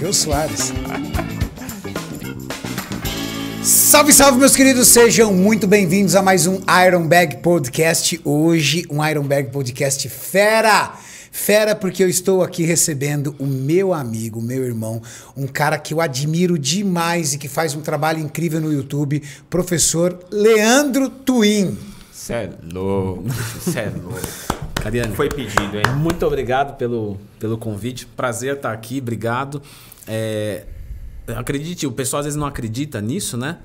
Jô Soares. Salve, salve, meus queridos! Sejam muito bem-vindos a mais um Iron Bag Podcast. Hoje, um Iron Bag Podcast fera! Fera, porque eu estou aqui recebendo o meu amigo, meu irmão, um cara que eu admiro demais e que faz um trabalho incrível no YouTube, professor Leandro Twin. Cê é louco, cê é louco. Ariane. Foi pedido, hein? Muito obrigado pelo, pelo convite. Prazer estar aqui, obrigado. É, acredite, o pessoal às vezes não acredita nisso, né?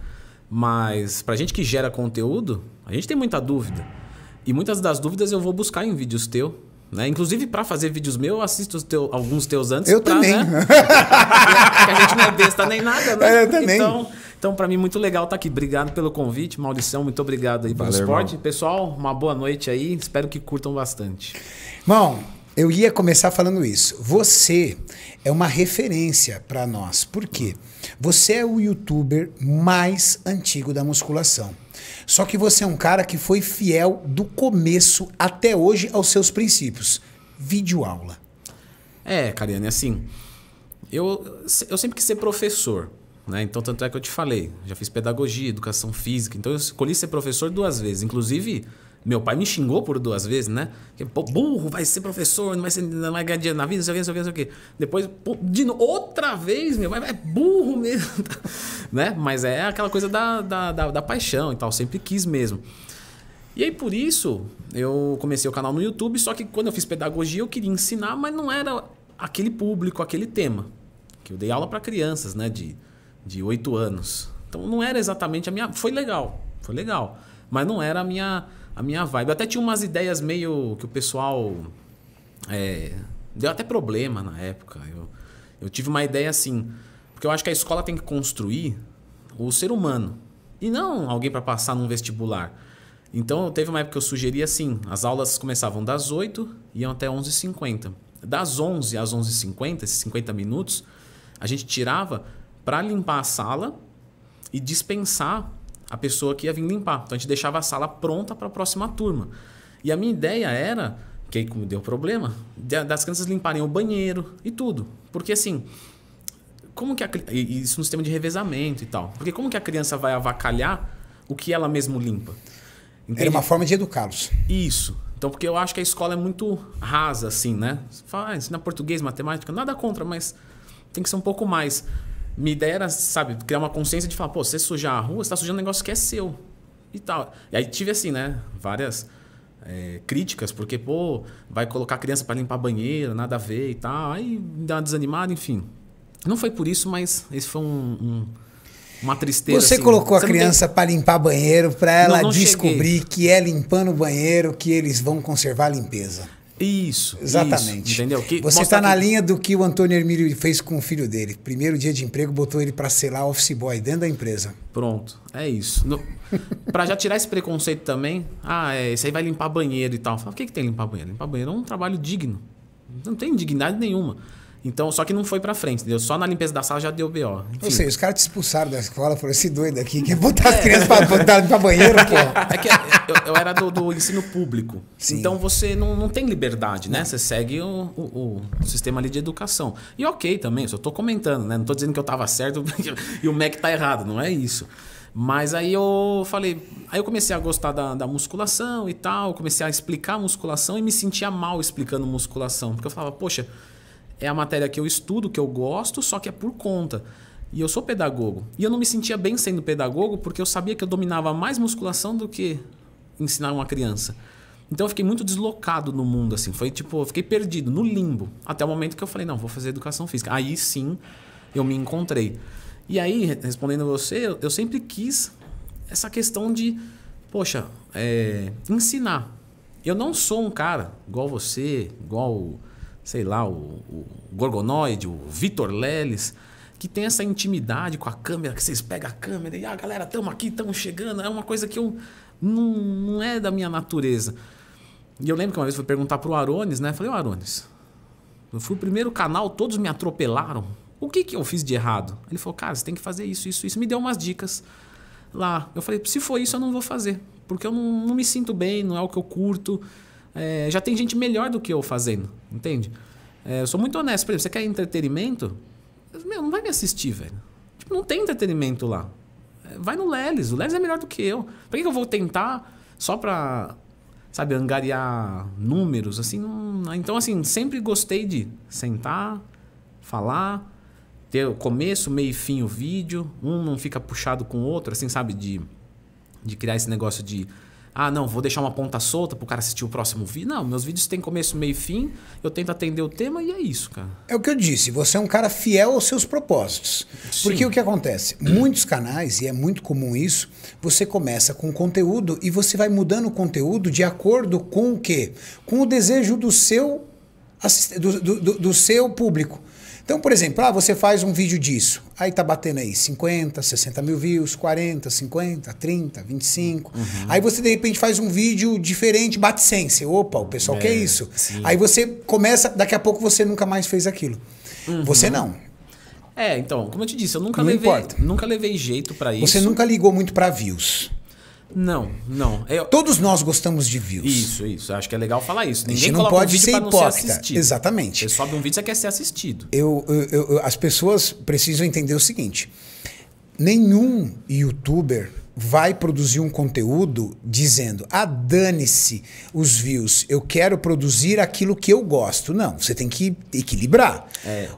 Mas pra gente que gera conteúdo, a gente tem muita dúvida. E muitas das dúvidas eu vou buscar em vídeos teu né? Inclusive, para fazer vídeos meus, eu assisto teu, alguns teus antes. Eu pra, né? também. Né? a gente não é besta nem nada, né? É, eu também. Então, então para mim, muito legal estar tá aqui. Obrigado pelo convite, maldição Muito obrigado aí pelo Valeu, esporte. Irmão. Pessoal, uma boa noite aí. Espero que curtam bastante. Bom, eu ia começar falando isso. Você é uma referência para nós. Por quê? Você é o youtuber mais antigo da musculação. Só que você é um cara que foi fiel do começo até hoje aos seus princípios. Vídeo aula. É, Cariane, assim, eu, eu sempre quis ser professor. Né? Então, tanto é que eu te falei, já fiz pedagogia, educação física. Então, eu escolhi ser professor duas vezes. Inclusive, meu pai me xingou por duas vezes, né? Que, pô, burro, vai ser professor, não vai, ser, não vai ganhar dinheiro na vida, não sei o que, não sei o que, não sei o que. Depois, pô, de novo, outra vez, meu pai é, é burro mesmo, tá? né? Mas é aquela coisa da, da, da, da paixão e tal, sempre quis mesmo. E aí por isso eu comecei o canal no YouTube, só que quando eu fiz pedagogia eu queria ensinar, mas não era aquele público, aquele tema. Que eu dei aula para crianças, né, de de 8 anos. Então não era exatamente a minha, foi legal, foi legal, mas não era a minha a minha vibe. Eu até tinha umas ideias meio que o pessoal. É, deu até problema na época. Eu, eu tive uma ideia assim. Porque eu acho que a escola tem que construir o ser humano. E não alguém para passar num vestibular. Então teve uma época que eu sugeri assim: as aulas começavam das 8 e iam até 11h50. Das 11 às 11h50, esses 50 minutos, a gente tirava para limpar a sala e dispensar a pessoa que ia vir limpar. Então a gente deixava a sala pronta para a próxima turma. E a minha ideia era, que aí como deu problema, das crianças limparem o banheiro e tudo. Porque assim, como que a, isso no sistema de revezamento e tal. Porque como que a criança vai avacalhar o que ela mesmo limpa? Entende? Era uma forma de educá-los. Isso. Então, porque eu acho que a escola é muito rasa, assim, né? Você fala, ah, ensina português, matemática, nada contra, mas tem que ser um pouco mais. Minha ideia era, sabe, criar uma consciência de falar, pô, você sujar a rua, você está sujando um negócio que é seu. E tal. E aí tive, assim, né, várias é, críticas, porque, pô, vai colocar a criança para limpar banheiro, nada a ver e tal. Aí dá uma desanimada, enfim. Não foi por isso, mas esse foi um, um uma tristeza. Você assim, colocou você a criança tem... para limpar banheiro, para ela não, não descobrir cheguei. que é limpando o banheiro que eles vão conservar a limpeza. Isso. Exatamente. Isso, entendeu? Que Você está na linha do que o Antônio Hermílio fez com o filho dele. Primeiro dia de emprego, botou ele para selar office boy dentro da empresa. Pronto, é isso. No... para já tirar esse preconceito também, ah, é, aí vai limpar banheiro e tal. Fala, o que, que tem limpar banheiro? Limpar banheiro é um trabalho digno. Não tem dignidade nenhuma. Então, só que não foi pra frente, entendeu? Só na limpeza da sala já deu BO. Enfim. Ou seja, os caras te expulsaram da escola, foram esse doido aqui quer botar as é. crianças pra, pra banheiro, pô. É que eu, eu era do, do, ensino público. Sim. Então você não, não tem liberdade, né? Você segue o, o, o, sistema ali de educação. E ok também, só tô comentando, né? Não tô dizendo que eu tava certo e o Mac tá errado, não é isso. Mas aí eu falei, aí eu comecei a gostar da, da, musculação e tal, comecei a explicar musculação e me sentia mal explicando musculação, porque eu falava, poxa, é a matéria que eu estudo, que eu gosto, só que é por conta. E eu sou pedagogo. E eu não me sentia bem sendo pedagogo porque eu sabia que eu dominava mais musculação do que ensinar uma criança. Então eu fiquei muito deslocado no mundo, assim. Foi tipo, eu fiquei perdido, no limbo. Até o momento que eu falei, não, vou fazer educação física. Aí sim eu me encontrei. E aí, respondendo você, eu sempre quis essa questão de, poxa, é, ensinar. Eu não sou um cara igual você, igual sei lá, o, o Gorgonoid, o Vitor Leles, que tem essa intimidade com a câmera, que vocês pegam a câmera e, ah, galera, estamos aqui, estamos chegando. É uma coisa que eu não, não é da minha natureza. E eu lembro que uma vez fui perguntar pro Arones, né? Falei, ô Arones, eu fui o primeiro canal, todos me atropelaram. O que, que eu fiz de errado? Ele falou, cara, você tem que fazer isso, isso, isso. Me deu umas dicas lá. Eu falei, se for isso, eu não vou fazer. Porque eu não, não me sinto bem, não é o que eu curto. É, já tem gente melhor do que eu fazendo. Entende? É, eu sou muito honesto. Por exemplo, você quer entretenimento? Meu, não vai me assistir, velho. Tipo, não tem entretenimento lá. É, vai no Leles. O Leles é melhor do que eu. Por que, que eu vou tentar só pra, sabe, angariar números? assim? Não... Então, assim, sempre gostei de sentar, falar, ter o começo, meio e fim o vídeo. Um não fica puxado com o outro, assim, sabe? De, de criar esse negócio de ah, não, vou deixar uma ponta solta pro cara assistir o próximo vídeo. Não, meus vídeos têm começo, meio e fim, eu tento atender o tema e é isso, cara. É o que eu disse, você é um cara fiel aos seus propósitos. Sim. Porque o que acontece? Muitos canais, e é muito comum isso, você começa com conteúdo e você vai mudando o conteúdo de acordo com o quê? Com o desejo do seu do, do, do seu público. Então, por exemplo, ah, você faz um vídeo disso, aí tá batendo aí 50, 60 mil views, 40, 50, 30, 25. Uhum. Aí você de repente faz um vídeo diferente, bate 100. Você, opa, o pessoal é, quer é, isso. Sim. Aí você começa, daqui a pouco você nunca mais fez aquilo. Uhum. Você não. É, então, como eu te disse, eu nunca levei, nunca levei jeito para isso. Você nunca ligou muito para views. Não, não. Eu... É, Todos nós gostamos de views. Isso, isso. Acho que é legal falar isso. Ninguém não pode um ser hipócrita. Ser Exatamente. Você sobe um vídeo você quer ser assistido. Eu, eu, eu, as pessoas precisam entender o seguinte: nenhum youtuber vai produzir um conteúdo dizendo: ah, dane-se os views, eu quero produzir aquilo que eu gosto. Não, você tem que equilibrar. É.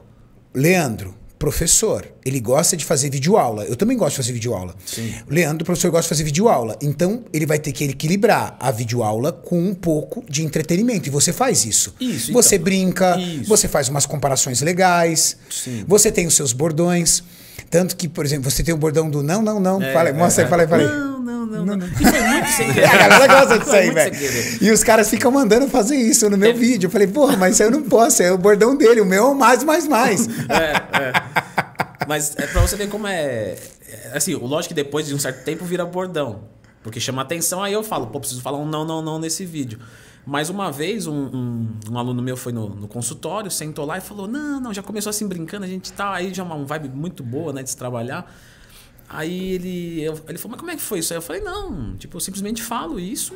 Leandro, professor. Ele gosta de fazer videoaula. Eu também gosto de fazer videoaula. Sim. O Leandro, professor, gosta de fazer videoaula. Então, ele vai ter que equilibrar a videoaula com um pouco de entretenimento. E você faz isso. Isso. Então. Você então. brinca, isso. você faz umas comparações legais, Sim. você tem os seus bordões. Tanto que, por exemplo, você tem o bordão do não, não, não. É, fala, é, mostra aí, é. fala aí, fala aí. Não, não, não, não, não. Isso é muito segredo. A galera gosta disso é aí, velho. E os caras ficam mandando fazer isso no meu é. vídeo. Eu falei, porra, mas eu não posso, é o bordão dele, o meu é o mais, mais, mais. é, é. Mas é pra você ver como é. é assim, lógico que depois de um certo tempo vira bordão. Porque chama atenção, aí eu falo, pô, preciso falar um não, não, não nesse vídeo. Mas uma vez um, um, um aluno meu foi no, no, consultório, sentou lá e falou: Não, não, já começou assim brincando, a gente tá. Aí já é uma vibe muito boa, né, de se trabalhar. Aí ele, eu, ele falou: Mas como é que foi isso? Aí eu falei: Não, tipo, eu simplesmente falo isso.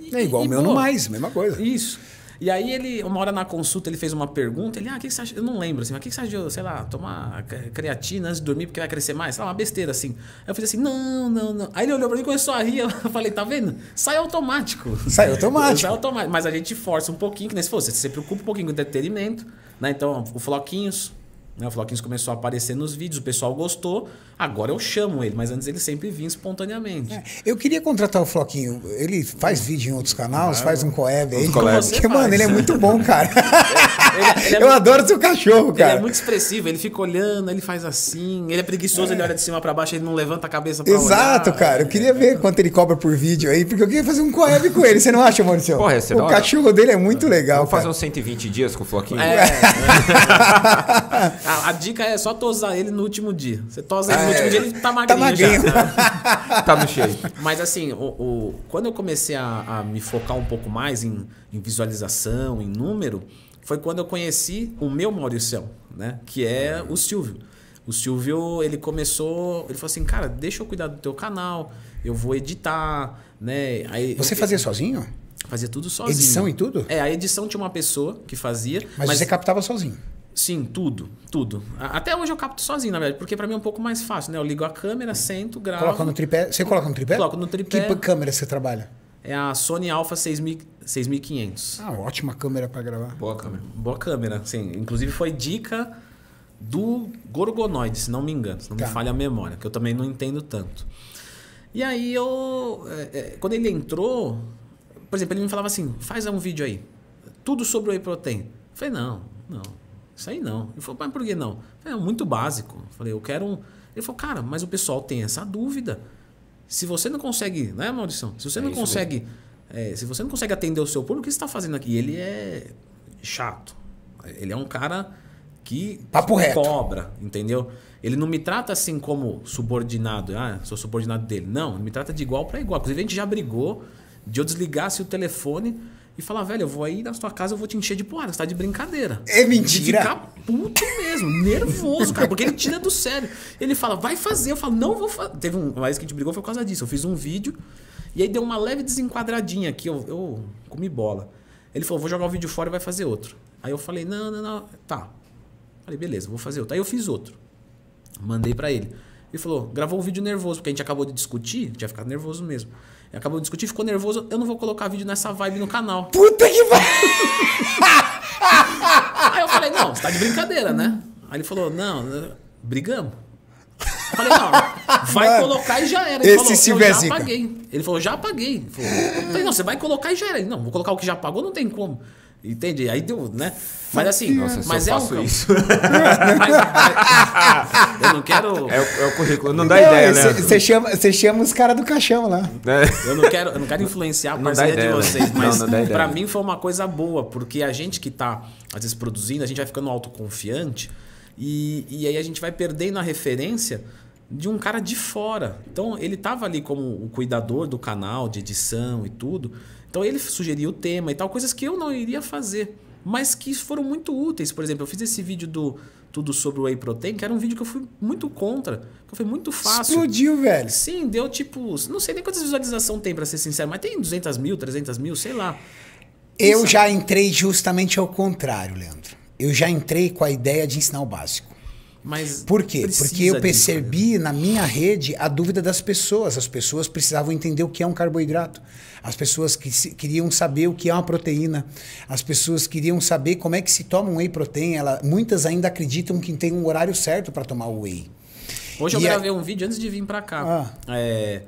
E, é igual e, o meu pô, no mais, mesma coisa. Isso. E aí ele, uma hora na consulta, ele fez uma pergunta, ele, ah, o que, que você acha? Eu não lembro, assim, mas o que, que você acha de, eu, sei lá, tomar creatina antes de dormir porque vai crescer mais? Sei lá, uma besteira, assim. Aí eu falei assim, não, não, não. Aí ele olhou pra mim e começou a rir, eu falei, tá vendo? Sai automático. Sai automático. Sai automático. Mas a gente força um pouquinho, que nem se fosse, você se preocupa um pouquinho com o entretenimento, né? Então, o floquinhos né? O Floquinhos começou a aparecer nos vídeos, o pessoal gostou, agora eu chamo ele, mas antes ele sempre vinha espontaneamente. É, eu queria contratar o Floquinho, ele faz vídeo em outros canais, faz um coeb aí. Porque, mano, ele é muito bom, cara. ele, ele é, é eu muito, adoro seu cachorro, cara. Ele é muito expressivo, ele fica olhando, ele faz assim, ele é preguiçoso, é. ele olha de cima para baixo, ele não levanta a cabeça pra Exato, olhar. cara. Eu queria ver quanto ele cobra por vídeo aí, porque eu queria fazer um coeb com ele, você não acha, Maurício? Porra, o hora. cachorro dele é muito legal. Vamos fazer uns 120 dias com o Floquinho? é. A, a, dica é só tosar ele no último dia. Você tosa ele no é. último dia, ele tá magrinho. Tá magrinho. Já, tá no cheio. Mas assim, o, o, quando eu comecei a, a, me focar um pouco mais em, em, visualização, em número, foi quando eu conheci o meu Maurício, né? Que é o Silvio. O Silvio, ele começou, ele falou assim, cara, deixa eu cuidar do teu canal, eu vou editar, né? Aí, Você eu, fazia eu, sozinho? Fazia tudo sozinho. Edição e tudo? É, a edição tinha uma pessoa que fazia. Mas, mas... você captava sozinho? Sim, tudo, tudo. Até hoje eu capto sozinho, na verdade, porque para mim é um pouco mais fácil, né? Eu ligo a câmera, sento, gravo. Coloca no tripé. Você coloca no tripé? Coloco no tripé. Que câmera você trabalha? É a Sony Alpha 6500. Ah, ótima câmera para gravar. Boa câmera. Boa câmera, sim. Inclusive foi dica do Gorgonoid, se não me engano, se não tá. me falha a memória, que eu também não entendo tanto. E aí eu. É, é, quando ele entrou, por exemplo, ele me falava assim: faz um vídeo aí. Tudo sobre o whey protein. Eu falei, não, não isso aí não. Ele falou, mas por que não? É muito básico. Eu falei, eu quero um. Ele falou, cara, mas o pessoal tem essa dúvida. Se você não consegue, né, Maurício? Se você é não consegue. É, se você não consegue atender o seu público, o que você está fazendo aqui? ele é chato. Ele é um cara que Papo reto. cobra, entendeu? Ele não me trata assim como subordinado, ah, sou subordinado dele. Não, ele me trata de igual para igual. Inclusive, a gente já brigou de eu desligasse o telefone e falar, velho, eu vou aí na sua casa, eu vou te encher de porrada, você tá de brincadeira. É mentira. Ficar puto mesmo, nervoso, cara, porque ele tira do sério. Ele fala, vai fazer, eu falo, não vou fazer. Teve um mais que a gente brigou foi por causa disso. Eu fiz um vídeo e aí deu uma leve desenquadradinha aqui, eu, eu comi bola. Ele falou, vou jogar o vídeo fora e vai fazer outro. Aí eu falei, não, não, não, tá. Falei, beleza, vou fazer outro. Aí eu fiz outro. Mandei para ele. Ele falou, gravou um vídeo nervoso, porque a gente acabou de discutir, tinha ficado nervoso mesmo acabou de discutir, ficou nervoso, eu não vou colocar vídeo nessa vibe no canal. Puta que Aí eu falei, não, você tá de brincadeira, né? Aí ele falou, não, né, brigamos. Eu falei, não, vai Mano, colocar e já era. Ele esse falou, eu já paguei. Ele falou, já paguei. eu falei, não, você vai colocar e já era. Ele, não, vou colocar o que já pagou, não tem como. Entendi. Aí deu, né? Mas assim, Nossa, mas é um isso. eu não quero. É, o, é o currículo, não dá não, ideia, né? cê, né? Você chama, chama os caras do caixão lá. É. Eu não quero, eu não quero influenciar a parceria ideia, de vocês, né? mas para mim foi uma coisa boa, porque a gente que tá às vezes produzindo, a gente vai ficando autoconfiante e, e aí a gente vai perdendo a referência de um cara de fora. Então ele tava ali como o cuidador do canal, de edição e tudo. Então ele sugeriu o tema e tal, coisas que eu não iria fazer, mas que foram muito úteis. Por exemplo, eu fiz esse vídeo do tudo sobre o whey protein, que era um vídeo que eu fui muito contra, que foi muito fácil. Explodiu, velho. Sim, deu tipo, não sei nem quantas visualizações tem para ser sincero, mas tem 200 mil, 300 mil, sei lá. Eu Isso. já entrei justamente ao contrário, Leandro. Eu já entrei com a ideia de ensinar o básico. Mas Por quê? Porque eu né? percebi disso, na minha rede a dúvida das pessoas. As pessoas precisavam entender o que é um carboidrato. As pessoas que queriam saber o que é uma proteína. As pessoas queriam saber como é que se toma um whey protein. Ela, muitas ainda acreditam que tem um horário certo para tomar o whey. Hoje e eu gravei a... um vídeo antes de vir para cá. Ah. É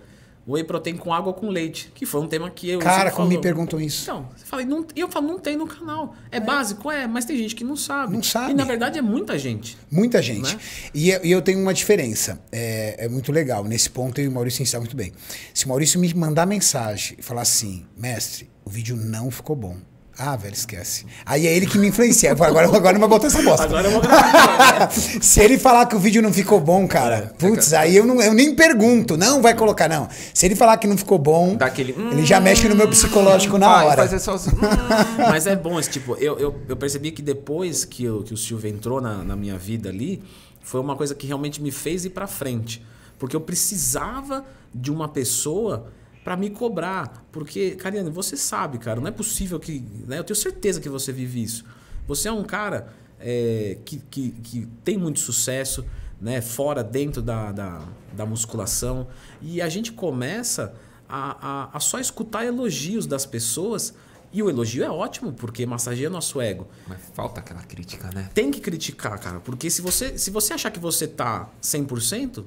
Whey protein com água com leite, que foi um tema que eu. Cara, como me perguntam isso. Então, eu falei, não, eu falo, não tem no canal. É, é, básico, é, mas tem gente que não sabe. Não sabe. E na verdade é muita gente. Muita gente. Né? E, eu, é, e, eu, tenho uma diferença. É, é, muito legal. Nesse ponto eu e o Maurício está muito bem. Se o Maurício me mandar mensagem e falar assim, mestre, o vídeo não ficou bom. Ah, velho, esquece. Aí é ele que me influencia. Agora, agora vou botar essa bosta. Agora eu vou gravar. Se ele falar que o vídeo não ficou bom, cara, é, putz, é, é. aí eu, não, eu nem pergunto. Não vai colocar, não. Se ele falar que não ficou bom, daquele, ele já hum, mexe no meu psicológico na hora. Só, hum, hum. Mas é bom esse tipo. Eu, eu, eu percebi que depois que, eu, que o Silvio entrou na, na minha vida ali, foi uma coisa que realmente me fez ir pra frente. Porque eu precisava de uma pessoa para me cobrar. Porque, Karina, você sabe, cara, não é possível que. Né? Eu tenho certeza que você vive isso. Você é um cara é, que, que, que tem muito sucesso, né? fora, dentro da, da, da musculação. E a gente começa a, a, a só escutar elogios das pessoas e o elogio é ótimo, porque massageia nosso ego. Mas falta aquela crítica, né? Tem que criticar, cara. Porque se você, se você achar que você tá 100%,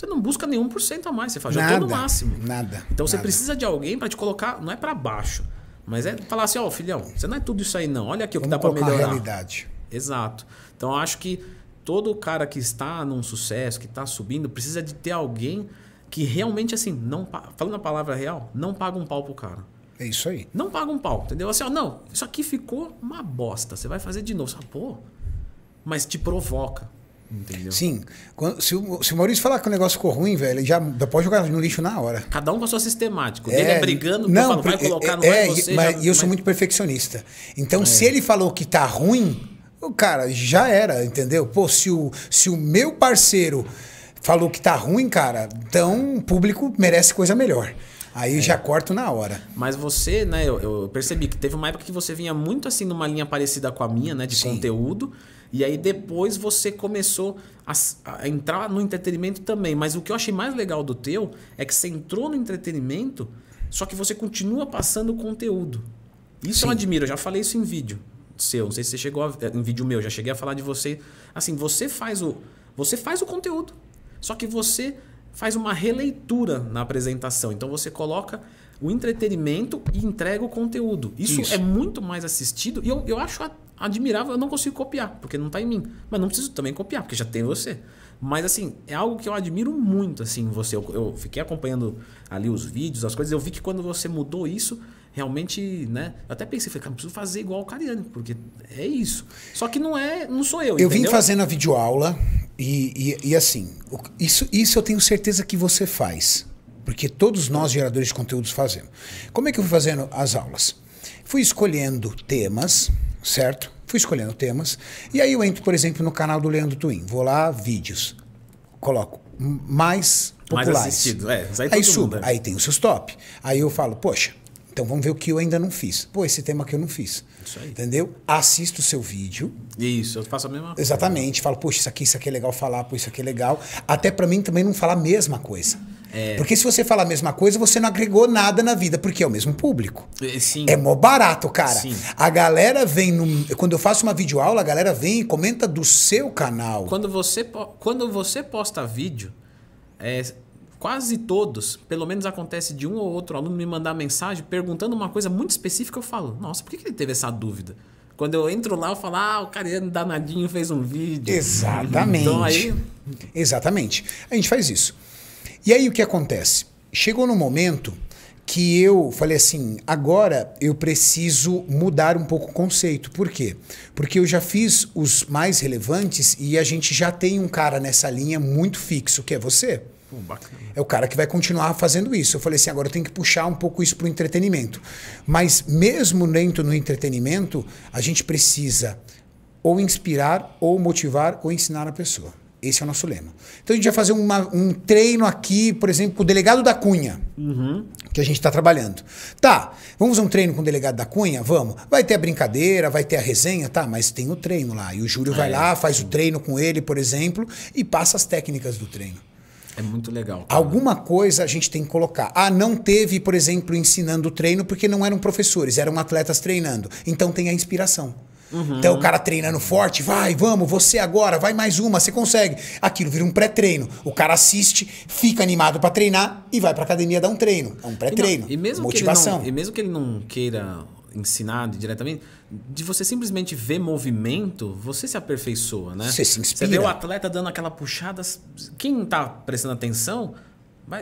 você não busca nenhum por cento a mais. Você faz nada, já todo máximo. Nada. Então você precisa de alguém para te colocar, não é para baixo, mas é falar assim, ó, oh, filhão, você não é tudo isso aí não. Olha aqui o que dá para melhorar. A realidade. Exato. Então eu acho que todo cara que está num sucesso, que está subindo, precisa de ter alguém que realmente assim, não falando a palavra real, não paga um pau pro cara. É isso aí. Não paga um pau, entendeu? Assim, ó, não, isso aqui ficou uma bosta. Você vai fazer de novo. Você fala, pô, mas te provoca. Entendeu? Sim. Quando, se, o, se o Maurício falar que o negócio ficou ruim, velho, ele já pode jogar no lixo na hora. Cada um com a sua sistemática. ele é, é brigando, não, falo, vai é, colocar, não é, é, você, mas, já, E eu sou muito perfeccionista. Então, é. se ele falou que tá ruim, o cara já era, entendeu? Pô, se o, se o meu parceiro falou que tá ruim, cara, então o público merece coisa melhor. Aí é. já corto na hora. Mas você, né, eu, eu, percebi que teve uma época que você vinha muito assim numa linha parecida com a minha, né, de Sim. conteúdo. E aí depois você começou a, a, entrar no entretenimento também. Mas o que eu achei mais legal do teu é que você entrou no entretenimento, só que você continua passando conteúdo. Isso Sim. eu admiro, eu já falei isso em vídeo seu, não sei se você chegou a, eh, em vídeo meu, já cheguei a falar de você. Assim, você faz o você faz o conteúdo, só que você faz uma releitura na apresentação. Então você coloca o entretenimento e entrega o conteúdo. Isso, Isso. é muito mais assistido e eu, eu acho admirável, eu não consigo copiar, porque não está em mim. Mas não preciso também copiar, porque já tem você. Mas assim, é algo que eu admiro muito, assim, você. Eu, eu fiquei acompanhando ali os vídeos, as coisas, eu vi que quando você mudou isso, realmente, né? Eu até pensei, falei, cara, preciso fazer igual o Cariani, porque é isso. Só que não é, não sou eu. Eu entendeu? vim fazendo a videoaula e, e, e assim, isso, isso eu tenho certeza que você faz. Porque todos nós, geradores de conteúdos, fazemos. Como é que eu fui fazendo as aulas? Fui escolhendo temas certo? Fui escolhendo temas. E aí eu entro, por exemplo, no canal do Leandro Twin. Vou lá, vídeos. Coloco mais populares. Mais assistido, é. aí subo, mundo, né? aí tem os seus top. Aí eu falo, poxa, então vamos ver o que eu ainda não fiz. Pô, esse tema que eu não fiz. Isso aí. Entendeu? Assisto o seu vídeo. Isso, eu faço a mesma coisa. Exatamente. Falo, poxa, isso aqui, isso aqui é legal falar, pô, isso aqui é legal. Até para mim também não falar a mesma coisa. É. Porque se você fala a mesma coisa, você não agregou nada na vida, porque é o mesmo público. É, sim. É mó barato, cara. Sim. A galera vem no, Quando eu faço uma videoaula, a galera vem e comenta do seu canal. Quando você, quando você posta vídeo, é, quase todos, pelo menos acontece de um ou outro aluno me mandar mensagem perguntando uma coisa muito específica, eu falo, nossa, por que ele teve essa dúvida? Quando eu entro lá, eu falo, ah, o cara é danadinho fez um vídeo. Exatamente. Então aí. Exatamente. A gente faz isso. E aí o que acontece? Chegou no momento que eu falei assim: agora eu preciso mudar um pouco o conceito. Por quê? Porque eu já fiz os mais relevantes e a gente já tem um cara nessa linha muito fixo, que é você. é o cara que vai continuar fazendo isso. Eu falei assim: agora eu tenho que puxar um pouco isso para o entretenimento. Mas mesmo dentro do entretenimento, a gente precisa ou inspirar, ou motivar, ou ensinar a pessoa. Esse é o nosso lema. Então a gente vai fazer uma, um treino aqui, por exemplo, com o delegado da Cunha, uhum. que a gente está trabalhando. Tá, vamos fazer um treino com o delegado da Cunha? Vamos. Vai ter a brincadeira, vai ter a resenha, tá, mas tem o treino lá. E o Júlio ah, vai é. lá, faz o treino com ele, por exemplo, e passa as técnicas do treino. É muito legal. Cara. Alguma coisa a gente tem que colocar. Ah, não teve, por exemplo, ensinando o treino porque não eram professores, eram atletas treinando. Então tem a inspiração. Uhum. Então o cara treinando forte, vai, vamos, você agora, vai mais uma, você consegue. Aquilo vira um pré-treino. O cara assiste, fica animado para treinar e vai para academia dar um treino. É um pré-treino. E, e, mesmo motivação. Não, e mesmo que ele não queira ensinar diretamente, de você simplesmente ver movimento, você se aperfeiçoa, né? Você se inspira. Você vê o atleta dando aquela puxada, quem tá prestando atenção,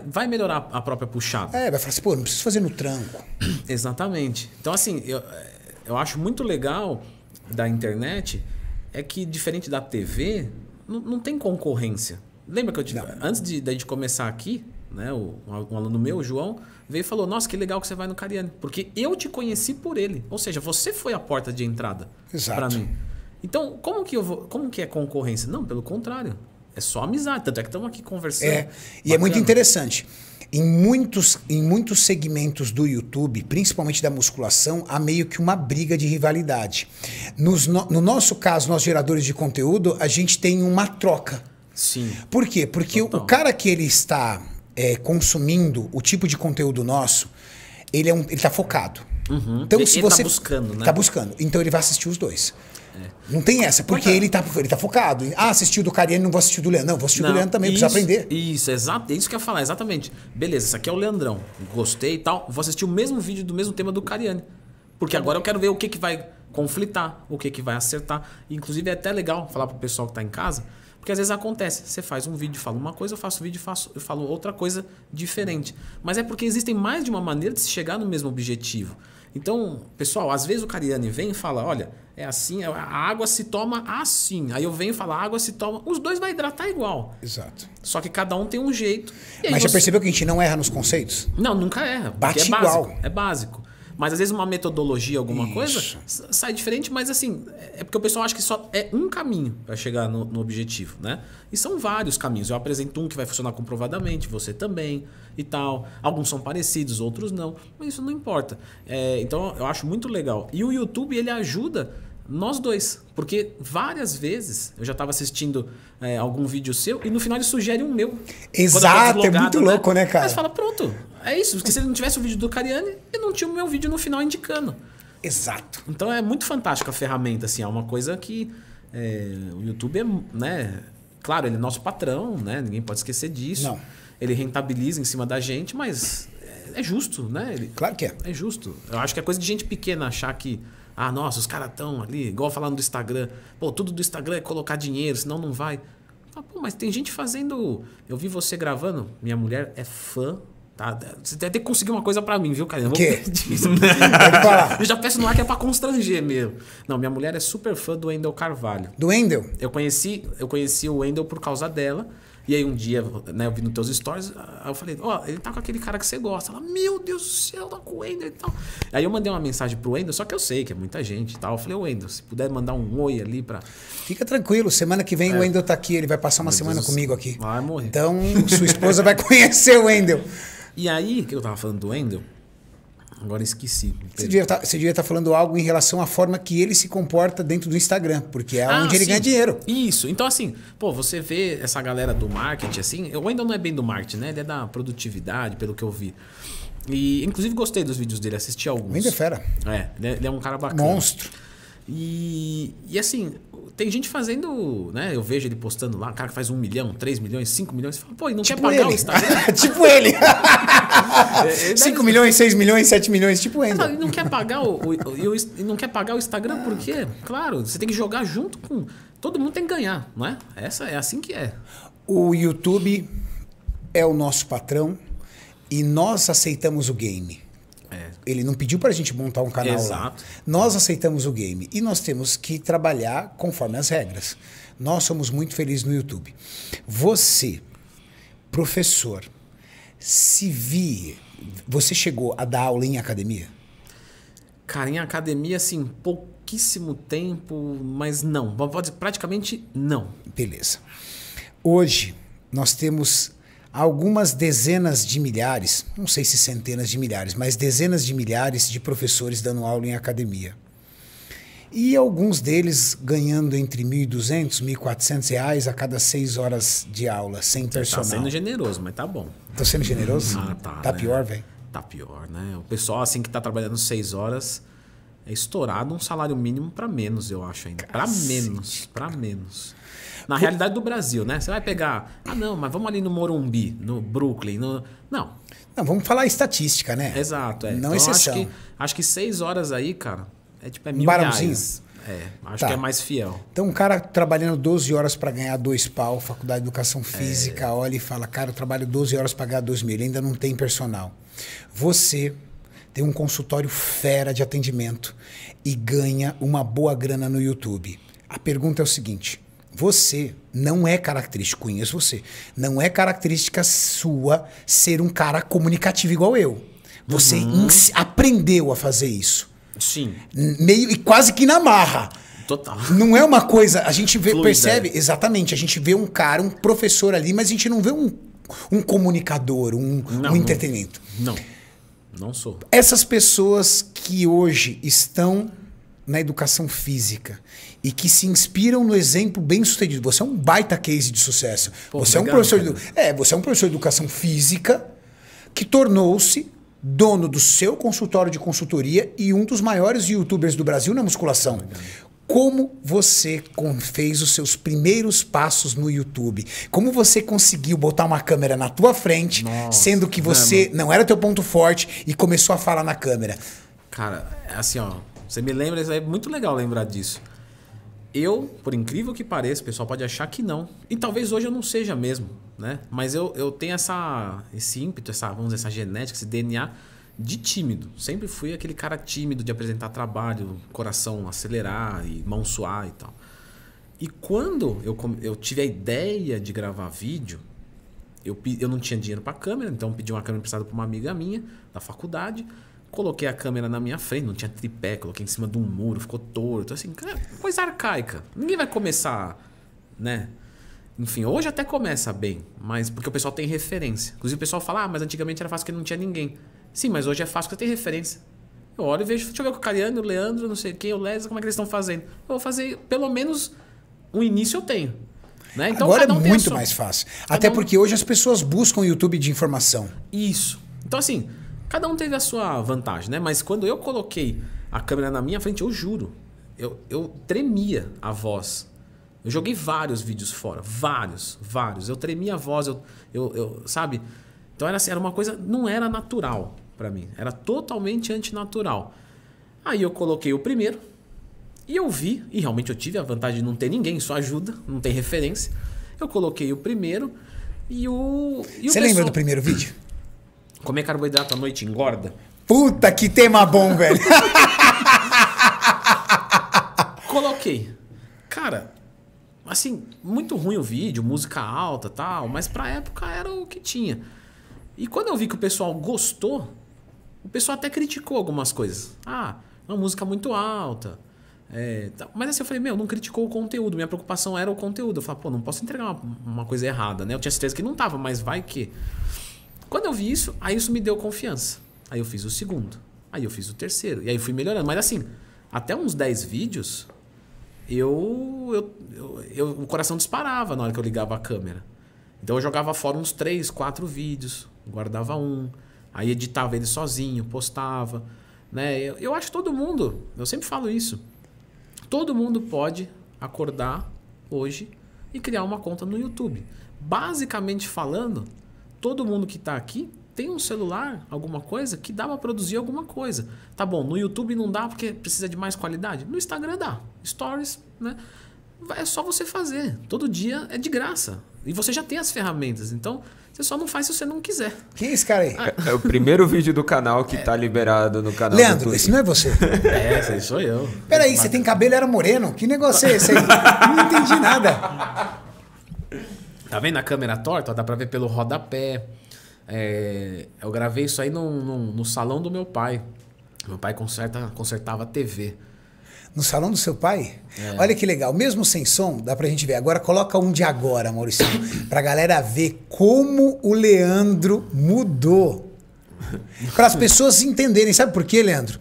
vai, melhorar a própria puxada. É, vai falar assim, pô, não preciso fazer no tranco. Exatamente. Então, assim, eu, eu acho muito legal da internet é que, diferente da TV, não, não tem concorrência. Lembra que eu te, antes de, de começar aqui, né, o, um aluno meu, o João, veio e falou: Nossa, que legal que você vai no Cariani, porque eu te conheci por ele. Ou seja, você foi a porta de entrada para mim. Então, como que, eu vou, como que é concorrência? Não, pelo contrário. É só amizade. Tanto é que estamos aqui conversando. É, e bacana. é muito interessante. Em muitos, em muitos segmentos do YouTube, principalmente da musculação, há meio que uma briga de rivalidade. Nos, no, no nosso caso, nós geradores de conteúdo, a gente tem uma troca. Sim. Por quê? Porque Total. o cara que ele está é, consumindo o tipo de conteúdo nosso, ele é um, está focado. Uhum. Então, ele, se tá você. Ele buscando, né? Está buscando. Então ele vai assistir os dois. É. Não tem essa, porque é. ele tá, ele tá focado. Ah, assistiu do Cariani, não vou assistir do Leandro. Não, vou assistir não, do Leandro também, isso, precisa aprender. Isso, exato, é isso que eu ia falar, exatamente. Beleza, isso aqui é o Leandrão. Gostei e tal. Vou assistir o mesmo vídeo do mesmo tema do Cariani. Porque agora eu quero ver o que, que vai conflitar, o que, que vai acertar. Inclusive, é até legal falar pro pessoal que tá em casa, porque às vezes acontece. Você faz um vídeo, e fala uma coisa, eu faço um vídeo, faço, eu falo outra coisa diferente. Mas é porque existem mais de uma maneira de se chegar no mesmo objetivo. Então, pessoal, às vezes o Cariani vem e fala: olha, é assim, a água se toma assim. Aí eu venho e falo: a água se toma. Os dois vai hidratar igual. Exato. Só que cada um tem um jeito. Mas você... já percebeu que a gente não erra nos conceitos? Não, nunca erra. Bate é igual. Básico, é básico. Mas às vezes uma metodologia, alguma Ixi. coisa, sai diferente, mas assim, é porque o pessoal acha que só é um caminho para chegar no, no, objetivo, né? E são vários caminhos. Eu apresento um que vai funcionar comprovadamente, você também e tal. Alguns são parecidos, outros não, mas isso não importa. É, então eu acho muito legal. E o YouTube, ele ajuda nós dois. Porque várias vezes eu já estava assistindo é, algum vídeo seu e no final ele sugere um meu. Exato, é muito né? louco, né, cara? você fala, pronto, é isso, porque se ele não tivesse o vídeo do Cariani, eu não tinha o meu vídeo no final indicando. Exato. Então é muito fantástica a ferramenta, assim, é uma coisa que é, o YouTube é, né? Claro, ele é nosso patrão, né? Ninguém pode esquecer disso. Não. Ele rentabiliza em cima da gente, mas é, é justo, né? Ele, claro que é. É justo. Eu acho que é coisa de gente pequena achar que ah, nossa, os caras estão ali, igual falando do Instagram. Pô, tudo do Instagram é colocar dinheiro, senão não vai. Ah, pô, mas tem gente fazendo. Eu vi você gravando, minha mulher é fã Tá? Você deve tem que conseguir uma coisa para mim, viu, cara? Eu, vou... eu já peço no ar é que é pra constranger mesmo. Não, minha mulher é super fã do Wendel Carvalho. Do Wendel? Eu conheci, eu conheci o Wendel por causa dela. E aí um dia, né, eu vi nos teus stories, eu falei, ó, oh, ele tá com aquele cara que você gosta. Ela, meu Deus do céu, tá com o Wendel e tal. Aí eu mandei uma mensagem pro Wendel, só que eu sei que é muita gente e tal. Eu falei, Wendel, se puder mandar um oi ali pra... Fica tranquilo, semana que vem é. o Wendel tá aqui, ele vai passar uma meu semana Deus comigo aqui. Vai morrer. Então, sua esposa vai conhecer o Wendel. E aí, que eu tava falando do Wendel, Agora esqueci. Tá, você devia tá, estar tá falando algo em relação à forma que ele se comporta dentro do Instagram, porque é ah, onde ele ganha dinheiro. Isso. Então, assim, pô, você vê essa galera do marketing, assim, o Wendel não é bem do marketing, né? Ele é da produtividade, pelo que eu vi. E, inclusive, gostei dos vídeos dele, assisti alguns. Ainda é fera. É, é, ele é, um cara bacana. Monstro. E, e assim, tem gente fazendo, né? Eu vejo ele postando lá, um cara que faz um milhão, três milhões, cinco milhões. fala, pô, e não tipo quer pagar ele. o Instagram. tipo ele. É, cinco milhões, assim. seis milhões, sete milhões, tipo ele. Ele não quer pagar o, o, o não quer pagar o Instagram porque, claro, você tem que jogar junto com. Todo mundo tem que ganhar, não é? Essa, é assim que é. O YouTube é o nosso patrão e nós aceitamos o game ele não pediu para a gente montar um canal. Exato. Lá. Nós aceitamos o game e nós temos que trabalhar conforme as regras. Nós somos muito felizes no YouTube. Você, professor, se vi, você chegou a dar aula em academia? Cara, em academia, assim, pouquíssimo tempo, mas não. Pode, praticamente não. Beleza. Hoje, nós temos algumas dezenas de milhares, não sei se centenas de milhares, mas dezenas de milhares de professores dando aula em academia. E alguns deles ganhando entre 1.200, 1.400 reais a cada seis horas de aula, sem tá personal. Tá sendo generoso, mas tá bom. Tô tá sendo generoso? Ah, tá. Tá né? pior, velho? Tá pior, né? O pessoal, assim, que tá trabalhando seis horas, é estourado um salário mínimo para menos, eu acho ainda. Para menos, para menos na realidade do Brasil, né? Você vai pegar, ah não, mas vamos ali no Morumbi, no Brooklyn, no... não. Não, vamos falar estatística, né? Exato, é. Não então, exceção. Acho que, acho que seis horas aí, cara, é tipo é mil Barãozinho. reais. É, acho tá. que é mais fiel. Então, um cara trabalhando 12 horas para ganhar dois pau, faculdade de educação física, é... olha e fala, cara, eu trabalho 12 horas para ganhar dois mil, ele ainda não tem personal. Você tem um consultório fera de atendimento e ganha uma boa grana no YouTube. A pergunta é o seguinte: você não é característica, conheço você. Não é característica sua ser um cara comunicativo igual eu. Você uhum. aprendeu a fazer isso. Sim. Meio e quase que na marra. Total. Não é uma coisa. A gente vê, percebe. É. Exatamente. A gente vê um cara, um professor ali, mas a gente não vê um, um comunicador, um, não, um entretenimento. não. Não sou. Essas pessoas que hoje estão na educação física e que se inspiram no exemplo bem sucedido. Você é um baita case de sucesso. Pô, você é um professor de, é, você é um professor de educação física que tornou-se dono do seu consultório de consultoria e um dos maiores youtubers do Brasil na musculação. Como você fez os seus primeiros passos no YouTube? Como você conseguiu botar uma câmera na tua frente, Nossa, sendo que você mano. não era teu ponto forte e começou a falar na câmera? Cara, é assim, ó, você me lembra, é muito legal lembrar disso. Eu, por incrível que pareça, o pessoal pode achar que não. E talvez hoje eu não seja mesmo, né? Mas eu, eu tenho essa, esse ímpeto, essa, vamos dizer, essa genética, esse DNA de tímido. Sempre fui aquele cara tímido de apresentar trabalho, coração acelerar e mão suar e tal. E quando eu, eu tive a ideia de gravar vídeo, eu, eu não tinha dinheiro para câmera, então pedi uma câmera emprestada para uma amiga minha da faculdade. Coloquei a câmera na minha frente, não tinha tripé, coloquei em cima de um muro, ficou torto. Assim, coisa arcaica. Ninguém vai começar, né? Enfim, hoje até começa bem, mas porque o pessoal tem referência. Inclusive o pessoal fala, ah, mas antigamente era fácil porque não tinha ninguém. Sim, mas hoje é fácil porque tem referência. Eu olho e vejo, deixa eu ver com o Cariano, o Leandro, não sei quem, o Lesa, como é que eles estão fazendo. Eu vou fazer, pelo menos, um início eu tenho. Né? Então, Agora um é muito mais fácil. Cada até um... porque hoje as pessoas buscam o YouTube de informação. Isso. Então, assim, Cada um teve a sua vantagem, né? Mas quando eu coloquei a câmera na minha frente, eu juro, eu, eu tremia a voz. Eu joguei vários vídeos fora, vários, vários. Eu tremia a voz, eu, eu, eu sabe? Então era assim, era uma coisa, não era natural para mim, era totalmente antinatural. Aí eu coloquei o primeiro e eu vi, e realmente eu tive a vantagem de não ter ninguém, só ajuda, não tem referência. Eu coloquei o primeiro e o. E Você o lembra pessoal... do primeiro vídeo? Comer carboidrato à noite engorda? Puta que tema bom, velho. Coloquei. Cara, assim, muito ruim o vídeo, música alta tal, mas pra época era o que tinha. E quando eu vi que o pessoal gostou, o pessoal até criticou algumas coisas. Ah, uma música muito alta. É, mas assim, eu falei, meu, não criticou o conteúdo. Minha preocupação era o conteúdo. Eu falei, pô, não posso entregar uma, uma coisa errada, né? Eu tinha certeza que não tava, mas vai que. Quando eu vi isso, aí isso me deu confiança. Aí eu fiz o segundo, aí eu fiz o terceiro, e aí fui melhorando. Mas assim, até uns 10 vídeos, eu, eu, eu, eu, o coração disparava na hora que eu ligava a câmera. Então eu jogava fora uns 3, 4 vídeos, guardava um, aí editava ele sozinho, postava. Né? Eu, eu acho que todo mundo, eu sempre falo isso, todo mundo pode acordar hoje e criar uma conta no YouTube. Basicamente falando, todo mundo que está aqui tem um celular, alguma coisa, que dá para produzir alguma coisa. Tá bom, no YouTube não dá porque precisa de mais qualidade? No Instagram dá. Stories, né? É só você fazer. Todo dia é de graça. E você já tem as ferramentas. Então, você só não faz se você não quiser. Quem é esse cara aí? É, é o primeiro vídeo do canal que está é. liberado no canal. Leandro, esse não é você. É, esse sou eu. Peraí, você tem cabelo era moreno? Que negócio é esse aí? não entendi nada. Tá vendo a câmera torta? Dá pra ver pelo rodapé. É, eu gravei isso aí no, no, no, salão do meu pai. Meu pai conserta, consertava a TV. No salão do seu pai? É. Olha que legal. Mesmo sem som, dá pra gente ver. Agora coloca um de agora, Maurício. pra galera ver como o Leandro mudou. para as pessoas entenderem. Sabe por quê, Leandro?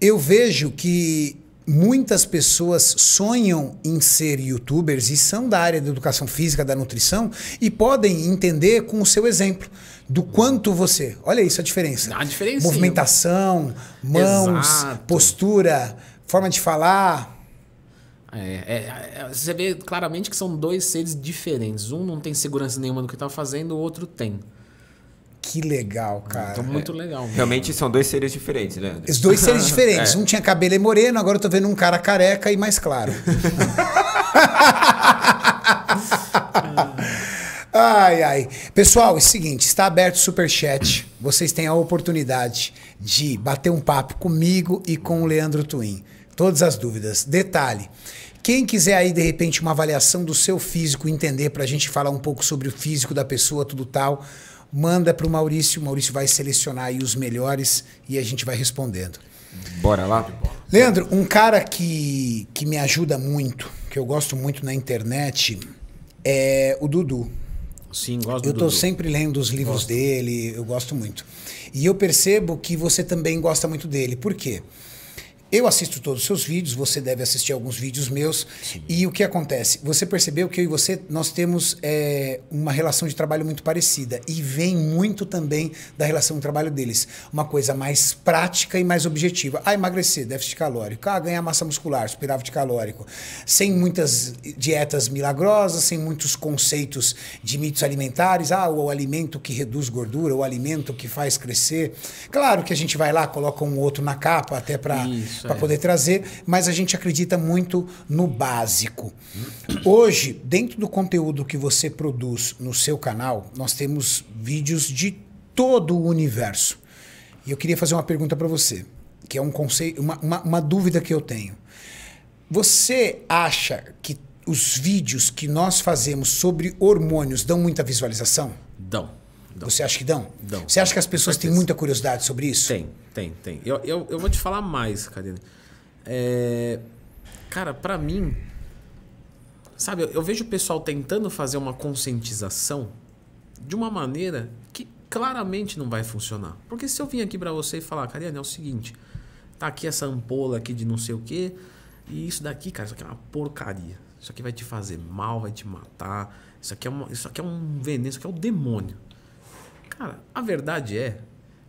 Eu vejo que muitas pessoas sonham em ser youtubers e são da área da educação física, da nutrição e podem entender com o seu exemplo do quanto você. Olha isso a diferença. a diferença. Movimentação, mãos, Exato. postura, forma de falar. É, é, é, você vê claramente que são dois seres diferentes. Um não tem segurança nenhuma no que está fazendo, o outro tem. Que legal, cara. Então, muito é. legal. Mesmo. Realmente são dois seres diferentes, né? Os dois seres diferentes. É. Um tinha cabelo e moreno, agora eu tô vendo um cara careca e mais claro. ai, ai. Pessoal, é o seguinte, está aberto o Superchat. Vocês têm a oportunidade de bater um papo comigo e com o Leandro Twin. Todas as dúvidas. Detalhe, quem quiser aí, de repente, uma avaliação do seu físico, entender para a gente falar um pouco sobre o físico da pessoa, tudo tal manda para o Maurício, o Maurício vai selecionar aí os melhores e a gente vai respondendo. Bora lá. Leandro, um cara que, que me ajuda muito, que eu gosto muito na internet, é o Dudu. Sim, gosto eu do Eu estou sempre lendo os livros gosto. dele, eu gosto muito. E eu percebo que você também gosta muito dele. Por quê? Eu assisto todos os seus vídeos, você deve assistir alguns vídeos meus. Sim. E o que acontece? Você percebeu que eu e você, nós temos é, uma relação de trabalho muito parecida. E vem muito também da relação de trabalho deles. Uma coisa mais prática e mais objetiva. Ah, emagrecer, déficit calórico. Ah, ganhar massa muscular, superávit calórico. Sem muitas dietas milagrosas, sem muitos conceitos de mitos alimentares. Ah, o alimento que reduz gordura, o alimento que faz crescer. Claro que a gente vai lá, coloca um outro na capa, até para para é poder trazer, mas a gente acredita muito no básico. Hoje, dentro do conteúdo que você produz no seu canal, nós temos vídeos de todo o universo. E eu queria fazer uma pergunta para você, que é um conceito, uma, uma, uma dúvida que eu tenho. Você acha que os vídeos que nós fazemos sobre hormônios dão muita visualização? Dão. Dão. Você acha que dão? Dão. Você acha que as pessoas têm muita curiosidade sobre isso? Tem, tem, tem. Eu, eu, eu vou te falar mais, Karina. É... Cara, para mim, sabe, eu, eu vejo o pessoal tentando fazer uma conscientização de uma maneira que claramente não vai funcionar. Porque se eu vim aqui para você e falar, Karina, é o seguinte, tá aqui essa ampola aqui de não sei o quê, e isso daqui, cara, isso aqui é uma porcaria. Isso aqui vai te fazer mal, vai te matar. Isso aqui é, uma, isso aqui é um veneno, isso aqui é o um demônio. Cara, a verdade é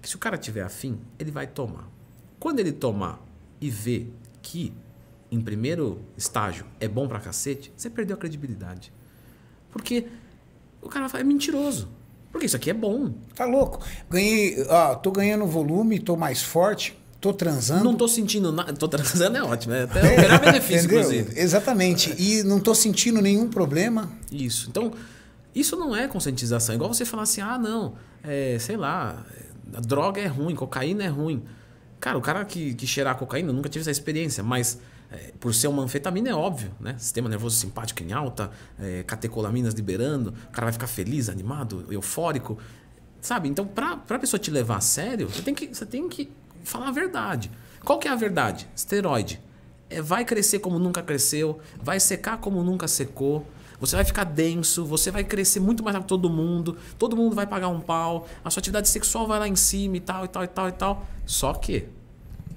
que se o cara tiver afim, ele vai tomar. Quando ele tomar e ver que em primeiro estágio é bom pra cacete, você perdeu a credibilidade. Porque o cara é mentiroso. Porque isso aqui é bom. Tá louco. Ganhei, ó, tô ganhando volume, tô mais forte, tô transando. Não tô sentindo nada. Tô transando é ótimo, é até o melhor benefício, inclusive. Exatamente. E não tô sentindo nenhum problema. Isso. Então, isso não é conscientização. igual você falar assim, ah, não, é, sei lá, droga é ruim, cocaína é ruim. Cara, o cara que, que cheirar cocaína, eu nunca tive essa experiência, mas é, por ser uma anfetamina é óbvio, né? Sistema nervoso simpático em alta, é, catecolaminas liberando, o cara vai ficar feliz, animado, eufórico. Sabe? Então, pra, pra pessoa te levar a sério, você tem que, você tem que falar a verdade. Qual que é a verdade? Esteroide. É, vai crescer como nunca cresceu, vai secar como nunca secou você vai ficar denso, você vai crescer muito mais rápido que todo mundo, todo mundo vai pagar um pau, a sua atividade sexual vai lá em cima e tal, e tal, e tal, e tal. Só que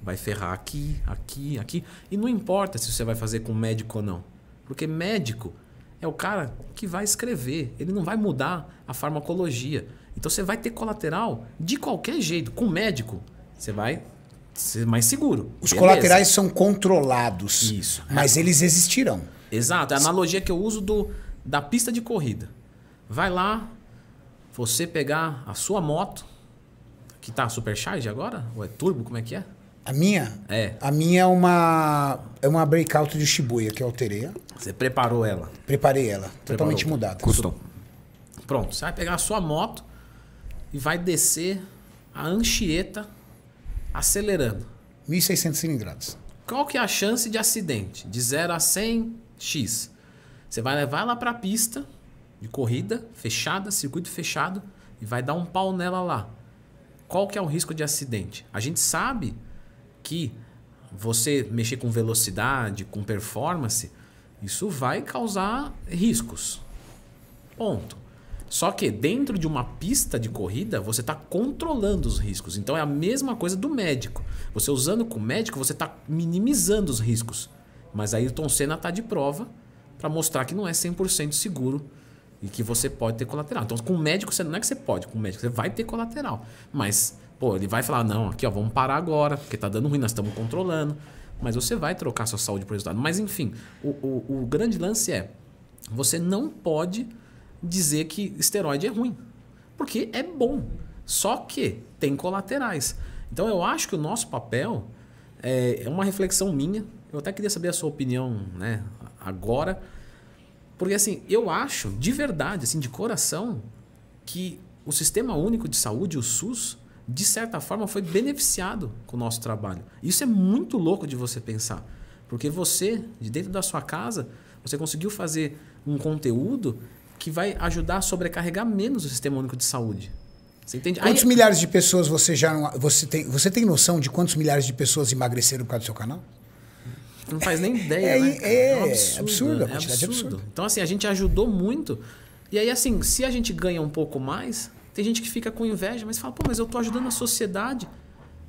vai ferrar aqui, aqui, aqui. E não importa se você vai fazer com médico ou não. Porque médico é o cara que vai escrever, ele não vai mudar a farmacologia. Então você vai ter colateral de qualquer jeito. Com médico, você vai ser mais seguro. Os Beleza. colaterais são controlados, Isso. mas eles existirão. Exato, é a analogia que eu uso do, da pista de corrida. Vai lá, você pegar a sua moto, que tá supercharge agora? Ou é turbo? Como é que é? A minha? É. A minha é uma, é uma breakout de Shibuya que eu é alterei. Você preparou ela? Preparei ela. Preparou. Totalmente mudada. Custom. Pronto. Você vai pegar a sua moto e vai descer a Anchieta acelerando. 1.600 cilindradas. Qual que é a chance de acidente? De 0 a 100, X. Você vai levar ela para a pista de corrida fechada, circuito fechado, e vai dar um pau nela lá. Qual que é o risco de acidente? A gente sabe que você mexer com velocidade, com performance, isso vai causar riscos. Ponto. Só que dentro de uma pista de corrida, você está controlando os riscos. Então é a mesma coisa do médico. Você usando com o médico, você está minimizando os riscos. Mas Ayrton Senna está de prova para mostrar que não é 100% seguro e que você pode ter colateral. Então, com o médico, você não é que você pode, com o médico você vai ter colateral. Mas, pô, ele vai falar: não, aqui ó, vamos parar agora, porque tá dando ruim, nós estamos controlando. Mas você vai trocar sua saúde por resultado. Mas, enfim, o, o, o grande lance é: você não pode dizer que esteroide é ruim, porque é bom, só que tem colaterais. Então, eu acho que o nosso papel é, é uma reflexão minha, eu até queria saber a sua opinião, né, agora. Porque assim, eu acho de verdade, assim, de coração, que o Sistema Único de Saúde, o SUS, de certa forma foi beneficiado com o nosso trabalho. Isso é muito louco de você pensar, porque você, de dentro da sua casa, você conseguiu fazer um conteúdo que vai ajudar a sobrecarregar menos o Sistema Único de Saúde. Você entende? Quantos Aí, milhares de pessoas você já não, você tem, você tem noção de quantos milhares de pessoas emagreceram por causa do seu canal? não faz nem ideia. É, né? é, é um absurdo. absurdo, a né? quantidade é absurdo. Então, assim, a gente ajudou muito. E aí, assim, se a gente ganha um pouco mais, tem gente que fica com inveja, mas fala, pô, mas eu tô ajudando a sociedade.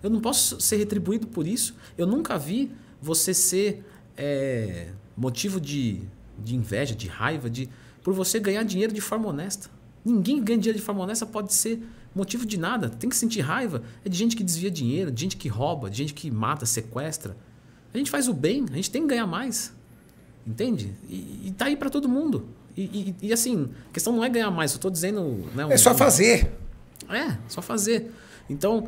Eu não posso ser retribuído por isso. Eu nunca vi você ser é, motivo de, de inveja, de raiva, de por você ganhar dinheiro de forma honesta. Ninguém ganha dinheiro de forma honesta pode ser motivo de nada. Tem que sentir raiva. É de gente que desvia dinheiro, de gente que rouba, de gente que mata, sequestra. A gente faz o bem, a gente tem que ganhar mais. Entende? E, e tá aí para todo mundo. E, e, e, assim, a questão não é ganhar mais, eu tô dizendo. Né, um, é só fazer. É, só fazer. Então,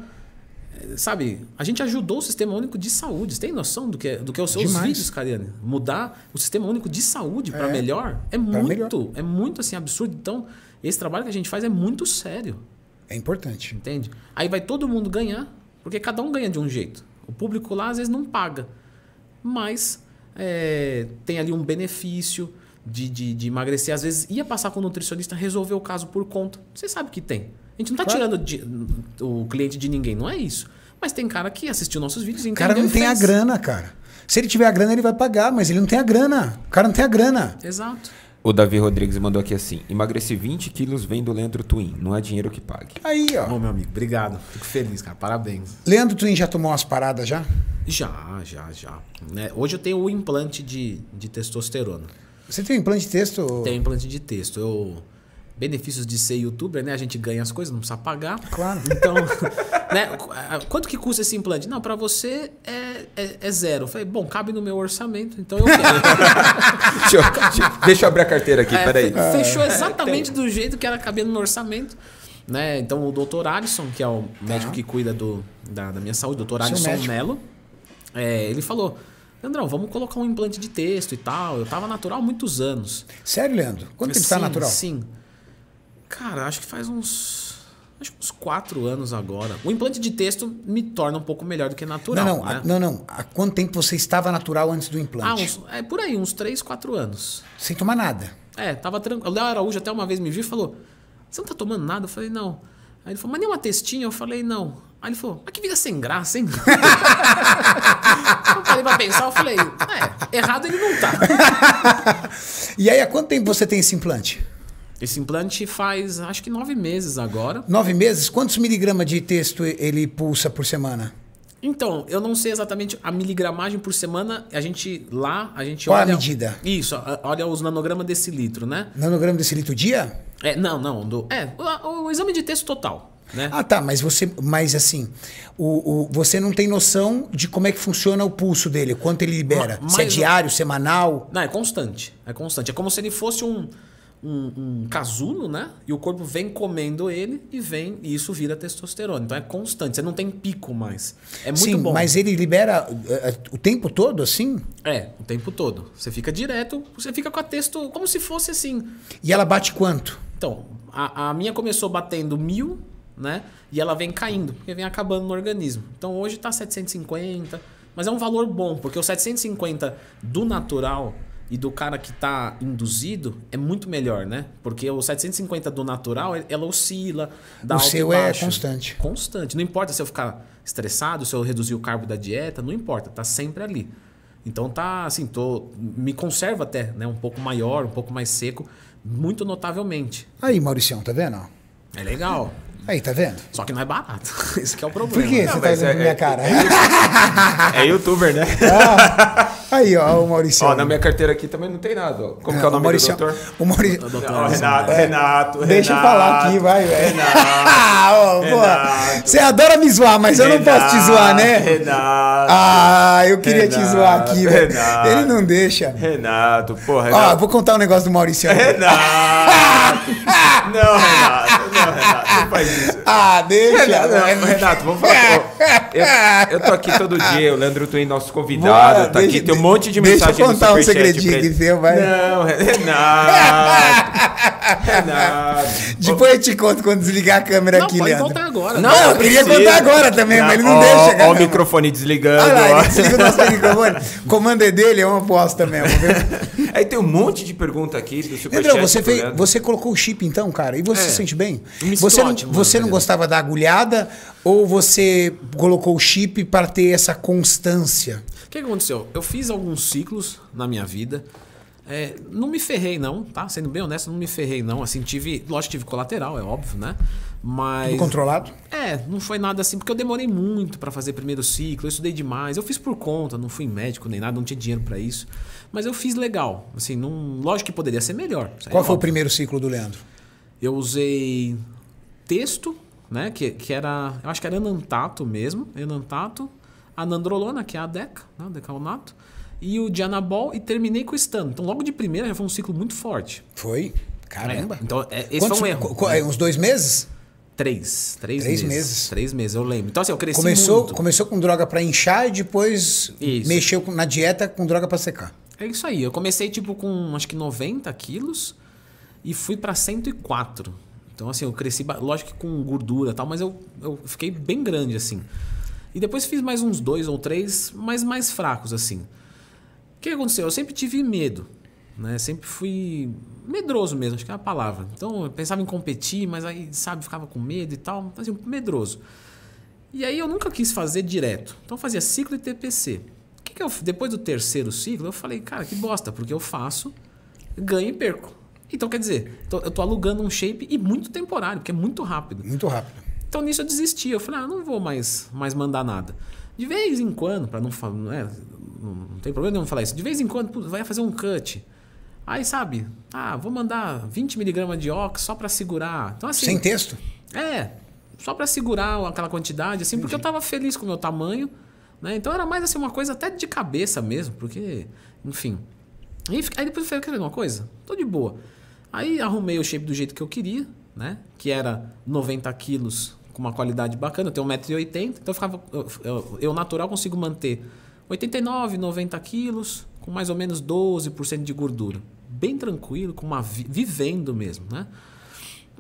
sabe, a gente ajudou o Sistema Único de Saúde. Você tem noção do que, é, do que é os seus Demais. vídeos, Cariane? Mudar o Sistema Único de Saúde é, para melhor é muito, melhor. é muito assim absurdo. Então, esse trabalho que a gente faz é muito sério. É importante. Entende? Aí vai todo mundo ganhar, porque cada um ganha de um jeito. O público lá às vezes não paga mas é, tem ali um benefício de, de, de, emagrecer. Às vezes ia passar com o nutricionista, resolver o caso por conta. Você sabe que tem. A gente não está claro. tirando de, o cliente de ninguém, não é isso. Mas tem cara que assistiu nossos vídeos e O cara não tem a grana, cara. Se ele tiver a grana, ele vai pagar, mas ele não tem a grana. O cara não tem a grana. Exato. O Davi Rodrigues mandou aqui assim: emagreci 20 quilos vendo Leandro Twin. Não é dinheiro que pague. Aí, ó. Bom, meu amigo, obrigado. Fico feliz, cara. Parabéns. Leandro Twin já tomou umas paradas já? Já, já, já. Né? Hoje eu tenho o implante de, de testosterona. Você tem um implante de texto? Tenho implante de texto. Eu benefícios de ser youtuber, né? A gente ganha as coisas, não precisa pagar. Claro. Então, né? Quanto que custa esse implante? Não, para você é, é, é, zero. Eu falei, bom, cabe no meu orçamento, então eu deixa, eu, deixa, eu abrir a carteira aqui, é, peraí. Ah. Fechou é, exatamente do jeito que era caber no meu orçamento. Né? Então, o doutor Alisson, que é o médico tá. que cuida do, da, da minha saúde, doutor Alisson Mello, é, ele falou... Leandrão, vamos colocar um implante de texto e tal. Eu tava natural há muitos anos. Sério, Leandro? Quanto tempo tá sim, tá natural? Sim. Cara, acho que faz uns. Acho que uns quatro anos agora. O implante de texto me torna um pouco melhor do que natural. Não, não. Né? A, não, não. Há quanto tempo você estava natural antes do implante? Ah, uns, é por aí, uns três, quatro anos. Sem tomar nada. É, tava tranquilo. O Léo Araújo até uma vez me viu e falou: Você não tá tomando nada? Eu falei, não. Aí ele falou, mas nem uma testinha? Eu falei, não. Aí ele falou, mas que vida sem graça, hein? eu falei pra pensar, eu falei, é, errado ele não tá. e aí, há quanto tempo você tem esse implante? Esse implante faz, acho que nove meses agora. Nove meses? Quantos miligramas de texto ele pulsa por semana? Então, eu não sei exatamente a miligramagem por semana. A gente lá, a gente Qual olha. Qual a medida? Isso, olha os nanogramas desse litro, né? Nanograma desse litro dia? É, não, não. Do, é, o, o exame de texto total. Né? Ah, tá, mas você. Mas assim, o, o, você não tem noção de como é que funciona o pulso dele, quanto ele libera. Mas, se é diário, semanal. Não, é constante. É constante. É como se ele fosse um um, um, casulo, né? E o corpo vem comendo ele e vem e isso vira testosterona. Então é constante, você não tem pico mais. É muito Sim, bom. Mas ele libera é, é, o tempo todo assim? É, o tempo todo. Você fica direto, você fica com a texto como se fosse assim. E ela bate quanto? Então, a, a minha começou batendo mil, né? E ela vem caindo, porque vem acabando no organismo. Então hoje tá 750, mas é um valor bom, porque o 750 do natural e do cara que está induzido é muito melhor, né? Porque o 750 do natural, ela oscila, dá O seu é constante. Constante. Não importa se eu ficar estressado, se eu reduzir o carbo da dieta, não importa, tá sempre ali. Então tá assim, tô me conserva até, né, um pouco maior, um pouco mais seco, muito notavelmente. Aí, Mauricião, tá vendo? É legal. Aí, tá vendo? Só que não é barato. Isso que é o problema. Por que não, você tá olhando é, minha cara? É, é youtuber, né? Ah, aí, ó, o Maurício. Ó, na minha carteira aqui também não tem nada. Como é, que é o nome Maurício, do doutor? É o Maurício. O doutor, não, é assim, Renato, né? Renato, é, Deixa eu falar aqui, vai. Renato, oh, Renato. Você adora me zoar, mas Renato, eu não posso te zoar, né? Renato. Ah, eu queria Renato, te zoar aqui, velho. Ele não deixa. Renato, porra. Renato. Ó, vou contar um negócio do Maurício. Renato. não, Renato. Não, Renato. Não faz ah, deixa. Renato, não, né? Renato vamos falar. É eu, eu tô aqui todo dia, o Leandro Twin, nosso convidado, Boa, tá deixa, aqui, tem um monte de mensagem Deixa eu contar um segredinho pra... que seu, vai. Não, Renato. É, é Renato. É Depois eu te conto quando desligar a câmera não, aqui, pode Leandro. contar agora. Não, não eu queria contar agora também, não, mas ele não ó, deixa. Ó, o microfone desligando. Olha lá, ó. desliga o nosso microfone. Comando dele é uma aposta mesmo, Aí tem um monte de pergunta aqui do Superchat. Leandro, você, fez, você colocou o chip então, cara, e você é. se sente bem? Me você não, você não gostava da agulhada? Ou você colocou o chip para ter essa constância? O que aconteceu? Eu fiz alguns ciclos na minha vida. É, não me ferrei, não, tá? Sendo bem honesto, não me ferrei, não. Assim, tive. Lógico, tive colateral, é óbvio, né? Mas. Tudo controlado? É, não foi nada assim, porque eu demorei muito para fazer primeiro ciclo, eu estudei demais. Eu fiz por conta, não fui médico nem nada, não tinha dinheiro para isso. Mas eu fiz legal. Assim, não, lógico que poderia ser melhor. Qual é foi óbvio. o primeiro ciclo do Leandro? Eu usei texto né? Que, que era, eu acho que era enantato mesmo, enantato, a nandrolona, que é a deca, né? e o dianabol e terminei com o estano. Então logo de primeira já foi um ciclo muito forte. Foi, caramba. É, então é, esse Quantos, foi um erro. né? É, uns dois meses? Três. Três, três meses. meses. Três meses, eu lembro. Então, assim, eu cresci começou, muito. Começou com droga para inchar e depois isso. mexeu na dieta com droga para secar. É isso aí. Eu comecei, tipo, com acho que 90 quilos e fui para 104. Então, assim, eu cresci, lógico que com gordura e tal, mas eu, eu fiquei bem grande, assim. E depois fiz mais uns dois ou três, mas mais fracos, assim. O que aconteceu? Eu sempre tive medo, né? Sempre fui medroso mesmo, acho que é a palavra. Então, eu pensava em competir, mas aí, sabe, ficava com medo e tal. Então, assim, medroso. E aí eu nunca quis fazer direto. Então, eu fazia ciclo e TPC. Que que eu, depois do terceiro ciclo, eu falei, cara, que bosta, porque eu faço, ganho e perco. Então, quer dizer, tô, eu tô alugando um shape e muito temporário, porque é muito rápido. Muito rápido. Então, nisso eu desisti. Eu falei, ah, não vou mais, mais mandar nada. De vez em quando, para não falar, não, é, não, não, tem problema nenhum falar isso, de vez em quando vai fazer um cut. Aí, sabe, ah, vou mandar 20 miligramas de ox só para segurar. Então, assim, Sem texto? É, só para segurar aquela quantidade, assim, porque eu tava feliz com o meu tamanho. Né? Então era mais assim uma coisa até de cabeça mesmo, porque, enfim. Aí, aí depois eu falei, quer ver uma coisa? Tô de boa. Aí arrumei o shape do jeito que eu queria, né? Que era 90 quilos com uma qualidade bacana. Eu tenho 1,80m, então eu, ficava, eu, eu, natural consigo manter 89, 90 quilos com mais ou menos 12% de gordura. Bem tranquilo, com uma vivendo mesmo, né?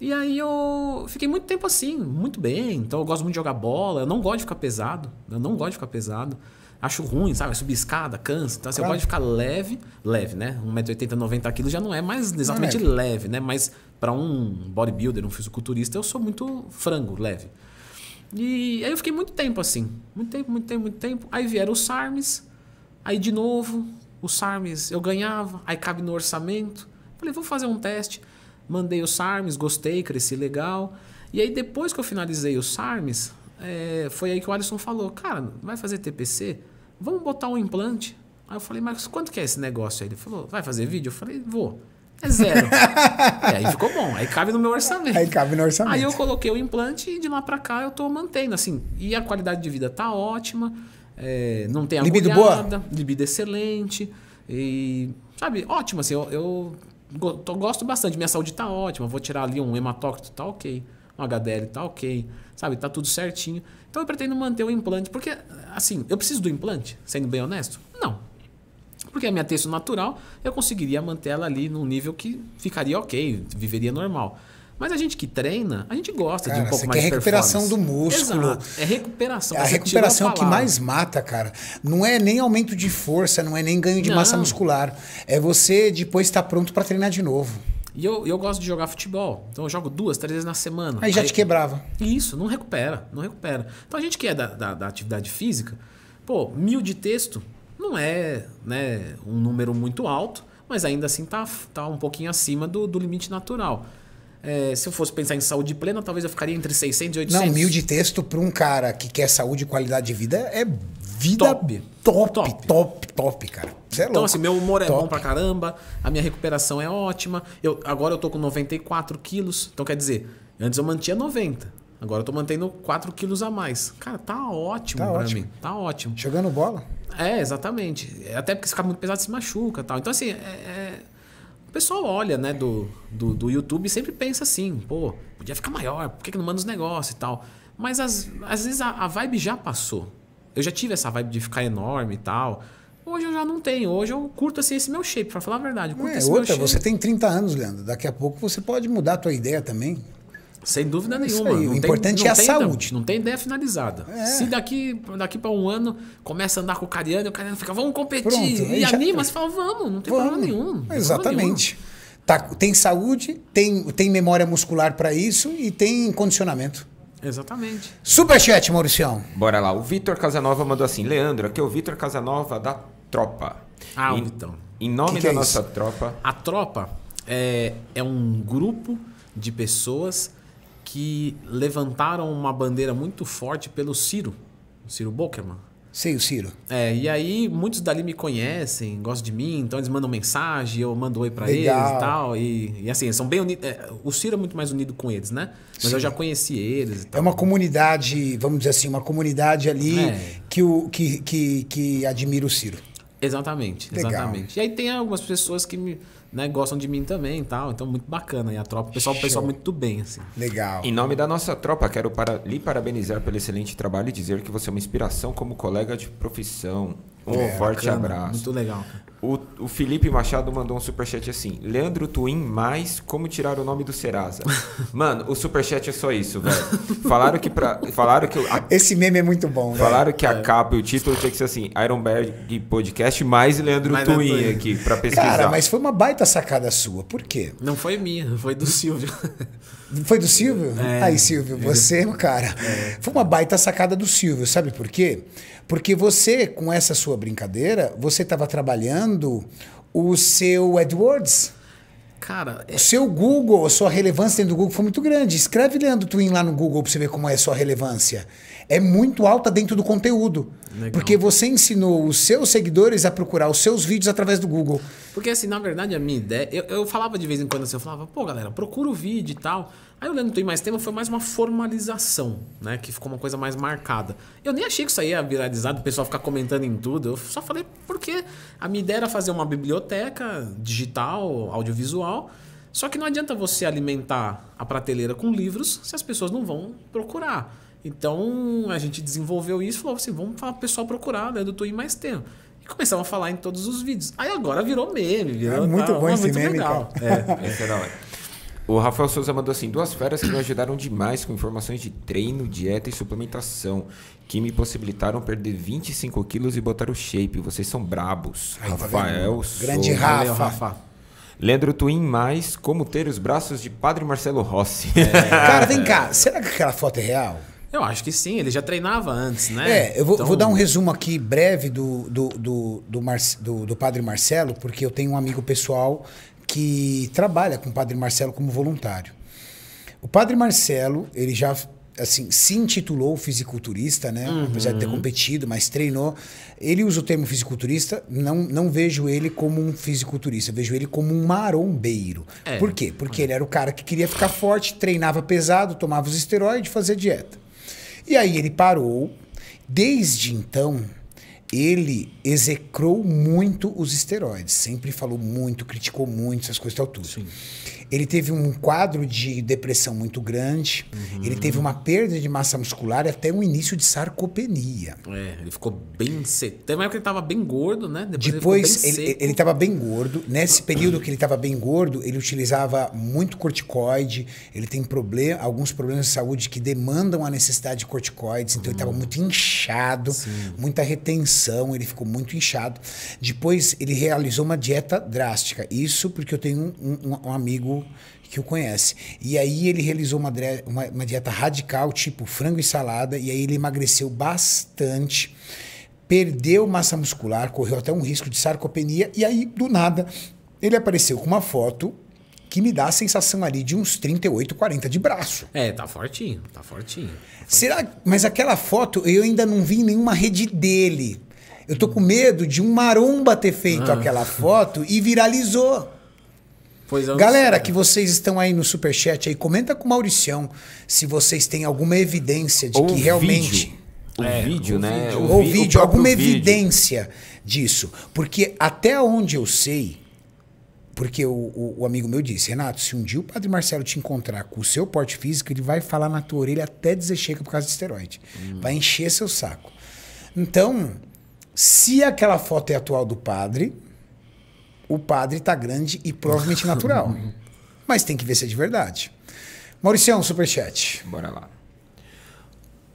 E aí eu fiquei muito tempo assim, muito bem. Então eu gosto muito de jogar bola, eu não gosto de ficar pesado, eu não gosto de ficar pesado acho ruim, sabe? Subir escada, cansa. Então, assim, claro. pode ficar leve, leve, né? 1,80m, 90kg já não é mais exatamente é leve. leve, né? Mas para um bodybuilder, um fisiculturista, eu sou muito frango, leve. E aí eu fiquei muito tempo assim. Muito tempo, muito tempo, muito tempo. Aí vieram os SARMs. Aí de novo, os SARMs eu ganhava. Aí cabe no orçamento. Falei, vou fazer um teste. Mandei os SARMs, gostei, cresci legal. E aí depois que eu finalizei os SARMs, é, foi aí que o Alisson falou, cara, vai fazer TPC? Vamos botar um implante. Aí eu falei, Marcos, quanto que é esse negócio? Aí ele falou, vai fazer vídeo? Eu falei, vou. É zero. aí ficou bom. Aí cabe no meu orçamento. Aí cabe no orçamento. Aí eu coloquei o implante e de lá para cá eu tô mantendo, assim. E a qualidade de vida tá ótima. É, não tem libido agulhada. Boa. Libido excelente. E, sabe, ótimo, assim. Eu, eu, eu gosto bastante. Minha saúde tá ótima. Vou tirar ali um hematócrito, tá ok. Um HDL tá ok sabe? Tá tudo certinho. Então eu pretendo manter o implante, porque, assim, eu preciso do implante, sendo bem honesto? Não. Porque a é minha texto natural, eu conseguiria manter ela ali num nível que ficaria ok, viveria normal. Mas a gente que treina, a gente gosta cara, de um pouco mais é de recuperação do músculo. Exato. É recuperação. É a recuperação é que mais mata, cara. Não é nem aumento de força, não é nem ganho de não. massa muscular. É você depois estar tá pronto para treinar de novo. E eu, eu gosto de jogar futebol. Então eu jogo duas, três vezes na semana. Aí já Aí, te quebrava. Isso, não recupera, não recupera. Então a gente que é da, da, da atividade física, pô, mil de texto não é né, um número muito alto, mas ainda assim tá, tá um pouquinho acima do, do limite natural. É, se eu fosse pensar em saúde plena, talvez eu ficaria entre 600 e 800. Não, mil de texto para um cara que quer saúde e qualidade de vida é vida top. Top, top, top, top cara. Você é então, louco. assim, meu humor é top. bom pra caramba, a minha recuperação é ótima. Eu, agora eu tô com 94 quilos. Então, quer dizer, antes eu mantinha 90. Agora eu tô mantendo 4 quilos a mais. Cara, tá ótimo tá pra ótimo. mim. Tá ótimo. Jogando bola? É, exatamente. É até porque se ficar muito pesado, se machuca tal. Então, assim, é, é... o pessoal olha, né, do, do, do YouTube e sempre pensa assim, pô, podia ficar maior, por que, que não manda os negócios e tal? Mas às vezes a, a vibe já passou. Eu já tive essa vibe de ficar enorme e tal. Hoje eu já não tenho. Hoje eu curto assim, esse meu shape, para falar a verdade. Eu é, esse outra, você tem 30 anos, Leandro. Daqui a pouco você pode mudar a tua ideia também. Sem dúvida é nenhuma. Aí, o tem, importante é a tem, saúde. Não, não, tem ideia finalizada. É. Se daqui, daqui para um ano começa a andar com o Cariano e o Cariano fica, vamos competir. Pronto, e já... mim você fala, vamos, não tem vamos. problema nenhum. Exatamente. Problema nenhum. Tá, tem saúde, tem, tem memória muscular para isso e tem condicionamento. Exatamente. Superchat, Mauricião. Bora lá. O Vitor Casanova mandou assim: Leandro, aqui é o Vitor Casanova da Tropa. Ah, em, então. Em nome que que da é nossa isso? tropa. A Tropa é, é um grupo de pessoas que levantaram uma bandeira muito forte pelo Ciro, Ciro Bokerman. Sei o Ciro. É, e aí muitos dali me conhecem, gostam de mim, então eles mandam mensagem, eu mando oi pra eles e tal. E, e assim, são bem unidos. É, o Ciro é muito mais unido com eles, né? Mas Sim. eu já conheci eles e é tal. É uma comunidade, vamos dizer assim, uma comunidade ali é. que, o, que, que, que admira o Ciro. Exatamente, Legal. exatamente. E aí tem algumas pessoas que me né, gostam de mim também e tal. Então, muito bacana. E a tropa, o pessoal, pessoal muito bem, assim. Legal. Em nome da nossa tropa, quero para, lhe parabenizar pelo excelente trabalho e dizer que você é uma inspiração como colega de profissão. Um é, forte bacana, abraço. Muito legal. O, o, Felipe Machado mandou um superchat assim: Leandro Twin mais como tirar o nome do Serasa. Mano, o superchat é só isso, velho. Falaram que para falaram que a, esse meme é muito bom. Falaram que a é. capa e o título tinha que ser assim: Ironberg Podcast mais Leandro mais Twin, aqui para pesquisar. Cara, mas foi uma baita sacada sua. Por quê? Não foi minha, foi do Silvio. Foi do Silvio? É. Aí, Silvio, você é cara. É. Foi uma baita sacada do Silvio, sabe por quê? Porque você, com essa sua brincadeira, você estava trabalhando o seu AdWords. Cara, é... o seu Google, a sua relevância dentro do Google foi muito grande. Escreve Leandro Twin lá no Google para você ver como é a sua relevância é muito alta dentro do conteúdo. Legal. Porque você ensinou os seus seguidores a procurar os seus vídeos através do Google. Porque, assim, na verdade, a minha ideia. Eu, eu falava de vez em quando assim, eu falava, pô, galera, procura o vídeo e tal. Aí eu lendo Tem Mais Tema foi mais uma formalização, né? Que ficou uma coisa mais marcada. Eu nem achei que isso aí ia viralizar, o pessoal ficar comentando em tudo. Eu só falei porque a minha ideia era fazer uma biblioteca digital, audiovisual. Só que não adianta você alimentar a prateleira com livros se as pessoas não vão procurar. Então a gente desenvolveu isso e falou assim: vamos falar pro pessoal procurar, né? Do Twin mais tempo. E começamos a falar em todos os vídeos. Aí agora virou meme, virou. É muito tá, bom é esse meme, legal. Cara. É, é da hora. O Rafael Souza mandou assim: duas feras que me ajudaram demais com informações de treino, dieta e suplementação, que me possibilitaram perder 25 quilos e botar o shape. Vocês são brabos. Tá Rafael Souza. Grande Rafa. Rafa. Leandro Twin mais como ter os braços de Padre Marcelo Rossi. É. Cara, vem cá. Será que aquela foto é real? Eu acho que sim, ele já treinava antes, né? É, eu vou, então... vou dar um resumo aqui breve do, do, do, do, Mar, do, do Padre Marcelo, porque eu tenho um amigo pessoal que trabalha com o Padre Marcelo como voluntário. O Padre Marcelo, ele já assim, se intitulou fisiculturista, né? Uhum. Apesar de ter competido, mas treinou. Ele usa o termo fisiculturista, não, não vejo ele como um fisiculturista, vejo ele como um marombeiro. É. Por quê? Porque é. ele era o cara que queria ficar forte, treinava pesado, tomava os esteroides e fazia dieta. E aí ele parou. Desde então, ele execrou muito os esteroides. Sempre falou muito, criticou muito essas coisas tal, tudo. Sim. Ele teve um quadro de depressão muito grande, uhum. ele teve uma perda de massa muscular e até um início de sarcopenia. É, ele ficou bem seco. uma época que ele estava bem gordo, né? Depois, Depois ele estava bem, bem gordo. Nesse período que ele estava bem gordo, ele utilizava muito corticoide, ele tem problema, alguns problemas de saúde que demandam a necessidade de corticoides, então ele estava uhum. muito inchado, Sim. muita retenção, ele ficou muito inchado. Depois ele realizou uma dieta drástica. Isso porque eu tenho um, um, um amigo que o conhece. E aí ele realizou uma, uma, uma, dieta radical, tipo frango e salada, e aí ele emagreceu bastante, perdeu massa muscular, correu até um risco de sarcopenia, e aí, do nada, ele apareceu com uma foto que me dá a sensação ali de uns 38, 40 de braço. É, tá fortinho, tá fortinho. Tá fortinho. Será? Mas aquela foto eu ainda não vi em nenhuma rede dele. Eu tô com medo de um maromba ter feito ah. aquela foto e viralizou. É, Galera, sei. que vocês estão aí no superchat aí, comenta com o Mauricião se vocês têm alguma evidência de Ou que realmente. O é, vídeo, o né? Vídeo. Ou vídeo, alguma vídeo. evidência disso. Porque até onde eu sei, porque o, o, o, amigo meu disse, Renato, se um dia o Padre Marcelo te encontrar com o seu porte físico, ele vai falar na tua orelha até dizer chega por causa de esteroide. Hum. Vai encher seu saco. Então, se aquela foto é atual do padre, o padre tá grande e provavelmente natural. Mas tem que ver se é de verdade. Mauricião, superchat. Bora lá.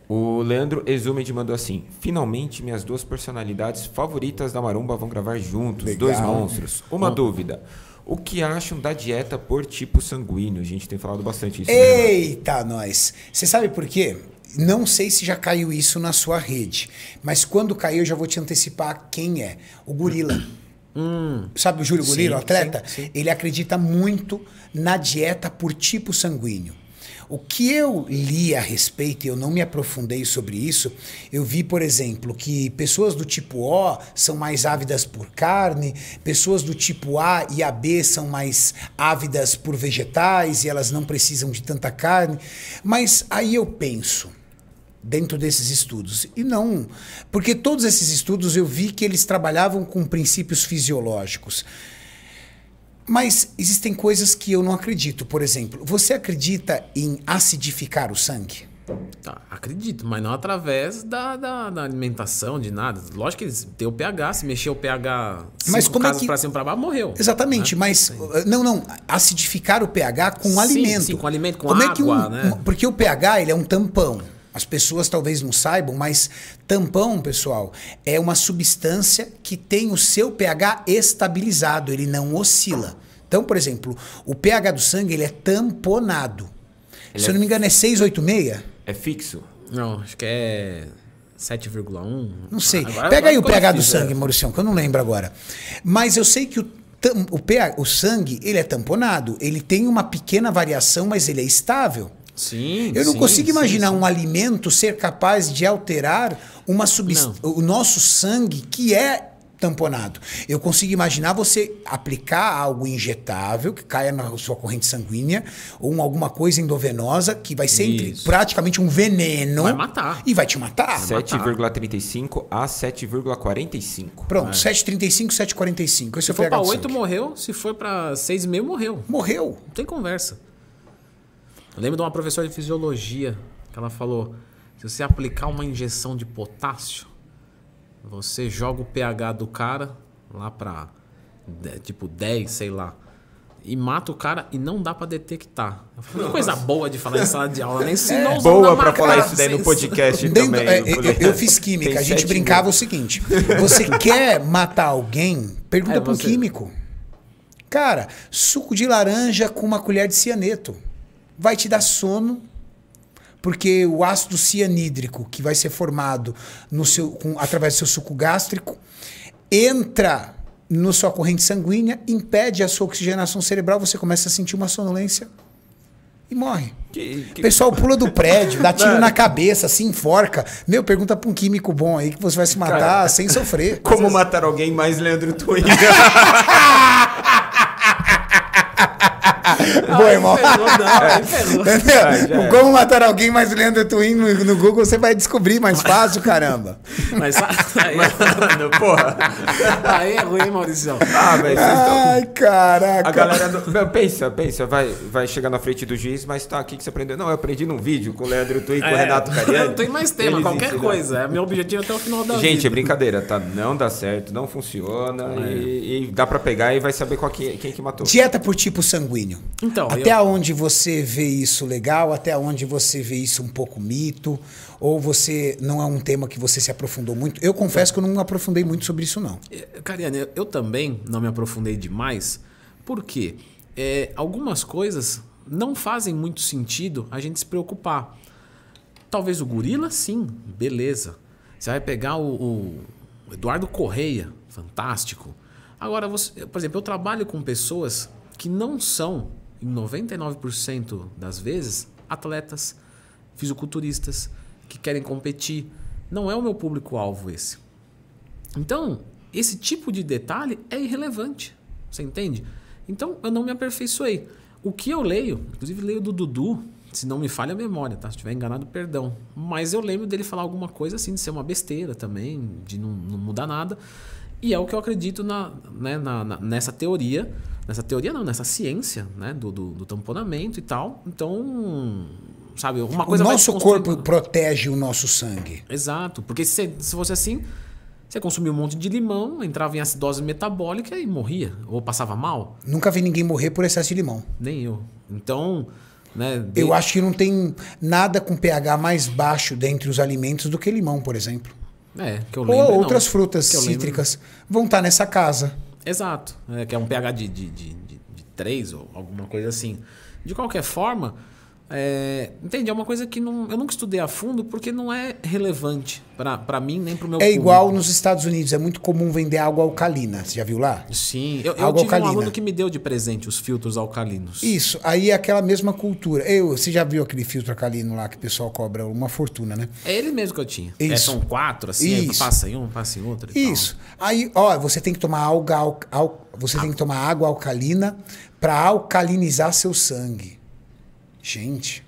O Leandro Exumed mandou assim: Finalmente minhas duas personalidades favoritas da marumba vão gravar juntos, Legal. dois monstros. Uma hum. dúvida. O que acham da dieta por tipo sanguíneo? A gente tem falado bastante isso. Né, Eita, né, nós! Você sabe por quê? Não sei se já caiu isso na sua rede, mas quando caiu, eu já vou te antecipar quem é. O gorila. Hum. Sabe o Júlio Gulino, atleta? Sim, sim. Ele acredita muito na dieta por tipo sanguíneo. O que eu li a respeito, e eu não me aprofundei sobre isso, eu vi, por exemplo, que pessoas do tipo O são mais ávidas por carne, pessoas do tipo A e AB são mais ávidas por vegetais e elas não precisam de tanta carne. Mas aí eu penso, dentro desses estudos. E não, porque todos esses estudos eu vi que eles trabalhavam com princípios fisiológicos. Mas existem coisas que eu não acredito. Por exemplo, você acredita em acidificar o sangue? Tá, acredito, mas não através da, da, da, alimentação, de nada. Lógico que eles o pH, se mexer o pH mas como é que... pra cima pra baixo, morreu. Exatamente, né? mas. Sim. Uh, não, não. Acidificar o pH com sim, alimento. Sim, com alimento, com como água, é que um, né? Porque o pH ele é um tampão. As pessoas talvez não saibam, mas tampão, pessoal, é uma substância que tem o seu pH estabilizado, ele não oscila. Então, por exemplo, o pH do sangue ele é tamponado. Ele Se eu é não me engano, é 686? É fixo? Não, acho que é 7,1. Não sei. Ah, agora, Pega agora aí o pH do sangue, é. Maurício, que eu não lembro agora. Mas eu sei que o o, pH, o sangue ele é tamponado, ele tem uma pequena variação, mas ele é estável. Sim. Eu não sim, consigo imaginar sim, sim. um alimento ser capaz de alterar uma o nosso sangue que é tamponado. Eu consigo imaginar você aplicar algo injetável que caia na sua corrente sanguínea ou alguma coisa endovenosa que vai ser entre, praticamente um veneno. Vai matar. E vai te matar. 7,35 a 7,45. Pronto, é. 7,35, 7,45. Se foi para 8, morreu. Se foi para 6,5, morreu. Morreu. Não tem conversa. Eu lembro de uma professora de fisiologia que ela falou: se você aplicar uma injeção de potássio, você joga o pH do cara lá para tipo 10, sei lá, e mata o cara e não dá para detectar. coisa boa de falar em sala de aula, nem se não é, Boa para falar isso daí no podcast dentro, também. É, eu, eu, fiz química, a gente brincava mil. o seguinte: você quer matar alguém? Pergunta é, pro você... químico. Cara, suco de laranja com uma colher de cianeto vai te dar sono, porque o ácido cianídrico que vai ser formado no seu, com, através do seu suco gástrico entra na sua corrente sanguínea, impede a sua oxigenação cerebral, você começa a sentir uma sonolência e morre. Que, que... pessoal pula do prédio, dá tiro na cabeça, se enforca. Meu, pergunta pra um químico bom aí que você vai se matar Cara, sem sofrer. Como Vocês... matar alguém mais Leandro Twinga? Boa, irmão. É. Entendeu? Ah, Como matar alguém mais Leandro Twin no, no, Google, você vai descobrir mais fácil, caramba. Mas aí, é mano, porra. Aí é ruim, Maurício. Ah, velho. Então. Ai, caraca. A galera. Do... pensa, pensa, vai, vai chegar na frente do juiz, mas tá aqui que você aprendeu. Não, eu aprendi num vídeo com o Leandro Twin, com o é. Renato Cariani. Tem mais tema, Eles qualquer ensinam. coisa. É meu objetivo até o final da Gente, vida. Gente, é brincadeira, tá? Não dá certo, não funciona. É. E, e, dá pra pegar e vai saber qual que, quem que matou. Dieta por tipo sanguíneo. Então, até eu... onde você vê isso legal, até onde você vê isso um pouco mito, ou você não é um tema que você se aprofundou muito? Eu confesso é. que eu não aprofundei muito sobre isso não. É, Cariane, eu também não me aprofundei demais, porque é, algumas coisas não fazem muito sentido a gente se preocupar. Talvez o gorila, sim, beleza. Você vai pegar o, o Eduardo Correia, fantástico. Agora, você, por exemplo, eu trabalho com pessoas que não são em 99% das vezes, atletas, fisiculturistas que querem competir. Não é o meu público-alvo esse. Então, esse tipo de detalhe é irrelevante. Você entende? Então, eu não me aperfeiçoei. O que eu leio, inclusive leio do Dudu, se não me falha a memória, tá? Se estiver enganado, perdão. Mas eu lembro dele falar alguma coisa assim, de ser uma besteira também, de não, não mudar nada. E é o que eu acredito na, né, na, na nessa teoria nessa teoria não, nessa ciência, né, do, do, do tamponamento e tal. Então, sabe, alguma coisa. O nosso corpo protege o nosso sangue. Exato, porque se, se fosse assim, você consumia um monte de limão, entrava em acidose metabólica e morria, ou passava mal. Nunca vi ninguém morrer por excesso de limão. Nem eu. Então, né? De... Eu acho que não tem nada com pH mais baixo dentre os alimentos do que limão, por exemplo. É, que eu lembro. Ou outras não. frutas cítricas vão estar tá nessa casa. Exato. É, que é um pH de, de, de, de 3 ou alguma coisa assim. De qualquer forma, é, entende? É uma coisa que não, eu nunca estudei a fundo porque não é relevante para mim nem para o meu É público. igual nos Estados Unidos, é muito comum vender água alcalina. Você já viu lá? Sim, eu, eu tive alcalina. um aluno que me deu de presente os filtros alcalinos. Isso, aí é aquela mesma cultura. Eu, você já viu aquele filtro alcalino lá que o pessoal cobra uma fortuna, né? É ele mesmo que eu tinha. É, Isso. É, são quatro, assim, passa em um, passa em outro. Isso. Tal. Aí, ó, você tem que tomar alga, al, al, você tem que tomar água alcalina para alcalinizar seu sangue. Gente.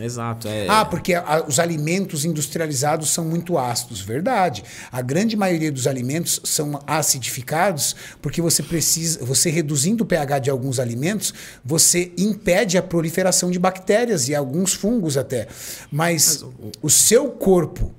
Exato. É... Ah, porque a, os alimentos industrializados são muito ácidos. Verdade. A grande maioria dos alimentos são acidificados porque você precisa. Você reduzindo o pH de alguns alimentos, você impede a proliferação de bactérias e alguns fungos até. Mas, Mas o... o seu corpo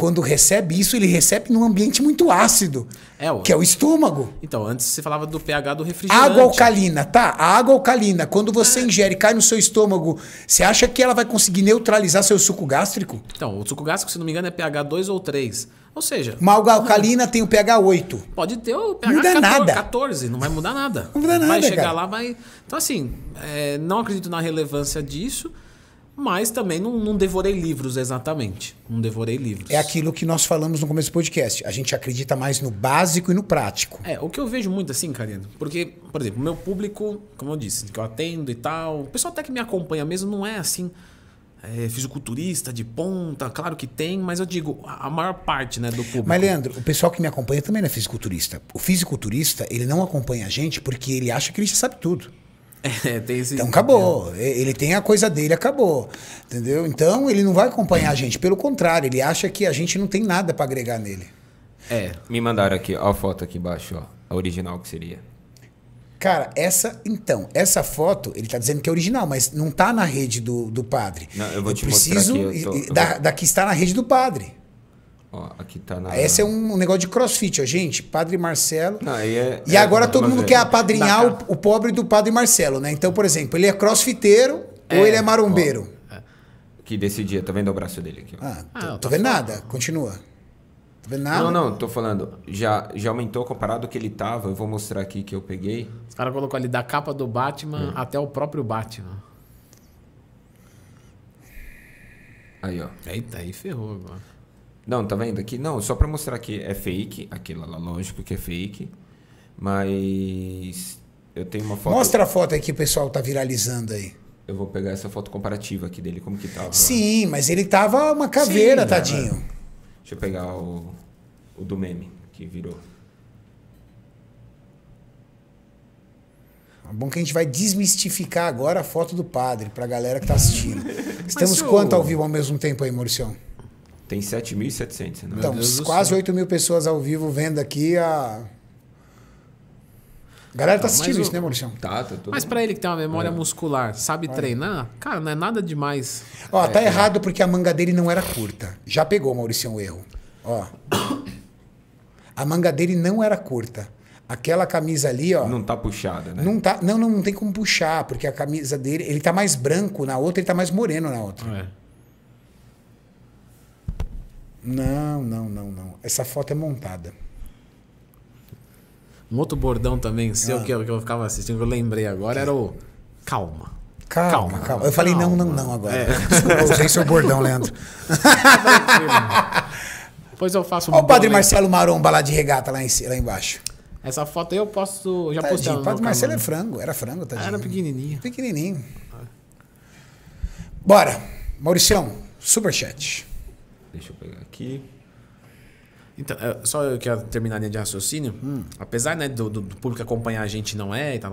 quando recebe isso, ele recebe num ambiente muito ácido, é, que é o estômago. Então, antes você falava do pH do refrigerante. Água alcalina, tá? A água alcalina, quando você é. ingere cai no seu estômago, você acha que ela vai conseguir neutralizar seu suco gástrico? Então, o suco gástrico, se não me engano, é pH 2 ou 3. Ou seja. Uma água alcalina tem o pH 8. Pode ter o pH muda 14, nada. 14, não vai mudar nada. Não muda nada. Vai chegar cara. lá, vai. Então, assim, é, não acredito na relevância disso mas também não, não, devorei livros exatamente. Não devorei livros. É aquilo que nós falamos no começo do podcast. A gente acredita mais no básico e no prático. É, o que eu vejo muito assim, Karina, porque, por exemplo, meu público, como eu disse, que eu atendo e tal, o pessoal até que me acompanha mesmo não é assim. É, fisiculturista de ponta, claro que tem, mas eu digo, a maior parte né, do público. Mas, Leandro, o pessoal que me acompanha também não é fisiculturista. O fisiculturista, ele não acompanha a gente porque ele acha que ele já sabe tudo. É, tem esse então acabou. É. Ele tem a coisa dele, acabou. Entendeu? Então ele não vai acompanhar a gente. Pelo contrário, ele acha que a gente não tem nada para agregar nele. É, me mandaram aqui, ó, a foto aqui embaixo, ó. A original que seria. Cara, essa. Então, essa foto, ele tá dizendo que é original, mas não tá na rede do, do padre. Não, eu vou eu te preciso mostrar aqui, eu tô, da, eu vou... da que está na rede do padre. Ó, aqui tá na... Essa é um negócio de crossfit, ó, gente. Padre Marcelo. é, e é agora todo mundo quer apadrinhar o, o, pobre do Padre Marcelo, né? Então, por exemplo, ele é crossfiteiro é, ou ele é marombeiro? Ó, é. que decidia. tá vendo o braço dele aqui? Ó. Ah, tô, ah, tô, tô vendo nada. Continua. Tô tá vendo nada. Não, não, tô falando. Já, já aumentou comparado ao que ele tava. Eu vou mostrar aqui que eu peguei. Os caras colocou ali da capa do Batman hum. até o próprio Batman. Aí, ó. Eita, aí ferrou agora. Não, tá vendo aqui? Não, só para mostrar que é fake, aquilo lá, lógico que é fake, mas eu tenho uma foto. Mostra a foto aí que o pessoal tá viralizando aí. Eu vou pegar essa foto comparativa aqui dele, como que tava. Sim, mas ele tava uma caveira, Sim, tadinho. Né? Deixa eu pegar o, o do meme que virou. É bom que a gente vai desmistificar agora a foto do padre pra galera que tá assistindo. Estamos eu... quanto ao vivo ao mesmo tempo aí, Maurício? Tem 7.700. Né? Então, quase 8 mil pessoas ao vivo vendo aqui a. galera tá, tá assistindo isso, né, Maurício Tá, tá Mas para ele que tem uma memória é. muscular, sabe é. treinar, cara, não é nada demais. Ó, tá é, tá errado porque a manga dele não era curta. Já pegou, Maurício o erro. Ó. A manga dele não era curta. Aquela camisa ali, ó. Não tá puxada, né? Não, tá, não, não, não tem como puxar, porque a camisa dele. Ele tá mais branco na outra, ele tá mais moreno na outra. É. Não, não, não, não. Essa foto é montada. Um outro bordão também seu ah. que, eu, que eu ficava assistindo, que eu lembrei agora, era o calma. Calma, calma. calma. Eu falei calma. não, não, não agora. É. Usei seu bordão, Leandro. Depois eu faço um Olha o padre Marcelo Maromba lá de regata lá, em, lá embaixo. Essa foto eu posso. Já postei. O padre Marcelo é frango, era frango, tá? era pequenininho. Pequenininho. Bora. Mauricião, superchat. Deixa eu pegar aqui. Então, é, só eu quero terminar a linha de raciocínio. Hum. Apesar né, do, do, público acompanhar a gente não é e tal,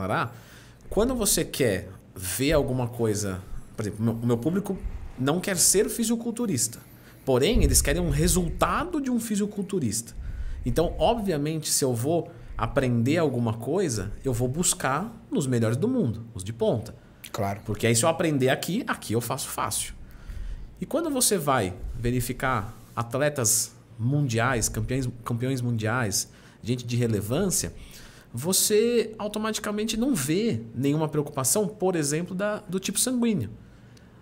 quando você quer ver alguma coisa, por exemplo, o meu, meu, público não quer ser fisiculturista, porém eles querem um resultado de um fisiculturista. Então, obviamente, se eu vou aprender alguma coisa, eu vou buscar nos melhores do mundo, os de ponta. Claro. Porque aí se eu aprender aqui, aqui eu faço fácil. E quando você vai verificar atletas mundiais, campeões, campeões mundiais, gente de relevância, você automaticamente não vê nenhuma preocupação, por exemplo, da, do tipo sanguíneo.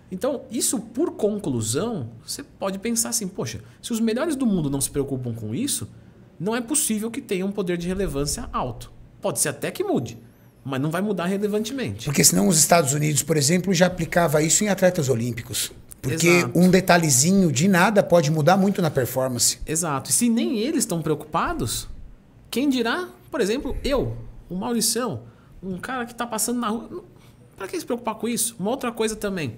Então, isso por conclusão, você pode pensar assim: poxa, se os melhores do mundo não se preocupam com isso, não é possível que tenha um poder de relevância alto. Pode ser até que mude, mas não vai mudar relevantemente. Porque senão os Estados Unidos, por exemplo, já aplicava isso em atletas olímpicos. Porque Exato. um detalhezinho de nada pode mudar muito na performance. Exato. E se nem eles estão preocupados, quem dirá, por exemplo, eu, o maurição, um cara que está passando na rua. Para que se preocupar com isso? Uma outra coisa também.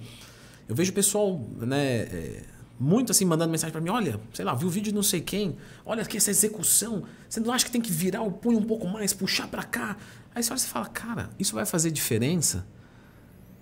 Eu vejo o pessoal, né, é, muito assim, mandando mensagem para mim: olha, sei lá, viu o vídeo de não sei quem, olha aqui essa execução, você não acha que tem que virar o punho um pouco mais, puxar para cá? Aí você olha e fala: cara, isso vai fazer diferença?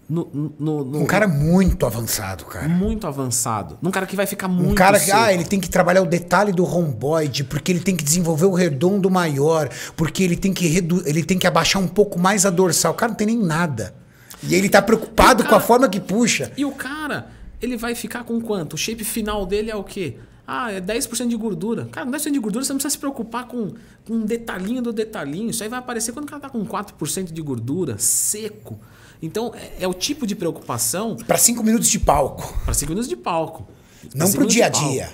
No, no, no, um cara muito avançado, cara. Muito avançado. Um cara que vai ficar muito. Um cara que, seco. ah, ele tem que trabalhar o detalhe do romboide, porque ele tem que desenvolver o redondo maior, porque ele tem que redu ele tem que abaixar um pouco mais a dorsal. O cara não tem nem nada. E ele tá preocupado cara, com a forma que puxa. E o cara, ele vai ficar com quanto? O shape final dele é o quê? Ah, é 10% de gordura. Cara, 10% é de gordura, você não precisa se preocupar com, com um detalhinho do detalhinho. Isso aí vai aparecer quando o cara tá com 4% de gordura, seco. Então, é, é o tipo de preocupação. Para 5 minutos de palco. Para 5 minutos de palco. Não pro dia a dia.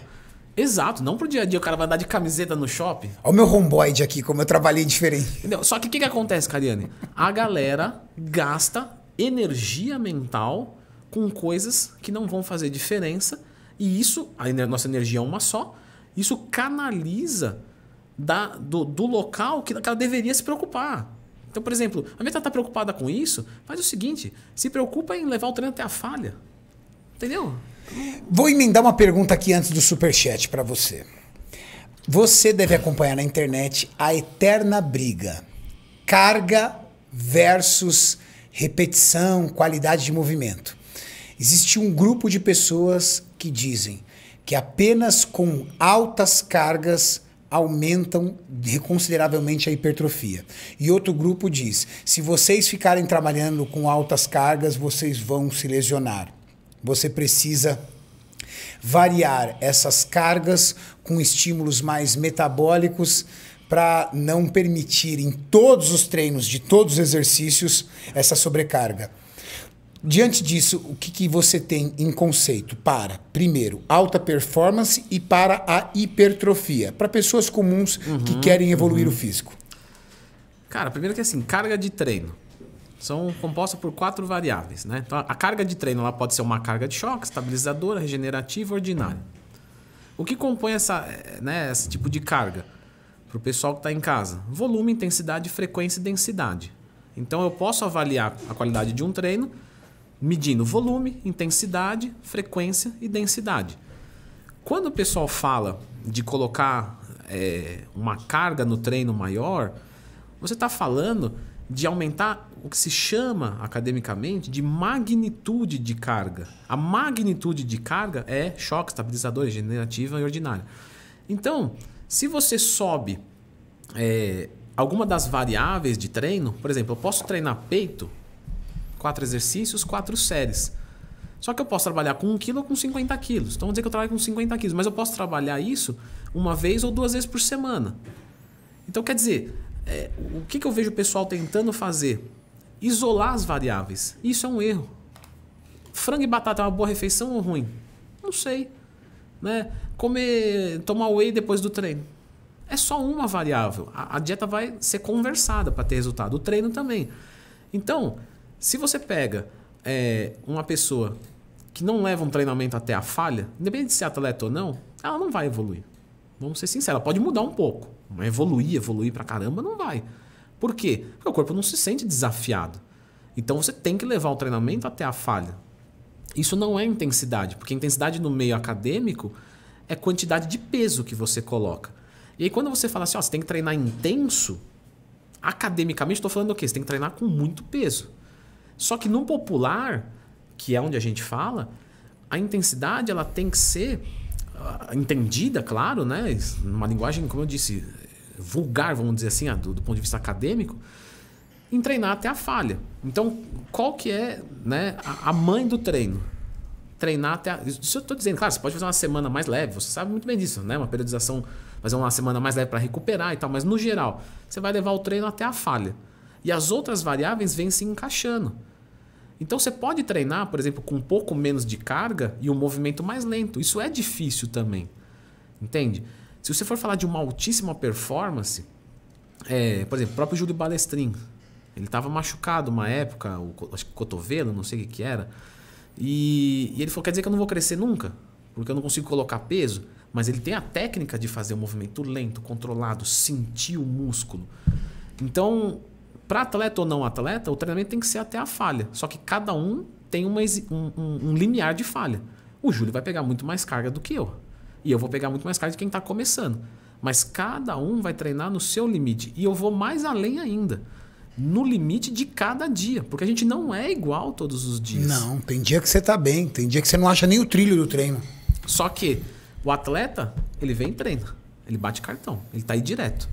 Exato, não pro dia a dia. O cara vai andar de camiseta no shopping. Olha o meu romboide aqui, como eu trabalhei diferente. Entendeu? Só que o que, que acontece, Cariane? A galera gasta energia mental com coisas que não vão fazer diferença e isso, a nossa energia é uma só, isso canaliza da, do, do local que ela deveria se preocupar. Então, por exemplo, a meta está preocupada com isso, faz o seguinte: se preocupa em levar o treino até a falha. Entendeu? Vou emendar uma pergunta aqui antes do superchat para você. Você deve acompanhar na internet a eterna briga: carga versus repetição, qualidade de movimento. Existe um grupo de pessoas que dizem que apenas com altas cargas aumentam consideravelmente a hipertrofia. E outro grupo diz: se vocês ficarem trabalhando com altas cargas, vocês vão se lesionar. Você precisa variar essas cargas com estímulos mais metabólicos para não permitir em todos os treinos de todos os exercícios essa sobrecarga. Diante disso, o que, que você tem em conceito para, primeiro, alta performance e para a hipertrofia, para pessoas comuns uhum, que querem evoluir uhum. o físico? Cara, primeiro que assim, carga de treino são compostas por quatro variáveis, né? Então, a carga de treino ela pode ser uma carga de choque, estabilizadora, regenerativa, ordinária. O que compõe essa, eh, né, esse tipo de carga para o pessoal que está em casa? Volume, intensidade, frequência e densidade. Então eu posso avaliar a qualidade de um treino medindo volume, intensidade, frequência e densidade. Quando o pessoal fala de colocar é, uma carga no treino maior, você está falando de aumentar o que se chama academicamente de magnitude de carga. A magnitude de carga é choque, estabilizador, regenerativa e ordinária. Então, se você sobe é, alguma das variáveis de treino, por exemplo, eu posso treinar peito quatro exercícios, quatro séries. Só que eu posso trabalhar com 1 quilo ou com 50 quilos. Então vamos dizer que eu trabalho com 50 quilos, mas eu posso trabalhar isso uma vez ou duas vezes por semana. Então quer dizer, é, o que, que eu vejo o pessoal tentando fazer? Isolar as variáveis. Isso é um erro. Frango e batata é uma boa refeição ou ruim? Não sei. Né? Comer, tomar whey depois do treino. É só uma variável. A, a dieta vai ser conversada para ter resultado. O treino também. Então, se você pega é, uma pessoa que não leva um treinamento até a falha, independente de ser atleta ou não, ela não vai evoluir. Vamos ser sinceros, ela pode mudar um pouco, mas evoluir, evoluir pra caramba, não vai. Por quê? Porque o corpo não se sente desafiado. Então você tem que levar o treinamento até a falha. Isso não é intensidade, porque intensidade no meio acadêmico é quantidade de peso que você coloca. E aí quando você fala assim, ó, você tem que treinar intenso, academicamente estou falando o quê? Você tem que treinar com muito peso. Só que no popular, que é onde a gente fala, a intensidade ela tem que ser ah, entendida, claro, né? Uma linguagem, como eu disse, vulgar, vamos dizer assim, do, do ponto de vista acadêmico, em treinar até a falha. Então, qual que é né, a mãe do treino? Treinar até a... Isso eu estou dizendo, claro, você pode fazer uma semana mais leve, você sabe muito bem disso, né? Uma periodização, fazer uma semana mais leve para recuperar e tal, mas no geral, você vai levar o treino até a falha. E as outras variáveis vêm se encaixando. Então você pode treinar, por exemplo, com um pouco menos de carga e um movimento mais lento. Isso é difícil também. Entende? Se você for falar de uma altíssima performance, é, por exemplo, o próprio Júlio Balestrin, ele estava machucado uma época, o, acho que cotovelo, não sei o que, que era. E, e ele falou: quer dizer que eu não vou crescer nunca, porque eu não consigo colocar peso. Mas ele tem a técnica de fazer o um movimento lento, controlado, sentir o músculo. Então, para atleta ou não atleta, o treinamento tem que ser até a falha. Só que cada um tem uma, um, um, um limiar de falha. O Júlio vai pegar muito mais carga do que eu. E eu vou pegar muito mais carga de quem está começando. Mas cada um vai treinar no seu limite. E eu vou mais além ainda no limite de cada dia, porque a gente não é igual todos os dias. Não, tem dia que você está bem, tem dia que você não acha nem o trilho do treino. Só que o atleta, ele vem e treina, ele bate cartão, ele está aí direto.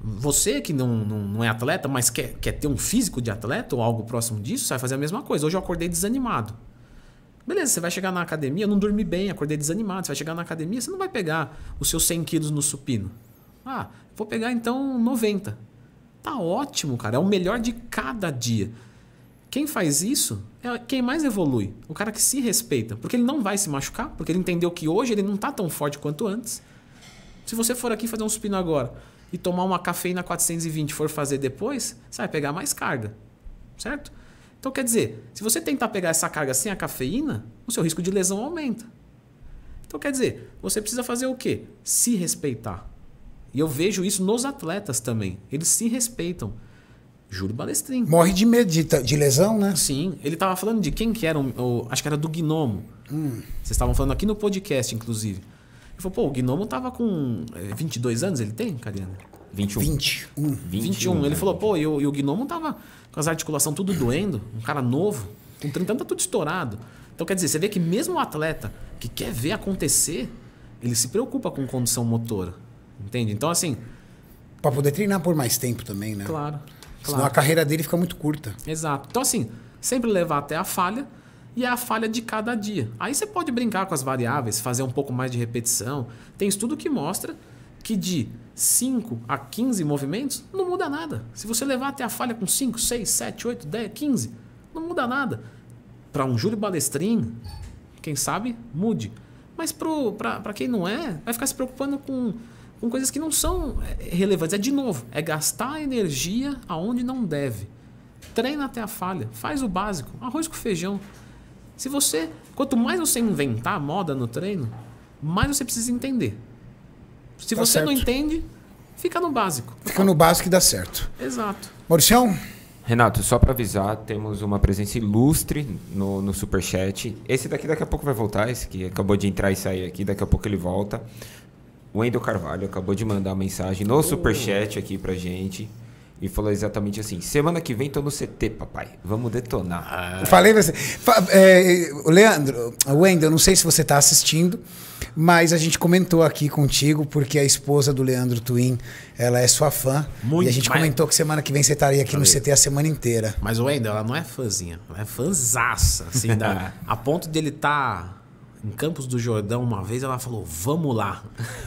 Você que não, não, não, é atleta, mas quer, quer ter um físico de atleta ou algo próximo disso, você vai fazer a mesma coisa. Hoje eu acordei desanimado. Beleza, você vai chegar na academia, eu não dormi bem, acordei desanimado. Você vai chegar na academia, você não vai pegar os seus 100 quilos no supino. Ah, vou pegar então 90. Tá ótimo, cara. É o melhor de cada dia. Quem faz isso é quem mais evolui. O cara que se respeita. Porque ele não vai se machucar, porque ele entendeu que hoje ele não tá tão forte quanto antes. Se você for aqui fazer um supino agora, e tomar uma cafeína 420 for fazer depois, você vai pegar mais carga, certo? Então quer dizer, se você tentar pegar essa carga sem a cafeína, o seu risco de lesão aumenta. Então quer dizer, você precisa fazer o quê? Se respeitar. E eu vejo isso nos atletas também. Eles se respeitam. Júlio Balestrin. Morre de medo de, de, lesão, né? Sim. Ele estava falando de quem que era, o, o, acho que era do Gnomo. Hum. Vocês estavam falando aqui no podcast, inclusive. Ele falou, pô, o Gnomo tava com 22 é, anos, ele tem, Karina? 21. 21. 21. Ele né? falou, pô, e o, e o Gnomo tava com as articulações tudo doendo, um cara novo, com 30 anos tá tudo estourado. Então, quer dizer, você vê que mesmo o atleta que quer ver acontecer, ele se preocupa com condição motora. Entende? Então, assim. Pra poder treinar por mais tempo também, né? Claro. Senão claro. a carreira dele fica muito curta. Exato. Então, assim, sempre levar até a falha e a falha de cada dia. Aí você pode brincar com as variáveis, fazer um pouco mais de repetição. Tem estudo que mostra que de 5 a 15 movimentos não muda nada. Se você levar até a falha com 5, 6, 7, 8, 10, 15, não muda nada. Para um Júlio Balestrin, quem sabe, mude. Mas para quem não é, vai ficar se preocupando com, com coisas que não são é, relevantes. É de novo, é gastar energia aonde não deve. Treina até a falha, faz o básico, arroz com feijão. Se você, quanto mais você inventar moda no treino, mais você precisa entender. Se tá você certo. não entende, fica no básico. Fica no básico e dá certo. Exato. Mauricião? Renato, só para avisar, temos uma presença ilustre no, no Superchat. Esse daqui daqui a pouco vai voltar, esse que acabou de entrar e sair aqui, daqui a pouco ele volta. O Wendel Carvalho acabou de mandar uma mensagem no super oh. Superchat aqui pra gente. E falou exatamente assim: semana que vem tô no CT, papai. Vamos detonar. Ah. Falei pra você. É, Leandro, Wendel, não sei se você tá assistindo, mas a gente comentou aqui contigo, porque a esposa do Leandro Twin, ela é sua fã. Muito E a gente comentou que semana que vem você estaria aqui Falei. no CT a semana inteira. Mas o Wendel, ela não é fãzinha, ela é fãzaça, assim, da, a ponto de ele tá em Campos do Jordão uma vez, ela falou: "Vamos lá".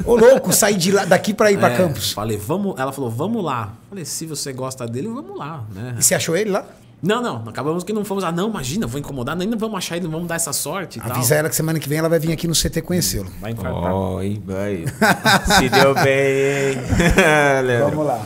Ô louco, saí de lá daqui para ir é, para Campos. Falei: "Vamos", ela falou: "Vamos lá". Falei: "Se você gosta dele, vamos lá", né? E você achou ele lá? Não, não, acabamos que não fomos. Ah, não, imagina, vou incomodar, ainda vamos achar ele, não vamos dar essa sorte. Avisa tal. ela que semana que vem ela vai vir aqui no CT conhecê-lo. Vai encartar. Oi, vai. Se deu bem, hein? vamos lá.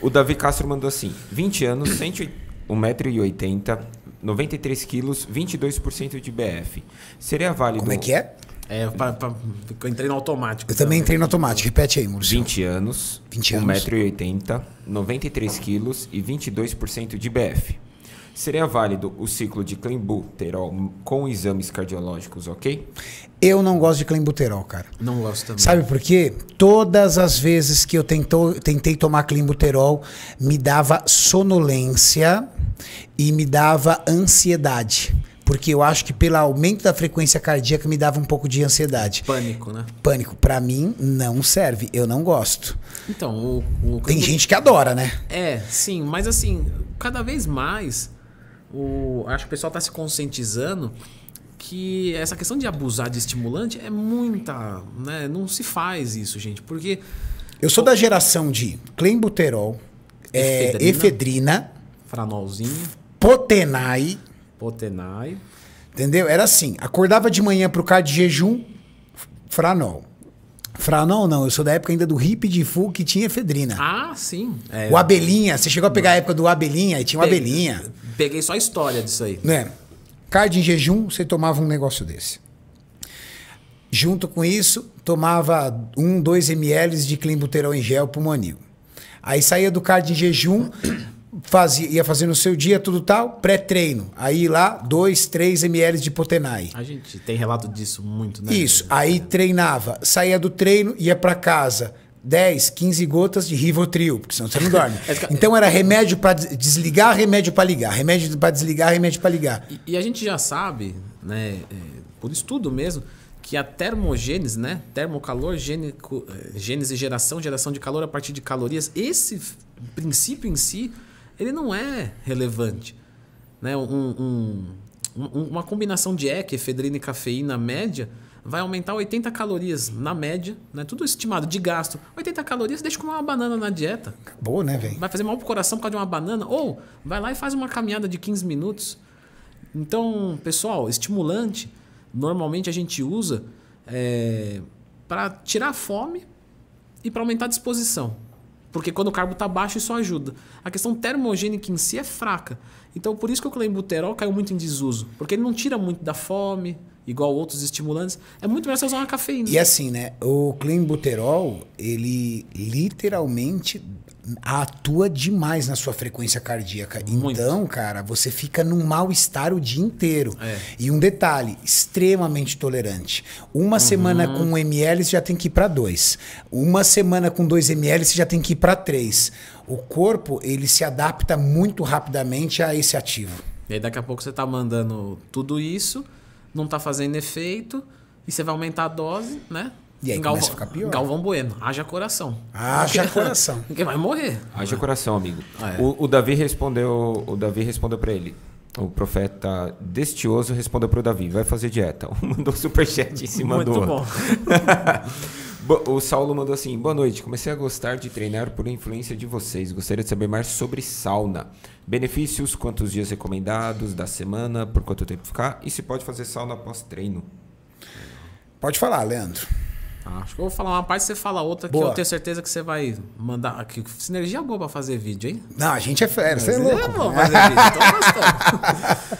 O Davi Castro mandou assim: 20 anos, 180. 1,80m, 93 quilos, 22% de BF. Seria válido. Como é que é? É, pra, pra, eu entrei no automático. Eu então. também entrei no automático, repete aí, Maurício. 20 anos, 20 anos. 1,80m, 93 quilos e 22% de BF. Seria válido o ciclo de Clembu Terol com exames cardiológicos, ok? Eu não gosto de Climbuterol, cara. Não gosto também. Sabe por quê? Todas as vezes que eu tentou, tentei tomar Climbuterol, me dava sonolência e me dava ansiedade. Porque eu acho que pelo aumento da frequência cardíaca me dava um pouco de ansiedade. Pânico, né? Pânico. Para mim, não serve. Eu não gosto. Então, o, o... Tem gente que adora, né? É, sim. Mas assim, cada vez mais, o... acho que o pessoal tá se conscientizando que essa questão de abusar de estimulante é muita. Né? Não se faz isso, gente, porque. Eu sou da geração de clenbuterol, é, efedrina, é, efedrina franolzinho, potenai. Potenai. Entendeu? Era assim: acordava de manhã pro card de jejum, franol. Franol não, eu sou da época ainda do hip de full que tinha efedrina. Ah, sim. É, o Abelhinha, você chegou a pegar a época do Abelhinha e tinha o Abelhinha. Peguei só a história disso aí. Né? Card em jejum, você tomava um negócio desse. Junto com isso, tomava 1, 2 ml de clenbuterol em gel pulmonil. Aí saía do card em jejum, fazia, ia fazendo o seu dia, tudo tal, pré-treino. Aí lá, 2, 3 ml de potenai. A gente tem relato disso muito, né? Isso. Aí treinava, saía do treino, ia para casa 10, 15 gotas de Rivotril, porque senão você não dorme. É então era remédio para desligar, remédio para ligar, remédio para desligar, remédio para ligar. E, e, a gente já sabe, né, é, por estudo mesmo, que a termogênese, né, termocalor, gênico, é, gênese geração, geração de calor a partir de calorias, esse princípio em si, ele não é relevante. Né? Um, um, uma combinação de EC, efedrina e cafeína média vai aumentar 80 calorias na média, né? Tudo estimado de gasto. 80 calorias, deixa comer uma banana na dieta. Boa, né, velho? Vai fazer mal pro coração por causa de uma banana. Ou vai lá e faz uma caminhada de 15 minutos. Então, pessoal, estimulante, normalmente a gente usa é, para tirar a fome e para aumentar a disposição. Porque quando o carbo está baixo, isso ajuda. A questão termogênica em si é fraca. Então, por isso que o clenbuterol caiu muito em desuso. Porque ele não tira muito da fome, igual outros estimulantes, é muito melhor você usar uma cafeína. E assim, né? O clenbuterol, ele literalmente atua demais na sua frequência cardíaca. Muito. Então, cara, você fica num mal-estar o dia inteiro. É. E um detalhe, extremamente tolerante. Uma uhum. semana com 1 ml você já tem que ir para 2. Uma semana com 2 ml você já tem que ir para 3. O corpo, ele se adapta muito rapidamente a esse ativo. E aí daqui a pouco você tá mandando tudo isso não está fazendo efeito, e você vai aumentar a dose, né? E aí Galvão, ficar pior. Galvão Bueno, haja coração. Haja porque, coração. Porque vai morrer. Haja coração, amigo. Ah, é. o, o, Davi respondeu, o Davi respondeu para ele. O profeta destioso respondeu para o Davi: vai fazer dieta. Um mandou superchat em cima Muito do Muito Bom. o Saulo mandou assim: boa noite. Comecei a gostar de treinar por influência de vocês. Gostaria de saber mais sobre sauna. Benefícios, quantos dias recomendados da semana, por quanto tempo ficar e se pode fazer sauna pós-treino. Pode falar, Leandro. Ah, acho que eu vou falar uma parte, você fala outra, boa. que eu tenho certeza que você vai mandar. Que sinergia boa pra fazer vídeo, hein? Não, a gente é fera, você é, é louco. É bom fazer vídeo, então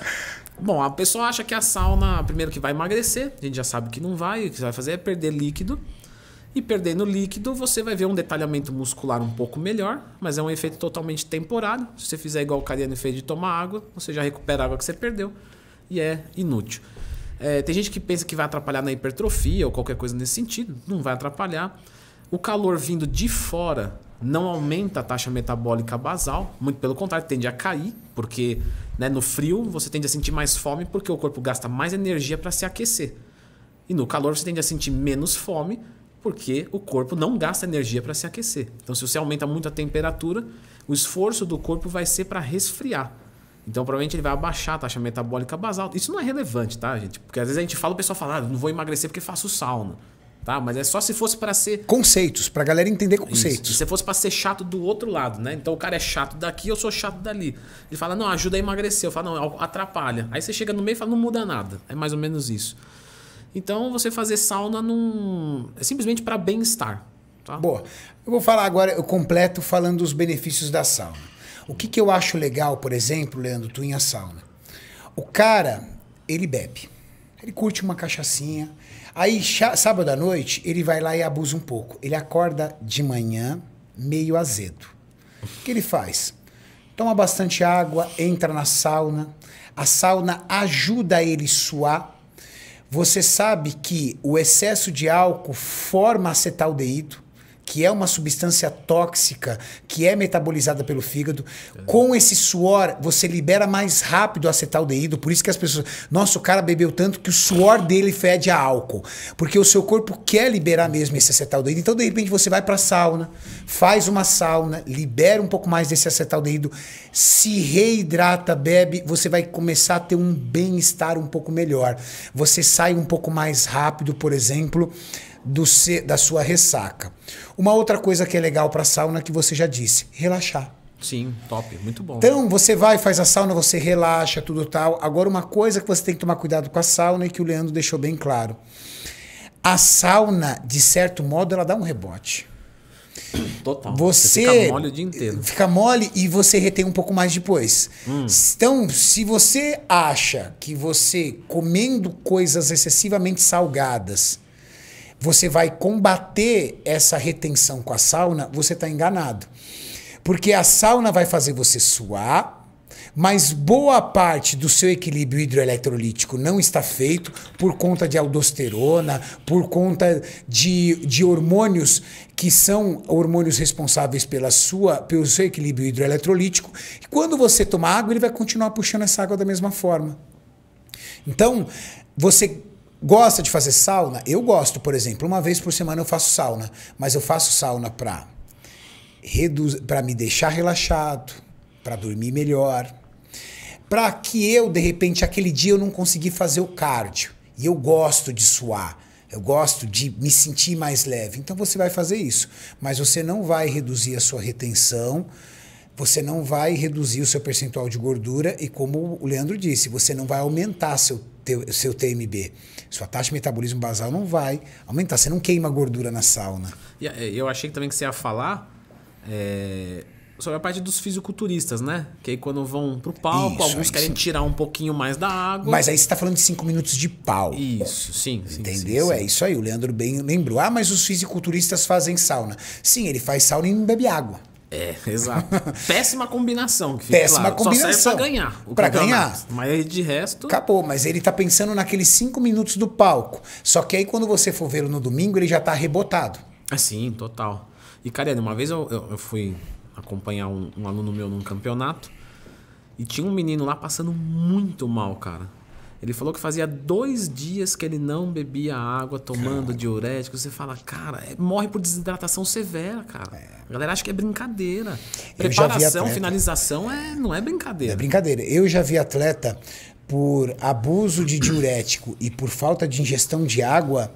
Bom, a pessoa acha que a sauna, primeiro que vai emagrecer, a gente já sabe que não vai, o que você vai fazer é perder líquido. E perdendo líquido, você vai ver um detalhamento muscular um pouco melhor, mas é um efeito totalmente temporário. Se você fizer igual o Cariano fez de tomar água, você já recupera a água que você perdeu e é inútil. É, tem gente que pensa que vai atrapalhar na hipertrofia ou qualquer coisa nesse sentido. Não vai atrapalhar. O calor vindo de fora não aumenta a taxa metabólica basal, muito pelo contrário, tende a cair, porque né, no frio você tende a sentir mais fome porque o corpo gasta mais energia para se aquecer. E no calor você tende a sentir menos fome porque o corpo não gasta energia para se aquecer. Então, se você aumenta muito a temperatura, o esforço do corpo vai ser para resfriar. Então, provavelmente ele vai abaixar a taxa metabólica basal. Isso não é relevante, tá, gente? Porque às vezes a gente fala, o pessoal fala, ah, não vou emagrecer porque faço sauna. Tá? Mas é só se fosse para ser. Conceitos, para a galera entender conceitos. Isso. Se fosse para ser chato do outro lado, né? Então o cara é chato daqui, eu sou chato dali. Ele fala, não, ajuda a emagrecer. Eu falo, não, atrapalha. Aí você chega no meio e fala, não muda nada. É mais ou menos isso. Então, você fazer sauna num... é simplesmente para bem-estar. Tá? Boa. Eu vou falar agora, eu completo falando dos benefícios da sauna. O que, que eu acho legal, por exemplo, Leandro, tu em a sauna? O cara, ele bebe. Ele curte uma cachaçinha. Aí, sábado à noite, ele vai lá e abusa um pouco. Ele acorda de manhã meio azedo. O que ele faz? Toma bastante água, entra na sauna. A sauna ajuda ele a suar você sabe que o excesso de álcool forma acetaldeído, que é uma substância tóxica, que é metabolizada pelo fígado. É. Com esse suor, você libera mais rápido o acetaldeído, por isso que as pessoas. Nossa, o cara bebeu tanto que o suor dele fede a álcool. Porque o seu corpo quer liberar mesmo esse acetaldeído. Então, de repente, você vai para a sauna, faz uma sauna, libera um pouco mais desse acetaldeído, se reidrata, bebe, você vai começar a ter um bem-estar um pouco melhor. Você sai um pouco mais rápido, por exemplo do se, da sua ressaca. Uma outra coisa que é legal para sauna que você já disse, relaxar. Sim, top, muito bom. Então, você vai, faz a sauna, você relaxa, tudo tal. Agora, uma coisa que você tem que tomar cuidado com a sauna e que o Leandro deixou bem claro. A sauna, de certo modo, ela dá um rebote. Total. Você, você fica mole o dia inteiro. Fica mole e você retém um pouco mais depois. Hum. Então, se você acha que você comendo coisas excessivamente salgadas você vai combater essa retenção com a sauna, você está enganado. Porque a sauna vai fazer você suar, mas boa parte do seu equilíbrio hidroeletrolítico não está feito por conta de aldosterona, por conta de, de hormônios que são hormônios responsáveis pela sua, pelo seu equilíbrio hidroeletrolítico. E quando você tomar água, ele vai continuar puxando essa água da mesma forma. Então, você Gosta de fazer sauna? Eu gosto, por exemplo. Uma vez por semana eu faço sauna, mas eu faço sauna para para me deixar relaxado, para dormir melhor, para que eu de repente aquele dia eu não consegui fazer o cardio. E eu gosto de suar, eu gosto de me sentir mais leve. Então você vai fazer isso, mas você não vai reduzir a sua retenção, você não vai reduzir o seu percentual de gordura e como o Leandro disse, você não vai aumentar seu teu, seu TMB. Sua taxa de metabolismo basal não vai aumentar. Você não queima gordura na sauna. É, eu achei também que você ia falar é, sobre a parte dos fisiculturistas, né? Que aí quando vão pro palco, isso, alguns é querem tirar um pouquinho mais da água. Mas aí você está falando de cinco minutos de pau. Isso, sim. Entendeu? Sim, sim. É isso aí. O Leandro bem lembrou. Ah, mas os fisiculturistas fazem sauna. Sim, ele faz sauna e não bebe água. É, exato. Péssima combinação. Que fica Péssima claro. combinação. Só serve pra ganhar. Pra ganhar. Mas de resto. Acabou, mas ele tá pensando naqueles cinco minutos do palco. Só que aí quando você for vê-lo no domingo, ele já tá rebotado. Assim, ah, total. E, cara, uma vez eu, eu, eu fui acompanhar um, um aluno meu num campeonato e tinha um menino lá passando muito mal, cara. Ele falou que fazia dois dias que ele não bebia água, tomando cara. diurético. Você fala, cara, é, morre por desidratação severa, cara. É. A galera acha que é brincadeira. Preparação, finalização é, não é brincadeira. é brincadeira. Eu já vi atleta por abuso de diurético e por falta de ingestão de água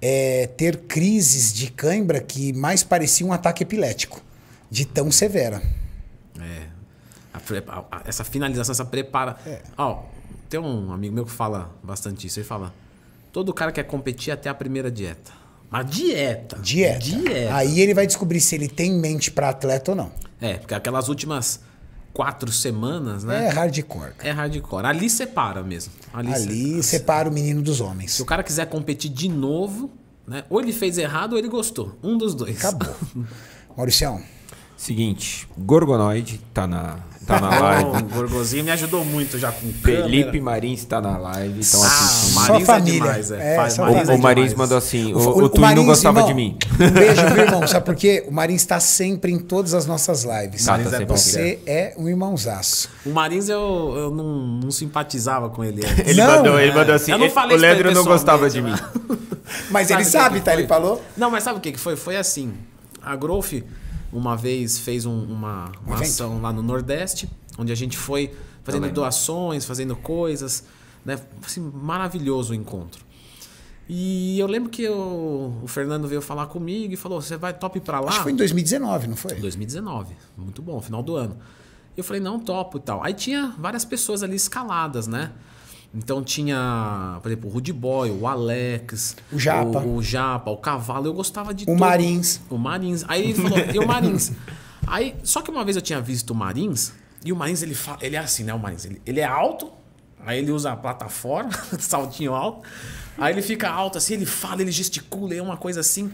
é, ter crises de cãibra que mais pareciam um ataque epilético, de tão severa. É. A, a, a, essa finalização, essa prepara. É. Ó, tem um amigo meu que fala bastante isso. Ele fala: todo cara quer competir até a primeira dieta. Mas dieta. Dieta. dieta. Aí ele vai descobrir se ele tem mente para atleta ou não. É, porque aquelas últimas quatro semanas, né? É hardcore. É hardcore. Ali separa mesmo. Ali, Ali separa, separa o menino dos homens. Se o cara quiser competir de novo, né? Ou ele fez errado ou ele gostou. Um dos dois. Acabou. Mauricião. Seguinte, Gorgonoid tá na tá na live. o Gorgozinho me ajudou muito já com Felipe câmera. Marins tá na live. Então, ah, assim, Marins só é família. é demais, é. é Faz, Marins o, é o Marins mandou assim, o, o, o, o não gostava irmão, de mim. Um beijo, meu irmão. Sabe por quê? O Marins está sempre em todas as nossas lives. Tá, tá você é um irmãozaço. O Marins eu, eu não, não simpatizava com ele. Ele, não, mandou, ele mandou assim, eu não o Leandro não gostava de mim. Né? Mas sabe ele sabe, que tá? Que ele falou? Não, mas sabe o que foi? Foi assim, a Growth uma vez fez um, uma, uma ação lá no Nordeste, onde a gente foi fazendo doações, fazendo coisas. Né? Assim, maravilhoso o encontro. E eu lembro que eu, o Fernando veio falar comigo e falou: Você vai top para lá? Acho que foi em 2019, não foi? 2019, muito bom, final do ano. Eu falei: Não, topo e tal. Aí tinha várias pessoas ali escaladas, né? Então tinha, por exemplo, o Rude Boy, o Alex, o Japa, o, o, Japa, o Cavalo. Eu gostava de o todo. Marins, o Marins. Aí ele falou, e o Marins. Aí, só que uma vez eu tinha visto o Marins e o Marins ele fala, ele é assim, né? O Marins ele, ele é alto, aí ele usa a plataforma, saltinho alto. Aí ele fica alto assim, ele fala, ele gesticula, é uma coisa assim.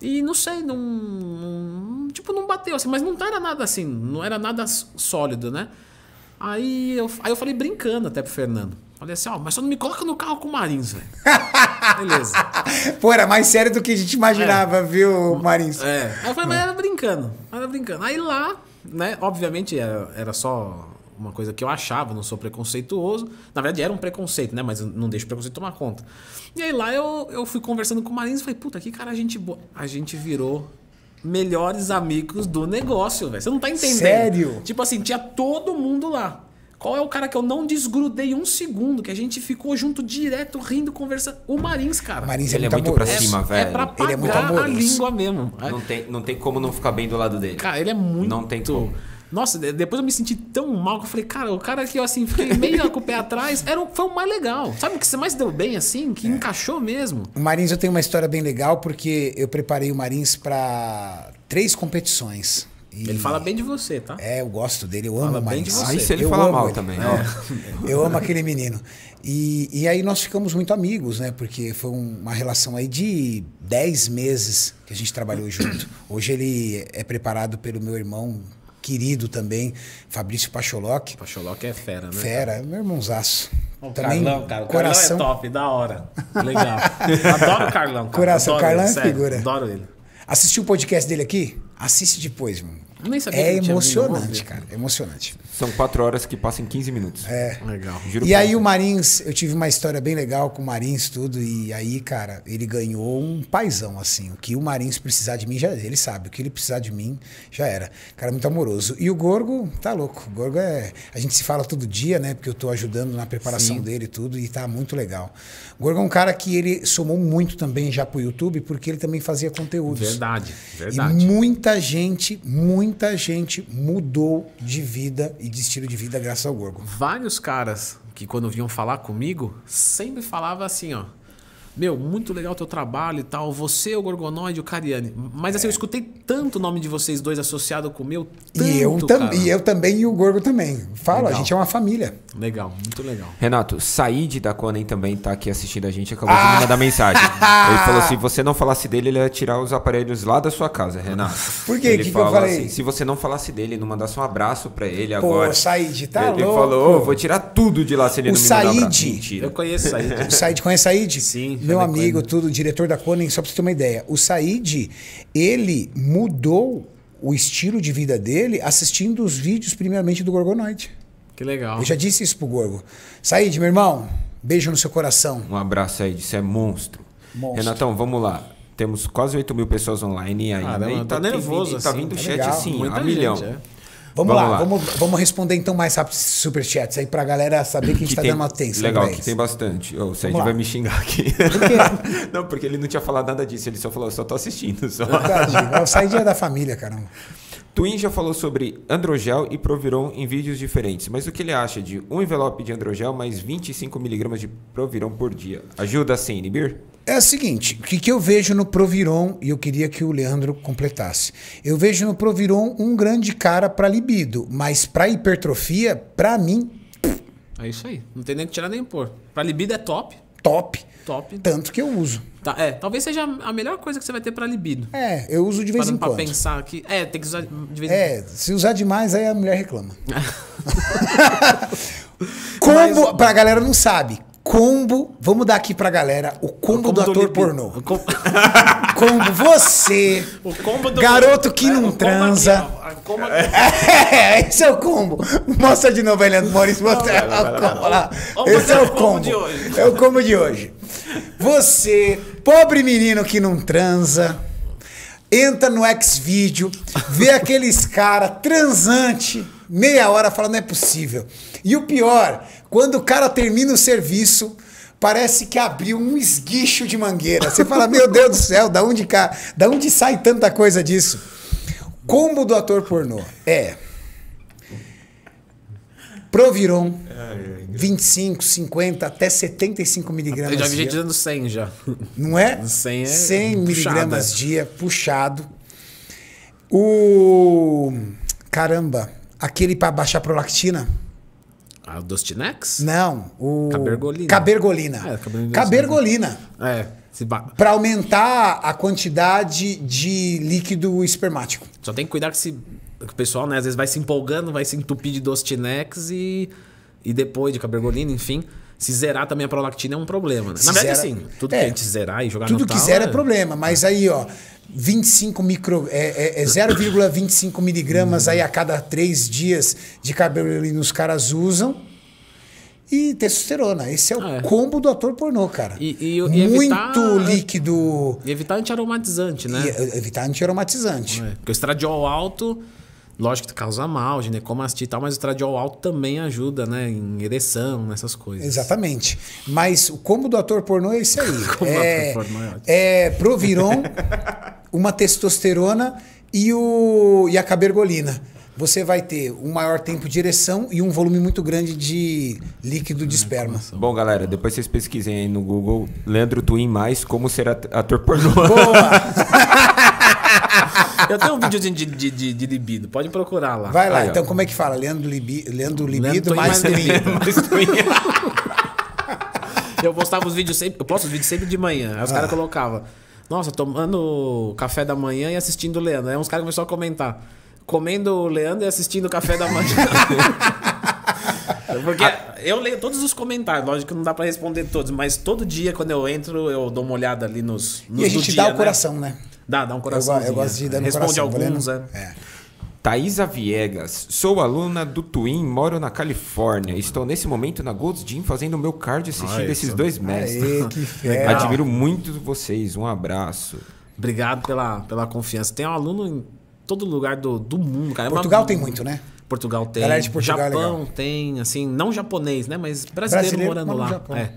E não sei, não, não, Tipo, não bateu assim, mas não era nada assim, não era nada sólido, né? Aí eu, aí eu falei brincando até pro Fernando. Falei assim, ó, mas só não me coloca no carro com o Marins, velho. Beleza. Pô, era mais sério do que a gente imaginava, é. viu, Marins? É. Aí eu falei, mas era brincando, era brincando. Aí lá, né, obviamente era, era só uma coisa que eu achava, não sou preconceituoso. Na verdade era um preconceito, né, mas não deixo o preconceito tomar conta. E aí lá eu, eu fui conversando com o Marins e falei, puta, que cara a gente boa. A gente virou melhores amigos do negócio, velho. Você não tá entendendo. Sério? Tipo assim, tinha todo mundo lá. Qual é o cara que eu não desgrudei um segundo, que a gente ficou junto direto, rindo, conversando? O Marins, cara. O Marins é ele é muito, pra cima, é, velho. É pra pagar ele é muito amoroso. a língua mesmo. Não tem, não tem como não ficar bem do lado dele. Cara, ele é muito... Não tem como. Nossa, depois eu me senti tão mal que eu falei, cara, o cara que eu assim, fiquei meio com o pé atrás, era o, foi o mais legal. Sabe o que você mais deu bem assim, que é. encaixou mesmo? O Marins eu tenho uma história bem legal porque eu preparei o Marins para três competições. E ele fala bem de você, tá? É, eu gosto dele, eu amo bem de você. Aí se ele eu fala mal ele. também. É. Né? Eu amo aquele menino. E, e aí nós ficamos muito amigos, né? Porque foi uma relação aí de 10 meses que a gente trabalhou junto. Hoje ele é preparado pelo meu irmão querido também, Fabrício Pacholoc. Pacholoc é fera, né? Fera, meu irmãozaço. O também, Carlão, cara. O coração... Carlão é top, da hora. Legal. Adoro o Carlão. Cara. Coração, adoro Carlão ele, é sério, figura. Adoro ele. Assistiu o podcast dele aqui? Assiste depois, mano. Nem sabia é emocionante, cara. É emocionante. São quatro horas que passam em 15 minutos. É. Legal. Giro e aí o Marins, eu tive uma história bem legal com o Marins, tudo. E aí, cara, ele ganhou um paizão, assim. O que o Marins precisar de mim, já ele sabe. O que ele precisar de mim, já era. Cara, muito amoroso. E o Gorgo, tá louco. O Gorgo é. A gente se fala todo dia, né? Porque eu tô ajudando na preparação Sim. dele e tudo. E tá muito legal. O Gorgo é um cara que ele somou muito também já pro YouTube, porque ele também fazia conteúdos. Verdade, verdade. E muita gente, muito muita gente mudou de vida e de estilo de vida graças ao Gorgo. Vários caras que quando vinham falar comigo, sempre falava assim, ó meu, muito legal o teu trabalho e tal, você, o Gorgonoide, o Cariani. Mas assim, é. eu escutei tanto o nome de vocês dois associado com o meu. Tanto, e, eu cara. e eu também e o Gorgo também. Fala, a gente é uma família. Legal, muito legal. Renato, Said da Conan também tá aqui assistindo a gente, acabou ah. me mandar mensagem. ele falou assim: se você não falasse dele, ele ia tirar os aparelhos lá da sua casa, Renato. Por quê? Ele que, que eu falei? Assim, se você não falasse dele, não mandasse um abraço pra ele Pô, agora. Pô, Said, tá ele louco. Ele falou: oh, vou tirar tudo de lá se ele o não me Said. mandar um abraço. Eu conheço Said. O Said conhece Said? Sim meu amigo, Koenig. tudo, diretor da Conan só para você ter uma ideia. O Said, ele mudou o estilo de vida dele assistindo os vídeos, primeiramente, do Gorgonoid. Que legal. Eu já disse isso pro Gorgo. Said, meu irmão, beijo no seu coração. Um abraço, Said, isso é monstro. monstro. Renatão, vamos lá. Temos quase 8 mil pessoas online ah, ainda. Caramba, e tá, tá nervoso, assim. vindo, assim. Tá vindo tá chat legal. assim, Muita a gente, milhão. É. Vamos, vamos lá, lá, Vamos, vamos responder então mais rápido superchats aí pra galera saber que a gente que tá tem, dando atenção. Legal, né, que tem bastante. Oh, o Sérgio vai me xingar aqui. Por quê? não, porque ele não tinha falado nada disso, ele só falou, só tô assistindo. Só. Verdade, eu dia da família, caramba. Twin já falou sobre androgel e proviron em vídeos diferentes, mas o que ele acha de um envelope de androgel mais 25mg de proviron por dia? Ajuda a inibir? É o seguinte, o que, que eu vejo no Proviron, e eu queria que o Leandro completasse. Eu vejo no Proviron um grande cara para libido, mas para hipertrofia, para mim. É isso aí, não tem nem que tirar nem pôr. Para libido é top, top. Top. Tanto que eu uso. Tá, é, talvez seja a melhor coisa que você vai ter para libido. É, eu uso de vez Parando em quando. Pra pensar que. É, tem que usar de vez é, em quando. É, se usar demais, aí a mulher reclama. combo, Mas... pra galera não sabe, combo. Vamos dar aqui pra galera o combo, o combo do, do ator pornô. O com... combo você. O combo do garoto que é, não transa. Aqui, é, esse é o combo. Mostra de novo, Leandro Maurício. Mostra não, não, não, Esse é, é o combo. de hoje. É o combo de hoje. Você, pobre menino que não transa, entra no X-Vídeo, vê aqueles cara transante, meia hora, fala, não é possível. E o pior, quando o cara termina o serviço, parece que abriu um esguicho de mangueira. Você fala, meu Deus do céu, da onde, cá, da onde sai tanta coisa disso? Combo do ator pornô é Proviron, 25, é, 50, é. até 75 miligramas Eu já vi gente dando 100 já. Não é? 100 é 100 miligramas dia, puxado. O... Caramba, aquele para baixar prolactina. a ah, Dostinex? Não, o... Cabergolina. Cabergolina. É, cabergolina. cabergolina. É. Para aumentar a quantidade de líquido espermático. Só tem que cuidar que, se, que o pessoal, né, às vezes vai se empolgando, vai se entupir de Dostinex e, e depois de cabergolina, enfim. Se zerar também a prolactina é um problema, né? Na verdade, zera, sim. Tudo é, que a gente zerar e jogar tudo no Tudo que zera é, é problema, mas aí, ó, 25 micro... É, é, é 0,25 miligramas aí a cada três dias de cabelo os caras usam e testosterona. Esse é o ah, é. combo do ator pornô, cara. E, e, e Muito evitar, líquido. E evitar antiaromatizante, né? E, é, evitar antiaromatizante. É, porque o estradiol alto, lógico que causa mal, ginecomastia e tal, mas o estradiol alto também ajuda, né? Em ereção, essas coisas. Exatamente. Mas o combo do ator pornô é esse aí. combo é, do ator pornô é ótimo. É Proviron, uma testosterona e, o, e a cabergolina você vai ter um maior tempo de ereção e um volume muito grande de líquido de esperma. Bom, galera, depois vocês pesquisem aí no Google Leandro Twin mais como ser ator pornô. Eu tenho um videozinho de, de, de, de, libido, pode procurar lá. Vai lá, aí, então ó. como é que fala? Leandro, libi, Leandro Libido Leandro mais, mais Libido. Mais twin. eu postava os vídeos sempre, eu posto os vídeos sempre de manhã. Aí os ah. caras colocavam, nossa, tomando café da manhã e assistindo o Leandro. Aí uns caras começaram a comentar comendo o Leandro e assistindo o Café da Manhã. Porque ah. eu leio todos os comentários, lógico que não dá para responder todos, mas todo dia quando eu entro, eu dou uma olhada ali nos. nos e a gente dá dia, o né? coração, né? né? Dá, dá um coração. Eu, eu, gosto de né? dar Responde coração, alguns, valendo? é. é. Thaisa Viegas, sou aluna do Twin, moro na Califórnia. Estou nesse momento na Gold's Gym fazendo o meu card assistindo ah, esses dois mestres. Aê, que fera. Admiro muito vocês, um abraço. Obrigado pela, pela confiança. Tem um aluno todo lugar do, do mundo, cara. Portugal é uma... tem muito, né? Portugal tem. Galera de Portugal é Japão é tem, assim, não japonês, né? Mas brasileiro, brasileiro morando lá. É.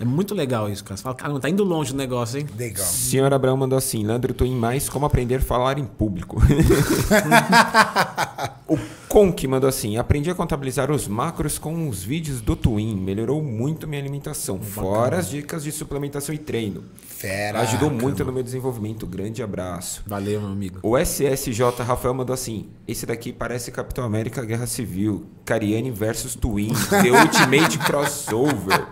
É muito legal isso, cara. Você fala, caramba, tá indo longe o negócio, hein? Legal. Senhora Abraão mandou assim, Leandro, tô em mais como aprender a falar em público. o Conk mandou assim: aprendi a contabilizar os macros com os vídeos do Twin. Melhorou muito minha alimentação. Bacana. Fora as dicas de suplementação e treino. Fera. Ajudou muito no meu desenvolvimento. Grande abraço. Valeu, meu amigo. O SSJ Rafael mandou assim: esse daqui parece Capitão América Guerra Civil. Cariani versus Twin. The Ultimate Crossover.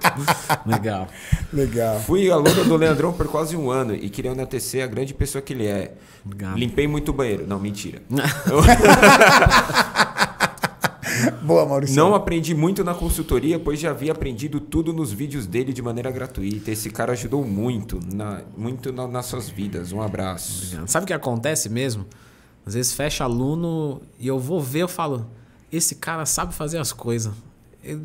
Legal. Legal. Fui aluno do Leandrão por quase um ano e queria enaltecer a grande pessoa que ele é. Gabi. Limpei muito o banheiro. Não, mentira. Boa, Maurício. Não aprendi muito na consultoria, pois já havia aprendido tudo nos vídeos dele de maneira gratuita. Esse cara ajudou muito, na, muito na, nas suas vidas. Um abraço. Obrigado. Sabe o que acontece mesmo? Às vezes fecha aluno e eu vou ver, eu falo, esse cara sabe fazer as coisas. não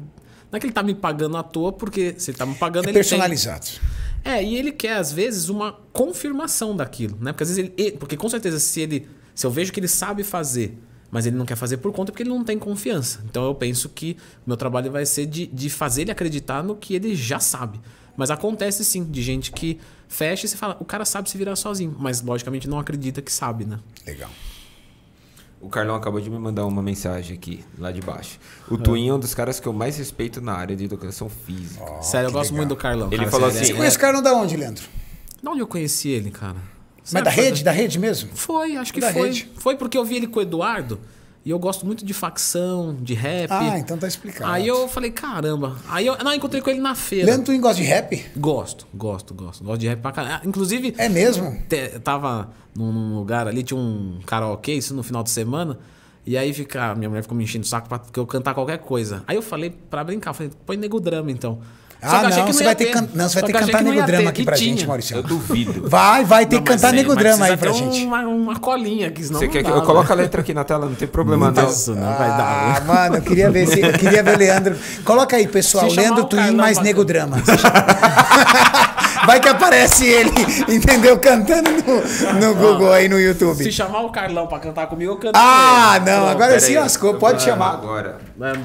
é que ele tá me pagando à toa, porque se ele tá me pagando, é ele personalizado. Tem... É, e ele quer, às vezes, uma confirmação daquilo, né? Porque às vezes ele. Porque com certeza, se ele. Se eu vejo que ele sabe fazer, mas ele não quer fazer por conta porque ele não tem confiança. Então eu penso que o meu trabalho vai ser de, de fazer ele acreditar no que ele já sabe. Mas acontece sim, de gente que fecha e você fala, o cara sabe se virar sozinho, mas logicamente não acredita que sabe, né? Legal. O Carlão acabou de me mandar uma mensagem aqui, lá de baixo. O é. Tuinho é um dos caras que eu mais respeito na área de educação física. Oh, Sério, eu gosto legal. muito do Carlão. Ele cara, falou assim. Você conhece é. o Carlão da onde, Leandro? De onde eu conheci ele, cara? Mas da rede? Da... da rede mesmo? Foi, acho que da foi. Rede. Foi porque eu vi ele com o Eduardo. E eu gosto muito de facção, de rap. Ah, então tá explicado. Aí eu falei, caramba. Aí eu não, encontrei com ele na feira. Leandro, tu gosta de rap? Gosto, gosto, gosto. Gosto de rap pra caramba. Inclusive. É mesmo? tava num lugar ali, tinha um karaokê, isso no final de semana. E aí fica, minha mulher ficou me enchendo o saco pra que eu cantar qualquer coisa. Aí eu falei, pra brincar, falei, põe nego drama então. Ah, não, não, você vai ter que can... não, você vai ter que cantar Nego Drama aqui pra gente, Maurício. Eu duvido. Vai, vai ter que cantar Nego Drama aí pra gente. Uma, uma colinha que senão você quer que eu né? coloque a letra aqui na tela, não tem problema não. Isso não vai dar. Ah, né? mano, eu queria ver, eu queria ver Leandro. Coloca aí, pessoal, Leandro Twin mais Nego Drama. Vai que aparece ele, entendeu? Cantando no, no Google aí no YouTube. Se chamar o Carlão pra cantar comigo, eu canto. Ah, não, Pô, agora se lascou, pode chamar. Agora.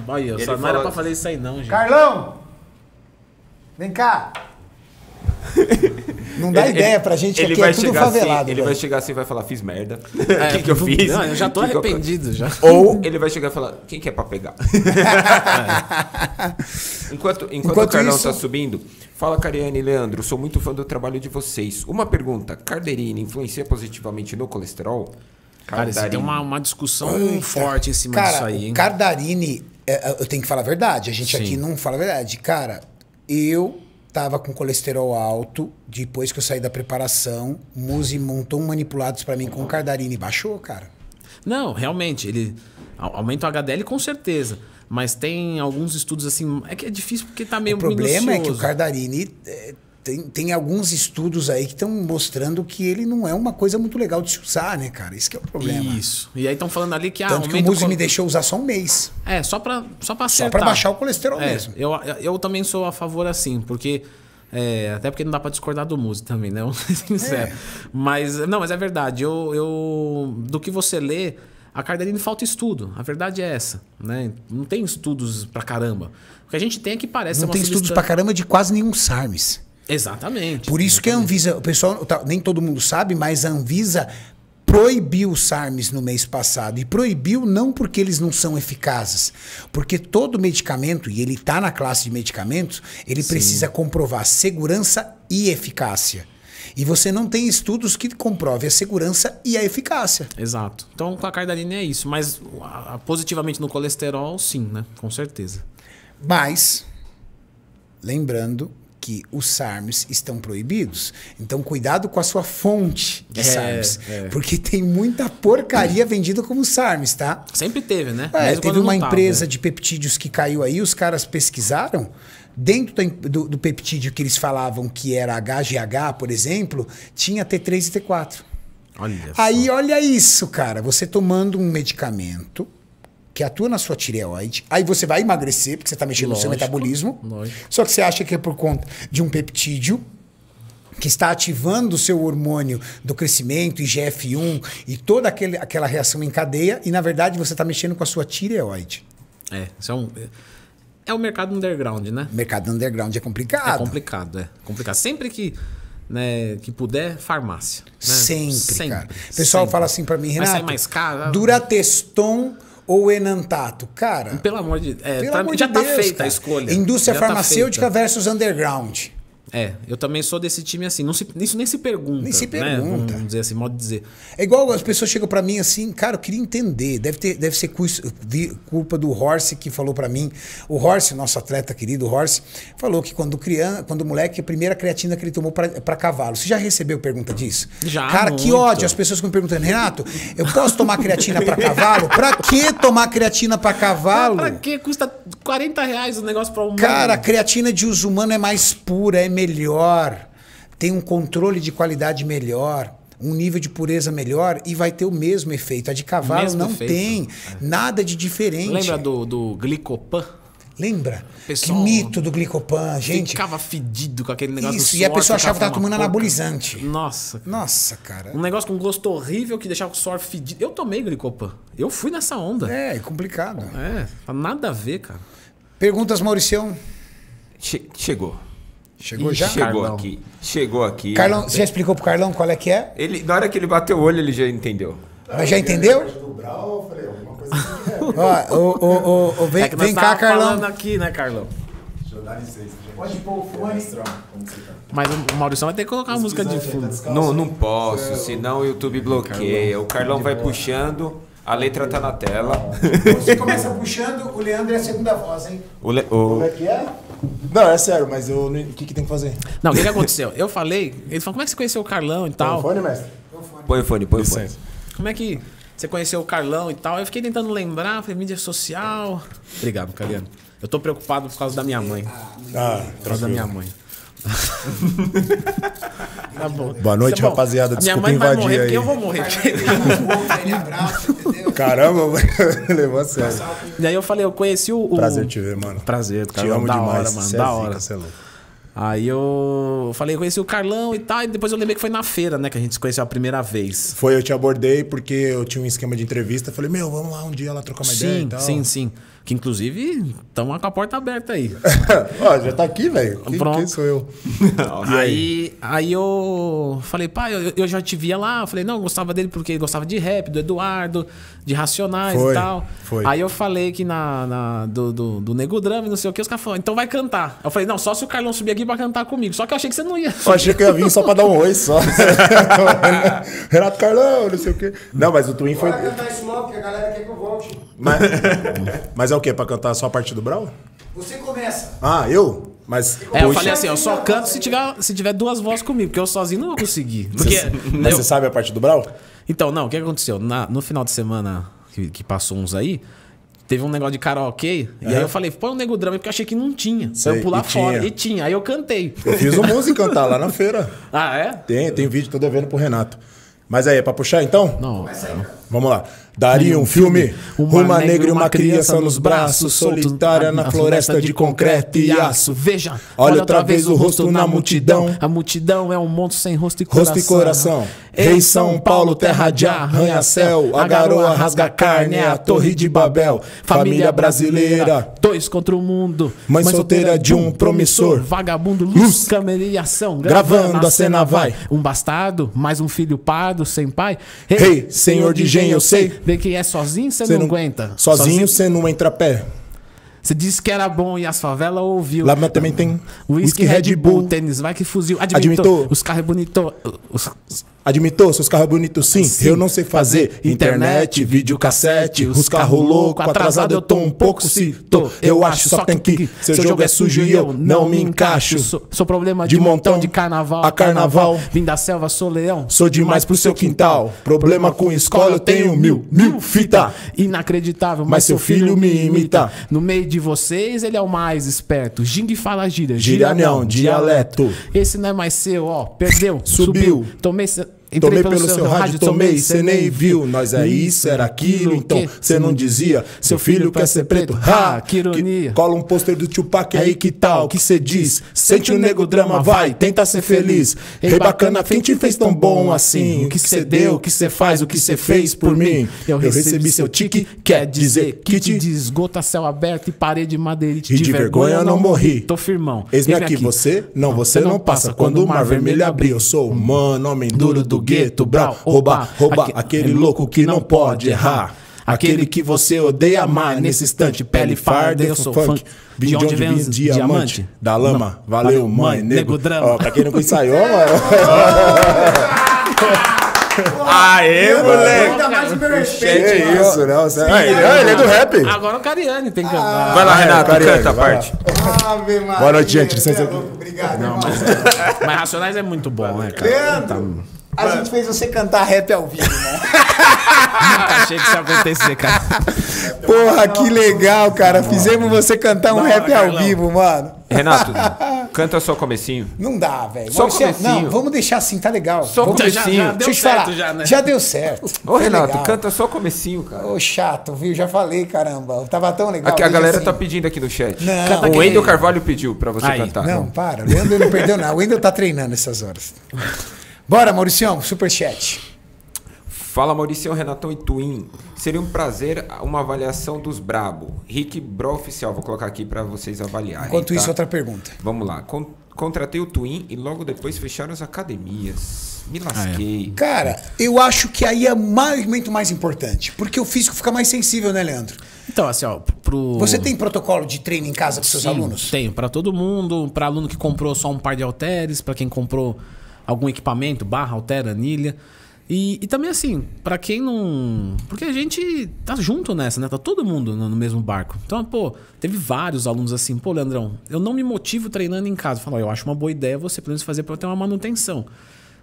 olha, só não falou... era pra fazer isso aí, não, gente. Carlão! Vem cá. Não dá ele, ideia pra gente, ele aqui é vai é tudo assim, favelado. Assim, ele vai chegar assim e vai falar, fiz merda. É, o é, que, que, eu fiz? Não, eu já tô que arrependido que já. Ou ele vai chegar e falar, quem que é pra pegar? é. Enquanto, enquanto, enquanto, o Carlão isso... tá subindo, fala Cariane e Leandro, sou muito fã do trabalho de vocês. Uma pergunta, Carderina influencia positivamente no colesterol? Cara, tem uma, uma discussão forte em cima cara, disso aí. Cara, Cardarine, é, eu tenho que falar a verdade, a gente Sim. aqui não fala a verdade. Cara, eu estava com colesterol alto, depois que eu saí da preparação, Muzi montou manipulados para mim com cardarine e baixou, cara. Não, realmente, ele aumenta o HDL com certeza. Mas tem alguns estudos assim. É que é difícil porque tá meio O problema minucioso. é que o Cardarine eh, tem, tem alguns estudos aí que estão mostrando que ele não é uma coisa muito legal de se usar, né, cara? Isso que é o problema. Isso. E aí estão falando ali que... Ah, Tanto que o Muzi col... me deixou usar só um mês. É, só para só pra acertar. Só para baixar o colesterol é, mesmo. Eu, eu também sou a favor assim, porque... É, até porque não dá para discordar do Muse também, né? Vamos ser sincero. É. Mas, não, mas é verdade. Eu, eu, do que você lê, a Cardellini falta estudo. A verdade é essa, né? Não tem estudos pra caramba. O que a gente tem é que parece não uma tem substância... estudos pra caramba de quase nenhum SARMS. Exatamente. Por isso exatamente. que a Anvisa, o pessoal, tá, nem todo mundo sabe, mas a Anvisa proibiu os SARMs no mês passado. E proibiu não porque eles não são eficazes, porque todo medicamento, e ele está na classe de medicamentos, ele Sim. precisa comprovar segurança e eficácia. E você não tem estudos que comprovem a segurança e a eficácia. Exato. Então, com a cardarina é isso. Mas positivamente no colesterol, sim, né? Com certeza. Mas, lembrando que os SARMs estão proibidos. Então, cuidado com a sua fonte de é, SARMs. É. Porque tem muita porcaria é. vendida como SARMs, tá? Sempre teve, né? É, Mesmo teve uma empresa tava. Né? de peptídeos que caiu aí, os caras pesquisaram. Dentro do, do peptídeo que eles falavam que era HGH, por exemplo, tinha T3 e T4. Olha aí, só. olha isso, cara. Você tomando um medicamento que atua na sua tireoide. Aí você vai emagrecer, porque você está mexendo lógico, no seu metabolismo. Lógico. Só que você acha que é por conta de um peptídeo que está ativando o seu hormônio do crescimento, IGF-1 e toda aquele, aquela reação em cadeia. E, na verdade, você está mexendo com a sua tireoide. É, isso é um... É o mercado underground, né? mercado underground é complicado. É complicado, é. Complicado. Sempre que... Né, que puder, farmácia. Né? Sempre, sempre, cara. O pessoal sempre. fala assim para mim, Renato, Mas sai mais caro ou Enantato? Cara. Pelo amor de, é, pelo tá, amor já tá Deus. já está feita cara. a escolha. Indústria já tá farmacêutica tá versus underground. É, eu também sou desse time assim. Não se, isso nem se pergunta. Nem se né? pergunta. Né? Vamos dizer assim, modo de dizer. É igual as pessoas chegam para mim assim, cara, eu queria entender. Deve, ter, deve ser culpa do Horse que falou para mim. O Horse, nosso atleta querido, o Horse, falou que quando criança, quando moleque, a primeira creatina que ele tomou para é cavalo. Você já recebeu pergunta disso? Já. Cara, muito. que ódio. As pessoas ficam perguntando, Renato, eu posso tomar creatina para cavalo? Para que tomar creatina para cavalo? Para que custa 40 reais o negócio para humano. Cara, a creatina de uso humano é mais pura, é melhor, tem um controle de qualidade melhor um nível de pureza melhor e vai ter o mesmo efeito. A de cavalo mesmo não efeito. tem é. nada de diferente. Lembra do, do glicopan? Lembra? Pessoal, que mito do glicopan, gente. Ficava fedido com aquele negócio Isso, do suor, e a pessoa achava que estava tomando anabolizante. Nossa. Nossa, cara. Um negócio com gosto horrível que deixava o suor fedido. Eu tomei glicopan. Eu fui nessa onda. É, é complicado. É, nada a ver, cara. Perguntas, Mauricião? Che chegou. Chegou já? Chegou Carlão. aqui. Chegou aqui. Carlão, você já explicou pro Carlão qual é que é? Ele, na hora que ele bateu o olho, ele já entendeu. Mas ah, já entendeu? o, o, o, assim. vem, é vem cá, Carlão. aqui, né, Carlão? Pode pôr o fone. Tá. Mas o Maurício vai ter que colocar a música de tá fundo. Não, não posso, senão o YouTube bloqueia. O Carlão vai puxando a letra tá na tela. Você começa puxando, o Leandro é a segunda voz, hein? O Le... o... Como é que é? Não, é sério, mas eu, o que, que tem que fazer? Não, o que, que aconteceu? Eu falei, eles falou, como é que você conheceu o Carlão e tal? Põe o fone, mestre. Põe o fone, põe o fone. Como é que você conheceu o Carlão e tal? Eu fiquei tentando lembrar, falei, mídia social. Obrigado, Caliano. Eu tô preocupado por causa da minha mãe. Ah, por causa da minha mãe. tá bom. Boa noite, tá bom. rapaziada. Desculpa minha mãe invadir vai morrer aí. Porque eu vou morrer. Caramba, levou a sério. E aí eu falei, eu conheci o. o... Prazer te ver, mano. Prazer, cara. Te amo da demais, hora, mano. Cê é da é hora. Fica, é louco. Aí eu falei, eu conheci o Carlão e tal, e depois eu lembrei que foi na feira, né, que a gente se conheceu a primeira vez. Foi, eu te abordei porque eu tinha um esquema de entrevista, falei, meu, vamos lá um dia lá trocar uma sim, ideia e tal. Sim, sim, sim. Que inclusive estão com a porta aberta aí. Ó, já tá aqui, velho. Quem, quem, sou eu? aí, aí, eu falei, pai, eu, eu, já te via lá. Eu falei, não, eu gostava dele porque ele gostava de rap, do Eduardo, de Racionais foi, e tal. Foi. Aí eu falei que na, na do, do, do, Nego Drama, não sei o que, os caras falaram, então vai cantar. Eu falei, não, só se o Carlão subir aqui pra cantar comigo. Só que eu achei que você não ia. Eu achei que eu ia vir só pra dar um oi só. Renato Carlão, não sei o que. Não, mas o Twin foi. foi. Cantar smoke, a galera quer que eu volte. Mas, mas eu o quê? Pra cantar só a parte do Brau? Você começa. Ah, eu? Mas. É, eu falei assim, eu só canto se tiver, se tiver duas vozes comigo, porque eu sozinho não vou conseguir. Porque, você, mas eu... você sabe a parte do Brau? Então, não, o que aconteceu? Na, no final de semana que, que passou uns aí, teve um negócio de karaokê. E aí eu falei, põe um nego drama, porque eu achei que não tinha. Sei, eu pular e fora. E tinha. Aí eu cantei. Eu fiz o um músico cantar lá na feira. Ah, é? Tem, tem vídeo, tô devendo pro Renato. Mas aí, é pra puxar então? Não. Vamos lá. Daria um filme? Uma, uma negra e uma criança nos braços, solitária na floresta de concreto e aço. Veja, olha outra vez o rosto na multidão. A multidão é um monstro sem rosto e coração. Rosto e coração. Rei São Paulo, terra de arranha-céu. A garoa rasga carne, é a torre de Babel. Família brasileira, dois contra o mundo. Mãe solteira de um promissor. Vagabundo, luz, câmera e ação. Gravando a cena vai. Um bastardo, mais um filho pardo, sem pai. Rei, senhor de gen, eu sei. De que é sozinho, você não, não, aguenta. Sozinho você não entra a pé. Você disse que era bom e as favelas ouviu. Lá também tem. Whisky, Whisky Red, Bull, Bull, tênis, vai que fuzil. Admitou. Admitou. Os carros é bonito. Os... Admitou, seus carros bonitos, sim. sim. Eu não sei fazer internet, videocassete, os carros loucos, atrasado eu tô um pouco se tô. Eu acho só tem que seu jogo é, é sujo e eu não me encaixo. Sou, sou problema de, de montão, montão de carnaval. A carnaval vim da selva, sou leão. Sou demais pro seu quintal. Problema com escola eu tenho mil, mil fita. Inacreditável, mas, mas seu filho me imita. No meio de vocês ele é o mais esperto. Jing fala gira, gira não, dialeto. Esse não é mais seu, ó. Perdeu, subiu. subiu. Tomei Tomei pelo, pelo seu rádio, tomei, cê nem viu. Nós é isso, era aquilo, então cê não dizia. Seu filho quer ser preto, ha! Que ironia. Cola um pôster do Tupac aí, que tal? O Que cê diz? Sente o nego drama, vai, tenta ser feliz. Ei, bacana, quem te fez tão bom assim? assim? O que cê deu, o que cê faz, o que cê fez por mim? Eu recebi seu tique, quer dizer que te desgota céu aberto e parede madeirite. E de vergonha eu não morri. Tô firmão. Eis-me aqui, você? Não, você não passa. Quando o mar vermelho abrir, eu sou humano, homem duro do gueto, brau, roubar, roubar, aquele é louco que não pode errar. Aquele que você odeia amar nesse instante, pele farda, eu sou funk. Vim de onde vem diamante, diamante? Da lama, não. valeu, mãe, nego. drama. Ó, pra quem não ensaiou, mano. Aê, eu moleque! Ainda mais aí, ah, né? é- é, ele é do rap. Agora o Cariani tem que cantar. Ah, vai lá, Renato, Cariani, canta a parte. Ave Maria. Boa noite, gente. Licença. Obrigado. Não, mas, mas Racionais é muito bom, né, cara? Leandro. Tá- a gente fez você cantar rap ao vivo, né? achei que isso ia acontecer, cara. Porra, que legal, cara. Fizemos você cantar um rap ao vivo, mano. Renato, canta só o comecinho. Não dá, velho. Só o comecinho. Não, vamos deixar assim, tá legal. Só o comecinho. Já, já deu Deixa eu certo, já, né? Já deu certo. Ô, Renato, legal. canta só o comecinho, cara. Ô, chato, viu? Já falei, caramba. Tava tão legal. Aqui, a galera assim. tá pedindo aqui no chat. Não, o Wendel Carvalho pediu pra você Aí. cantar. Não, não. para. O Wendel não perdeu nada. O Wendel tá treinando essas horas. Bora, Mauricião, superchat. Fala Maurício, Renatão e Twin. Seria um prazer uma avaliação dos Brabo. Rick Bro Oficial, vou colocar aqui para vocês avaliarem. Enquanto tá? isso, outra pergunta. Vamos lá. Con contratei o Twin e logo depois fecharam as academias. Me lasquei. Ah, é. Cara, eu acho que aí é muito mais importante. Porque o físico fica mais sensível, né, Leandro? Então, assim, ó, pro. Você tem protocolo de treino em casa com seus alunos? Tenho, para todo mundo, para aluno que comprou só um par de halteres, para quem comprou algum equipamento, barra, altera, anilha. E, e também assim, para quem não. Porque a gente tá junto nessa, né? Tá todo mundo no, no, mesmo barco. Então, pô, teve vários alunos assim, pô, Leandrão, eu não me motivo treinando em casa. falou eu acho uma boa ideia você pelo menos fazer para eu ter uma manutenção.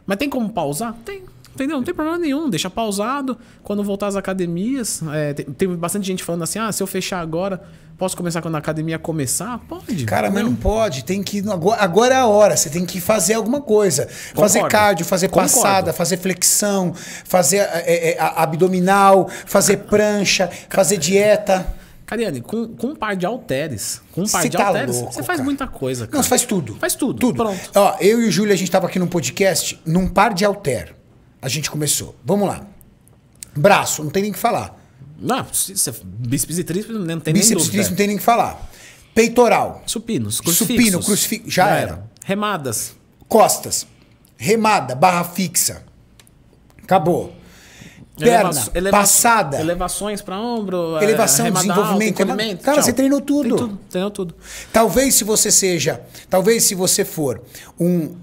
Mas tem como pausar? Tem. Entendeu? Não tem problema nenhum, deixa pausado. Quando voltar às academias, é, bastante gente falando assim: ah, se eu fechar agora, posso começar quando a academia começar? Pode. Cara, mas não pode. Tem que. Agora é a hora. Você tem que fazer alguma coisa. Concordo. Fazer cardio, fazer Concordo. passada, fazer flexão, fazer é, é, é abdominal, fazer prancha, fazer dieta. Cariane, com, com um par de halteres, com um par Cê de tá halteres, você faz cara. muita coisa. Cara. Não, você faz tudo. Faz tudo. Tudo. Pronto. Ó, eu e o Júlio, a gente estava aqui num podcast num par de halter a gente começou. Vamos lá. Braço, não tem nem o que falar. Não, é bíceps e tríceps né, não tem bíceps nem dúvida. Bíceps não tem nem o que falar. Peitoral. Supinos, crucifixos. Supino, crucifixo, já, já é, era. era. Remadas. Costas. Remada, barra fixa. Acabou. Perna, eleva passada. Elevações para ombro. É, Elevação, desenvolvimento. Alta, Cara, tchau. você treinou tudo. Treinou tudo. Treinou tudo. Talvez se você seja, talvez se você for um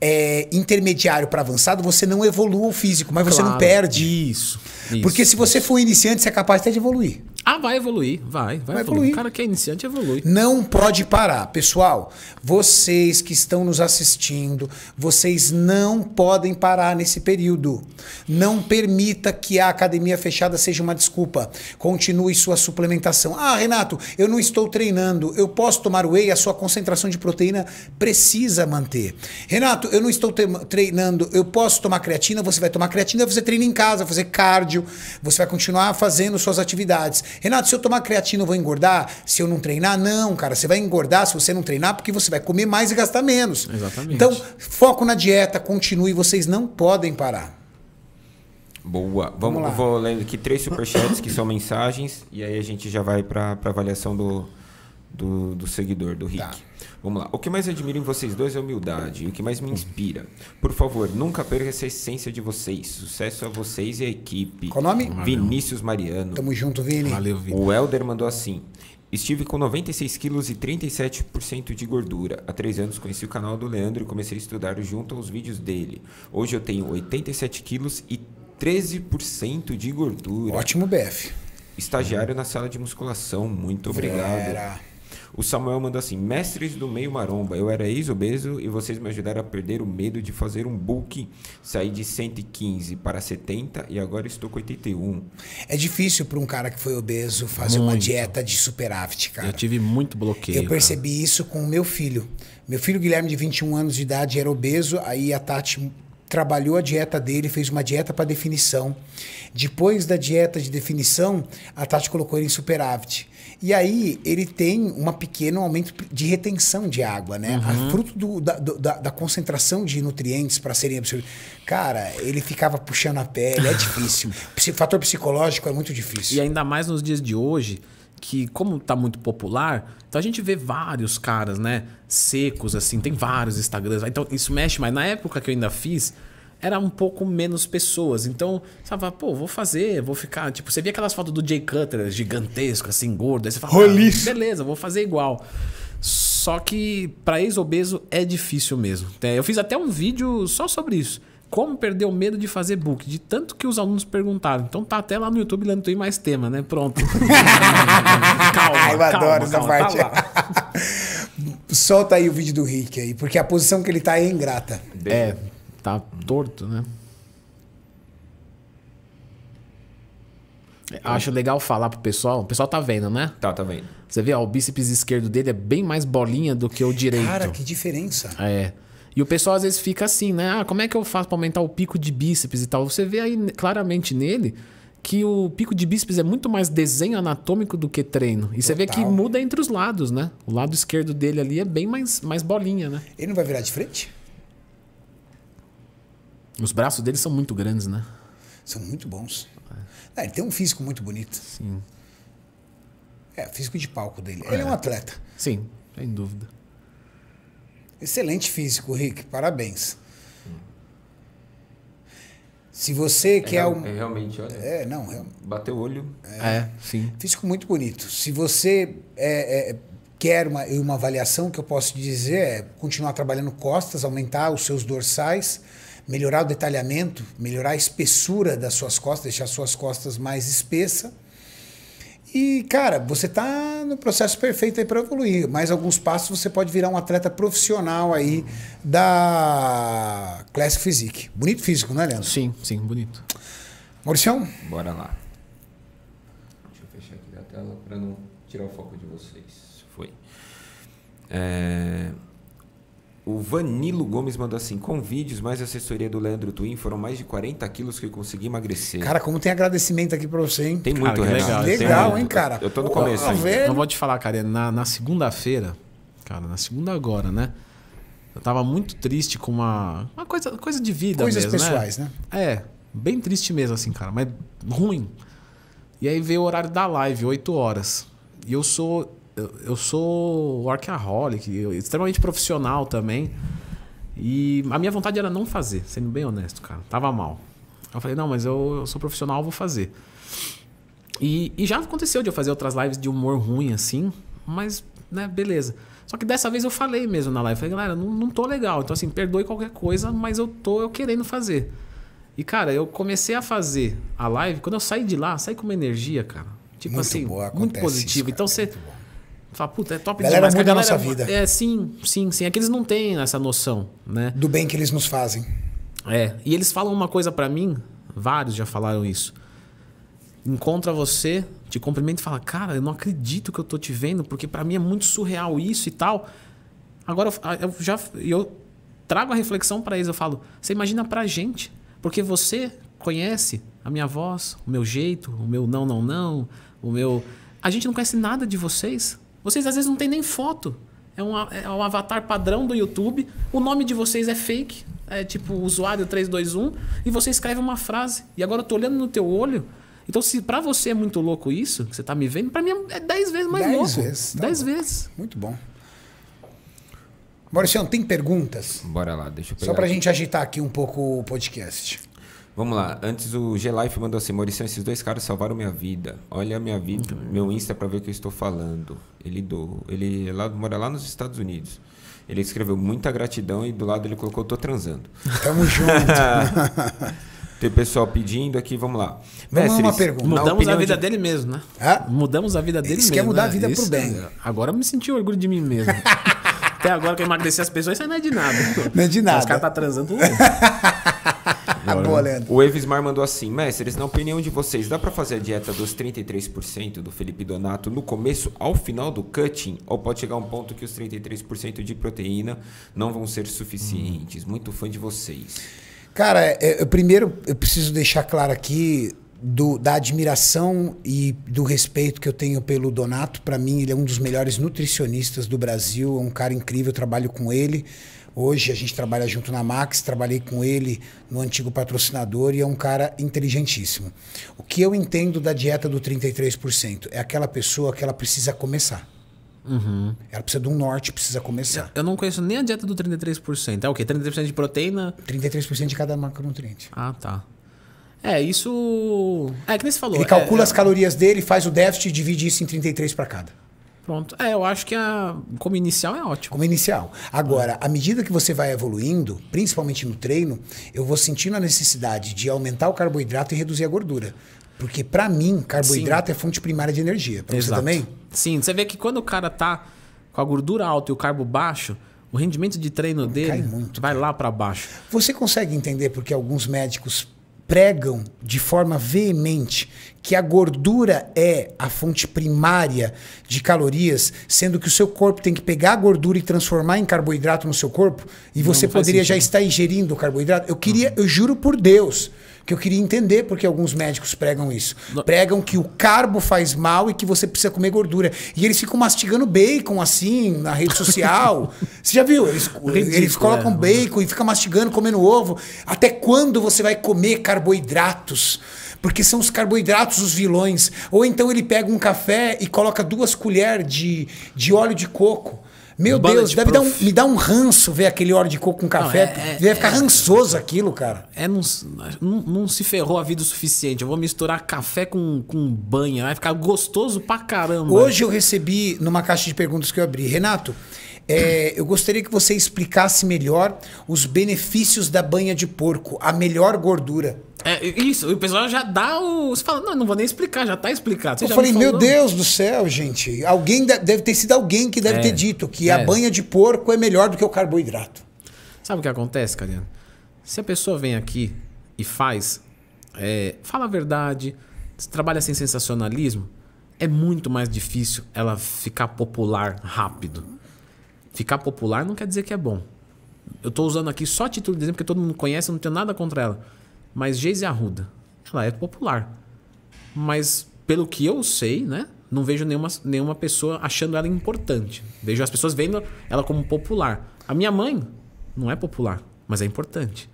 é, intermediário para avançado, você não evolua o físico, mas claro. você não perde. Isso. Porque isso, se você for iniciante, você é capaz até de evoluir. Ah, vai evoluir, vai, vai, vai evoluir. evoluir. O cara que é iniciante evolui. Não pode parar. Pessoal, vocês que estão nos assistindo, vocês não podem parar nesse período. Não permita que a academia fechada seja uma desculpa. Continue sua suplementação. Ah, Renato, eu não estou treinando. Eu posso tomar whey? A sua concentração de proteína precisa manter. Renato, eu não estou treinando. Eu posso tomar creatina? Você vai tomar creatina, você treina em casa, fazer cardio, você vai continuar fazendo suas atividades. Renato, se eu tomar creatina eu vou engordar? Se eu não treinar? Não, cara. Você vai engordar se você não treinar porque você vai comer mais e gastar menos. Exatamente. Então, foco na dieta, continue. Vocês não podem parar. Boa. Vamos, Vamos lá. Vou lendo aqui três superchats que são mensagens e aí a gente já vai para avaliação do, do, do, seguidor, do Rick. Tá. Vamos lá. O que mais admiro em vocês dois é humildade e o que mais me inspira. Por favor, nunca perca essa essência de vocês. Sucesso a vocês e a equipe. Qual o nome? Vinícius Mariano. Tamo junto, Vini. Valeu, Vini. O Helder mandou assim. Estive com 96 quilos e 37% de gordura. Há três anos conheci o canal do Leandro e comecei a estudar junto aos vídeos dele. Hoje eu tenho 87 quilos e 13% de gordura. Ótimo BF. Estagiário hum. na sala de musculação. Muito obrigado. Vera. O Samuel manda assim: Mestres do meio maromba, eu era ex-obeso e vocês me ajudaram a perder o medo de fazer um bulking. Saí de 115 para 70 e agora estou com 81. É difícil para um cara que foi obeso fazer muito. uma dieta de superávit, cara. Eu tive muito bloqueio. Eu percebi cara. isso com o meu filho. Meu filho Guilherme, de 21 anos de idade, era obeso, aí a Tati trabalhou a dieta dele, fez uma dieta para definição. Depois da dieta de definição, a Tati colocou ele em superávit. E aí ele tem um pequeno aumento de retenção de água, né? Uhum. Fruto do, da, da, da, concentração de nutrientes para serem absorvidos. Cara, ele ficava puxando a pele, é difícil. Fator psicológico é muito difícil. E ainda mais nos dias de hoje, que como tá muito popular, então a gente vê vários caras, né? Secos, assim, tem vários Instagrams. Então isso mexe, mas na época que eu ainda fiz era um pouco menos pessoas. Então, você falava, pô, vou fazer, vou ficar. Tipo, você via aquelas fotos do Jay Cutler gigantesco, assim, gordo. Aí você fala, ah, beleza, vou fazer igual. Só que para ex-obeso é difícil mesmo. É, eu fiz até um vídeo só sobre isso. Como perder o medo de fazer book, de tanto que os alunos perguntaram. Então tá até lá no YouTube Lando tem mais tema, né? Pronto. calma, Eu calma, adoro calma, essa parte. Tá Solta aí o vídeo do Rick aí, porque a posição que ele tá é ingrata. É, tá torto, né? É, então- acho legal falar pro pessoal. O pessoal tá vendo, né? Tá, tá vendo. Você vê, ó, o bíceps esquerdo dele é bem mais bolinha do que o direito. Cara, que diferença. É. E o pessoal às vezes fica assim, né? Ah, como é que eu faço para aumentar o pico de bíceps e tal? Você vê aí claramente nele que o pico de bíceps é muito mais desenho anatômico do que treino. E Total. você vê que muda entre os lados, né? O lado esquerdo dele ali é bem mais, mais bolinha, né? Ele não vai virar de frente? Os braços dele são muito grandes, né? São muito bons. É. é. ele tem um físico muito bonito. Sim. É, físico de palco dele. É. Ele é um atleta. Sim, sem dúvida. Excelente físico, Rick. Parabéns. Se você é, quer é um. É realmente, olha. É, não. Real... Bateu o olho. É, é, sim. Físico muito bonito. Se você é, é quer uma, uma avaliação, que eu posso dizer é continuar trabalhando costas, aumentar os seus dorsais melhorar o detalhamento, melhorar a espessura das suas costas, deixar suas costas mais espessa. E, cara, você tá no processo perfeito aí para evoluir. Mais alguns passos você pode virar um atleta profissional aí da Classic Physique. Bonito físico, né, Leandro? Sim, sim, bonito. Mauricião? Bora lá. Deixa eu fechar aqui a tela para não tirar o foco de vocês. Foi. É... O Vanilo Gomes mandou assim: com vídeos mais assessoria do Leandro Twin, foram mais de 40 quilos que eu consegui emagrecer. Cara, como tem agradecimento aqui pra você, hein? Tem muito, cara, Legal, legal muito. hein, cara? Eu tô no Pô, começo. Tá Não vou te falar, cara, na, na segunda-feira, cara, na segunda agora, né? Eu tava muito triste com uma, uma coisa, coisa de vida Coisas mesmo, né? pessoais, né? né? É, bem triste mesmo, assim, cara, mas ruim. E aí veio o horário da live, 8 horas. E eu sou eu, eu sou workaholic, extremamente profissional também. E a minha vontade era não fazer, sendo bem honesto, cara. Tava mal. Eu falei, não, mas eu, eu sou profissional, eu vou fazer. E, e, já aconteceu de eu fazer outras lives de humor ruim, assim, mas, né, beleza. Só que dessa vez eu falei mesmo na live, falei, galera, não, não tô legal, então assim, perdoe qualquer coisa, mas eu tô eu querendo fazer. E, cara, eu comecei a fazer a live, quando eu saí de lá, saí com uma energia, cara. Tipo muito assim, boa, muito positiva. Então você. É Fala, puta, é top galera demais. Muda a galera, nossa vida. É, sim, sim, sim. É que eles não têm essa noção, né? Do bem que eles nos fazem. É, e eles falam uma coisa para mim, vários já falaram isso. Encontra você, te cumprimenta e fala, cara, eu não acredito que eu tô te vendo, porque para mim é muito surreal isso e tal. Agora, eu já eu trago a reflexão para eles, eu falo, você imagina pra gente, porque você conhece a minha voz, o meu jeito, o meu não, não, não, o meu... A gente não conhece nada de vocês, vocês às vezes não têm nem foto. É um, é um avatar padrão do YouTube. O nome de vocês é fake. É tipo usuário 321. E você escreve uma frase. E agora eu tô olhando no teu olho. Então, se para você é muito louco isso, que você tá me vendo, para mim é 10 vezes mais dez louco. Vezes, tá vezes. Muito bom. Maurício, tem perguntas? Bora lá, deixa eu pegar. Só pra aqui. gente agitar aqui um pouco o podcast. Vamos lá. Antes o G-Life mandou assim: Maurício, esses dois caras salvaram minha vida. Olha a minha vida, meu Insta para ver o que eu estou falando. Ele do, ele é lá, mora lá nos Estados Unidos. Ele escreveu muita gratidão e do lado ele colocou: tô transando. Tamo junto. Tem pessoal pedindo aqui, vamos lá. Vamos uma pergunta. Mudamos a vida de... dele mesmo, né? Hã? Mudamos a vida dele Isso mesmo. quer mudar né? a vida Isso, pro bem. É, agora eu me senti orgulho de mim mesmo. Até agora que eu emagreci as pessoas, isso não é de nada. Não é de nada. Os caras tá transando. Agora, Boa, né? O Evismar mandou assim: Mestres, na opinião de vocês, dá para fazer a dieta dos 33% do Felipe Donato no começo ao final do cutting? Ou pode chegar um ponto que os 33% de proteína não vão ser suficientes? Hum. Muito fã de vocês. Cara, é, é, primeiro eu preciso deixar claro aqui do, da admiração e do respeito que eu tenho pelo Donato. Para mim, ele é um dos melhores nutricionistas do Brasil, é um cara incrível, eu trabalho com ele. Hoje a gente trabalha junto na Max, trabalhei com ele no antigo patrocinador e é um cara inteligentíssimo. O que eu entendo da dieta do 33% é aquela pessoa que ela precisa começar. Uhum. Ela precisa de um norte, precisa começar. Eu não conheço nem a dieta do 33%. É o quê? 33% de proteína? 33% de cada macronutriente. Ah, tá. É, isso. É que nem você falou. Ele calcula é, as é... calorias dele, faz o déficit e divide isso em 33 para cada. Pronto. É, eu acho que a, como inicial é ótimo. Como inicial. Agora, à medida que você vai evoluindo, principalmente no treino, eu vou sentindo a necessidade de aumentar o carboidrato e reduzir a gordura. Porque, para mim, carboidrato Sim. é fonte primária de energia. Pra Exato. você também? Sim, você vê que quando o cara tá com a gordura alta e o carbo baixo, o rendimento de treino dele muito, vai cara. lá para baixo. Você consegue entender porque alguns médicos pregam de forma veemente que a gordura é a fonte primária de calorias, sendo que o seu corpo tem que pegar a gordura e transformar em carboidrato no seu corpo, e não, você não poderia sentido. já estar ingerindo carboidrato. Eu queria, uhum. eu juro por Deus, que eu queria entender porque alguns médicos pregam isso. Não. Pregam que o carbo faz mal e que você precisa comer gordura. E eles ficam mastigando bacon assim na rede social. você já viu? Eles, Ridículo, eles colocam é, bacon e ficam mastigando, comendo ovo. Até quando você vai comer carboidratos? porque são os carboidratos os vilões. Ou então ele pega um café e coloca duas colheres de, de óleo de coco. Meu Bullet Deus, deve dar um, me dar um ranço ver aquele óleo de coco com café. Não, é, é, deve é, ficar é, rançoso aquilo, cara. É, não, não, não, se ferrou a vida o suficiente. Eu vou misturar café com, com banha. Vai ficar gostoso pra caramba. Hoje eu recebi, numa caixa de perguntas que eu abri, Renato, é, eu gostaria que você explicasse melhor os benefícios da banha de porco, a melhor gordura. É, isso, o pessoal já dá o. Você fala, não, não vou nem explicar, já tá explicado. Você eu falei, me meu Deus do céu, gente. Alguém deve, ter sido alguém que deve é, ter dito que é. a banha de porco é melhor do que o carboidrato. Sabe o que acontece, Cariano? Se a pessoa vem aqui e faz, é, fala a verdade, trabalha sem sensacionalismo, é muito mais difícil ela ficar popular rápido. Ficar popular não quer dizer que é bom. Eu estou usando aqui só título de exemplo, porque todo mundo conhece, eu não tenho nada contra ela. Mas Geise Arruda, ela é popular. Mas, pelo que eu sei, né? Não vejo nenhuma, nenhuma pessoa achando ela importante. Vejo as pessoas vendo ela como popular. A minha mãe não é popular, mas é importante.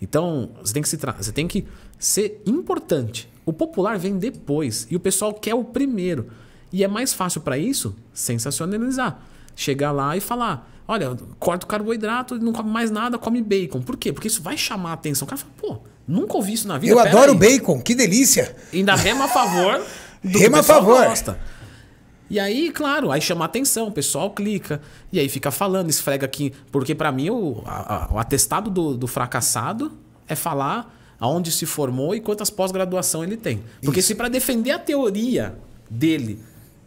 Então, você tem que se você tem que ser importante. O popular vem depois e o pessoal quer o primeiro. E é mais fácil para isso sensacionalizar chegar lá e falar: olha, corta o carboidrato, não come mais nada, come bacon. Por quê? Porque isso vai chamar a atenção. O cara fala: pô, nunca ouvi isso na vida. Eu adoro aí. bacon, que delícia. Ainda rema a favor do rema que a favor. gosta. E aí, claro, aí chama atenção, o pessoal clica, e aí fica falando, esfrega aqui. Porque para mim, o, a, o atestado do, do, fracassado é falar aonde se formou e quantas pós-graduação ele tem. Porque isso. se para defender a teoria dele,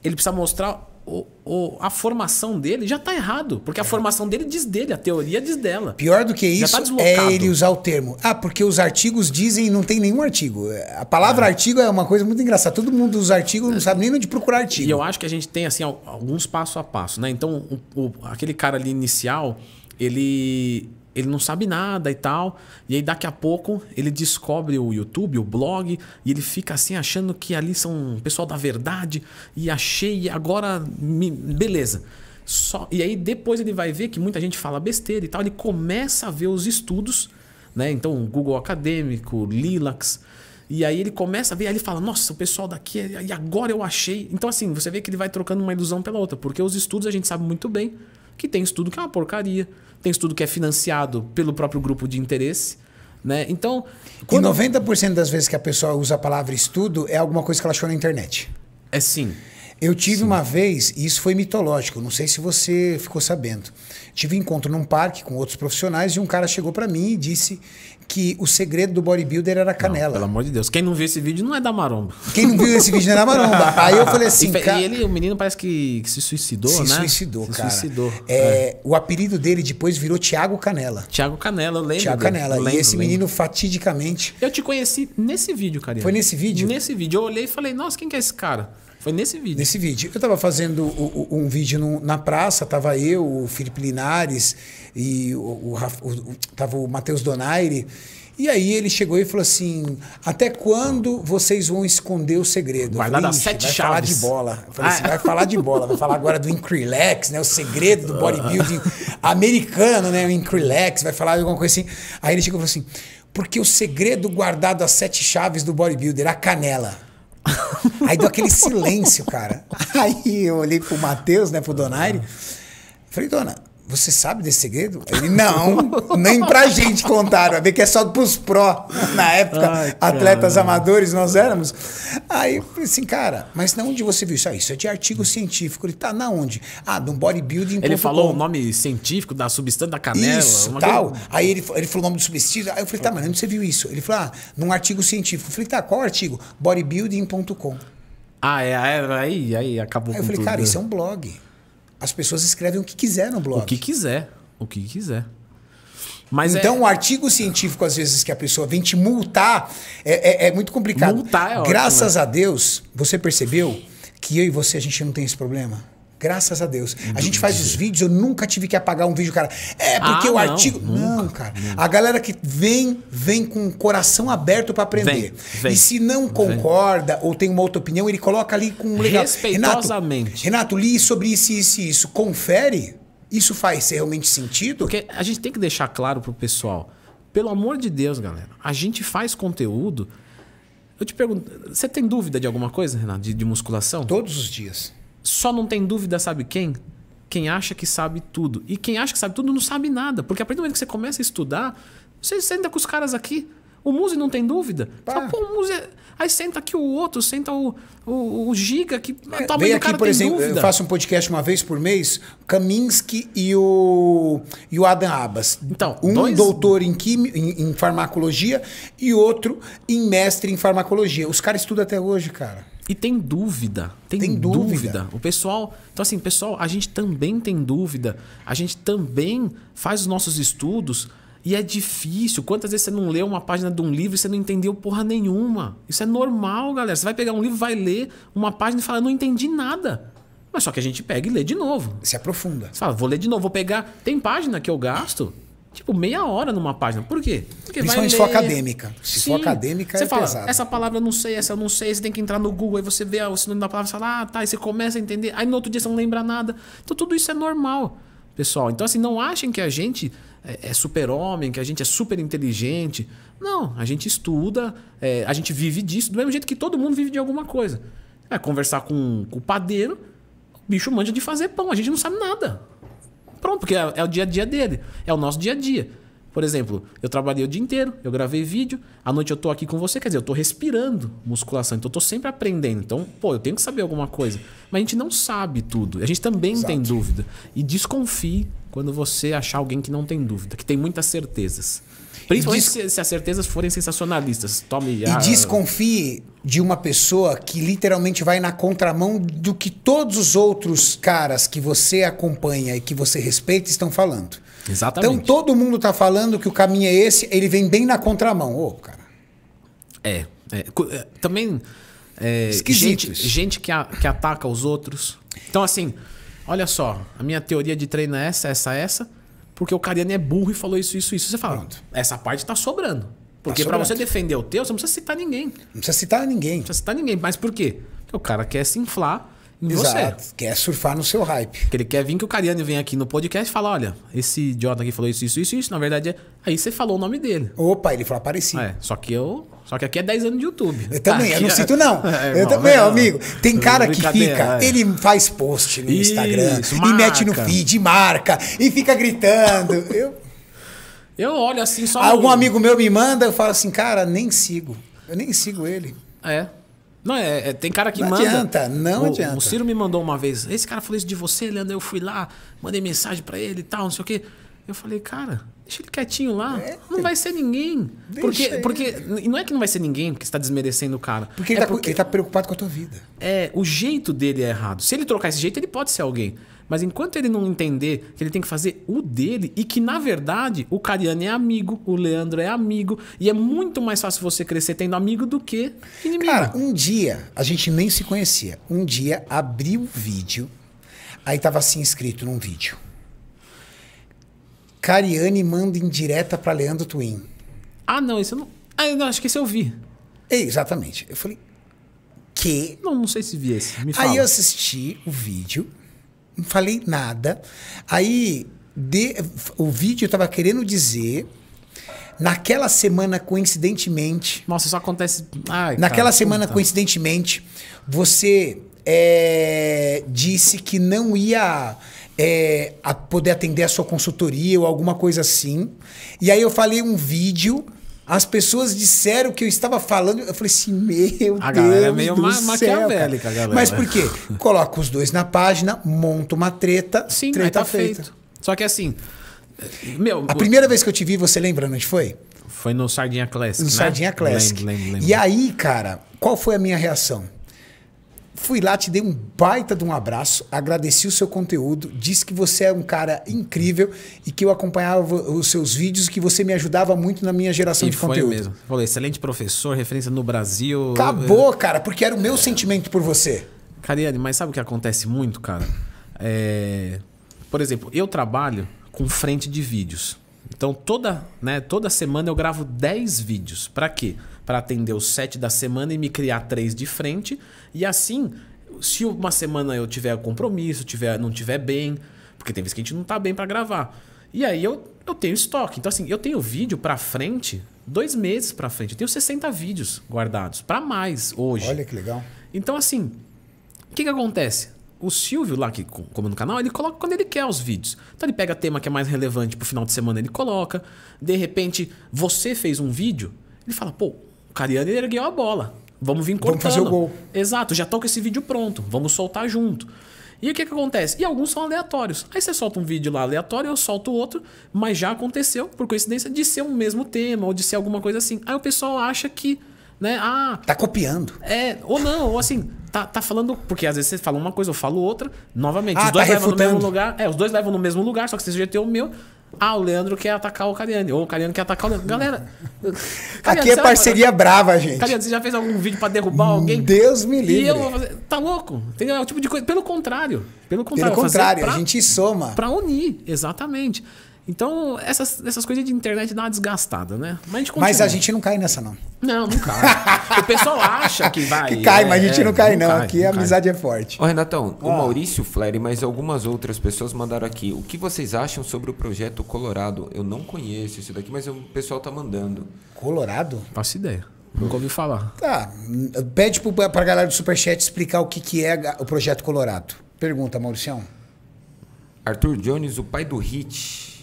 ele precisa mostrar o, o, a formação dele já está errado. Porque a é. formação dele diz dele, a teoria diz dela. Pior do que tá isso tá é ele usar o termo. Ah, porque os artigos dizem não tem nenhum artigo. A palavra é. artigo é uma coisa muito engraçada. Todo mundo usa artigo, não sabe nem onde procurar artigo. E eu acho que a gente tem assim alguns passo a passo. Né? Então, o, aquele cara ali inicial, ele ele não sabe nada e tal. E aí daqui a pouco ele descobre o YouTube, o blog, e ele fica assim achando que ali são pessoal da verdade e achei e agora me... beleza. Só e aí depois ele vai ver que muita gente fala besteira e tal, ele começa a ver os estudos, né? Então, Google Acadêmico, Lilacs, e aí ele começa a ver, aí ele fala: Nossa, o pessoal daqui, é, e agora eu achei. Então, assim, você vê que ele vai trocando uma ilusão pela outra, porque os estudos a gente sabe muito bem que tem estudo que é uma porcaria, tem estudo que é financiado pelo próprio grupo de interesse. Né? Então. Quando... E 90% das vezes que a pessoa usa a palavra estudo é alguma coisa que ela achou na internet. É sim. Eu tive sim. uma vez, e isso foi mitológico, não sei se você ficou sabendo. Tive um encontro num parque com outros profissionais e um cara chegou para mim e disse: que o segredo do bodybuilder era canela. Não, pelo amor de Deus. Quem não viu esse vídeo não é da maromba. Quem não viu esse vídeo não é da maromba. Aí eu falei assim. E, e ele, o menino parece que, que se suicidou, se né? Suicidou, se cara. suicidou, cara. É, é. O apelido dele depois virou Tiago Canela. Tiago Canela, eu lembro. Tiago Canela. Lembro, e esse lembro. menino, fatidicamente. Eu te conheci nesse vídeo, cara. Foi nesse vídeo? Nesse vídeo. Eu olhei e falei, nossa, quem que é esse cara? Foi nesse vídeo. Nesse vídeo. Eu estava fazendo um, um vídeo no, na praça, tava eu, o Felipe Linares e o, o, o tava o Matheus Donaire. E aí ele chegou e falou assim: Até quando vocês vão esconder o segredo? Guardar das sete vai chaves. Falar de bola. Eu falei assim, ah. assim, vai falar de bola, vai falar agora do Increlex, né? O segredo do bodybuilding americano, né? O Incrylex, vai falar de alguma coisa assim. Aí ele chegou e falou assim: Porque o segredo guardado às sete chaves do bodybuilder, a canela. Aí deu aquele silêncio, cara. Aí eu olhei pro Matheus, né, pro Donaire. Falei, dona, você sabe desse segredo? Ele, não, nem pra gente contaram. Vê que é só pros pró. Na época, Ai, atletas amadores nós éramos. Aí eu falei assim, cara, mas na onde você viu isso? Ah, isso é de artigo científico. Ele tá na onde? Ah, de um bodybuilding. Ele falou com. o nome científico da substância da canela. Isso, tal. Coisa... Aí ele, ele falou o nome do substituto. Aí eu falei, tá, mas onde você viu isso? Ele falou, ah, num artigo científico. Eu falei, tá, qual artigo? Bodybuilding.com. Ah, é, é, aí, aí acabou aí eu falei, tudo. cara, isso é um blog. As pessoas escrevem o que quiser no blog. O que quiser. O que quiser. Mas então, o é... um artigo científico, às vezes, que a pessoa vem te multar, é, é, é muito complicado. Multar é ótimo, Graças né? a Deus, você percebeu que eu e você, a gente não tem esse problema. Graças a Deus. A gente faz os vídeos, eu nunca tive que apagar um vídeo, cara. É, ah, porque ah, o não, artigo. Nunca, não, cara. Nunca. A galera que vem, vem com o coração aberto para aprender. Vem, vem, e se não concorda vem. ou tem uma outra opinião, ele coloca ali com legal. Respeitosamente. Renato, Renato, li sobre isso, isso e isso. Confere. Isso faz realmente sentido? Porque a gente tem que deixar claro pro pessoal. Pelo amor de Deus, galera. A gente faz conteúdo. Eu te pergunto, você tem dúvida de alguma coisa, Renato, de, de musculação? Todos os dias. Só não tem dúvida, sabe quem? Quem acha que sabe tudo. E quem acha que sabe tudo não sabe nada. Porque a partir do momento que você começa a estudar, você senta com os caras aqui. O Muse não tem dúvida. Fala, Pô, o Muse. É... Aí senta aqui o outro, senta o, o, o Giga, que é, talvez aqui, por exemplo, dúvida. Eu faço um podcast uma vez por mês, Kaminsky e o, e o Adam Abbas. Então, um dois... doutor em, quimi, em, em farmacologia e outro em mestre em farmacologia. Os caras estudam até hoje, cara. E tem dúvida, tem, tem dúvida. dúvida. O pessoal, então assim, pessoal, a gente também tem dúvida, a gente também faz os nossos estudos e é difícil. Quantas vezes você não leu uma página de um livro e você não entendeu porra nenhuma? Isso é normal, galera. Você vai pegar um livro, vai ler uma página e fala, não entendi nada. Mas só que a gente pega e lê de novo. Se aprofunda. Você fala, vou ler de novo, vou pegar. Tem página que eu gasto tipo, meia hora numa página. Por quê? Porque Principalmente vai for acadêmica. Se Sim. for acadêmica, você é fala, pesado. Essa palavra eu não sei, essa eu não sei, você tem que entrar no Google, aí você vê ah, o sinônimo da palavra e fala, ah, tá, aí você começa a entender, aí no outro dia você não lembra nada. Então tudo isso é normal, pessoal. Então, assim, não achem que a gente é, é super-homem, que a gente é super inteligente. Não, a gente estuda, é, a gente vive disso, do mesmo jeito que todo mundo vive de alguma coisa. É conversar com, com o padeiro, o bicho manja de fazer pão, a gente não sabe nada. Pronto, porque é, é o dia a dia dele. É o nosso dia a dia. Por exemplo, eu trabalhei o dia inteiro, eu gravei vídeo, à noite eu tô aqui com você, quer dizer, eu tô respirando musculação, então eu tô sempre aprendendo. Então, pô, eu tenho que saber alguma coisa. Mas a gente não sabe tudo. A gente também Exato. tem dúvida. E desconfie quando você achar alguém que não tem dúvida, que tem muitas certezas. Principalmente Des... se, as certezas forem sensacionalistas. Tome a... E desconfie de uma pessoa que literalmente vai na contramão do que todos os outros caras que você acompanha e que você respeita estão falando. Então, Exatamente. Então todo mundo está falando que o caminho é esse, ele vem bem na contramão. Ô, oh, cara. É. é, é também. É, gente, gente que, a, que ataca os outros. Então, assim, olha só, a minha teoria de treino é essa, essa, essa porque o Cariani é burro e falou isso, isso, isso. Você fala, Pronto. essa parte está sobrando. Porque tá para você defender o teu, você não precisa citar ninguém. Não precisa citar ninguém. Não precisa citar ninguém. Mas por quê? Porque o cara quer se inflar Exato. você. Quer surfar no seu hype. Porque ele quer vir que o Cariani venha aqui no podcast e fala: olha, esse idiota aqui falou isso, isso, isso, isso. Na verdade, é... aí você falou o nome dele. Opa, ele falou parecido. É, só que eu só que aqui é 10 anos de YouTube. Eu também, aqui eu não é sinto não. É, irmão, eu também, é amigo. Tem cara que fica, é. ele faz post no Isso, Instagram marca. e mete no feed, marca e fica gritando. eu Eu olho assim só Algum amigo meu me manda, eu falo assim, cara, nem sigo. Eu nem sigo ele. Ah, é. Não, é, é, tem cara que não manda. Não adianta, não o, adianta. O Ciro me mandou uma vez. Esse cara falou isso de você, Leandro. Eu fui lá, mandei mensagem para ele e tal, não sei o quê. Eu falei, cara, deixa ele quietinho lá. É, não vai ser ninguém. Porque, ele. porque não é que não vai ser ninguém porque está desmerecendo o cara. Porque, é ele, tá, porque ele tá preocupado com a tua vida. É, o jeito dele é errado. Se ele trocar esse jeito, ele pode ser alguém. Mas enquanto ele não entender que ele tem que fazer o dele e que, na verdade, o Cariano é amigo, o Leandro é amigo, e é muito mais fácil você crescer tendo amigo do que inimigo. Cara, um dia, a gente nem se conhecia, um dia abri o um vídeo, aí tava assim escrito num vídeo. Cariani manda indireta para Leandro Twin. Ah, não, isso eu não. Ah, não, acho que esse eu vi. É, exatamente. Eu falei. Que? Não, não sei se vi esse. Me fala. Aí eu assisti o vídeo, não falei nada. Aí de, o vídeo tava querendo dizer. Naquela semana, coincidentemente. Nossa, isso acontece. Ai, naquela cara, semana, puta. coincidentemente, você é, disse que não ia é, a poder atender a sua consultoria ou alguma coisa assim. E aí eu falei um vídeo. As pessoas disseram que eu estava falando. Eu falei assim, meu a Deus. Galera é meio do ma céu, maquiavélica, galera. Mas por quê? Coloco os dois na página, monto uma treta. Sim, treta tá feita. Feito. Só que assim. Meu, a o... primeira vez que eu te vi, você lembra onde foi? Foi no Sardinha Classic. No né? Sardinha Classic. Lembro, lembro, lembro. E aí, cara, qual foi a minha reação? Fui lá, te dei um baita de um abraço, agradeci o seu conteúdo, disse que você é um cara incrível e que eu acompanhava os seus vídeos que você me ajudava muito na minha geração e de foi conteúdo. mesmo. Falei, excelente professor, referência no Brasil. Acabou, cara, porque era o meu sentimento por você. Cariane, mas sabe o que acontece muito, cara? É... Por exemplo, eu trabalho com frente de vídeos. Então, toda, né, toda semana eu gravo 10 vídeos. Para quê? Para quê? para atender os sete da semana e me criar três de frente. E assim, se uma semana eu tiver compromisso, tiver, não tiver bem, porque tem vezes que a gente não tá bem para gravar. E aí eu, eu tenho estoque. Então, assim, eu tenho vídeo para frente, dois meses para frente. Eu tenho 60 vídeos guardados, para mais hoje. Olha que legal. Então, assim, o que, que acontece? O Silvio lá, que como é no canal, ele coloca quando ele quer os vídeos. Então ele pega tema que é mais relevante pro final de semana, ele coloca. De repente, você fez um vídeo, ele fala, pô, Cariano ergueu a bola. Vamos vir cortando. Vamos fazer o gol. Exato, já tô com esse vídeo pronto. Vamos soltar junto. E o que, que acontece? E alguns são aleatórios. Aí você solta um vídeo lá aleatório, eu solto outro, mas já aconteceu, por coincidência, de ser um mesmo tema ou de ser alguma coisa assim. Aí o pessoal acha que. Né? Ah, tá copiando. É, ou não, ou assim, tá, tá falando. Porque às vezes você fala uma coisa, eu falo outra, novamente. Ah, os dois tá levam refutando. no mesmo lugar. É, os dois levam no mesmo lugar, só que você já tem o meu. Ah, o Leandro quer atacar o Cariano. Ou o Cariano quer atacar o Leandro. Galera. Cariano, Aqui é parceria brava, gente. Cariano, você já fez algum vídeo para derrubar hum, alguém? Deus me livre. E eu fazer... Tá louco? Entendeu? É o tipo de coisa. Pelo contrário. Pelo contrário. Pelo contrário, a gente soma. Para unir, exatamente. Então, essas, essas coisas de internet dá uma desgastada, né? Mas a gente, mas a gente não cai nessa, não. Não, não cai. o pessoal acha que vai. Que cai, é, mas a gente é, não cai, não. não. Cai, aqui não a cai. amizade é forte. Ô, Renatão, o ah. Maurício Flery, mas algumas outras pessoas mandaram aqui. O que vocês acham sobre o projeto Colorado? Eu não conheço isso daqui, mas o pessoal tá mandando. Colorado? Faço ideia. Nunca ouvi falar. Tá. Pede pro, pra galera do Superchat explicar o que, que é o projeto Colorado. Pergunta, Mauricião. Arthur Jones, o pai do Hit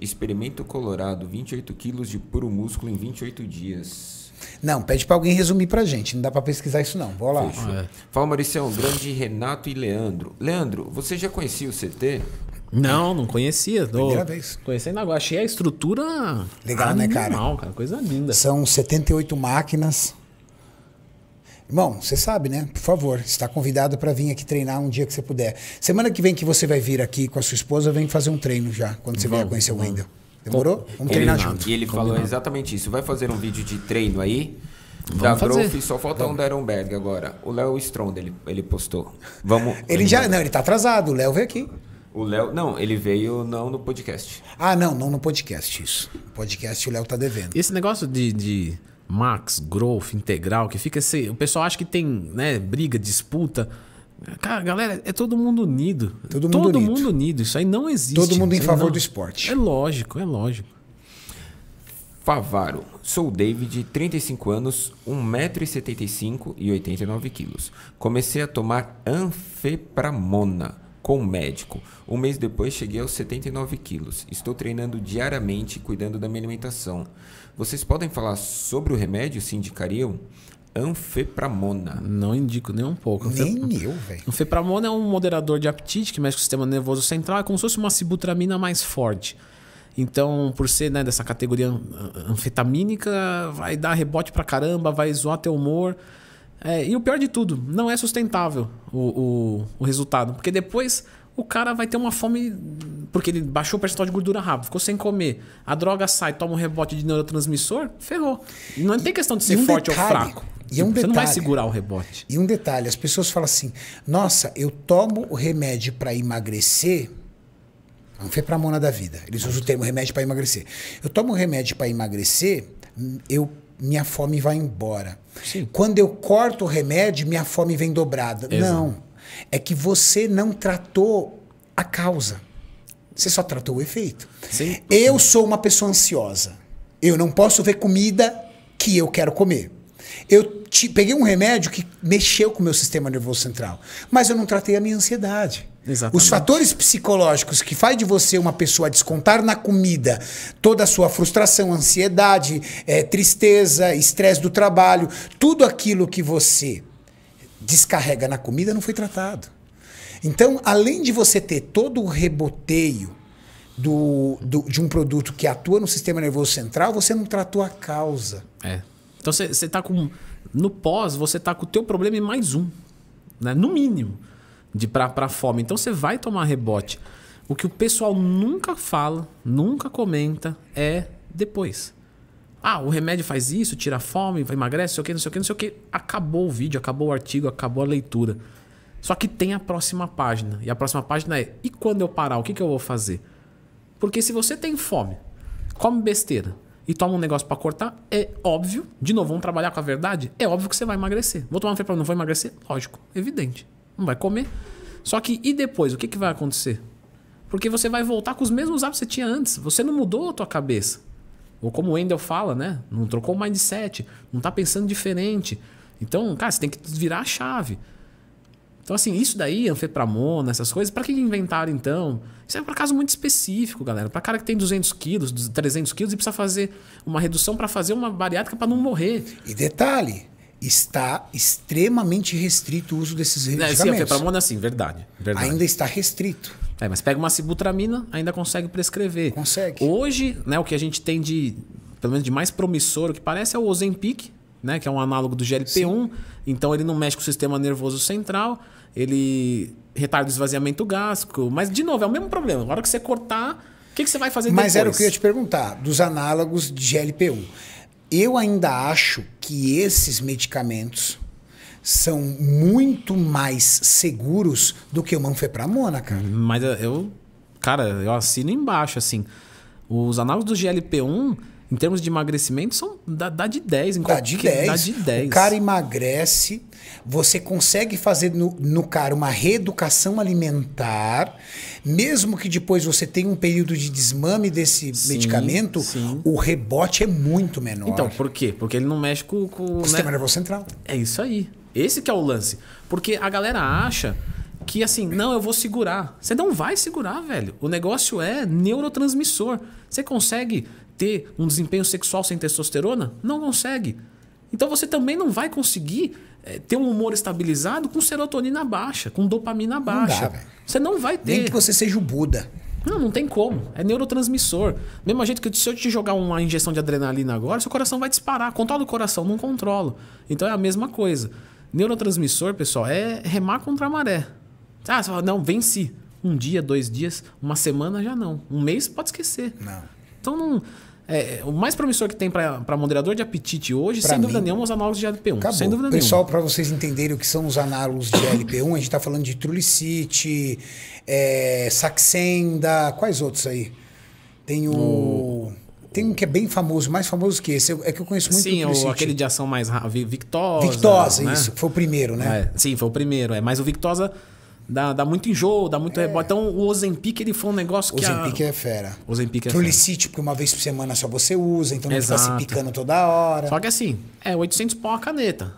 experimento colorado, 28 quilos de puro músculo em 28 dias. Não, pede para alguém resumir para gente. Não dá para pesquisar isso não. Vou lá. É. Fala, é grande Renato e Leandro. Leandro, você já conhecia o CT? Não, não conhecia. Primeira vez. Conhecendo agora. Achei a estrutura legal, animal, né, cara? cara? Coisa linda. São 78 máquinas Irmão, você sabe, né? Por favor, está convidado para vir aqui treinar um dia que você puder. Semana que vem que você vai vir aqui com a sua esposa, vem fazer um treino já, quando você vier conhecer o Wendel. Demorou? Vamos treinar junto. E ele falou exatamente isso. Vai fazer um vídeo de treino aí? Vamos da Growth, só falta um da Ironberg agora. O Léo Strond, ele, ele postou. Vamos. ele já. Não, ele tá atrasado. O Léo veio aqui. O Léo. Não, ele veio não no podcast. Ah, não, não no podcast, isso. No podcast o Léo tá devendo. Esse negócio de... de Max, Growth, Integral, que fica esse. O pessoal acha que tem né, briga, disputa. Cara, galera, é todo mundo unido. Todo mundo, todo unido. mundo unido. Isso aí não existe. Todo mundo em favor não. do esporte. É lógico, é lógico. Favaro, sou o David, 35 anos, 1,75m e 89kg. Comecei a tomar anfepramona com o médico. Um mês depois cheguei aos 79 quilos. Estou treinando diariamente cuidando da minha alimentação. Vocês podem falar sobre o remédio, se indicariam? Anfepramona. Não indico nem um pouco. Nem Anfep... eu, velho. Anfepramona é um moderador de apetite que mexe com o sistema nervoso central. É como se fosse uma sibutramina mais forte. Então, por ser né, dessa categoria anfetamínica, vai dar rebote pra caramba, vai zoar teu humor. É, e o pior de tudo, não é sustentável o, o, o resultado. Porque depois o cara vai ter uma fome. Porque ele baixou o percentual de gordura rápido, ficou sem comer. A droga sai, toma um rebote de neurotransmissor, ferrou. Não e, tem questão de ser um forte detalhe, ou fraco. E é um tipo, Você detalhe, não vai segurar o rebote. E um detalhe: as pessoas falam assim, nossa, eu tomo o remédio para emagrecer. Não foi para mona da vida. Eles usam o termo remédio para emagrecer. Eu tomo o remédio para emagrecer, eu minha fome vai embora. Sim. Quando eu corto o remédio, minha fome vem dobrada. Exato. Não é que você não tratou a causa. Você só tratou o efeito. Sim. Eu sou uma pessoa ansiosa. Eu não posso ver comida que eu quero comer. Eu te, peguei um remédio que mexeu com o meu sistema nervoso central, mas eu não tratei a minha ansiedade. Exatamente. Os fatores psicológicos que faz de você uma pessoa descontar na comida toda a sua frustração, ansiedade, é, tristeza, estresse do trabalho, tudo aquilo que você descarrega na comida não foi tratado. Então, além de você ter todo o reboteio do, do, de um produto que atua no sistema nervoso central, você não tratou a causa. É. Então você está com. No pós, você está com o teu problema e mais um. Né? No mínimo. De para pra fome. Então você vai tomar rebote. O que o pessoal nunca fala, nunca comenta, é depois. Ah, o remédio faz isso, tira a fome, emagrece, não sei o que, não sei o que, não sei o que. Acabou o vídeo, acabou o artigo, acabou a leitura. Só que tem a próxima página. E a próxima página é: e quando eu parar, o que, que eu vou fazer? Porque se você tem fome, come besteira e toma um negócio para cortar, é óbvio. De novo, vamos trabalhar com a verdade? É óbvio que você vai emagrecer. Vou tomar um pra não vou emagrecer? Lógico, evidente. Não vai comer. Só que e depois? O que, que vai acontecer? Porque você vai voltar com os mesmos hábitos que você tinha antes. Você não mudou a tua cabeça. Ou como o Wendel fala, né? Não trocou o mindset, não tá pensando diferente. Então, cara, você tem que virar a chave. Então, assim, isso daí, anfepramona, essas coisas, para que inventaram então? Isso é para caso muito específico, galera. Para cara que tem 200 quilos, 300 quilos e precisa fazer uma redução para fazer uma bariátrica para não morrer. E detalhe, está extremamente restrito o uso desses né, medicamentos. É, sim, anfepramona, sim, verdade, verdade. Ainda está restrito. É, mas pega uma sibutramina, ainda consegue prescrever. Consegue. Hoje, né, o que a gente tem de, pelo menos de mais promissor, o que parece é o Ozempic, né, que é um análogo do GLP-1. Sim. Então ele não mexe com o sistema nervoso central, ele retarda o esvaziamento gástrico. Mas, de novo, é o mesmo problema. Na hora que você cortar, o que, que você vai fazer Mas depois? era o que eu ia te perguntar, dos análogos de GLP-1. Eu ainda acho que esses medicamentos são muito mais seguros do que o Manfepramona, cara. Mas eu, cara, eu assino embaixo, assim. Os análogos do GLP-1, em termos de emagrecimento, são, dá, dá de 10. dá, de 10. dá de 10. O cara emagrece, você consegue fazer no, no cara uma reeducação alimentar, mesmo que depois você tenha um período de desmame desse sim, medicamento, sim. o rebote é muito menor. Então, por quê? Porque ele não mexe com... com o né? sistema nervoso central. É isso aí. Esse que é o lance. Porque a galera acha que assim, não, eu vou segurar. Você não vai segurar, velho. O negócio é neurotransmissor. Você consegue ter um desempenho sexual sem testosterona? Não consegue. Então você também não vai conseguir é, ter um humor estabilizado com serotonina baixa, com dopamina baixa. Não dá, você não vai ter. Nem que você seja o Buda. Não, não tem como. É neurotransmissor. Mesmo jeito que se eu te jogar uma injeção de adrenalina agora, seu coração vai disparar. Controla o coração, não controlo. Então é a mesma coisa. Neurotransmissor, pessoal, é remar contra a maré. Ah, você fala, não, venci. Um dia, dois dias, uma semana já não. Um mês pode esquecer. Não. Então não. É, o mais promissor que tem para moderador de apetite hoje, pra sem mim, dúvida nenhuma, é os análogos de LP1. Acabou. Sem dúvida Pessoal, para vocês entenderem o que são os análogos de LP1, a gente está falando de Trulicite, é, Saxenda, quais outros aí? Tem o... o... Tem um que é bem famoso, mais famoso que esse. É que eu conheço muito Sim, o, aquele de ação mais Victosa. Victosa, né? isso. Foi o primeiro, né? É, sim, foi o primeiro. É, mas o Victosa dá, dá muito enjoo, dá muito é. rebote. Então o Ozempic ele foi um negócio que. Ozempic a... é fera. Ozempic é Trulicite, porque uma vez por semana só você usa, então não Exato. fica se picando toda hora. Só que assim, é 800 pau a caneta.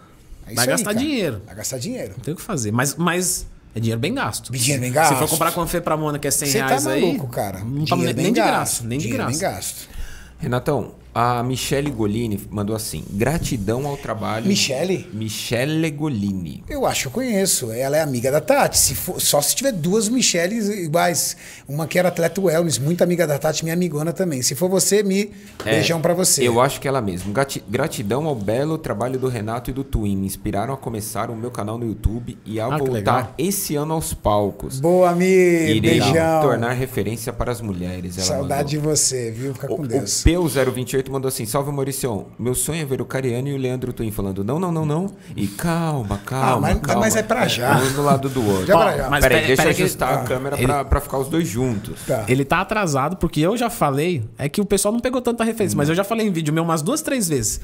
É Vai gastar aí, dinheiro. Vai gastar dinheiro. Não tem o que fazer. Mas. mas... É dinheiro bem gasto. Dinheiro bem gasto. Se for comprar com a Fê pra Mona, que é 100 reais maluco, aí... Você tá maluco, cara. Não tá dinheiro nem, bem nem gasto. de graça. Nem dinheiro de graça. bem gasto. Renatão, a Michele Golini mandou assim: gratidão ao trabalho. Michele? Michele Golini. Eu acho que eu conheço. Ela é amiga da Tati. Se for, só se tiver duas Micheles iguais. Uma que era atleta wellness, muito amiga da Tati, minha amigona também. Se for você, me é, beijão para você. Eu acho que ela mesmo. Gratidão ao belo trabalho do Renato e do Twin. Me inspiraram a começar o meu canal no YouTube e a ah, voltar esse ano aos palcos. Boa, amiga. beijão tornar referência para as mulheres. Saudade mandou. de você, viu? Fica com o, Deus. O 028 mandou assim: Salve Mauricião, meu sonho é ver o Cariano e o Leandro Twin falando não, não, não, não. E calma, ah, calma. Ah, mas, calma. mas é pra já. Um do lado do outro. Já é pra já. peraí, deixa pera eu ajustar a ah, câmera ele... pra, pra ficar os dois juntos. Tá. Ele tá atrasado, porque eu já falei, é que o pessoal não pegou tanta referência, hum. mas eu já falei em vídeo meu umas duas, três vezes.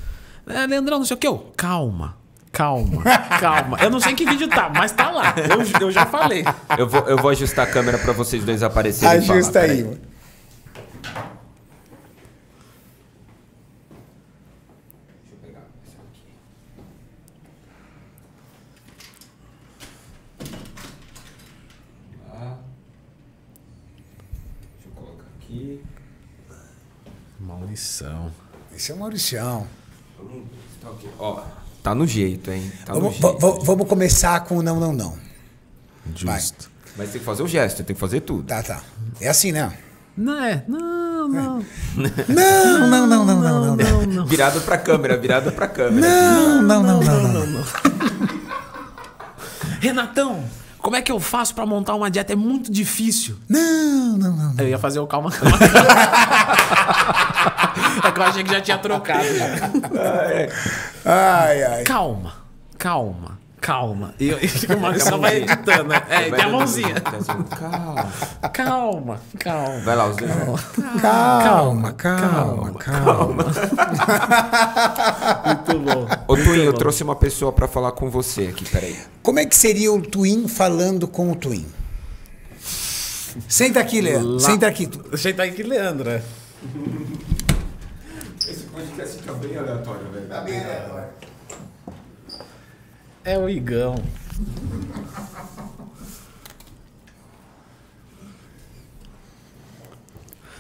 É, Leandrão, não sei o que, eu. Calma. Calma, calma. Eu não sei que vídeo tá, mas tá lá. Eu, eu já falei. Eu vou, eu vou ajustar a câmera para vocês dois aparecerem. Ajusta aí, mano. Maurição. Esse é o Mauricião. Ó, tá no jeito, hein? Tá vamos, no jeito. vamos começar com não, não, não. Justo. Vai. Mas tem que fazer o gesto, tem que fazer tudo. Tá, tá. É assim, né? Não é. Não, não. É. Não, não, não, não, não, não. não, Virado pra câmera, virado pra câmera. Não, não, não, não, não. Renatão! Como é que eu faço para montar uma dieta? É muito difícil. Não, não, não. não. Eu ia fazer o calma, calma. é que eu achei que já tinha trocado. Já. Ai, ai. Calma, calma calma. E, o Mauro só vai editando. Né? É, tem a mãozinha. Calma. Calma, calma. Vai lá, os dois. Calma, calma, calma. calma, calma. Muito bom. Ô, Twin, eu trouxe uma pessoa para falar com você aqui, peraí. Como é que seria o Twin falando com o Twin? Senta aqui, Leandro. Lá. Senta aqui. Senta aqui, Leandro. Esse podcast fica bem aleatório, velho. Tá bem aleatório. É o Igão.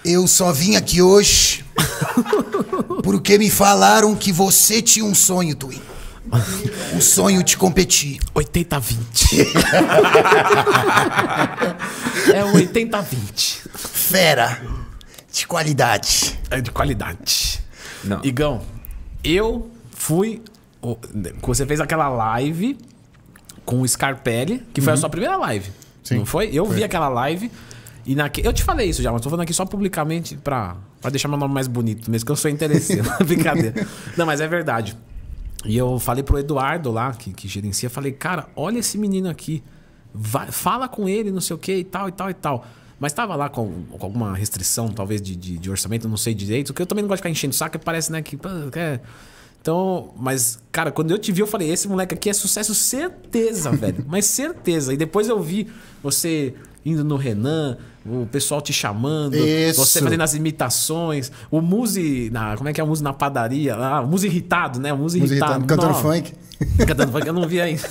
Eu só vim aqui hoje porque me falaram que você tinha um sonho, Twin. O sonho de competir. 80-20. é 80-20. Fera. De qualidade. É de qualidade. Não. Igão, eu fui você fez aquela live com o Scarpelli, que foi uhum. a sua primeira live. Sim, não foi? Eu foi. vi aquela live. E naque... Eu te falei isso já, mas tô falando aqui só publicamente pra, pra deixar meu nome mais bonito, mesmo que eu sou interesseiro. Brincadeira. Não, mas é verdade. E eu falei pro Eduardo lá, que, que gerencia, falei, cara, olha esse menino aqui. Vai, fala com ele, não sei o que e tal, e tal, e tal. Mas tava lá com, com alguma restrição, talvez, de, de, de, orçamento, não sei direito. que eu também não gosto de ficar enchendo o saco, parece, né, que. É, então, mas, cara, quando eu te vi, eu falei, esse moleque aqui é sucesso, certeza, velho. mas certeza. E depois eu vi você indo no Renan, o pessoal te chamando, Isso. você fazendo as imitações, o Muse, Na, como é que é o Muse na padaria? Ah, o Muse irritado, né? O Muse irritado. irritado. Cantando funk. Cantando funk, eu não vi ainda.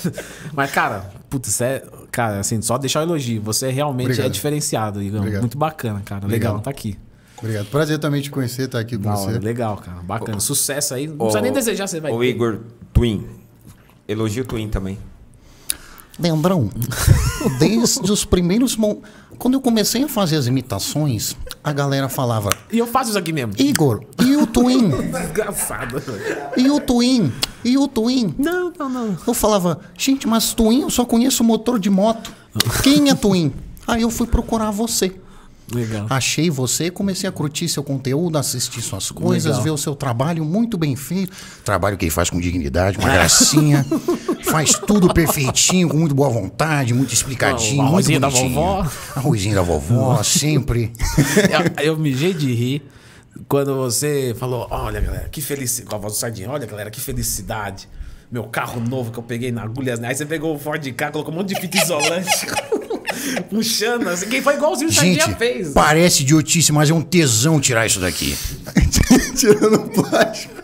Mas, cara, puta, você é. Cara, assim, só deixar o elogio. Você realmente é Obrigado. é diferenciado, Igor. Muito bacana, cara. Legal tá aqui. Obrigado. Prazer também te conhecer, estar tá aqui com da você. Hora, legal, cara. Bacana. O, Sucesso aí. Não o, precisa nem desejar, você vai. O Igor Twin. Elogio Twin também. Lembrão, desde os primeiros. Quando eu comecei a fazer as imitações, a galera falava. E eu faço isso aqui mesmo. Igor, e o Twin? Desgraçado. E o Twin? E o Twin? Não, não, não. Eu falava, gente, mas Twin eu só conheço motor de moto. Quem é Twin? Aí eu fui procurar você. Legal. Achei você, comecei a curtir seu conteúdo, assistir suas coisas, Legal. ver o seu trabalho muito bem feito. Trabalho que ele faz com dignidade, uma gracinha. faz tudo perfeitinho, com muito boa vontade, muito explicadinho. Arrozinho da vovó. Arrozinho da vovó, sempre. eu, eu mijei de rir quando você falou: Olha, galera, que felicidade. Com a voz do Sardinha, olha, galera, que felicidade. Meu carro novo que eu peguei na agulha. Aí você pegou o Ford K, colocou um monte de fita isolante. Puxando, assim, quem foi igualzinho o Gente, fez. Né? Parece idiotice, mas é um tesão tirar isso daqui. Tirando o plástico.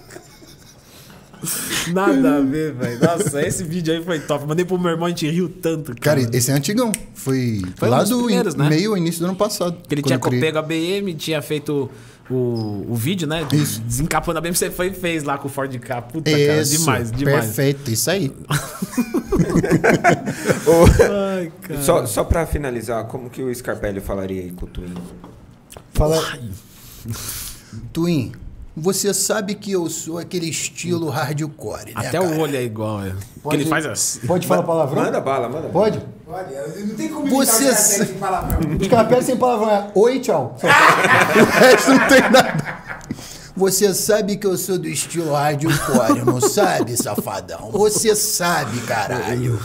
Nada a ver, velho. Nossa, esse vídeo aí foi top. Mandei pro meu irmão, a gente riu tanto. Cara, cara esse é antigão. Foi, foi lá do meio né? meio início do ano passado. Que ele tinha pego a BM, tinha feito o, o vídeo, né? Isso. Desencapando a BM, você foi e fez lá com o Ford K. Puta, isso, cara, demais, demais. Perfeito, isso aí. cara. Só, só pra finalizar, como que o Scarpelli falaria aí com o Twin? Fala. Twin, você sabe que eu sou aquele estilo hardcore, né, Até cara? o olho é igual, é. Pode, ele faz assim. Pode falar palavrão? Manda bala, manda. Pode? Pode. Não tem como você s... sem palavrão. Scarpelli sem palavrão é oi, tchau. o resto não tem nada. Você sabe que eu sou do estilo hardcore, não sabe, safadão? Você sabe, caralho.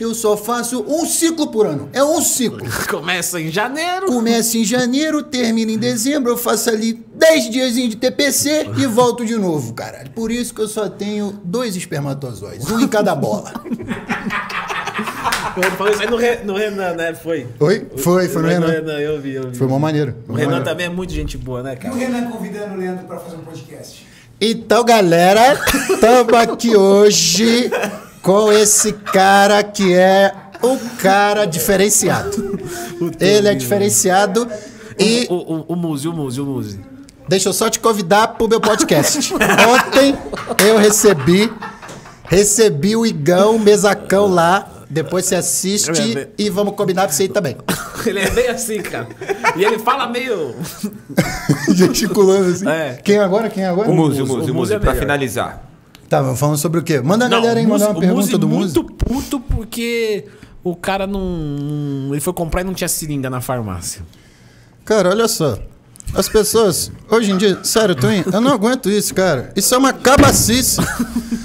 Eu só faço um ciclo por ano. É um ciclo. Começa em janeiro. Começa em janeiro, termina em dezembro, eu faço ali 10 dias de TPC e volto de novo, caralho. Por isso que eu só tenho dois espermatozoides, um em cada bola. Quando falou isso aí no, Re, no, Renan, né? Foi. Oi? Foi, foi no Renan. No Renan, eu vi, eu vi. Foi uma maneira. O Renan maneiro. também é muito gente boa, né, cara? E o Renan convidando o Leandro pra fazer um podcast. Então, galera, tamo aqui hoje com esse cara que é um cara diferenciado. Ele é diferenciado e. O, o, o, o o Muzi, o Deixa eu só te convidar pro meu podcast. Ontem eu recebi. Recebi o Igão, o mesacão lá. Depois você assiste é e vamos combinar pra você ir também. Ele é bem assim, cara. E ele fala meio. Gesticulando assim. É. Quem é agora? Quem é agora? O Muzi, o Muzi, o Muzi, pra finalizar. Tá, falando sobre o quê? Manda a não, galera aí mandar uma pergunta do é Muzi. muito puto porque o cara não... Ele foi comprar e não tinha seringa na farmácia. Cara, olha só. As pessoas, hoje em dia, sério, Twin, eu não aguento isso, cara. Isso é uma cabacice.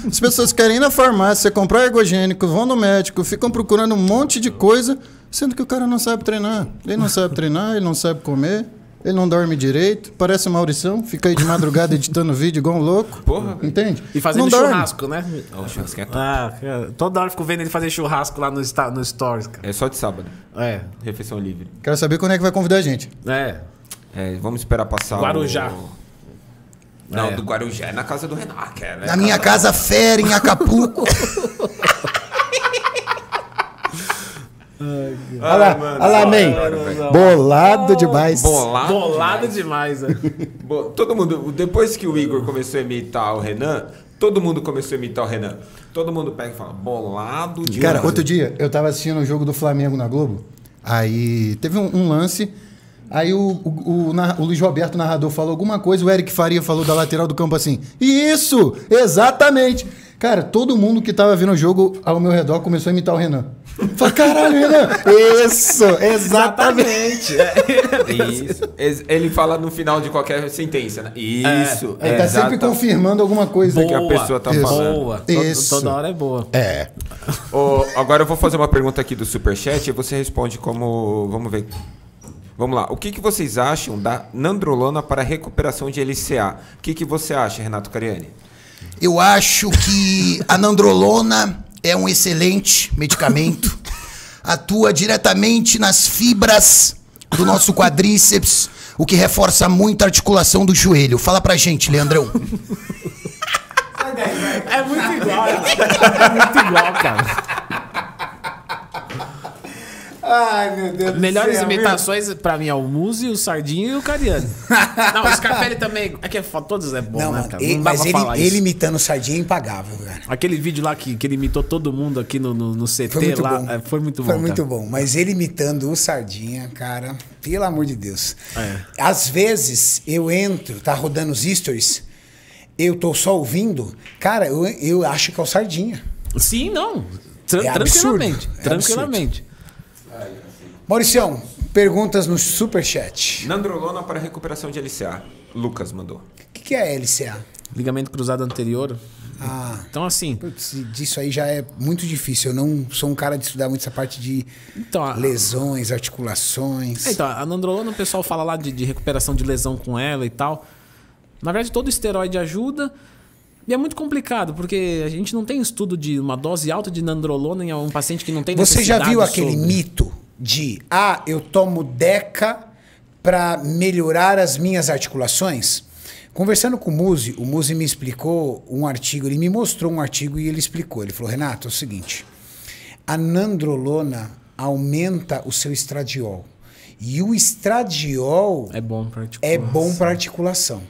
As pessoas querem ir na farmácia, comprar ergogênico, vão no médico, ficam procurando um monte de coisa, sendo que o cara não sabe treinar. Ele não sabe treinar, ele não sabe comer ele não dorme direito, parece Maurição, fica aí de madrugada editando vídeo igual um louco. Porra. Entende? E fazendo churrasco, né? Oh, churrasco é top. Ah, cara, toda hora eu fico vendo ele fazer churrasco lá no, no Stories, cara. É só de sábado. É. Refeição livre. Quero saber quando é que vai convidar a gente. É. é vamos esperar passar. Guarujá. O... É. Não, é. do Guarujá é na casa do Renato. É, né? Na minha casa, fera em Acapulco. Olha lá, olha lá, Bolado demais. Bolado, Bolado demais. demais né? Bo... Todo mundo, depois que o Igor começou a imitar o Renan, todo mundo começou a imitar o Renan. Todo mundo pega e fala, bolado demais. Cara, outro dia eu tava assistindo o um jogo do Flamengo na Globo. Aí teve um, um lance. Aí o, o, o, o, Luiz Roberto, narrador, falou alguma coisa, o Eric Faria falou da lateral do campo assim. Isso! Exatamente! Cara, todo mundo que tava vendo o jogo ao meu redor começou a imitar o Renan. Fala, caralho, Renan. Isso, exatamente. Isso. Ele fala no final de qualquer sentença, né? Isso. É, ele tá sempre confirmando alguma coisa boa, que a pessoa tá isso. falando. Boa. Isso. Toda, toda hora é boa. É. Oh, agora eu vou fazer uma pergunta aqui do Superchat e você responde como. Vamos ver. Vamos lá. O que, que vocês acham da nandrolona para recuperação de LCA? O que, que você acha, Renato Cariani? Eu acho que a nandrolona é um excelente medicamento. Atua diretamente nas fibras do nosso quadríceps, o que reforça muito a articulação do joelho. Fala pra gente, Leandrão. É muito igual, é muito igual, cara. Ai, meu Deus Melhores do céu, imitações meu. pra mim é o Muzi, o Sardinho e o Cariano. não, o Scarpelli também. É que é, todos é bom, não, né, cara? Ele, não mas ele, ele, imitando o Sardinho é impagável, cara. Aquele vídeo lá que, que ele imitou todo mundo aqui no, no, no CT foi lá. Foi muito bom. É, foi muito cara. bom. Mas ele imitando o Sardinha, cara, pelo amor de Deus. É. Às vezes eu entro, tá rodando os stories, eu tô só ouvindo, cara, eu, eu acho que é o Sardinha. Sim, não. Tran é tranquilamente. É tranquilamente. Mauricião, perguntas no superchat. Nandrolona para recuperação de LCA. Lucas mandou. O que, que é LCA? Ligamento cruzado anterior. Ah, então assim. Putz, disso aí já é muito difícil. Eu não sou um cara de estudar muito essa parte de então, a, lesões, articulações. É, então, a nandrolona, o pessoal fala lá de, de, recuperação de lesão com ela e tal. Na verdade, todo esteroide ajuda. E é muito complicado, porque a gente não tem estudo de uma dose alta de nandrolona em um paciente que não tem Você já viu aquele sobre. mito de ah, eu tomo Deca para melhorar as minhas articulações? Conversando com o Muzi, o Muzi me explicou um artigo, ele me mostrou um artigo e ele explicou. Ele falou: Renato, é o seguinte, a nandrolona aumenta o seu estradiol. E o estradiol é bom para é articulação. É articulação.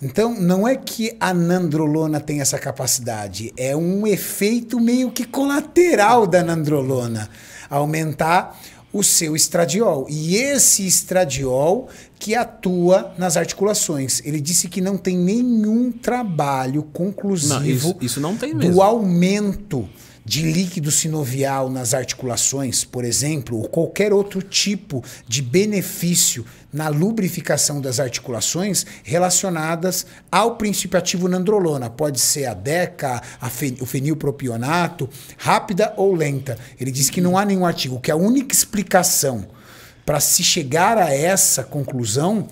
Então, não é que a nandrolona tem essa capacidade, é um efeito meio que colateral da nandrolona aumentar o seu estradiol. E esse estradiol que atua nas articulações. Ele disse que não tem nenhum trabalho conclusivo não, isso, isso não do aumento de líquido sinovial nas articulações, por exemplo, ou qualquer outro tipo de benefício na lubrificação das articulações relacionadas ao princípio ativo nandrolona. Pode ser a DECA, a o fenilpropionato, rápida ou lenta. Ele diz que não há nenhum artigo, que a única explicação para se chegar a essa conclusão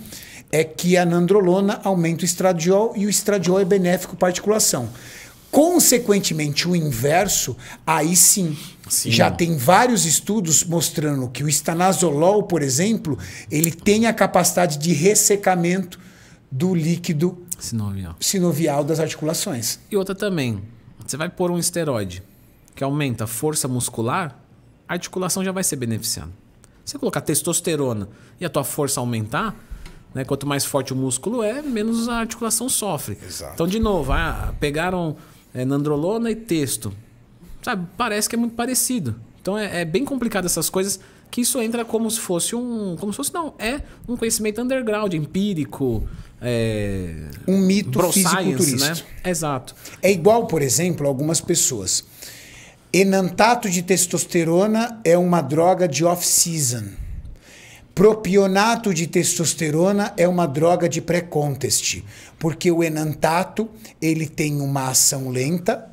é que a nandrolona aumenta o estradiol e o estradiol é benéfico para a articulação. Consequentemente, o inverso, aí sim. sim. Já tem vários estudos mostrando que o estanazolol, por exemplo, ele tem a capacidade de ressecamento do líquido sinovial, sinovial das articulações. E outra também, você vai pôr um esteroide que aumenta a força muscular, a articulação já vai ser beneficiando Você colocar testosterona e a tua força aumentar, né, quanto mais forte o músculo é, menos a articulação sofre. Exato. Então, de novo, ah, pegaram é, nandrolona e texto. Sabe? Parece que é muito parecido. Então é, é, bem complicado essas coisas que isso entra como se fosse um. Como se fosse, não, é um conhecimento underground, empírico. É, um mito fisiculturista. Né? Exato. É igual, por exemplo, algumas pessoas. Enantato de testosterona é uma droga de off-season. Propionato de testosterona é uma droga de pré-contest, porque o enantato ele tem uma ação lenta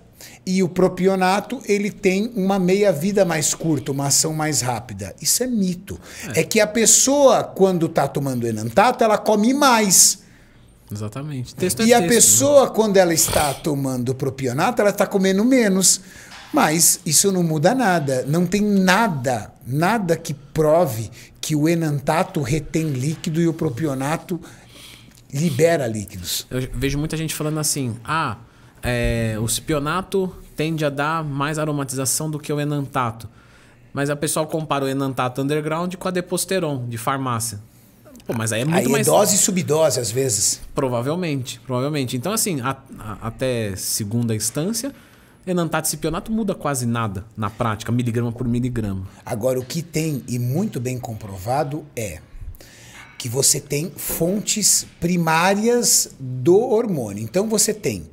e o propionato ele tem uma meia-vida mais curta, uma ação mais rápida. Isso é mito. É, é que a pessoa, quando está tomando enantato, ela come mais. Exatamente. Texto é e é a texto, né? pessoa, quando ela está tomando propionato, ela está comendo menos. Mas isso não muda nada. Não tem nada, nada que prove que o enantato retém líquido e o propionato libera líquidos. Eu vejo muita gente falando assim: ah, é, o cipionato tende a dar mais aromatização do que o enantato. Mas a pessoa compara o enantato underground com a deposteron de farmácia. Pô, mas aí é muito aí é mais. dose e subdose, às vezes. Provavelmente, provavelmente. Então, assim, a, a, até segunda instância, enantato e cipionato muda quase nada na prática, miligrama por miligrama. Agora, o que tem e muito bem comprovado é que você tem fontes primárias do hormônio. Então você tem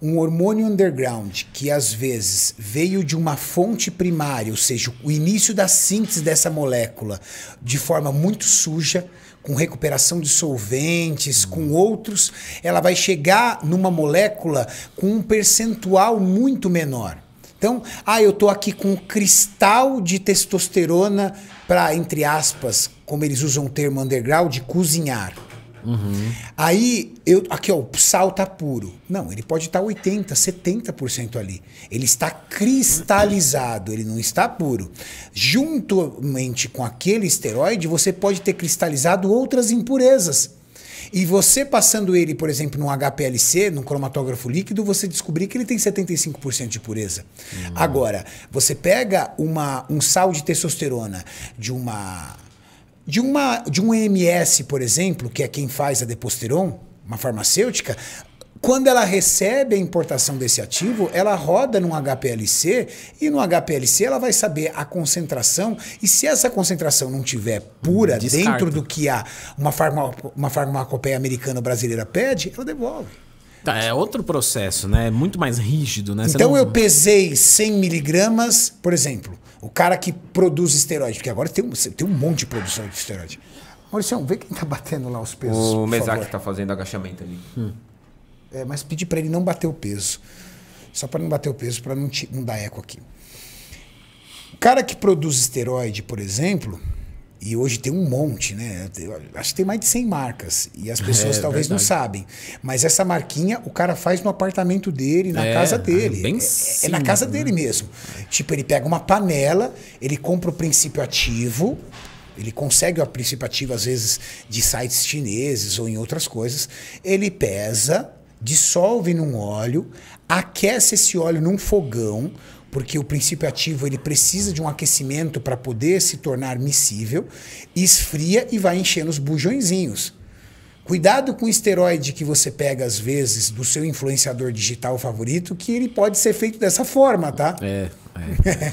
um hormônio underground que às vezes veio de uma fonte primária, ou seja, o início da síntese dessa molécula de forma muito suja, com recuperação de solventes, uhum. com outros, ela vai chegar numa molécula com um percentual muito menor. Então, ah, eu tô aqui com um cristal de testosterona para, entre aspas, como eles usam o termo underground, cozinhar. Uhum. Aí, eu, aqui ó, o sal tá puro. Não, ele pode estar tá 80%, 70% ali. Ele está cristalizado, ele não está puro. Juntamente com aquele esteroide, você pode ter cristalizado outras impurezas. E você passando ele, por exemplo, num HPLC, num cromatógrafo líquido, você descobrir que ele tem 75% de pureza. Hum. Agora, você pega uma, um sal de testosterona de uma de uma de um EMS, por exemplo, que é quem faz a deposteron, uma farmacêutica, quando ela recebe a importação desse ativo, ela roda num HPLC e no HPLC ela vai saber a concentração e se essa concentração não tiver pura Descarta. dentro do que a uma, farma, uma farmacopeia americana ou brasileira pede, ela devolve. Tá, é outro processo, né? É muito mais rígido, né? Você então não... eu pesei 100 miligramas, por exemplo, o cara que produz esteroide, porque agora tem um, tem um monte de produção de esteroide. Maurício, vê quem tá batendo lá os pesos. O Mesac tá fazendo agachamento ali. Hum. É, mas pedi para ele não bater o peso. Só para não bater o peso, para não, não dar eco aqui. O cara que produz esteroide, por exemplo, e hoje tem um monte, né? Eu acho que tem mais de 100 marcas. E as é, pessoas é, talvez verdade. não sabem. Mas essa marquinha o cara faz no apartamento dele, na é, casa dele. É, sim, é, é, é, na casa né? dele mesmo. Tipo, ele pega uma panela, ele compra o princípio ativo. Ele consegue o princípio ativo, às vezes, de sites chineses ou em outras coisas. Ele pesa, dissolve num óleo, aquece esse óleo num fogão, porque o princípio ativo ele precisa de um aquecimento para poder se tornar miscível, esfria e vai enchendo os bujõezinhos. Cuidado com o esteroide que você pega às vezes do seu influenciador digital favorito, que ele pode ser feito dessa forma, tá? É.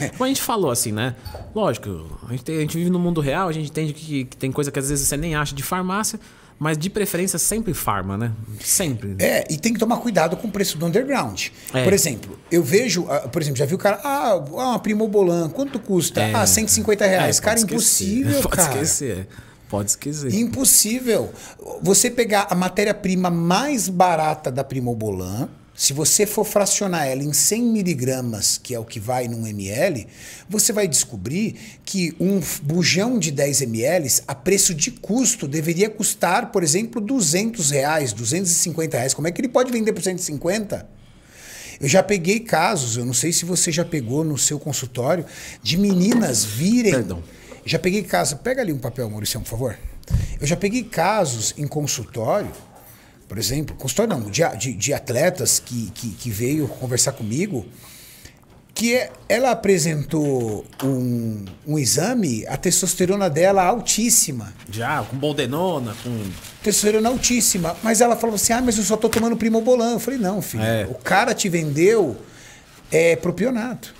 é. Como a gente falou assim, né? Lógico, a gente, tem, a gente, vive no mundo real, a gente entende que, que tem coisa que às vezes você nem acha de farmácia, mas de preferência sempre farma, né? Sempre. É, e tem que tomar cuidado com o preço do underground. É. Por exemplo, eu vejo, ah, por exemplo, já vi o cara, ah, ah uma Primobolan, quanto custa? É. Ah, 150 reais. É, cara, impossível, pode cara. Pode esquecer. É. Pode esquecer. Impossível. Você pegar a matéria-prima mais barata da Primobolan, se você for fracionar ela em 100 miligramas, que é o que vai num ml, você vai descobrir que um bujão de 10 ml, a preço de custo, deveria custar, por exemplo, 200 reais, 250 reais. Como é que ele pode vender por 150? Eu já peguei casos, eu não sei se você já pegou no seu consultório, de meninas virem... Perdão. Já peguei casos... Pega ali um papel, Maurício, por favor. Eu já peguei casos em consultório por exemplo, consultório não, de, de, de atletas que, que, que, veio conversar comigo, que é, ela apresentou um, um exame, a testosterona dela altíssima. Já, ah, com boldenona, com. Testosterona altíssima. Mas ela falou assim: ah, mas eu só tô tomando primobolan. Eu falei: não, filho, é. o cara te vendeu é, propionato.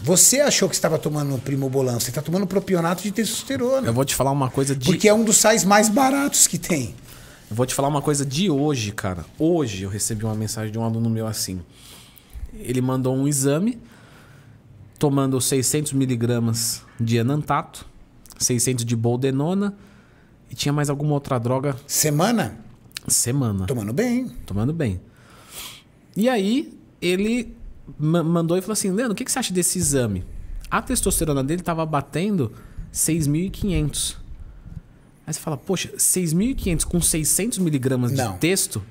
Você achou que estava tomando primobolan, você está tomando propionato de testosterona. Eu vou te falar uma coisa de. Porque é um dos sais mais baratos que tem. Eu vou te falar uma coisa de hoje, cara. Hoje eu recebi uma mensagem de um aluno meu assim. Ele mandou um exame tomando 600 miligramas de enantato, 600 de boldenona e tinha mais alguma outra droga. Semana? Semana. Tomando bem. Tomando bem. E aí ele mandou e falou assim, Leandro, o que, que você acha desse exame? A testosterona dele estava batendo 6.500. Aí você fala, poxa, 6.500 com 600 miligramas de Não. texto?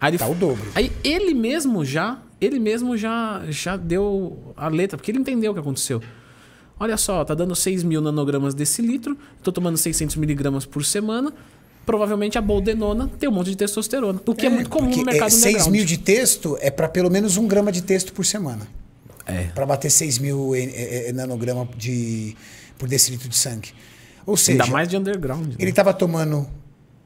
Aí ele, tá o dobro. Aí ele mesmo já, ele mesmo já, já deu a letra, porque ele entendeu o que aconteceu. Olha só, tá dando 6 mil nanogramas desse litro, tô tomando 600 miligramas por semana, provavelmente a boldenona tem um monte de testosterona, o que é, é muito comum no mercado é, 6 mil de texto é para pelo menos um grama de texto por semana. É. Para bater 6 mil eh, eh, eh, nanogramas de, por decilitro de sangue. Ou seja, Ainda mais de underground. Ele estava né? tomando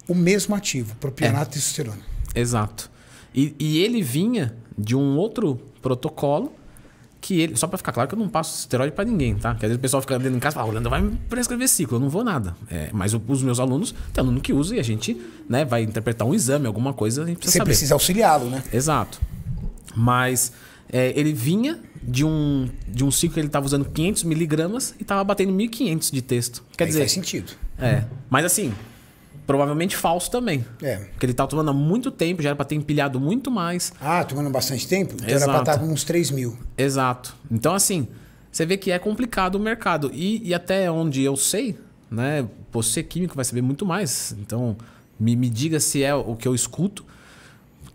o mesmo ativo, propionato é. e testosterona. Exato. E, e, ele vinha de um outro protocolo que ele. Só para ficar claro que eu não passo esteroide para ninguém, tá? Porque às vezes o pessoal fica dentro em casa e fala, Holanda ah, vai me prescrever ciclo, eu não vou nada. É, mas os meus alunos, tem aluno que usa e a gente né, vai interpretar um exame, alguma coisa, a gente precisa Você saber. precisa auxiliá-lo, né? Exato. Mas é, ele vinha de um, de um ciclo que ele estava usando 500 miligramas e estava batendo 1.500 de texto. Quer Aí dizer. Faz sentido. É. Mas assim, provavelmente falso também. É. Porque ele estava tá tomando há muito tempo, já era para ter empilhado muito mais. Ah, tomando bastante tempo? Então tá Exato. era para estar com uns 3 mil. Exato. Então, assim, você vê que é complicado o mercado. E, e até onde eu sei, né? Você químico vai saber muito mais. Então, me, me diga se é o que eu escuto.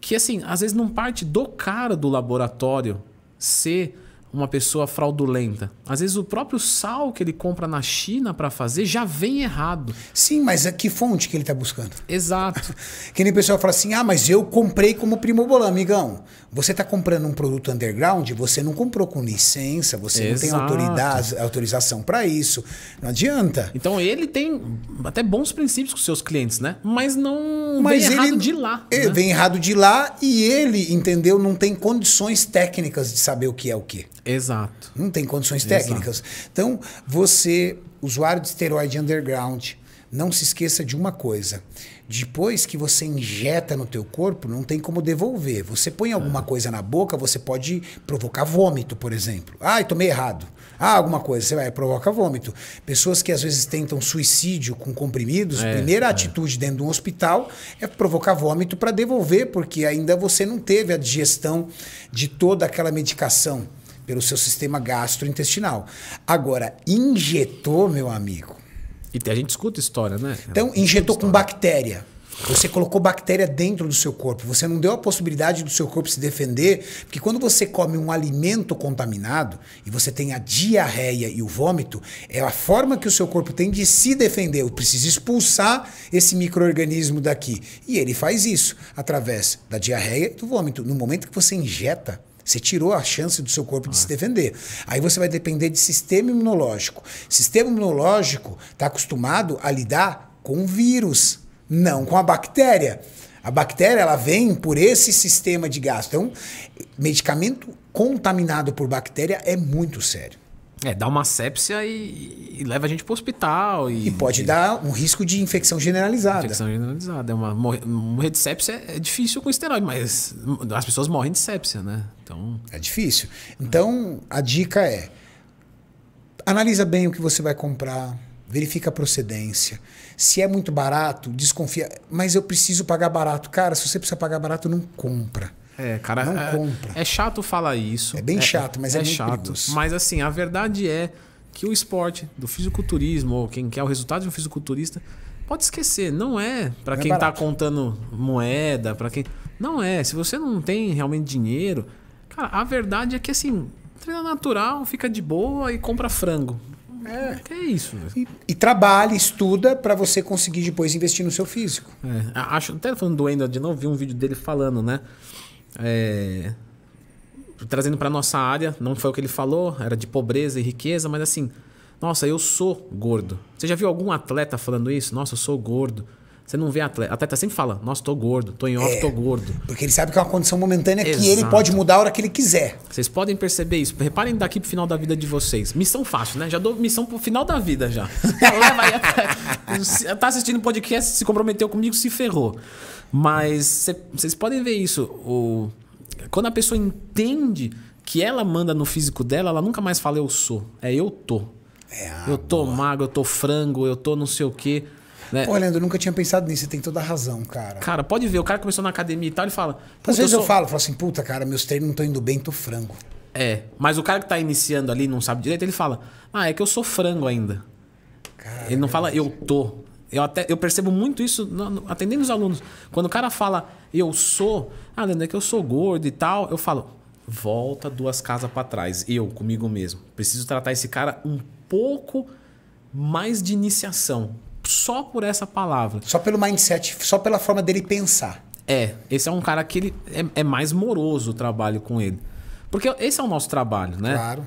Que assim, às vezes não parte do cara do laboratório ser uma pessoa fraudulenta. Às vezes o próprio sal que ele compra na China para fazer já vem errado. Sim, mas é que fonte que ele está buscando? Exato. que nem o pessoal fala assim: ah, mas eu comprei como primobolan, amigão. Você está comprando um produto underground, você não comprou com licença, você Exato. não tem autoridade, autorização para isso. Não adianta. Então ele tem até bons princípios com seus clientes, né? Mas não Mas vem ele, errado de lá. Ele é, né? vem errado de lá e ele, entendeu, não tem condições técnicas de saber o que é o que. Exato. Não tem condições técnicas. Exato. Então, você, usuário de esteroide underground, não se esqueça de uma coisa. Depois que você injeta no teu corpo, não tem como devolver. Você põe alguma é. coisa na boca, você pode provocar vômito, por exemplo. Ah, tomei errado. Ah, alguma coisa, você vai provoca vômito. Pessoas que às vezes tentam suicídio com comprimidos, é, primeira é. atitude dentro de um hospital é provocar vômito para devolver, porque ainda você não teve a digestão de toda aquela medicação pelo seu sistema gastrointestinal. Agora, injetou, meu amigo, e a gente escuta história, né? Então, injetou com bactéria. Você colocou bactéria dentro do seu corpo. Você não deu a possibilidade do seu corpo se defender, porque quando você come um alimento contaminado e você tem a diarreia e o vômito, é a forma que o seu corpo tem de se defender. Eu preciso expulsar esse microorganismo daqui. E ele faz isso através da diarreia e do vômito. No momento que você injeta você tirou a chance do seu corpo de ah. se defender. Aí você vai depender de sistema imunológico. Sistema imunológico está acostumado a lidar com o vírus, não com a bactéria. A bactéria ela vem por esse sistema de gasto. Então, medicamento contaminado por bactéria é muito sério. É, dá uma sepsia e, e leva a gente para o hospital. E, e pode e, dar um risco de infecção generalizada. Infecção generalizada. É uma, morrer de sepsia é difícil com esteroide, mas as pessoas morrem de sepsia, né? Então, é difícil. Então, é. a dica é: analisa bem o que você vai comprar, verifica a procedência. Se é muito barato, desconfia. Mas eu preciso pagar barato. Cara, se você precisa pagar barato, não compra. É, cara, não é, compra. É chato falar isso. É bem é, chato, mas é, é chato. Perigoso. Mas assim, a verdade é que o esporte do fisiculturismo, ou quem quer o resultado de um fisiculturista, pode esquecer, não é para é quem é está contando moeda, para quem não é. Se você não tem realmente dinheiro, cara, a verdade é que assim, treina natural, fica de boa e compra frango. É. Que é isso. E, e trabalha, estuda para você conseguir depois investir no seu físico. É, acho até falando do de novo, vi um vídeo dele falando, né? É, trazendo para nossa área, não foi o que ele falou, era de pobreza e riqueza, mas assim, nossa, eu sou gordo. Você já viu algum atleta falando isso? Nossa, eu sou gordo. Você não vê atleta. Atleta sempre fala, nossa, tô gordo, tô em off, é, tô gordo. Porque ele sabe que é uma condição momentânea Exato. que ele pode mudar a hora que ele quiser. Vocês podem perceber isso. Reparem daqui pro final da vida de vocês. Missão fácil, né? Já dou missão pro final da vida já. Leva aí tá assistindo podcast, se comprometeu comigo, se ferrou. Mas vocês podem ver isso. O, quando a pessoa entende que ela manda no físico dela, ela nunca mais fala eu sou. É eu tô. É ah, eu tô magro, eu tô frango, eu tô não sei o quê. Né? Pô, Leandro, eu nunca tinha pensado nisso, você tem toda a razão, cara. Cara, pode ver, o cara começou na academia e tal, ele fala. Às vezes eu, sou... eu falo, falo assim, puta, cara, meus treinos não estão indo bem, tô frango. É, mas o cara que tá iniciando ali não sabe direito, ele fala, ah, é que eu sou frango ainda. Cara, ele não fala eu tô. Eu, até, eu percebo muito isso no, atendendo os alunos. Quando o cara fala, eu sou, ah, Leandro, é que eu sou gordo e tal, eu falo, volta duas casas para trás, eu comigo mesmo. Preciso tratar esse cara um pouco mais de iniciação, só por essa palavra. Só pelo mindset, só pela forma dele pensar. É, esse é um cara que ele é, é mais moroso o trabalho com ele. Porque esse é o nosso trabalho, né? Claro.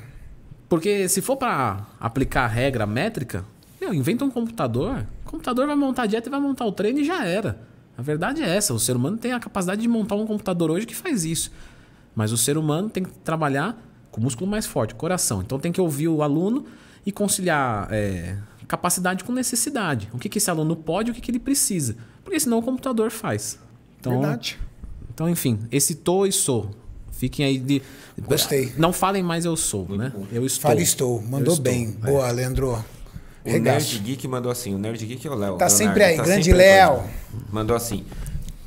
Porque se for para aplicar a regra métrica, eu invento um computador, computador vai montar a dieta e vai montar o treino e já era. A verdade é essa: o ser humano tem a capacidade de montar um computador hoje que faz isso. Mas o ser humano tem que trabalhar com o músculo mais forte, coração. Então tem que ouvir o aluno e conciliar é, capacidade com necessidade. O que, que esse aluno pode e o que, que ele precisa. Porque senão o computador faz. Então, verdade. Então, enfim, esse tô e sou. Fiquem aí de. Gostei. Não falem mais eu sou, né? Eu estou. Fale estou. Mandou estou, bem. É. Boa, Leandro. O Regaço. Nerd Geek mandou assim, o Nerd Geek é o Léo. Tá Leonardo, sempre tá aí, tá grande Léo. Mandou assim.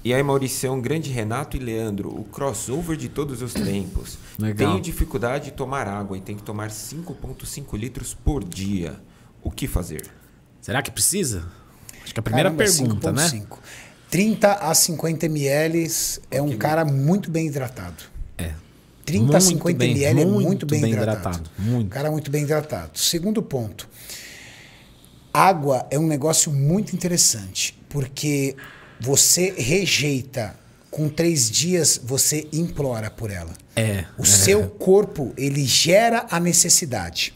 E aí, Mauricião, grande Renato e Leandro, o crossover de todos os tempos. Legal. Tenho dificuldade de tomar água e tem que tomar 5,5 litros por dia. O que fazer? Será que precisa? Acho que é a primeira Caramba, pergunta, 5. né? 30 a 50 ml é um cara muito bem hidratado. É. 30 muito a 50 bem, ml é muito é muito bem, bem hidratado. hidratado. Muito. Um cara muito bem hidratado. Segundo ponto, Água é um negócio muito interessante, porque você rejeita com três dias você implora por ela. É. O é. seu corpo ele gera a necessidade.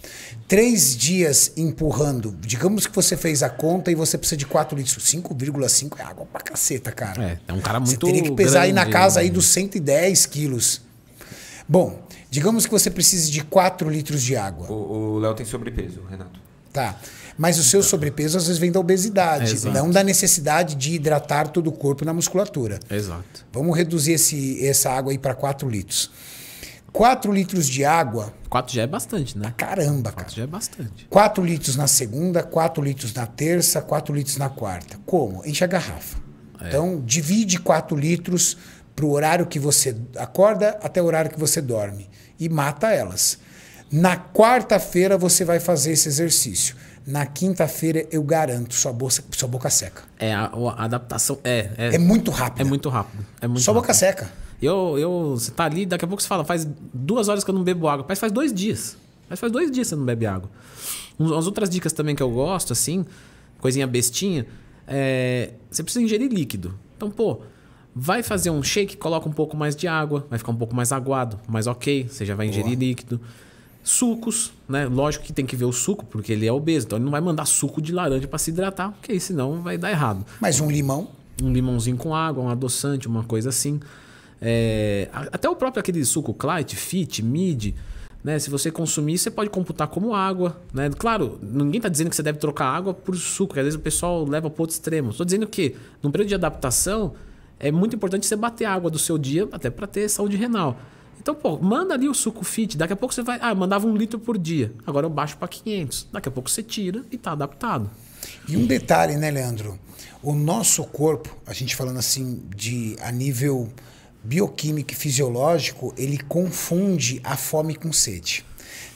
Três dias empurrando, digamos que você fez a conta e você precisa de 4 litros. 5,5 é água pra caceta, cara. É, é um cara muito. Você teria que pesar aí na casa né? aí dos 110 quilos. Bom, digamos que você precise de 4 litros de água. O Léo tem sobrepeso, Renato. Tá. Mas o seu então. sobrepeso às vezes vem da obesidade, Exato. não da necessidade de hidratar todo o corpo na musculatura. Exato. Vamos reduzir esse, essa água aí para 4 litros. 4 litros de água. 4 já é bastante, né? caramba, cara. 4 já é bastante. 4 litros na segunda, 4 litros na terça, 4 litros na quarta. Como? Enche a garrafa. É. Então, divide 4 litros para o horário que você acorda até o horário que você dorme e mata elas. Na quarta-feira você vai fazer esse exercício na quinta-feira eu garanto sua, bolsa, sua boca seca. É, a, a adaptação é, é, é. muito rápido. É muito rápido. É muito sua rápido. boca seca. Eu, eu, você tá ali, daqui a pouco você fala, faz duas horas que eu não bebo água. Parece faz dois dias. Mas faz dois dias que você não bebe água. As outras dicas também que eu gosto, assim, coisinha bestinha, é, você precisa ingerir líquido. Então, pô, vai fazer um shake, coloca um pouco mais de água, vai ficar um pouco mais aguado, mas ok, você já vai ingerir Boa. líquido. Sucos, né? Lógico que tem que ver o suco, porque ele é obeso, então ele não vai mandar suco de laranja para se hidratar, porque aí senão vai dar errado. Mas um limão? Um limãozinho com água, um adoçante, uma coisa assim. É, até o próprio aquele suco Clyde, Fit, Mid, né? Se você consumir, você pode computar como água, né? Claro, ninguém está dizendo que você deve trocar água por suco, que às vezes o pessoal leva para outro extremo. Estou dizendo que, num período de adaptação, é muito importante você bater água do seu dia até para ter saúde renal. Então, pô, manda ali o suco fit. Daqui a pouco você vai. Ah, mandava um litro por dia. Agora eu baixo para 500. Daqui a pouco você tira e tá adaptado. E um detalhe, né, Leandro? O nosso corpo, a gente falando assim de a nível bioquímico e fisiológico, ele confunde a fome com sede.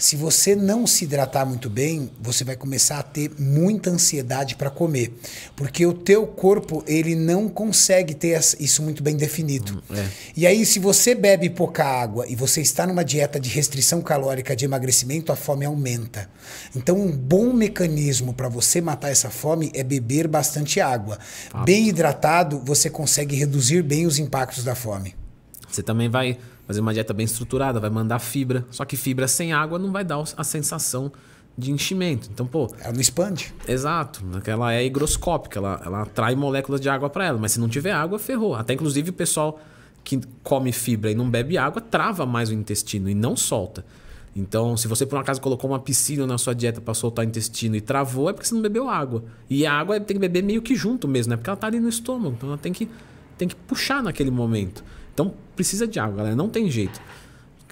Se você não se hidratar muito bem, você vai começar a ter muita ansiedade para comer, porque o teu corpo ele não consegue ter isso muito bem definido. Hum, é. E aí, se você bebe pouca água e você está numa dieta de restrição calórica, de emagrecimento, a fome aumenta. Então, um bom mecanismo para você matar essa fome é beber bastante água. Bem hidratado, você consegue reduzir bem os impactos da fome. Você também vai fazer uma dieta bem estruturada, vai mandar fibra. Só que fibra sem água não vai dar a sensação de enchimento. Então, pô. Ela é, não expande. Exato. Ela é higroscópica, ela, ela atrai moléculas de água para ela. Mas se não tiver água, ferrou. Até inclusive o pessoal que come fibra e não bebe água trava mais o intestino e não solta. Então, se você por um acaso colocou uma piscina na sua dieta para soltar o intestino e travou, é porque você não bebeu água. E a água tem que beber meio que junto mesmo, né? Porque ela tá ali no estômago, então ela tem que, tem que puxar naquele momento. Então precisa de água, galera. Não tem jeito.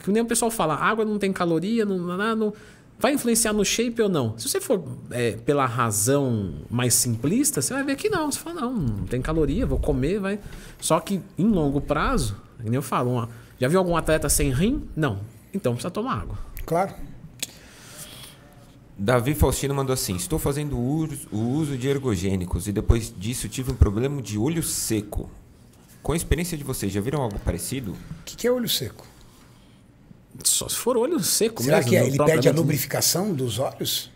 Que nem o pessoal fala, água não tem caloria, não, não, não vai influenciar no shape ou não? Se você for é, pela razão mais simplista, você vai ver que não. Você fala, não, não tem caloria, vou comer, vai. Só que em longo prazo, nem eu falo, uma... já viu algum atleta sem rim? Não. Então precisa tomar água. Claro. Davi Faustino mandou assim: Estou fazendo o uso de ergogênicos e depois disso tive um problema de olho seco. Com a experiência de vocês, já viram algo parecido? O que, que é olho seco? Só se for olho seco Será mesmo. Será que é? ele perde a lubrificação dos olhos?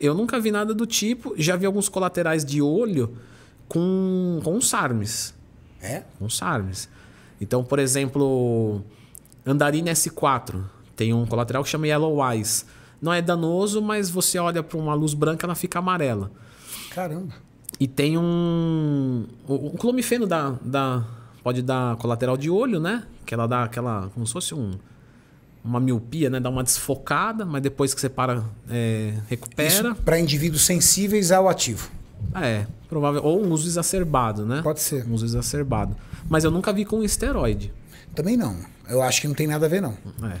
Eu nunca vi nada do tipo. Já vi alguns colaterais de olho com, com SARMs. É? Com SARMs. Então, por exemplo, Andarina S4 tem um colateral que chama Yellow Eyes. Não é danoso, mas você olha para uma luz branca, ela fica amarela. Caramba. E tem um. O, clomifeno dá, dá, pode dar colateral de olho, né? Que ela dá aquela. como se fosse um, uma miopia, né? Dá uma desfocada, mas depois que você para, é, recupera. Para indivíduos sensíveis ao ativo. É, provável. Ou um uso exacerbado, né? Pode ser. Um uso exacerbado. Mas eu nunca vi com esteroide. Também não. Eu acho que não tem nada a ver, não. É.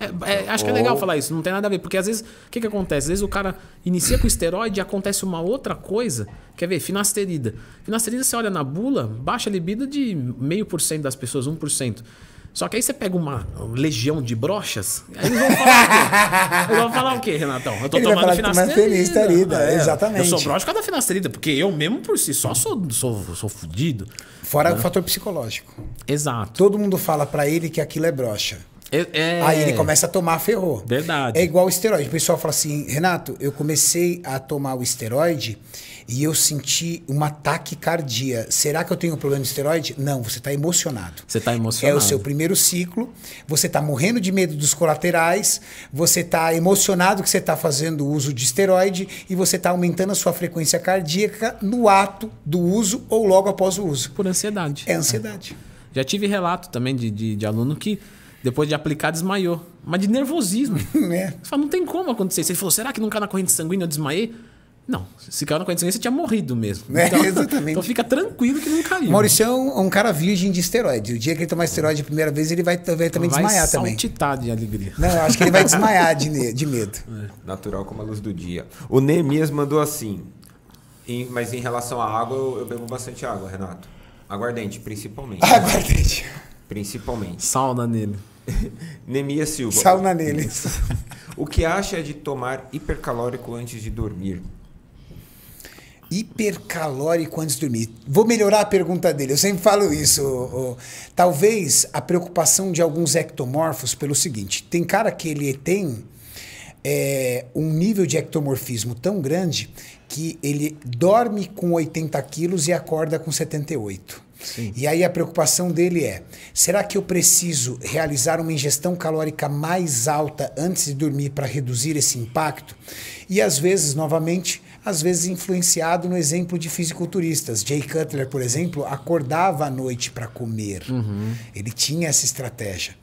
É, é, acho que é legal falar isso, não tem nada a ver. Porque às vezes, o que, que acontece? Às vezes o cara inicia com esteroide e acontece uma outra coisa. Quer ver? Finasterida. Finasterida, você olha na bula, baixa a libido de meio por cento das pessoas, 1%. Só que aí você pega uma legião de brochas, aí eles vão falar o quê? Eles vão falar o quê, Renatão? Eu tô Ele tomando é finasterida. É, exatamente. Eu sou brocha por causa da finasterida, porque eu mesmo por si só sou, sou, sou fudido. Fora né? o fator psicológico. Exato. Todo mundo fala para ele que aquilo é brocha. É, é... Aí ele começa a tomar, ferrou. Verdade. É igual o esteroide. O pessoal fala assim, Renato, eu comecei a tomar o esteroide e eu senti uma taquicardia. Será que eu tenho um problema de esteroide? Não, você está emocionado. Você está emocionado. É o seu primeiro ciclo, você está morrendo de medo dos colaterais, você está emocionado que você está fazendo uso de esteroide e você está aumentando a sua frequência cardíaca no ato do uso ou logo após o uso. Por ansiedade. É ansiedade. É. Já tive relato também de, de, de aluno que depois de aplicar, desmaiou. Mas de nervosismo. É. Você fala, não tem como acontecer. Você falou, será que não caiu na corrente sanguínea eu desmaiei? Não, se caiu na corrente sanguínea, você tinha morrido mesmo. É, então, exatamente. Então fica tranquilo que não caiu. Maurício é um, é cara virgem de esteroide. O dia que ele tomar esteroide a primeira vez, ele vai, vai também vai desmaiar também. Vai de alegria. Não, acho que ele vai desmaiar de, de medo. É. Natural como a luz do dia. O mesmo mandou assim, em, mas em relação à água, eu, eu bebo bastante água, Renato. Aguardente, principalmente. Aguardente. Principalmente. Sauna nele. Nemia Silva. Sauna neles. O que acha de tomar hipercalórico antes de dormir? Hipercalórico antes de dormir. Vou melhorar a pergunta dele. Eu sempre falo isso. Talvez a preocupação de alguns ectomorfos pelo seguinte: tem cara que ele tem é, um nível de ectomorfismo tão grande que ele dorme com 80 quilos e acorda com 78. Sim. E aí a preocupação dele é: será que eu preciso realizar uma ingestão calórica mais alta antes de dormir para reduzir esse impacto? E às vezes, novamente, às vezes influenciado no exemplo de fisiculturistas. Jay Cutler, por exemplo, acordava à noite para comer. Uhum. Ele tinha essa estratégia.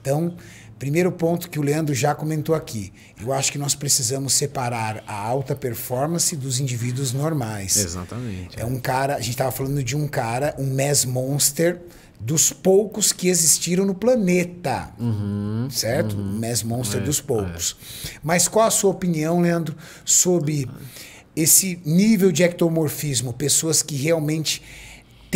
Então, Primeiro ponto que o Leandro já comentou aqui. Eu acho que nós precisamos separar a alta performance dos indivíduos normais. Exatamente. É, um cara, a gente estava falando de um cara, um mass monster dos poucos que existiram no planeta. Uhum, certo? Uhum. Mass monster é, dos é. poucos. É. Mas qual a sua opinião, Leandro, sobre esse nível de ectomorfismo, pessoas que realmente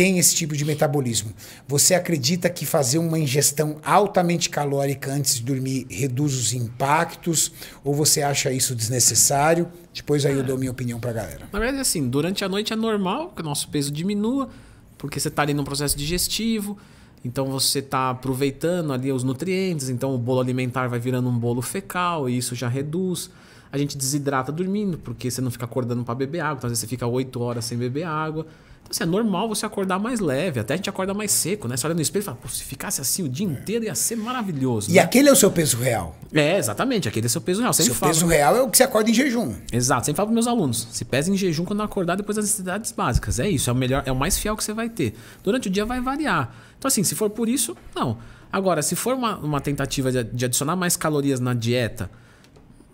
tem esse tipo de metabolismo. Você acredita que fazer uma ingestão altamente calórica antes de dormir reduz os impactos? Ou você acha isso desnecessário? Depois aí eu é. dou minha opinião para a galera. Na verdade, assim, durante a noite é normal que o nosso peso diminua, porque você está ali num processo digestivo, então você está aproveitando ali os nutrientes, então o bolo alimentar vai virando um bolo fecal e isso já reduz. A gente desidrata dormindo, porque você não fica acordando para beber água, então às vezes você fica 8 horas sem beber água assim, é normal você acordar mais leve, até a gente acorda mais seco, né? Você olha no espelho e fala, se ficasse assim o dia é. inteiro ia ser maravilhoso. E né? aquele é o seu peso real. É, exatamente, aquele é o seu peso real. Sempre seu falo, peso real é o que você acorda em jejum. Exato, sempre falo para meus alunos, se pesa em jejum quando acordar depois das necessidades básicas. É isso, é o melhor, é o mais fiel que você vai ter. Durante o dia vai variar. Então assim, se for por isso, não. Agora, se for uma, uma tentativa de, de adicionar mais calorias na dieta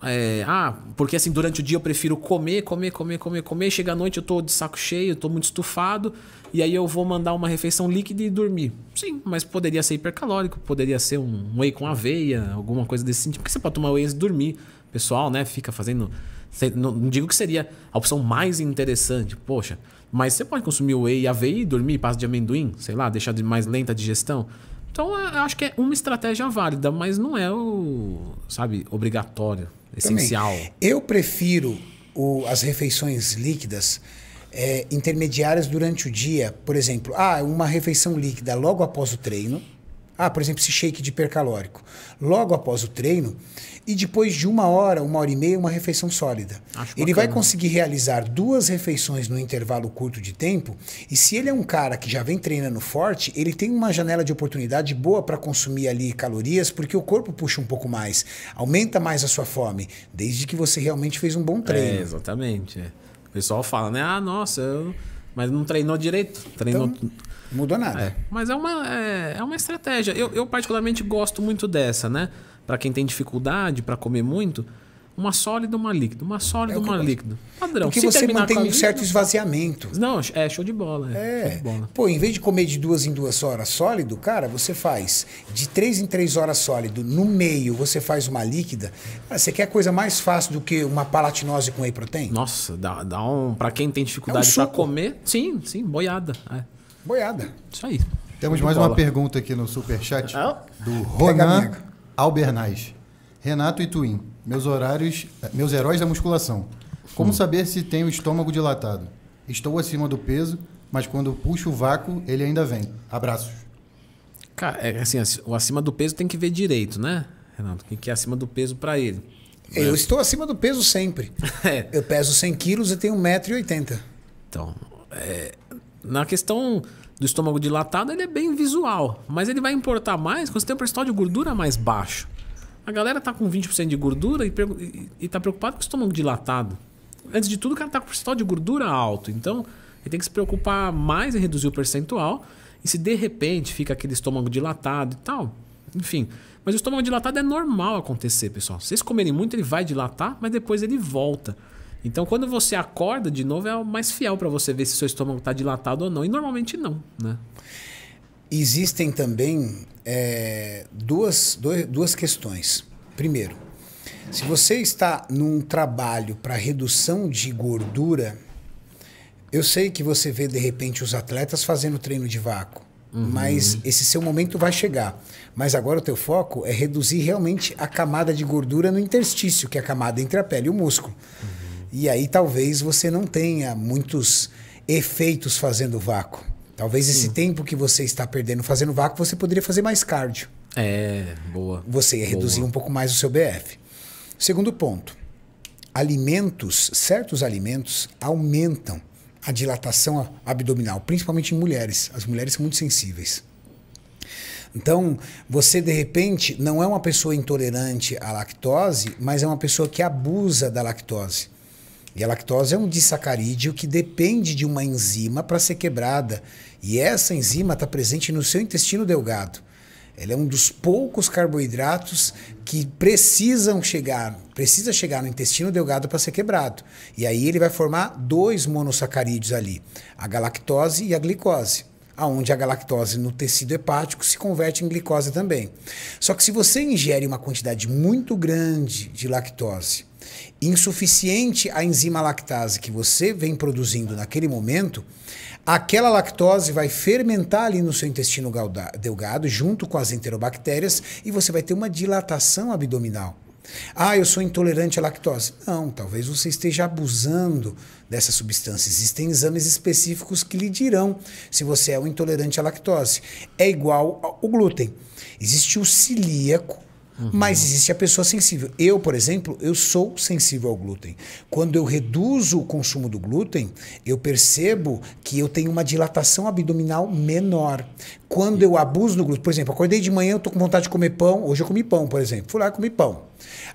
é, ah, porque assim, durante o dia eu prefiro comer, comer, comer, comer, comer. Chega à noite eu tô de saco cheio, eu tô muito estufado. E aí eu vou mandar uma refeição líquida e dormir. Sim, mas poderia ser hipercalórico, poderia ser um whey com aveia, alguma coisa desse sentido. Porque você pode tomar whey e dormir. pessoal, né, fica fazendo. Não digo que seria a opção mais interessante, poxa. Mas você pode consumir whey e aveia e dormir, passa de amendoim, sei lá, deixar de mais lenta a digestão. Então, eu acho que é uma estratégia válida, mas não é o, sabe, obrigatório, essencial. Também. Eu prefiro o, as refeições líquidas é, intermediárias durante o dia. Por exemplo, ah, uma refeição líquida logo após o treino ah, por exemplo, esse shake de hipercalórico. Logo após o treino e depois de uma hora, uma hora e meia, uma refeição sólida. ele vai conseguir realizar duas refeições no intervalo curto de tempo e se ele é um cara que já vem treinando forte, ele tem uma janela de oportunidade boa para consumir ali calorias porque o corpo puxa um pouco mais, aumenta mais a sua fome, desde que você realmente fez um bom é, treino. É, exatamente. O pessoal fala, né? Ah, nossa, eu mas não treinou direito. Treinou. Então, mudou nada. É. Mas é uma, é, é uma estratégia. Eu, eu, particularmente, gosto muito dessa, né? Para quem tem dificuldade para comer muito uma sólida, uma líquida. Uma sólida, é uma líquida. Padrão. Porque Se você mantém um líquida, certo esvaziamento. Não, é show de bola. É. é. De bola. Pô, em vez de comer de duas em duas horas sólido, cara, você faz de três em três horas sólido. No meio, você faz uma líquida. Cara, você quer coisa mais fácil do que uma palatinose com whey protein? Nossa, dá, dá um... Pra quem tem dificuldade é um comer... Sim, sim, boiada. É. Boiada. Isso aí. Temos mais bola. uma pergunta aqui no superchat ah. do Ronan Albernaz. Renato e Twin, meus horários, eh, meus heróis da musculação. Como hum. saber se tenho estômago dilatado? Estou acima do peso, mas quando puxo o vácuo, ele ainda vem. Abraços. Cara, é assim, o acima do peso tem que ver direito, né, Renato? O que é acima do peso para ele? Eu é. estou acima do peso sempre. é. Eu peso 100 quilos e tenho 1,80m. Então, é, na questão do estômago dilatado, ele é bem visual, mas ele vai importar mais quando você tem um percentual de gordura mais baixo. A galera tá com 20% de gordura e, e, e tá preocupado com o estômago dilatado. Antes de tudo, o cara tá com o percentual de gordura alto. Então, ele tem que se preocupar mais em reduzir o percentual. E se de repente fica aquele estômago dilatado e tal, enfim. Mas o estômago dilatado é normal acontecer, pessoal. Se vocês comerem muito, ele vai dilatar, mas depois ele volta. Então, quando você acorda de novo, é o mais fiel para você ver se seu estômago está dilatado ou não. E normalmente não, né? existem também é, duas, dois, duas questões. Primeiro, se você está num trabalho para redução de gordura, eu sei que você vê de repente os atletas fazendo treino de vácuo, uhum. mas esse seu momento vai chegar. Mas agora o teu foco é reduzir realmente a camada de gordura no interstício, que é a camada entre a pele e o músculo. Uhum. E aí talvez você não tenha muitos efeitos fazendo vácuo. Talvez Sim. esse tempo que você está perdendo fazendo vácuo, você poderia fazer mais cardio. É, boa. Você ia boa. reduzir um pouco mais o seu BF. Segundo ponto, alimentos, certos alimentos aumentam a dilatação abdominal, principalmente em mulheres. As mulheres são muito sensíveis. Então, você de repente não é uma pessoa intolerante à lactose, mas é uma pessoa que abusa da lactose. E a lactose é um disacarídeo que depende de uma enzima para ser quebrada. E essa enzima está presente no seu intestino delgado. Ela é um dos poucos carboidratos que precisam chegar, precisa chegar no intestino delgado para ser quebrado. E aí ele vai formar dois monossacarídeos ali, a galactose e a glicose aonde a galactose no tecido hepático se converte em glicose também. Só que se você ingere uma quantidade muito grande de lactose, insuficiente a enzima lactase que você vem produzindo naquele momento, aquela lactose vai fermentar ali no seu intestino delgado, junto com as enterobactérias, e você vai ter uma dilatação abdominal. Ah, eu sou intolerante à lactose. Não, talvez você esteja abusando dessa substância. Existem exames específicos que lhe dirão se você é um intolerante à lactose. É igual ao glúten. Existe o celíaco, mas existe a pessoa sensível. Eu, por exemplo, eu sou sensível ao glúten. Quando eu reduzo o consumo do glúten, eu percebo que eu tenho uma dilatação abdominal menor. Quando eu abuso no glúten, por exemplo, acordei de manhã, eu tô com vontade de comer pão, hoje eu comi pão, por exemplo. Fui lá e comi pão.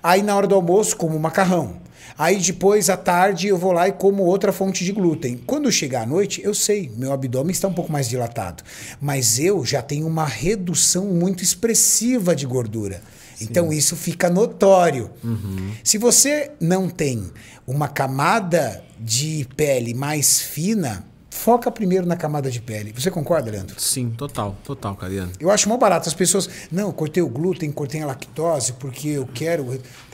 Aí na hora do almoço, como macarrão. Aí depois, à tarde, eu vou lá e como outra fonte de glúten. Quando chegar à noite, eu sei, meu abdômen está um pouco mais dilatado. Mas eu já tenho uma redução muito expressiva de gordura. Então isso fica notório. Uhum. Se você não tem uma camada de pele mais fina, foca primeiro na camada de pele. Você concorda, Leandro? Sim, total, total, Cariano. Eu acho mó barato. As pessoas, não, eu cortei o glúten, cortei a lactose porque eu quero.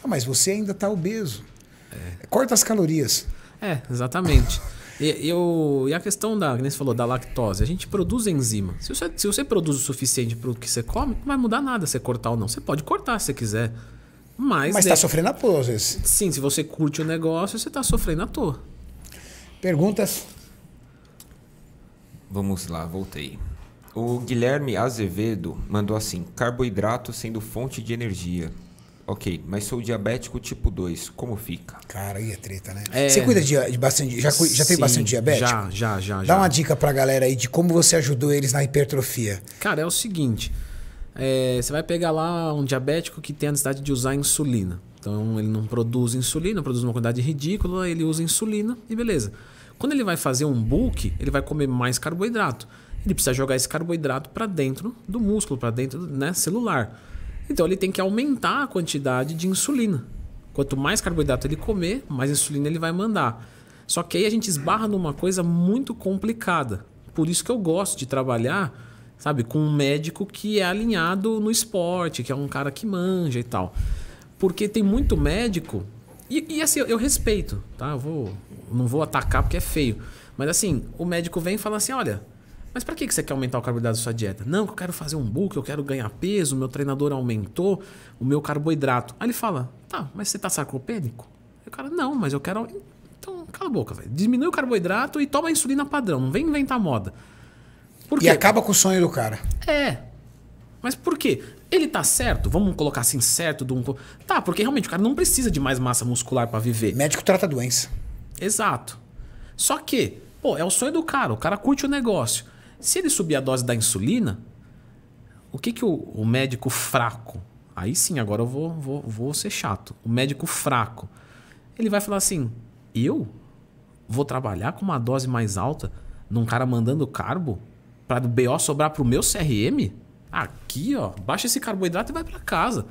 Tá, mas você ainda está obeso. É. Corta as calorias. É, exatamente. E, eu, e a questão da, que você falou, da lactose, a gente produz enzima. Se você, se você produz o suficiente para o que você come, não vai mudar nada você cortar ou não. Você pode cortar se você quiser. Mas está é sofrendo à toa, Sim, se você curte o negócio, você está sofrendo à toa. Perguntas? Vamos lá, voltei. O Guilherme Azevedo mandou assim: carboidrato sendo fonte de energia. Ok, mas sou diabético tipo 2, como fica? Cara, aí é treta, né? É... Você cuida de, de bastante. Já, já bastante diabetes. Já, já, já. Dá já. uma dica pra galera aí de como você ajudou eles na hipertrofia. Cara, é o seguinte: é, você vai pegar lá um diabético que tem a necessidade de usar insulina. Então ele não produz insulina, produz uma quantidade ridícula, ele usa insulina e beleza. Quando ele vai fazer um bulk, ele vai comer mais carboidrato. Ele precisa jogar esse carboidrato para dentro do músculo, para dentro né, celular. Então ele tem que aumentar a quantidade de insulina. Quanto mais carboidrato ele comer, mais insulina ele vai mandar. Só que aí a gente esbarra numa coisa muito complicada. Por isso que eu gosto de trabalhar, sabe, com um médico que é alinhado no esporte, que é um cara que manja e tal. Porque tem muito médico. E, e assim, eu, eu respeito, tá? Eu vou, não vou atacar porque é feio. Mas assim, o médico vem e fala assim: olha, mas para que, você quer aumentar o carboidrato da sua dieta? Não, que eu quero fazer um book, eu quero ganhar peso, meu treinador aumentou o meu carboidrato. Aí ele fala, tá, mas você tá sarcopênico? Aí o cara, não, mas eu quero... Então, cala a boca, velho. Diminui o carboidrato e toma a insulina padrão, não vem inventar moda. Por e acaba com o sonho do cara. É. Mas por quê? Ele tá certo? Vamos colocar assim, certo de um. Tá, porque realmente o cara não precisa de mais massa muscular para viver. Médico trata doença. Exato. Só que, pô, é o sonho do cara, o cara curte o negócio. Se ele subir a dose da insulina, o que, que o, o médico fraco, aí sim, agora eu vou, vou, vou ser chato, o médico fraco, ele vai falar assim: eu vou trabalhar com uma dose mais alta num cara mandando carbo para do BO sobrar pro meu CRM? Aqui, ó, baixa esse carboidrato e vai para casa.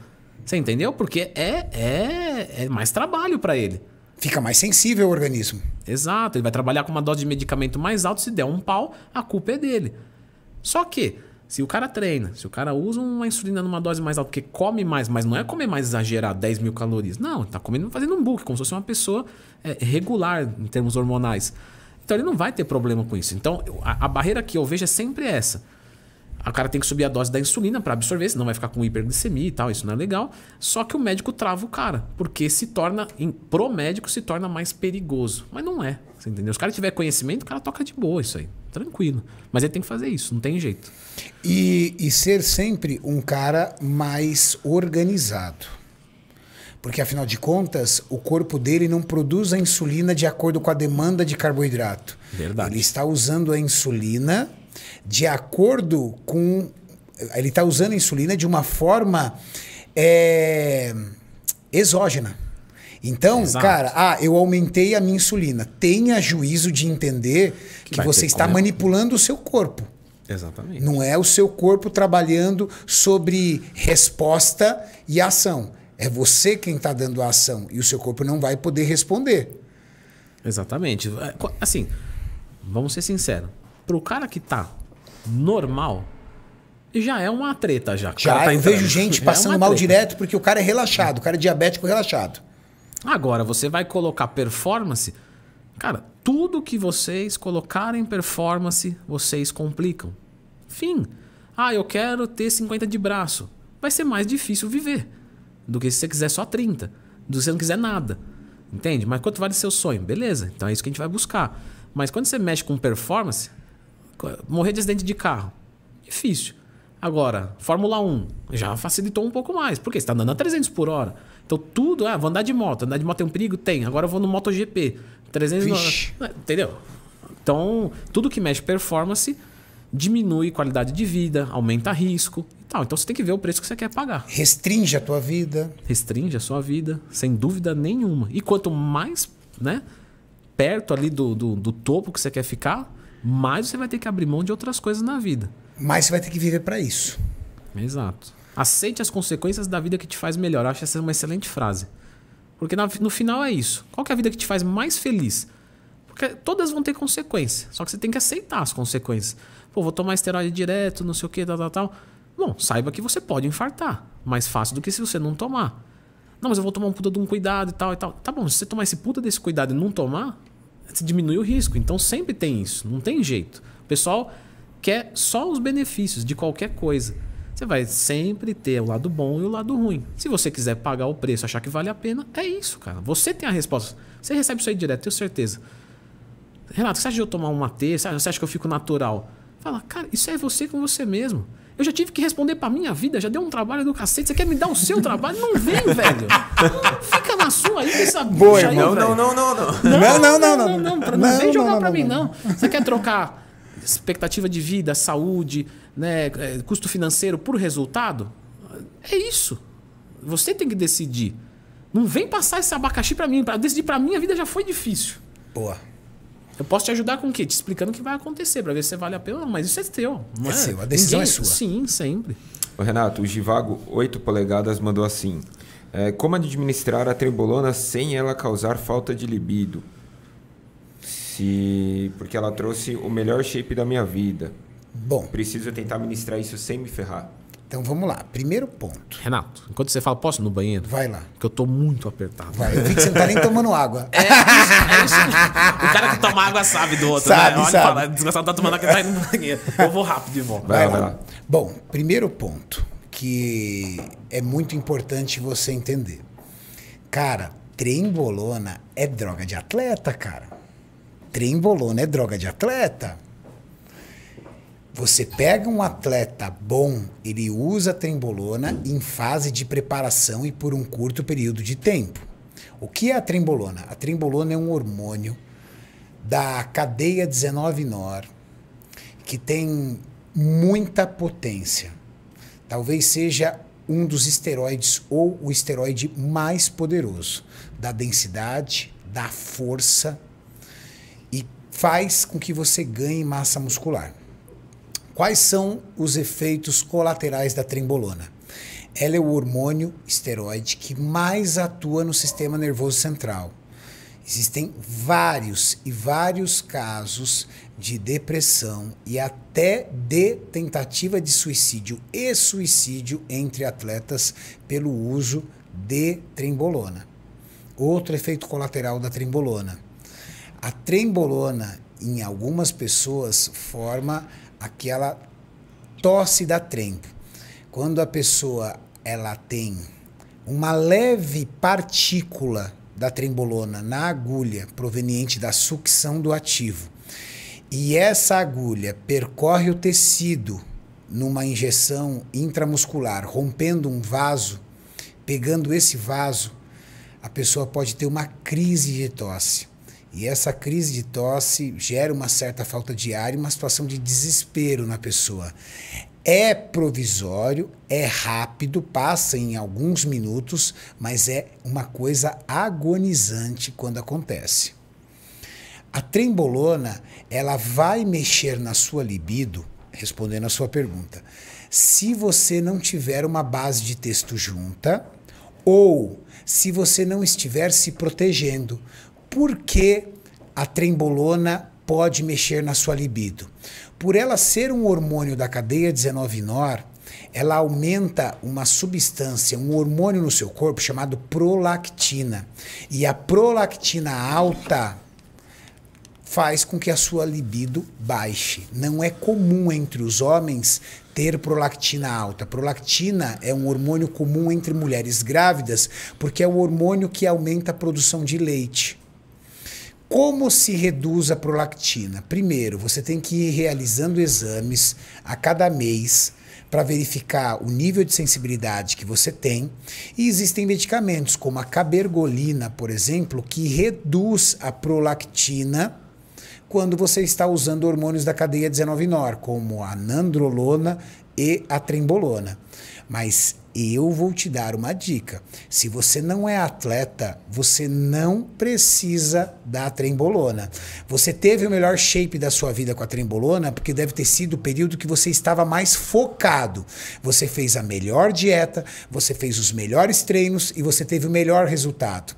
Você entendeu? Porque é, é, é mais trabalho para ele fica mais sensível o organismo. Exato, ele vai trabalhar com uma dose de medicamento mais alta, se der um pau, a culpa é dele. Só que, se o cara treina, se o cara usa uma insulina numa dose mais alta, porque come mais, mas não é comer mais exagerado, 10 mil calorias. Não, tá comendo, fazendo um book, como se fosse uma pessoa é, regular em termos hormonais. Então ele não vai ter problema com isso. Então, a, a barreira que eu vejo é sempre essa. O cara tem que subir a dose da insulina para absorver, senão vai ficar com hiperglicemia e tal, isso não é legal. Só que o médico trava o cara, porque se torna, pro médico, se torna mais perigoso. Mas não é, você entendeu? Se o cara tiver conhecimento, o cara toca de boa isso aí, tranquilo. Mas ele tem que fazer isso, não tem jeito. E, e ser sempre um cara mais organizado. Porque, afinal de contas, o corpo dele não produz a insulina de acordo com a demanda de carboidrato. Verdade. Ele está usando a insulina de acordo com. Ele está usando a insulina de uma forma é, exógena. Então, Exato. cara, ah, eu aumentei a minha insulina. Tenha juízo de entender que, que você está como. manipulando o seu corpo. Exatamente. Não é o seu corpo trabalhando sobre resposta e ação. É você quem está dando a ação e o seu corpo não vai poder responder. Exatamente. É, assim, vamos ser sinceros pro cara que tá normal, já é uma treta já. já tá é, eu vejo gente é passando é mal treta. direto porque o cara é relaxado, o cara é diabético relaxado. Agora, você vai colocar performance. Cara, tudo que vocês colocarem performance, vocês complicam. Fim. Ah, eu quero ter 50 de braço. Vai ser mais difícil viver do que se você quiser só 30, do que você não quiser nada. Entende? Mas quanto vale seu sonho? Beleza, então é isso que a gente vai buscar. Mas quando você mexe com performance, Morrer de acidente de carro. Difícil. Agora, Fórmula 1 já facilitou um pouco mais, porque você está andando a 300 por hora. Então tudo, ah, vou andar de moto, andar de moto tem um perigo? Tem. Agora eu vou no MotoGP, 300 é, Entendeu? Então, tudo que mexe performance diminui qualidade de vida, aumenta risco e tal. Então você tem que ver o preço que você quer pagar. Restringe a tua vida. Restringe a sua vida, sem dúvida nenhuma. E quanto mais, né, perto ali do, do, do topo que você quer ficar, mais você vai ter que abrir mão de outras coisas na vida. Mas você vai ter que viver para isso. Exato. Aceite as consequências da vida que te faz melhor. Eu acho essa uma excelente frase. Porque no final é isso. Qual é a vida que te faz mais feliz? Porque todas vão ter consequência. Só que você tem que aceitar as consequências. Pô, vou tomar esteroide direto, não sei o que, tal, tal, tal. Bom, saiba que você pode infartar. Mais fácil do que se você não tomar. Não, mas eu vou tomar um puta de um cuidado e tal e tal. Tá bom, se você tomar esse puta desse cuidado e não tomar, se diminui o risco. Então sempre tem isso, não tem jeito. O pessoal quer só os benefícios de qualquer coisa. Você vai sempre ter o lado bom e o lado ruim. Se você quiser pagar o preço, achar que vale a pena, é isso, cara. Você tem a resposta. Você recebe isso aí direto, tenho certeza. Renato, você acha de eu tomar um mate? Você acha que eu fico natural? Fala, cara, isso é você com você mesmo. Eu já tive que responder pra minha vida, já deu um trabalho do cacete. Você quer me dar o seu trabalho? Não vem, velho. Fica na sua aí, essa Boa, aí, não, não, não, não, não. Não, não, não, não. Não, não, não, vem jogar pra mim, não. Você quer trocar né, expectativa de vida, saúde, né, é, custo financeiro por resultado? É isso. Você tem que decidir. Não vem passar esse abacaxi pra mim. Para decidir pra mim, a vida já foi difícil. Boa. Eu posso te ajudar com o quê? Te explicando o que vai acontecer, para ver se vale a pena ou não. Mas isso é teu. é, é seu, a decisão é Ninguém... é sua. Sim, sempre. Renato, o Givago 8 polegadas mandou assim: é, Como administrar a trembolona sem ela causar falta de libido? Se... Porque ela trouxe o melhor shape da minha vida. Bom. Preciso tentar administrar isso sem me ferrar. Então vamos lá, primeiro ponto. Renato, enquanto você fala, posso ir no banheiro? Vai lá. Porque eu tô muito apertado. Vai, eu vi que você não tá nem tomando água. É, é isso. O cara que toma água sabe do outro, sabe, né? Olha sabe. e fala, desgraçado tá tomando água, tá no banheiro. Eu vou rápido irmão. Vai, vai, lá. lá. Bom, primeiro ponto que é muito importante você entender. Cara, trembolona é droga de atleta, cara. Trembolona é droga de atleta. Você pega um atleta bom, ele usa trembolona em fase de preparação e por um curto período de tempo. O que é a trembolona? A trembolona é um hormônio da cadeia 19-NOR que tem muita potência. Talvez seja um dos esteroides ou o esteroide mais poderoso, da densidade, da força e faz com que você ganhe massa muscular. Quais são os efeitos colaterais da trembolona? Ela é o hormônio esteroide que mais atua no sistema nervoso central. Existem vários e vários casos de depressão e até de tentativa de suicídio e suicídio entre atletas pelo uso de trembolona. Outro efeito colateral da trembolona. A trembolona em algumas pessoas forma aquela tosse da trempe. Quando a pessoa ela tem uma leve partícula da trembolona na agulha proveniente da sucção do ativo e essa agulha percorre o tecido numa injeção intramuscular, rompendo um vaso, pegando esse vaso, a pessoa pode ter uma crise de tosse. E essa crise de tosse gera uma certa falta de ar e uma situação de desespero na pessoa. É provisório, é rápido, passa em alguns minutos, mas é uma coisa agonizante quando acontece. A trembolona, ela vai mexer na sua libido, respondendo a sua pergunta. Se você não tiver uma base de texto junta, ou se você não estiver se protegendo, por que a trembolona pode mexer na sua libido? Por ela ser um hormônio da cadeia 19-NOR, ela aumenta uma substância, um hormônio no seu corpo chamado prolactina. E a prolactina alta faz com que a sua libido baixe. Não é comum entre os homens ter prolactina alta. Prolactina é um hormônio comum entre mulheres grávidas, porque é o hormônio que aumenta a produção de leite. Como se reduz a prolactina? Primeiro, você tem que ir realizando exames a cada mês para verificar o nível de sensibilidade que você tem. E existem medicamentos como a cabergolina, por exemplo, que reduz a prolactina quando você está usando hormônios da cadeia 19-nor, como a nandrolona e a trembolona. Mas e eu vou te dar uma dica. Se você não é atleta, você não precisa da trembolona. Você teve o melhor shape da sua vida com a trembolona porque deve ter sido o período que você estava mais focado. Você fez a melhor dieta, você fez os melhores treinos e você teve o melhor resultado.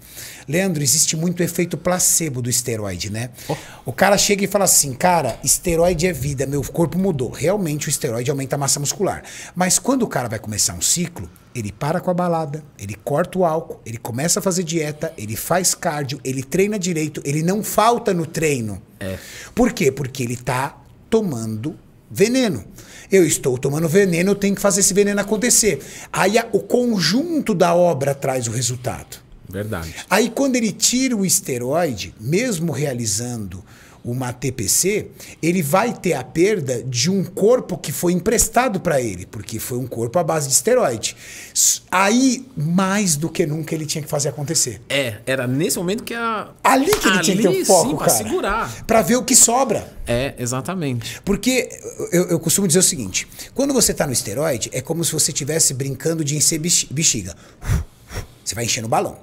Leandro, existe muito efeito placebo do esteroide, né? Oh. O cara chega e fala assim: cara, esteroide é vida, meu corpo mudou. Realmente o esteroide aumenta a massa muscular. Mas quando o cara vai começar um ciclo, ele para com a balada, ele corta o álcool, ele começa a fazer dieta, ele faz cardio, ele treina direito, ele não falta no treino. É. Por quê? Porque ele tá tomando veneno. Eu estou tomando veneno, eu tenho que fazer esse veneno acontecer. Aí o conjunto da obra traz o resultado. Verdade. Aí quando ele tira o esteroide, mesmo realizando uma TPC, ele vai ter a perda de um corpo que foi emprestado para ele, porque foi um corpo à base de esteroide. Aí, mais do que nunca, ele tinha que fazer acontecer. É, era nesse momento que a. Ali que ele Ali, tinha que ter um foco, sim, pra cara. segurar. Para ver o que sobra. É, exatamente. Porque eu, eu costumo dizer o seguinte: quando você tá no esteroide, é como se você estivesse brincando de encher bexiga. Você vai enchendo o balão.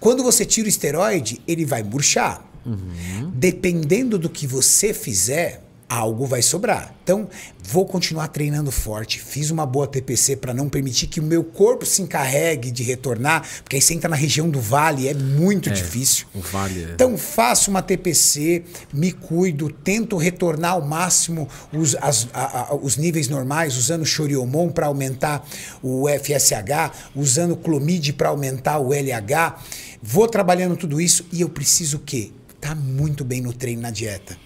Quando você tira o esteroide, ele vai murchar Uhum. Dependendo do que você fizer, algo vai sobrar. Então, vou continuar treinando forte. Fiz uma boa TPC para não permitir que o meu corpo se encarregue de retornar, porque aí você entra na região do vale, é muito é, difícil. O vale é. Então, faço uma TPC, me cuido, tento retornar ao máximo os, as, a, a, os níveis normais, usando Choriomon para aumentar o FSH, usando Clomide para aumentar o LH. Vou trabalhando tudo isso e eu preciso o quê? tá muito bem no treino, na dieta.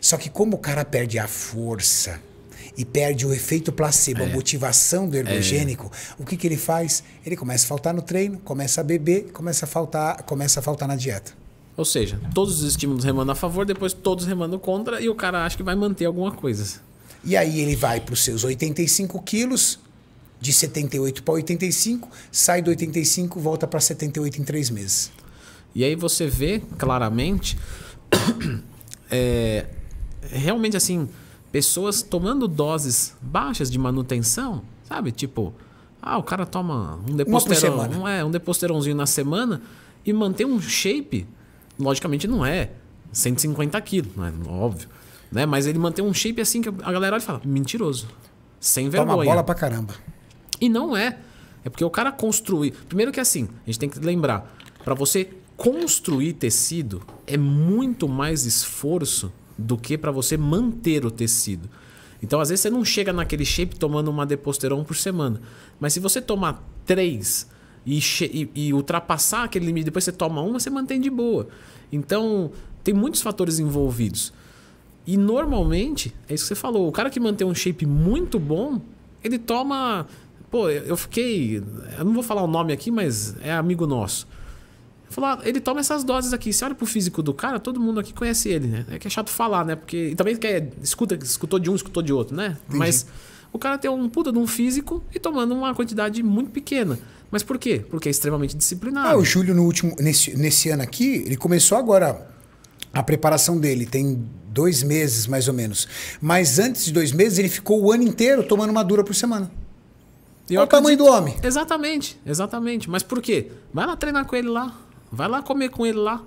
Só que como o cara perde a força e perde o efeito placebo, é. a motivação do é. ergogênico, é. o que, que ele faz? Ele começa a faltar no treino, começa a beber, começa a faltar, começa a faltar na dieta. Ou seja, todos os estímulos remando a favor, depois todos remando contra e o cara acha que vai manter alguma coisa. E aí ele vai para os seus 85 quilos, de 78 para 85, sai do 85, volta para 78 em três meses. E aí você vê claramente é, realmente assim, pessoas tomando doses baixas de manutenção, sabe? Tipo, ah, o cara toma um deposteron, não é, um deposteronzinho na semana e manter um shape, logicamente não é 150 quilos, não é óbvio, né? Mas ele mantém um shape assim que a galera olha e fala, mentiroso, sem vergonha. Toma bola pra caramba. E não é. É porque o cara construir. Primeiro que assim, a gente tem que lembrar, para você construir tecido é muito mais esforço do que para você manter o tecido. Então, às vezes, você não chega naquele shape tomando uma deposteron por semana. Mas se você tomar três e, e, e ultrapassar aquele limite, depois você toma uma, você mantém de boa. Então, tem muitos fatores envolvidos. E normalmente, é isso que você falou, o cara que mantém um shape muito bom, ele toma. Pô, eu fiquei. Eu não vou falar o nome aqui, mas é amigo nosso. Falou, ah, ele toma essas doses aqui. Você olha pro físico do cara, todo mundo aqui conhece ele, né? É que é chato falar, né? Porque e também que é, escuta, escutou de um, escutou de outro, né? Entendi. Mas o cara tem um puta de um físico e tomando uma quantidade muito pequena. Mas por quê? Porque é extremamente disciplinado. Ah, o Júlio, no último, nesse, nesse ano aqui, ele começou agora a preparação dele, tem dois meses mais ou menos. Mas antes de dois meses, ele ficou o ano inteiro tomando uma dura por semana. Eu Olha acredito... o tamanho do homem. Exatamente, exatamente. Mas por quê? Vai lá treinar com ele lá. Vai lá comer com ele lá.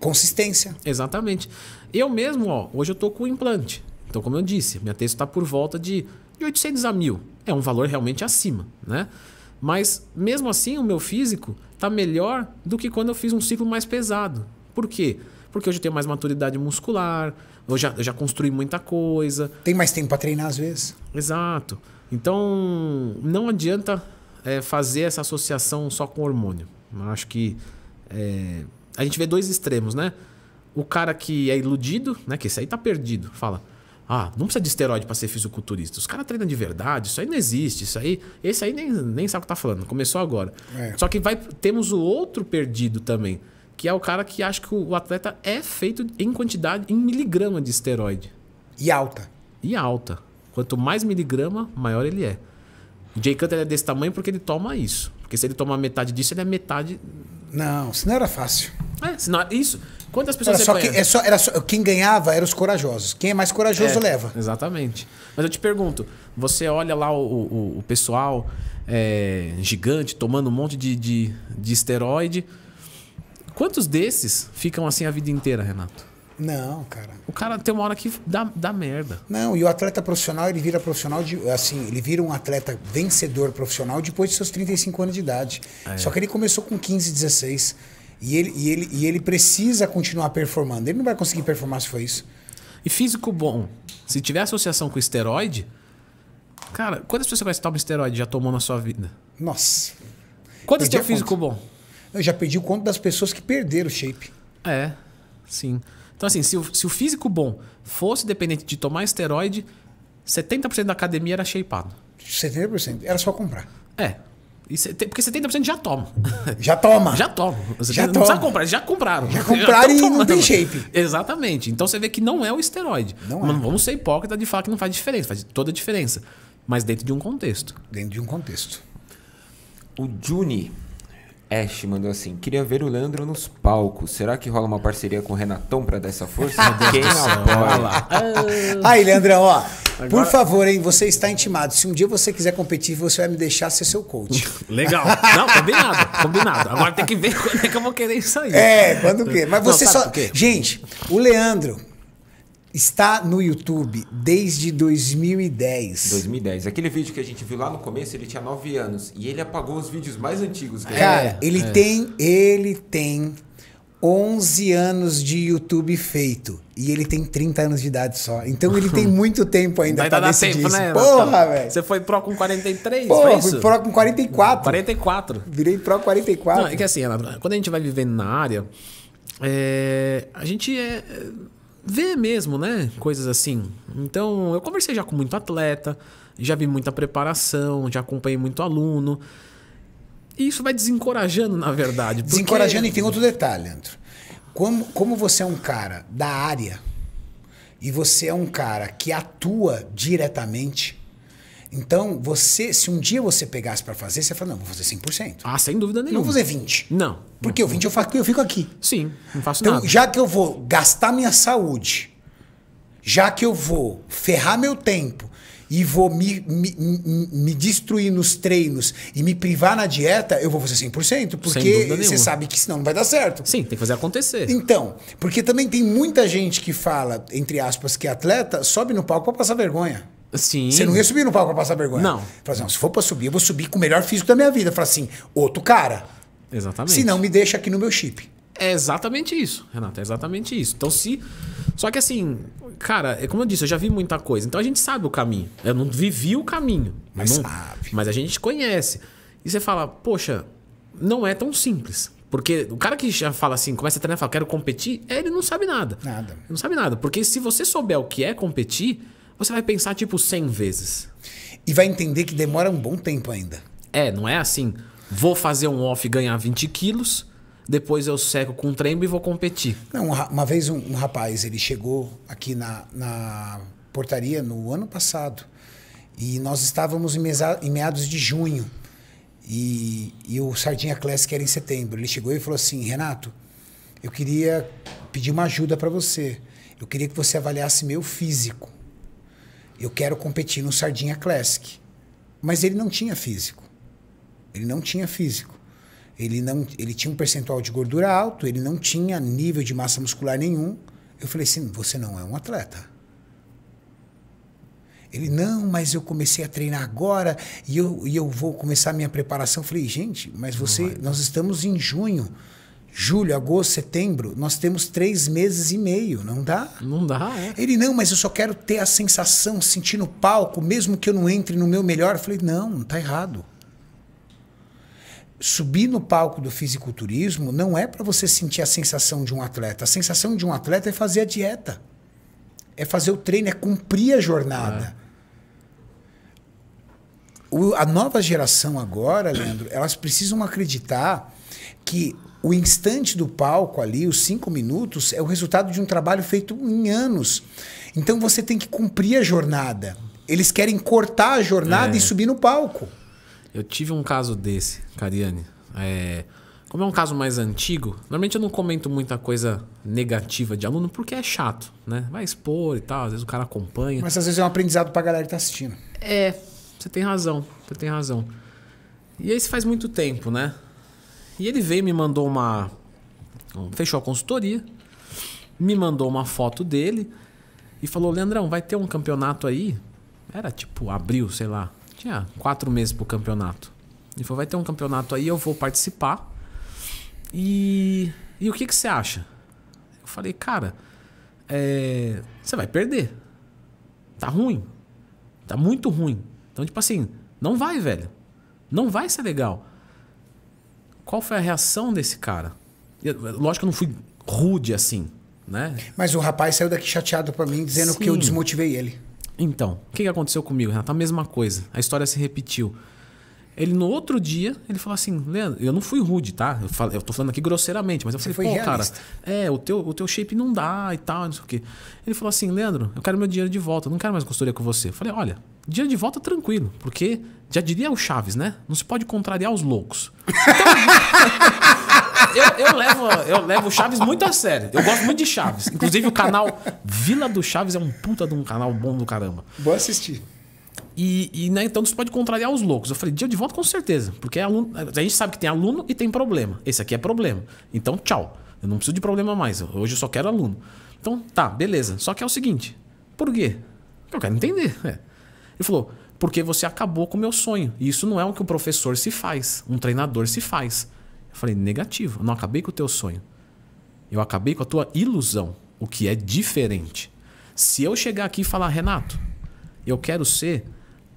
Consistência. Exatamente. Eu mesmo, ó, hoje eu tô com implante. Então, como eu disse, minha texto está por volta de, de 800 a 1000. É um valor realmente acima, né? Mas mesmo assim, o meu físico tá melhor do que quando eu fiz um ciclo mais pesado. Por quê? Porque hoje eu tenho mais maturidade muscular, eu já, eu já construí muita coisa. Tem mais tempo para treinar às vezes. Exato. Então, não adianta é, fazer essa associação só com hormônio. Eu acho que é, a gente vê dois extremos, né? O cara que é iludido, né? Que esse aí tá perdido, fala. Ah, não precisa de esteroide para ser fisiculturista. Os caras treinam de verdade, isso aí não existe, isso aí. Esse aí nem, nem sabe o que tá falando, começou agora. É. Só que vai, temos o outro perdido também, que é o cara que acha que o atleta é feito em quantidade, em miligrama de esteroide. E alta. E alta. Quanto mais miligrama, maior ele é. O Jay Cutler é desse tamanho porque ele toma isso. Porque se ele tomar metade disso, ele é metade não, senão era fácil. É, ah, senão, isso. Quantas pessoas era só quem, é só, era só, quem ganhava eram os corajosos. Quem é mais corajoso é, leva. Exatamente. Mas eu te pergunto, você olha lá o, o, o pessoal é, gigante tomando um monte de, de, de esteroide. Quantos desses ficam assim a vida inteira, Renato? Não, cara. O cara tem uma hora que dá, dá merda. Não, e o atleta profissional, ele vira profissional de. Assim, ele vira um atleta vencedor profissional depois de seus 35 anos de idade. É. Só que ele começou com 15, 16. E ele, e, ele, e ele precisa continuar performando. Ele não vai conseguir performar se for isso. E físico bom. Se tiver associação com esteroide. Cara, quantas pessoas você toma esteroide já tomou na sua vida? Nossa. Quantas tem físico conta. bom? Eu já pedi o conto das pessoas que perderam o shape. É, sim. Então, assim, se o, se o físico bom fosse dependente de tomar esteroide, 70% da academia era shapeado. 70%? Era só comprar. É. Cê, porque 70% já toma. Já toma. já toma. Você já não toma. precisa comprar, já compraram. Já compraram já e não tem shape. Exatamente. Então você vê que não é o esteroide. Não Mas é. vamos ser hipócritas de falar que não faz diferença. Faz toda a diferença. Mas dentro de um contexto. Dentro de um contexto. O Juni Ash mandou assim: queria ver o Leandro nos palcos. Será que rola uma parceria com o Renatão pra dar essa força? Quem apoia? Ah. Aí, Leandrão, ó. Agora... Por favor, hein? Você está intimado. Se um dia você quiser competir, você vai me deixar ser seu coach. Legal. Não, combinado. Combinado. Agora tem que ver quando é que eu vou querer isso aí. É, quando que. Mas você Não, só. Gente, o Leandro está no YouTube desde 2010. 2010. Aquele vídeo que a gente viu lá no começo, ele tinha 9 anos e ele apagou os vídeos mais antigos. Cara, cara é, ele é. tem, ele tem 11 anos de YouTube feito e ele tem 30 anos de idade só. Então ele tem muito tempo ainda Vai pra dar decidir tempo, isso. Né? Porra, velho. Você foi pro com 43, Porra, foi isso? fui pro com 44. 44. Virei pro 44. Não, é que assim, quando a gente vai vivendo na área, é, a gente é ver mesmo, né? Coisas assim. Então, eu conversei já com muito atleta, já vi muita preparação, já acompanhei muito aluno. E isso vai desencorajando, na verdade. Porque... Desencorajando, e tem outro detalhe, Andro. Como, como você é um cara da área e você é um cara que atua diretamente, então, você, se um dia você pegasse para fazer, você fala, não, vou fazer 100%. Ah, sem dúvida nenhuma. Não vou fazer 20. Não. Porque o 20 eu, faço, eu fico aqui. Sim, não faço então, nada. já que eu vou gastar minha saúde, já que eu vou ferrar meu tempo e vou me, me, me destruir nos treinos e me privar na dieta, eu vou fazer 100%, porque você sabe que senão não vai dar certo. Sim, tem que fazer acontecer. Então, porque também tem muita gente que fala, entre aspas, que atleta, sobe no palco para passar vergonha. Sim. Você não ia subir no palco pra passar vergonha. Não. Falei assim, se for pra subir, eu vou subir com o melhor físico da minha vida. Falei assim, outro cara. Exatamente. Se não, me deixa aqui no meu chip. É exatamente isso, Renato. É exatamente isso. Então, se. Só que assim, cara, é como eu disse, eu já vi muita coisa. Então a gente sabe o caminho. Eu não vivi o caminho. Mas não... sabe. Mas a gente conhece. E você fala, poxa, não é tão simples. Porque o cara que já fala assim, começa a treinar e fala, quero competir, ele não sabe nada. Nada. Ele não sabe nada. Porque se você souber o que é competir, você vai pensar tipo 100 vezes. E vai entender que demora um bom tempo ainda. É, não é assim. Vou fazer um off e ganhar 20 quilos, depois eu seco com um e vou competir. Não, uma vez um, um rapaz, ele chegou aqui na, na portaria no ano passado. E nós estávamos em meados de junho. E, e, o Sardinha Classic era em setembro. Ele chegou e falou assim: Renato, eu queria pedir uma ajuda para você. Eu queria que você avaliasse meu físico eu quero competir no Sardinha Classic. Mas ele não tinha físico. Ele não tinha físico. Ele, não, ele tinha um percentual de gordura alto, ele não tinha nível de massa muscular nenhum. Eu falei assim: você não é um atleta. Ele, não, mas eu comecei a treinar agora e eu, e eu vou começar a minha preparação. Eu falei, gente, mas você, é. nós estamos em junho julho, agosto, setembro, nós temos três meses e meio, não dá? Não dá, é. Ele, não, mas eu só quero ter a sensação, sentir no palco, mesmo que eu não entre no meu melhor. Eu falei, não, não tá errado. Subir no palco do fisiculturismo não é para você sentir a sensação de um atleta. A sensação de um atleta é fazer a dieta, é fazer o treino, é cumprir a jornada. É. O, a nova geração agora, Leandro, elas precisam acreditar que o instante do palco ali, os cinco minutos, é o resultado de um trabalho feito em anos. Então você tem que cumprir a jornada. Eles querem cortar a jornada é. e subir no palco. Eu tive um caso desse, Cariane. É, como é um caso mais antigo, normalmente eu não comento muita coisa negativa de aluno porque é chato, né? Vai expor e tal, às vezes o cara acompanha. Mas às vezes é um aprendizado pra galera que tá assistindo. É, você tem razão, você tem razão. E isso faz muito tempo, né? E ele veio me mandou uma. Fechou a consultoria, me mandou uma foto dele e falou: Leandrão, vai ter um campeonato aí. Era tipo abril, sei lá. Tinha quatro meses pro campeonato. Ele falou: vai ter um campeonato aí, eu vou participar. E, e o que, que você acha? Eu falei: cara, é, você vai perder. Tá ruim. Tá muito ruim. Então, tipo assim, não vai, velho. Não vai ser legal qual foi a reação desse cara? lógico que eu não fui rude assim, né? Mas o rapaz saiu daqui chateado para mim, dizendo Sim. que eu desmotivei ele. Então, o que aconteceu comigo, Renato? A mesma coisa. A história se repetiu. Ele no outro dia, ele falou assim: Leandro, eu não fui rude, tá? Eu, falo, eu tô falando aqui grosseiramente, mas eu falei: Pô, realista. cara, é, o teu, o teu shape não dá e tal, não sei o quê. Ele falou assim: Leandro, eu quero meu dinheiro de volta, não quero mais consultoria com você. Eu falei: olha, dinheiro de volta tranquilo, porque já diria o Chaves, né? Não se pode contrariar os loucos. Então, eu, eu, levo, eu levo o Chaves muito a sério. Eu gosto muito de Chaves. Inclusive, o canal Vila do Chaves é um puta de um canal bom do caramba. Vou assistir. E, e né, então isso pode contrariar os loucos. Eu falei, dia de volta com certeza, porque é aluno, a gente sabe que tem aluno e tem problema. Esse aqui é problema. Então, tchau. Eu não preciso de problema mais. Hoje eu só quero aluno. Então, tá, beleza. Só que é o seguinte: por quê? Eu quero entender. É. Ele falou, porque você acabou com o meu sonho. E isso não é o que o professor se faz, um treinador se faz. Eu falei, negativo. Eu não acabei com o teu sonho. Eu acabei com a tua ilusão, o que é diferente. Se eu chegar aqui e falar, Renato, eu quero ser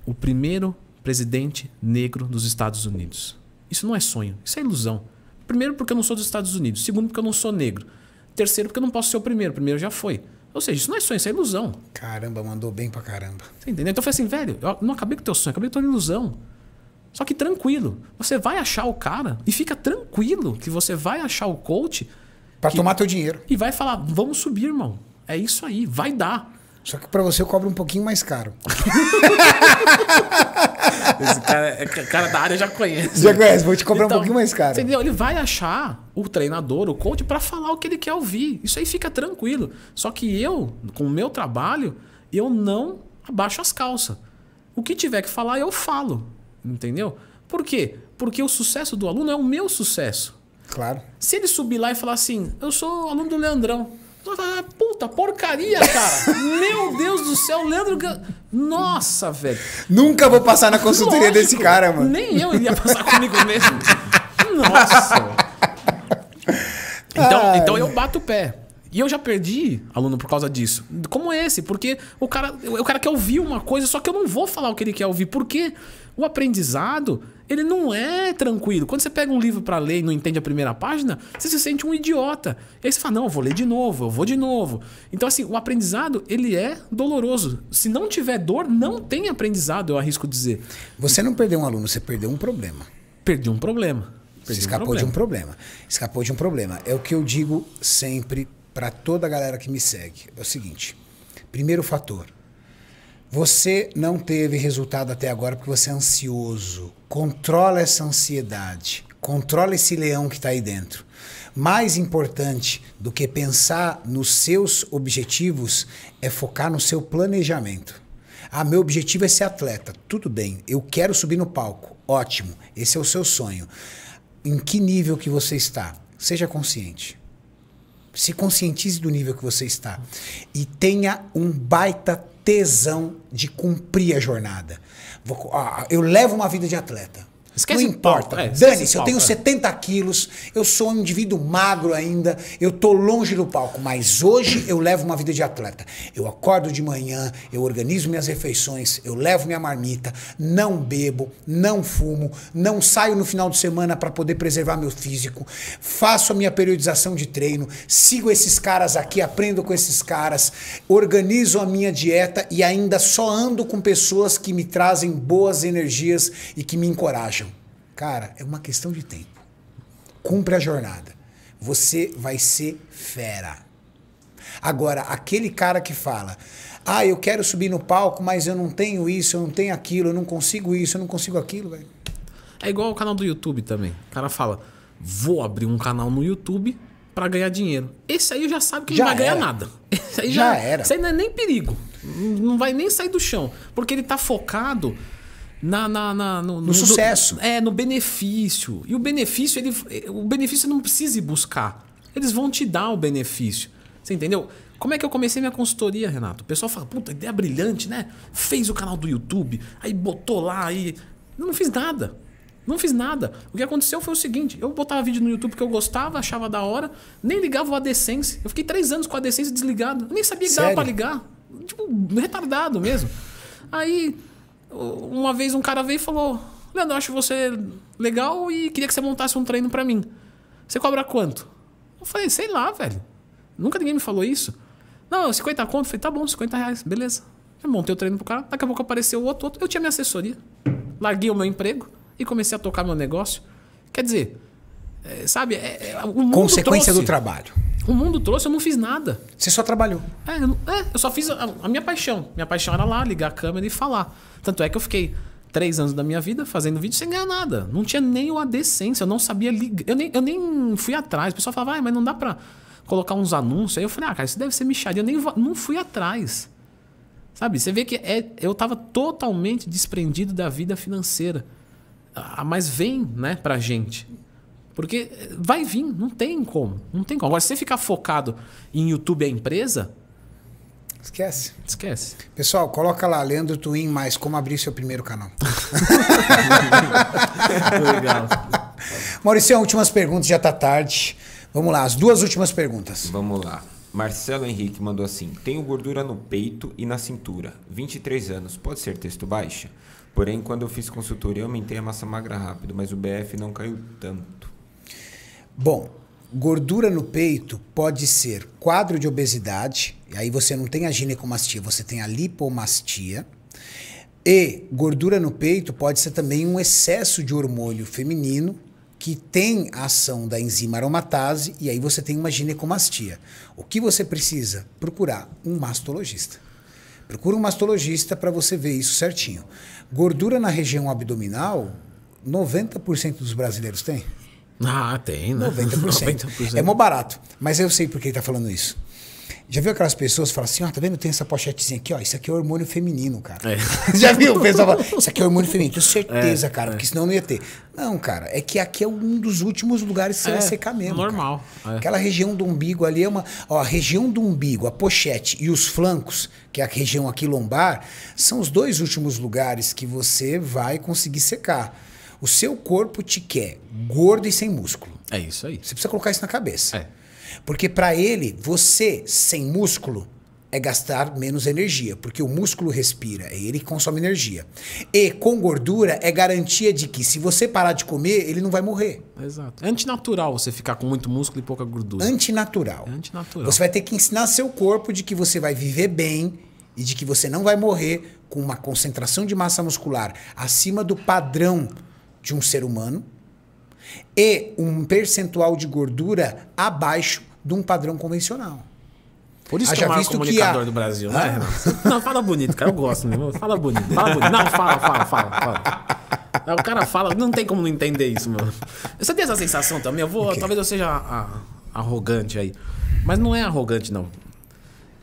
o primeiro presidente negro dos Estados Unidos. Isso não é sonho, isso é ilusão. Primeiro, porque eu não sou dos Estados Unidos. Segundo, porque eu não sou negro. Terceiro, porque eu não posso ser o primeiro. O primeiro já foi. Ou seja, isso não é sonho, isso é ilusão. Caramba, mandou bem pra caramba. Você entendeu? Então eu falei assim, velho, eu não acabei com teu sonho, acabei com tua ilusão. Só que tranquilo. Você vai achar o cara e fica tranquilo que você vai achar o coach. Pra que... tomar teu dinheiro. E vai falar, vamos subir, irmão. É isso aí, vai dar. Só que para você eu cobro um pouquinho mais caro. Esse cara, é, cara da área já conhece. Já conhece, vou te cobrar então, um pouquinho mais caro. Entendeu? Ele vai achar o treinador, o coach, para falar o que ele quer ouvir. Isso aí fica tranquilo. Só que eu, com o meu trabalho, eu não abaixo as calças. O que tiver que falar, eu falo. Entendeu? Por quê? Porque o sucesso do aluno é o meu sucesso. Claro. Se ele subir lá e falar assim, eu sou aluno do Leandrão puta porcaria, cara. Meu Deus do céu, Leandro. Nossa, velho. Nunca vou passar na consultoria Lógico, desse cara, mano. Nem eu iria passar comigo mesmo. Nossa. Então, então eu bato o pé. E eu já perdi aluno por causa disso. Como é esse, porque o cara, o cara quer ouvir uma coisa, só que eu não vou falar o que ele quer ouvir. Por quê? Porque o aprendizado, ele não é tranquilo. Quando você pega um livro para ler e não entende a primeira página, você se sente um idiota. E aí você fala, não, eu vou ler de novo, eu vou de novo. Então, assim, o aprendizado, ele é doloroso. Se não tiver dor, não tem aprendizado, eu arrisco dizer. Você não perdeu um aluno, você perdeu um problema. Perdi um problema. Perdi você escapou um problema. de um problema. Escapou de um problema. É o que eu digo sempre para toda a galera que me segue. É o seguinte, primeiro fator, você não teve resultado até agora porque você é ansioso. Controla essa ansiedade. Controla esse leão que está aí dentro. Mais importante do que pensar nos seus objetivos é focar no seu planejamento. Ah, meu objetivo é ser atleta. Tudo bem, eu quero subir no palco. Ótimo, esse é o seu sonho. Em que nível que você está? Seja consciente. Se conscientize do nível que você está. E tenha um baita tesão de cumprir a jornada. Ah, eu levo uma vida de atleta. Esquece não importa. É, Dane-se, eu tenho 70 é. quilos, eu sou um indivíduo magro ainda, eu tô longe do palco, mas hoje eu levo uma vida de atleta. Eu acordo de manhã, eu organizo minhas refeições, eu levo minha marmita, não bebo, não fumo, não saio no final de semana para poder preservar meu físico, faço a minha periodização de treino, sigo esses caras aqui, aprendo com esses caras, organizo a minha dieta e ainda só ando com pessoas que me trazem boas energias e que me encorajam. Cara, é uma questão de tempo. Cumpre a jornada. Você vai ser fera. Agora, aquele cara que fala: "Ah, eu quero subir no palco, mas eu não tenho isso, eu não tenho aquilo, eu não consigo isso, eu não consigo aquilo", velho É igual o canal do YouTube também. O cara fala: "Vou abrir um canal no YouTube para ganhar dinheiro". Esse aí já sabe que já não vai era. ganhar nada. Esse aí já, já era. Isso aí não é nem perigo. Não vai nem sair do chão, porque ele tá focado na, na, na no, no, no, sucesso. é, no benefício. E o benefício, ele, o benefício não precisa ir buscar. Eles vão te dar o benefício. Você entendeu? Como é que eu comecei minha consultoria, Renato? O pessoal fala, puta, ideia brilhante, né? Fez o canal do YouTube, aí botou lá, aí. Eu não fiz nada. Não fiz nada. O que aconteceu foi o seguinte: eu botava vídeo no YouTube que eu gostava, achava da hora, nem ligava o AdSense. Eu fiquei três anos com o AdSense desligado. Eu nem sabia que dava pra ligar. Tipo, retardado mesmo. Aí uma vez um cara veio e falou: Leandro, eu acho você legal e queria que você montasse um treino para mim. Você cobra quanto? Eu falei: Sei lá, velho. Nunca ninguém me falou isso. Não, 50 conto. falei: Tá bom, 50 reais, beleza. Eu montei o treino pro cara. Daqui a pouco apareceu outro, outro. Eu tinha minha assessoria. Larguei o meu emprego e comecei a tocar meu negócio. Quer dizer, é, é, é Consequência trouxe, do trabalho. O mundo trouxe, eu não fiz nada. Você só trabalhou. É, eu, é, eu só fiz a, a minha paixão. Minha paixão era lá, ligar a câmera e falar. Tanto é que eu fiquei três anos da minha vida fazendo vídeo sem ganhar nada. Não tinha nem a decência, eu não sabia ligar. Eu nem, eu nem fui atrás. O pessoal falava, ah, mas não dá pra colocar uns anúncios. Aí eu falei, ah, cara, isso deve ser micharia. Eu nem não fui atrás. Sabe? Você vê que é, eu estava totalmente desprendido da vida financeira. Ah, mas vem, né, pra gente. Porque eh, vai vir, não tem como. Não tem como. Agora, se você ficar focado em YouTube a empresa. Esquece. Esquece. Pessoal, coloca lá, Leandro Twin, mais como abrir seu primeiro canal. Legal. Maurício, últimas perguntas, já tá tarde. Vamos lá, as duas últimas perguntas. Vamos lá. Marcelo Henrique mandou assim: Tenho gordura no peito e na cintura. 23 anos, pode ser texto baixa? Porém, quando eu fiz consultoria, eu aumentei a massa magra rápido, mas o BF não caiu tanto. Bom, gordura no peito pode ser quadro de obesidade, e aí você não tem a ginecomastia, você tem a lipomastia. E gordura no peito pode ser também um excesso de hormônio feminino que tem a ação da enzima aromatase e aí você tem uma ginecomastia. O que você precisa? Procurar um mastologista. Procura um mastologista para você ver isso certinho. Gordura na região abdominal, 90% dos brasileiros tem. Ah, tem, né? 90%. 90%. É mó barato. Mas eu sei por que ele está falando isso. Já viu aquelas pessoas que falam assim, ó, oh, tá vendo? Tem essa pochetezinha aqui, ó. Isso aqui é hormônio feminino, cara. É. Já viu? O pessoal fala, isso aqui é hormônio feminino. Tenho certeza, é, cara, é. porque senão não ia ter. Não, cara, é que aqui é um dos últimos lugares que você é, vai secar mesmo. Normal. É. Aquela região do umbigo ali é uma. Ó, a região do umbigo, a pochete e os flancos, que é a região aqui lombar, são os dois últimos lugares que você vai conseguir secar. O seu corpo te quer gordo e sem músculo. É isso aí. Você precisa colocar isso na cabeça. É. Porque para ele, você sem músculo é gastar menos energia, porque o músculo respira, é ele que consome energia. E com gordura é garantia de que se você parar de comer, ele não vai morrer. Exato. É antinatural você ficar com muito músculo e pouca gordura. Antinatural. É antinatural. Você vai ter que ensinar seu corpo de que você vai viver bem e de que você não vai morrer com uma concentração de massa muscular acima do padrão de um ser humano e um percentual de gordura abaixo de um padrão convencional. Por isso ah, que é o maior comunicador a... do Brasil, né, Renato? Não, fala bonito, cara. Eu gosto mesmo. Fala bonito, fala bonito. Não, fala, fala, fala, fala. O cara fala, não tem como não entender isso, mano. Você tem essa sensação também? Eu vou, okay. Talvez eu seja a, a, arrogante aí. Mas não é arrogante, não.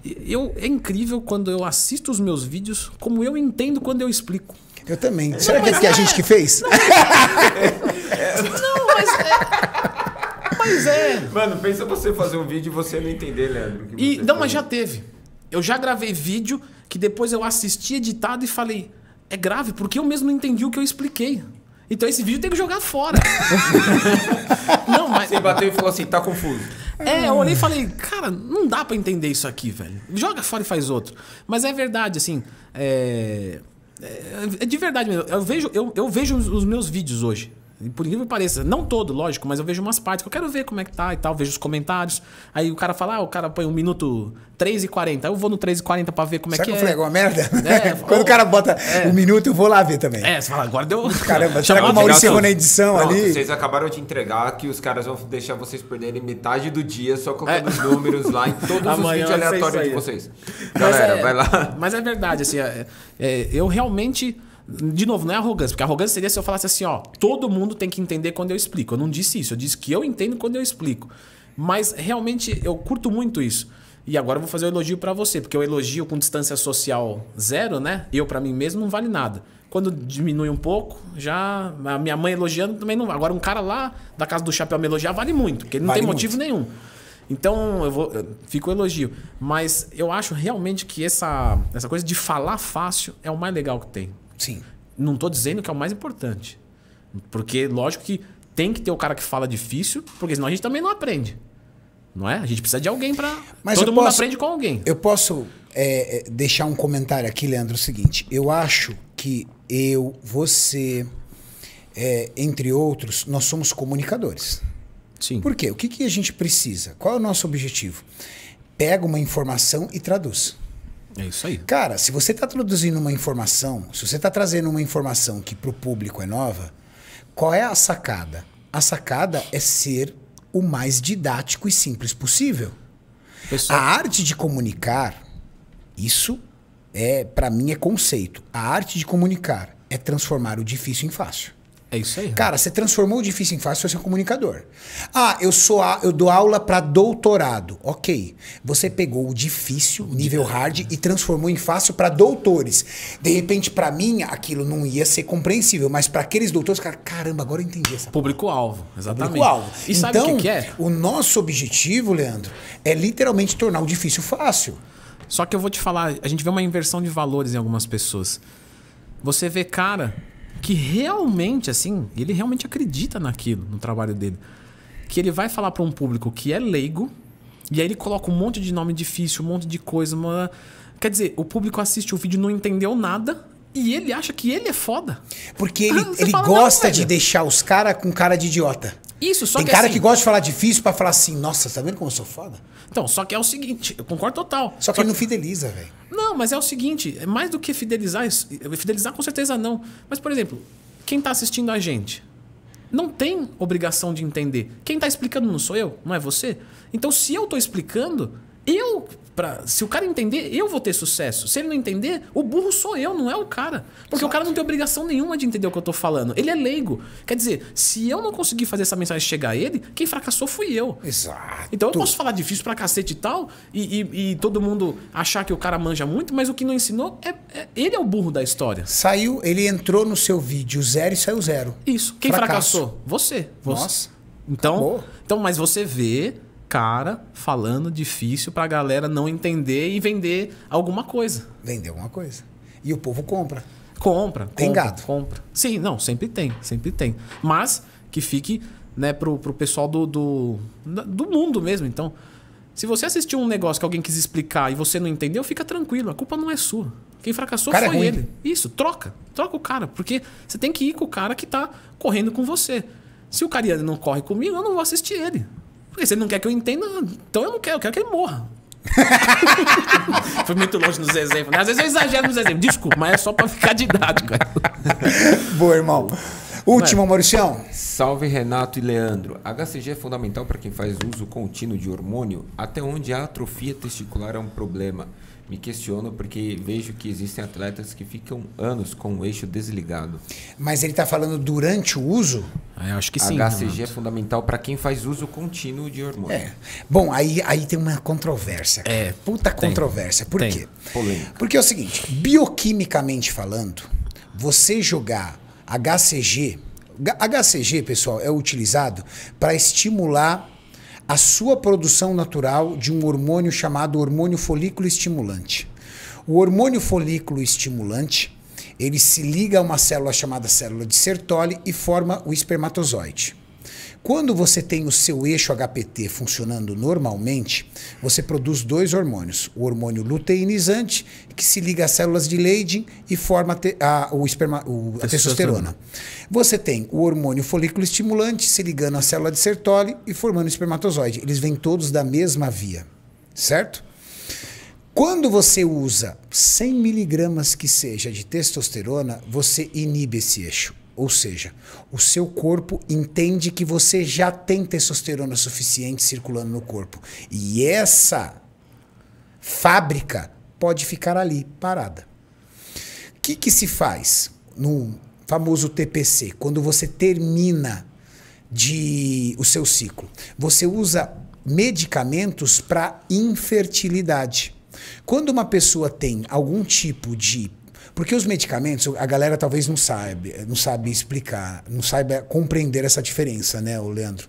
Eu, é incrível quando eu assisto os meus vídeos, como eu entendo quando eu explico. Eu também. Não, Será que é, é, a gente que fez? Não, é, não mas é. Mas é. Mano, pensa você fazer um vídeo e você não entender, Leandro. E, não, mas já teve. Eu já gravei vídeo que depois eu assisti editado e falei: é grave, porque eu mesmo não entendi o que eu expliquei. Então esse vídeo tem que jogar fora. não, mas... Você bateu e falou assim, tá confuso. É, eu olhei e falei, cara, não dá para entender isso aqui, velho. Joga fora e faz outro. Mas é verdade, assim. É... É, é de verdade mesmo. Eu vejo, eu, eu vejo os meus vídeos hoje. Por incrível que pareça, não todo, lógico, mas eu vejo umas partes que eu quero ver como é que tá e tal, vejo os comentários. Aí o cara fala, ah, o cara põe um minuto 3 e 40. Aí eu vou no 3 e 40 pra ver como Será é que, é. Será que eu é. falei alguma merda? É, Quando o cara bota é. um minuto, eu vou lá ver também. É, você fala, agora deu... Caramba, será que o Maurício errou na edição Pronto, ali? vocês acabaram de entregar que os caras vão deixar vocês perderem metade do dia só colocando é. os números lá em todos Amanhã os vídeos aleatórios de vocês. Galera, é, vai lá. Mas é verdade, assim, é, eu realmente de novo, não é arrogância, porque arrogância seria se eu falasse assim, ó, todo mundo tem que entender quando eu explico. Eu não disse isso, eu disse que eu entendo quando eu explico. Mas realmente eu curto muito isso. E agora eu vou fazer o um elogio para você, porque o elogio com distância social zero, né? Eu para mim mesmo não vale nada. Quando diminui um pouco, já a minha mãe elogiando também não. Agora um cara lá da casa do chapéu me elogiar vale muito, porque ele não vale tem motivo nenhum. Então eu vou, fico o elogio, mas eu acho realmente que essa essa coisa de falar fácil é o mais legal que tem. Sim. Não estou dizendo que é o mais importante. Porque, lógico que tem que ter o cara que fala difícil, porque senão a gente também não aprende. Não é? A gente precisa de alguém para. Todo mundo posso, aprende com alguém. Eu posso é, é, deixar um comentário aqui, Leandro, o seguinte. Eu acho que eu, você, é, entre outros, nós somos comunicadores. Sim. Por quê? O que, que a gente precisa? Qual é o nosso objetivo? Pega uma informação e traduz. É isso aí. Cara, se você está traduzindo uma informação, se você está trazendo uma informação que para o público é nova, qual é a sacada? A sacada é ser o mais didático e simples possível. Pessoal... A arte de comunicar, isso é para mim é conceito. A arte de comunicar é transformar o difícil em fácil. É isso aí. Cara, você transformou o difícil em fácil, você é um comunicador. Ah, eu sou a, eu dou aula para doutorado. OK. Você pegou o difícil, nível hard e transformou em fácil para doutores. De repente, para mim, aquilo não ia ser compreensível, mas para aqueles doutores, cara, caramba, agora eu entendi essa. Público alvo, exatamente. Público alvo. E então, sabe o que, então, que é? O nosso objetivo, Leandro, é literalmente tornar o difícil fácil. Só que eu vou te falar, a gente vê uma inversão de valores em algumas pessoas. Você vê cara que realmente, assim, ele realmente acredita naquilo, no trabalho dele. Que ele vai falar para um público que é leigo, e aí ele coloca um monte de nome difícil, um monte de coisa. Uma... Quer dizer, o público assiste o vídeo não entendeu nada. E ele acha que ele é foda. Porque ele, ele fala, gosta de deixar os caras com cara de idiota. Isso, só Tem que cara assim, que gosta de falar difícil para falar assim, nossa, tá vendo como eu sou foda? Então, só que é o seguinte, eu concordo total. Só que ele não fideliza, velho. Não, mas é o seguinte, é mais do que fidelizar, é fidelizar com certeza não. Mas, por exemplo, quem tá assistindo a gente não tem obrigação de entender. Quem tá explicando não sou eu, não é você. Então, se eu tô explicando, eu Pra, se o cara entender, eu vou ter sucesso. Se ele não entender, o burro sou eu, não é o cara. Porque Exato. o cara não tem obrigação nenhuma de entender o que eu tô falando. Ele é leigo. Quer dizer, se eu não conseguir fazer essa mensagem chegar a ele, quem fracassou fui eu. Exato. Então eu posso falar difícil pra cacete e tal, e, e, e todo mundo achar que o cara manja muito, mas o que não ensinou é, é, ele é o burro da história. Saiu, ele entrou no seu vídeo zero e saiu zero. Isso. Quem Fracasso. fracassou? Você. Você. Nossa. Então, então, mas você vê cara falando difícil para a galera não entender e vender alguma coisa. Vender alguma coisa. E o povo compra. Compra. Tem compra, gato. Compra. Sim, não, sempre tem, sempre tem. Mas que fique né, pro, pro pessoal do, do, do mundo mesmo. Então, se você assistiu um negócio que alguém quis explicar e você não entendeu, fica tranquilo, a culpa não é sua. Quem fracassou é foi é ele. Isso, troca. Troca o cara, porque você tem que ir com o cara que tá correndo com você. Se o cara não corre comigo, eu não vou assistir ele. Porque se ele não quer que eu entenda, então eu não quero, eu quero que ele morra. Foi muito longe nos exemplos. Né? Às vezes eu exagero nos exemplos. Desculpa, mas é só pra ficar didático. Boa, irmão. Último, Mano, Mauricião. Salve Renato e Leandro. HCG é fundamental para quem faz uso contínuo de hormônio, até onde a atrofia testicular é um problema me questiono porque vejo que existem atletas que ficam anos com o eixo desligado. Mas ele está falando durante o uso? Ah, eu acho que sim. HCG é fundamental para quem faz uso contínuo de hormônio. É. Bom, aí, aí tem uma controvérsia. É. Puta tem. controvérsia. Por tem. quê? Polêmica. Porque é o seguinte: bioquimicamente falando, você jogar HCG. HCG, pessoal, é utilizado para estimular a sua produção natural de um hormônio chamado hormônio folículo estimulante. O hormônio folículo estimulante, ele se liga a uma célula chamada célula de Sertoli e forma o espermatozoide. Quando você tem o seu eixo HPT funcionando normalmente, você produz dois hormônios: o hormônio luteinizante, que se liga às células de Leydig e forma a, a, o esperma, o, a testosterona. Você tem o hormônio folículo estimulante se ligando à célula de Sertoli e formando o espermatozoide. Eles vêm todos da mesma via, certo? Quando você usa 100 miligramas que seja de testosterona, você inibe esse eixo ou seja, o seu corpo entende que você já tem testosterona suficiente circulando no corpo. E essa fábrica pode ficar ali parada. O que, que se faz no famoso TPC? Quando você termina de o seu ciclo, você usa medicamentos para infertilidade. Quando uma pessoa tem algum tipo de porque os medicamentos, a galera talvez não sabe, não sabe explicar, não saiba compreender essa diferença, né, o Leandro?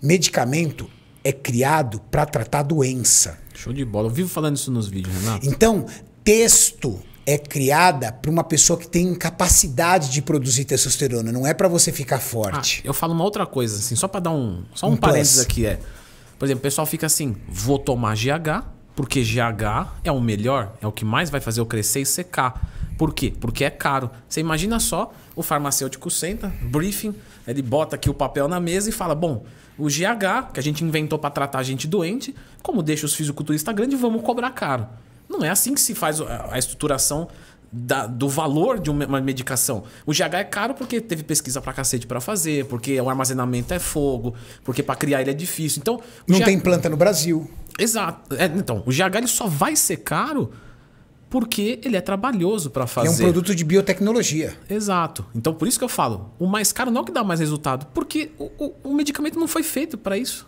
Medicamento é criado para tratar doença. Show de bola. Eu vivo falando isso nos vídeos, Renato. Então, texto é criada para uma pessoa que tem incapacidade de produzir testosterona, não é para você ficar forte. Ah, eu falo uma outra coisa assim, só para dar um, só um, um parênteses plus. aqui é. Por exemplo, o pessoal fica assim, vou tomar GH, porque GH é o melhor, é o que mais vai fazer eu crescer e secar. Por quê? Porque é caro. Você imagina só, o farmacêutico senta, briefing, ele bota aqui o papel na mesa e fala: bom, o GH, que a gente inventou para tratar gente doente, como deixa os fisiculturistas grandes, vamos cobrar caro. Não é assim que se faz a estruturação da, do valor de uma medicação. O GH é caro porque teve pesquisa para cacete para fazer, porque o armazenamento é fogo, porque para criar ele é difícil. Então. Não GH... tem planta no Brasil. Exato. É, então, o GH ele só vai ser caro porque ele é trabalhoso para fazer. É um produto de biotecnologia. Exato. Então, por isso que eu falo, o mais caro não é o que dá mais resultado, porque o, o, o medicamento não foi feito para isso.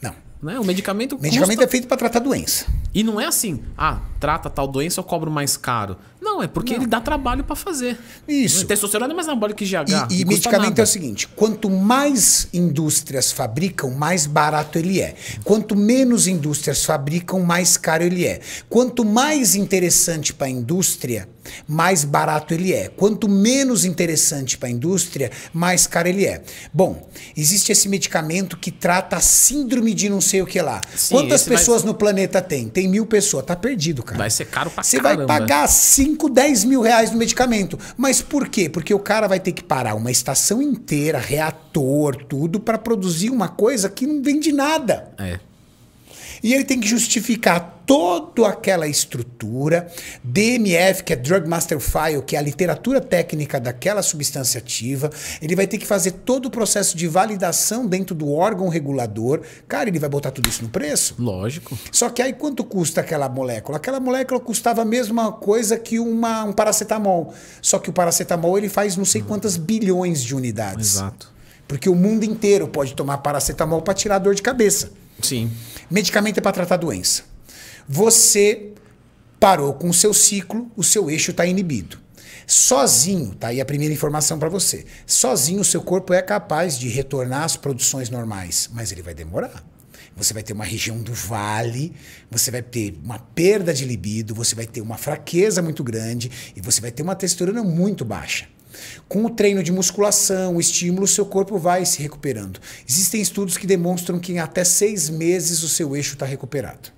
Não. Né? O medicamento. O medicamento custa... é feito para tratar doença. E não é assim, ah, trata tal doença, eu cobro mais caro. Não, é porque não. ele dá trabalho para fazer. Isso. É testosterona é mais trabalho que GH. E, e medicamento é nada. é o seguinte: quanto mais indústrias fabricam, mais barato ele é. Quanto menos indústrias fabricam, mais caro ele é. Quanto mais interessante para a indústria, mais barato ele é. Quanto menos interessante para a indústria, mais caro ele é. Bom, existe esse medicamento que trata a síndrome de não sei o que lá. Sim, Quantas pessoas vai... no planeta tem? Tem mil pessoas. Tá perdido, cara. Vai ser caro pra Você vai pagar 5 5, 10 mil reais no medicamento. Mas por quê? Porque o cara vai ter que parar uma estação inteira, reator, tudo, para produzir uma coisa que não vende nada. É. E ele tem que justificar toda aquela estrutura, DMF, que é Drug Master File, que é a literatura técnica daquela substância ativa, ele vai ter que fazer todo o processo de validação dentro do órgão regulador. Cara, ele vai botar tudo isso no preço? Lógico. Só que aí quanto custa aquela molécula? Aquela molécula custava a mesma coisa que uma, um paracetamol. Só que o paracetamol ele faz não sei quantas bilhões de unidades. Exato. Porque o mundo inteiro pode tomar paracetamol para tirar dor de cabeça. Sim. Medicamento é para tratar doença. Você parou com o seu ciclo, o seu eixo está inibido. Sozinho, tá aí a primeira informação para você. Sozinho o seu corpo é capaz de retornar às produções normais, mas ele vai demorar você vai ter uma região do vale, você vai ter uma perda de libido, você vai ter uma fraqueza muito grande e você vai ter uma testosterona muito baixa. Com o treino de musculação, o estímulo, seu corpo vai se recuperando. Existem estudos que demonstram que em até seis meses o seu eixo está recuperado.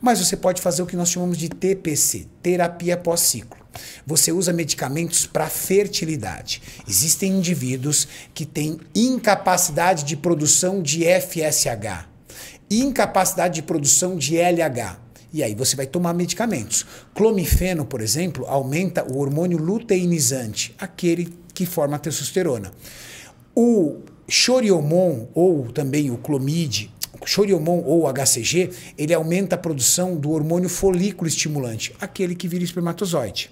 Mas você pode fazer o que nós chamamos de TPC, terapia pós-ciclo. Você usa medicamentos para fertilidade. Existem indivíduos que têm incapacidade de produção de FSH, incapacidade de produção de LH. E aí você vai tomar medicamentos. Clomifeno, por exemplo, aumenta o hormônio luteinizante, aquele que forma a testosterona. O choriomon, ou também o clomide, choriomon ou HCG, ele aumenta a produção do hormônio folículo estimulante, aquele que vira espermatozoide.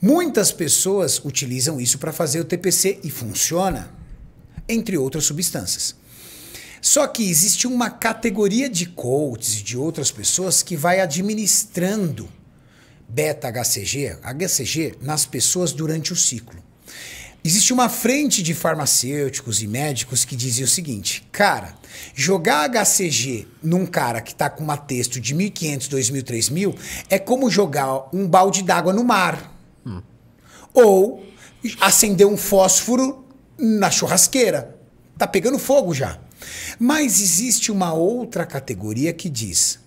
Muitas pessoas utilizam isso para fazer o TPC e funciona, entre outras substâncias. Só que existe uma categoria de coaches e de outras pessoas que vai administrando beta-HCG, HCG, nas pessoas durante o ciclo. Existe uma frente de farmacêuticos e médicos que dizia o seguinte: cara, jogar HCG num cara que está com uma texto de 1.500, 2.000, 3.000 é como jogar um balde d'água no mar. Hum. Ou acender um fósforo na churrasqueira. Tá pegando fogo já. Mas existe uma outra categoria que diz: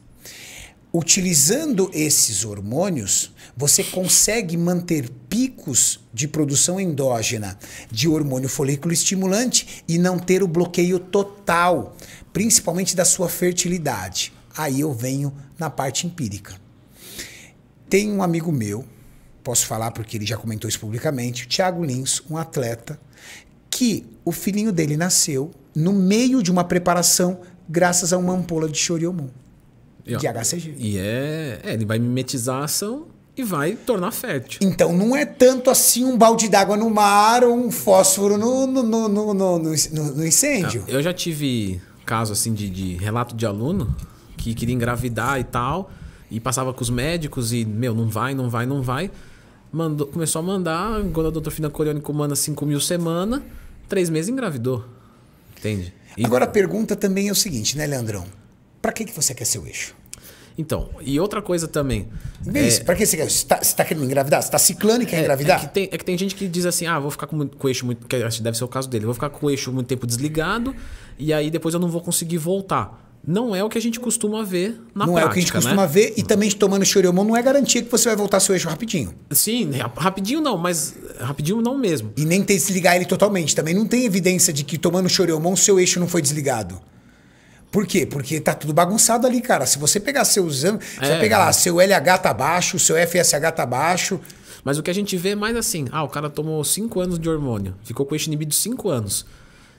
utilizando esses hormônios, você consegue manter picos de produção endógena de hormônio folículo estimulante e não ter o bloqueio total, principalmente da sua fertilidade. Aí eu venho na parte empírica. Tem um amigo meu, posso falar porque ele já comentou isso publicamente, o Thiago Lins, um atleta, que o filhinho dele nasceu no meio de uma preparação graças a uma ampola de Choriomon. De HCG. E é, é, ele vai mimetizar a ação e vai tornar fértil. Então não é tanto assim um balde d'água no mar ou um fósforo no, no, no, no, no, no incêndio. Eu já tive caso assim de, de, relato de aluno que queria engravidar e tal, e passava com os médicos e, meu, não vai, não vai, não vai. Mandou, começou a mandar, quando a doutor Fina Corione manda 5 mil semana, três meses engravidou. Entende? E... Agora a pergunta também é o seguinte, né, Leandrão? Para que, que você quer seu eixo? Então, e outra coisa também. é... para que você quer? Você está tá querendo engravidar? Você está ciclando e quer é, é engravidar? É que, tem, é que tem gente que diz assim: ah, vou ficar com, com o eixo muito. Que deve ser o caso dele. Vou ficar com o eixo muito tempo desligado e aí depois eu não vou conseguir voltar não é o que a gente costuma ver na não prática. Não é o que a gente né? costuma ver e também tomando choromão não é garantia que você vai voltar seu eixo rapidinho. Sim, né, rapidinho não, mas rapidinho não mesmo. E nem que desligar ele totalmente. Também não tem evidência de que tomando choromão seu eixo não foi desligado. Por quê? Porque tá tudo bagunçado ali, cara. Se você pegar seus anos, é, você vai pegar lá, é. seu LH tá baixo, seu FSH tá baixo. Mas o que a gente vê é mais assim, ah, o cara tomou 5 anos de hormônio, ficou com o eixo inibido 5 anos.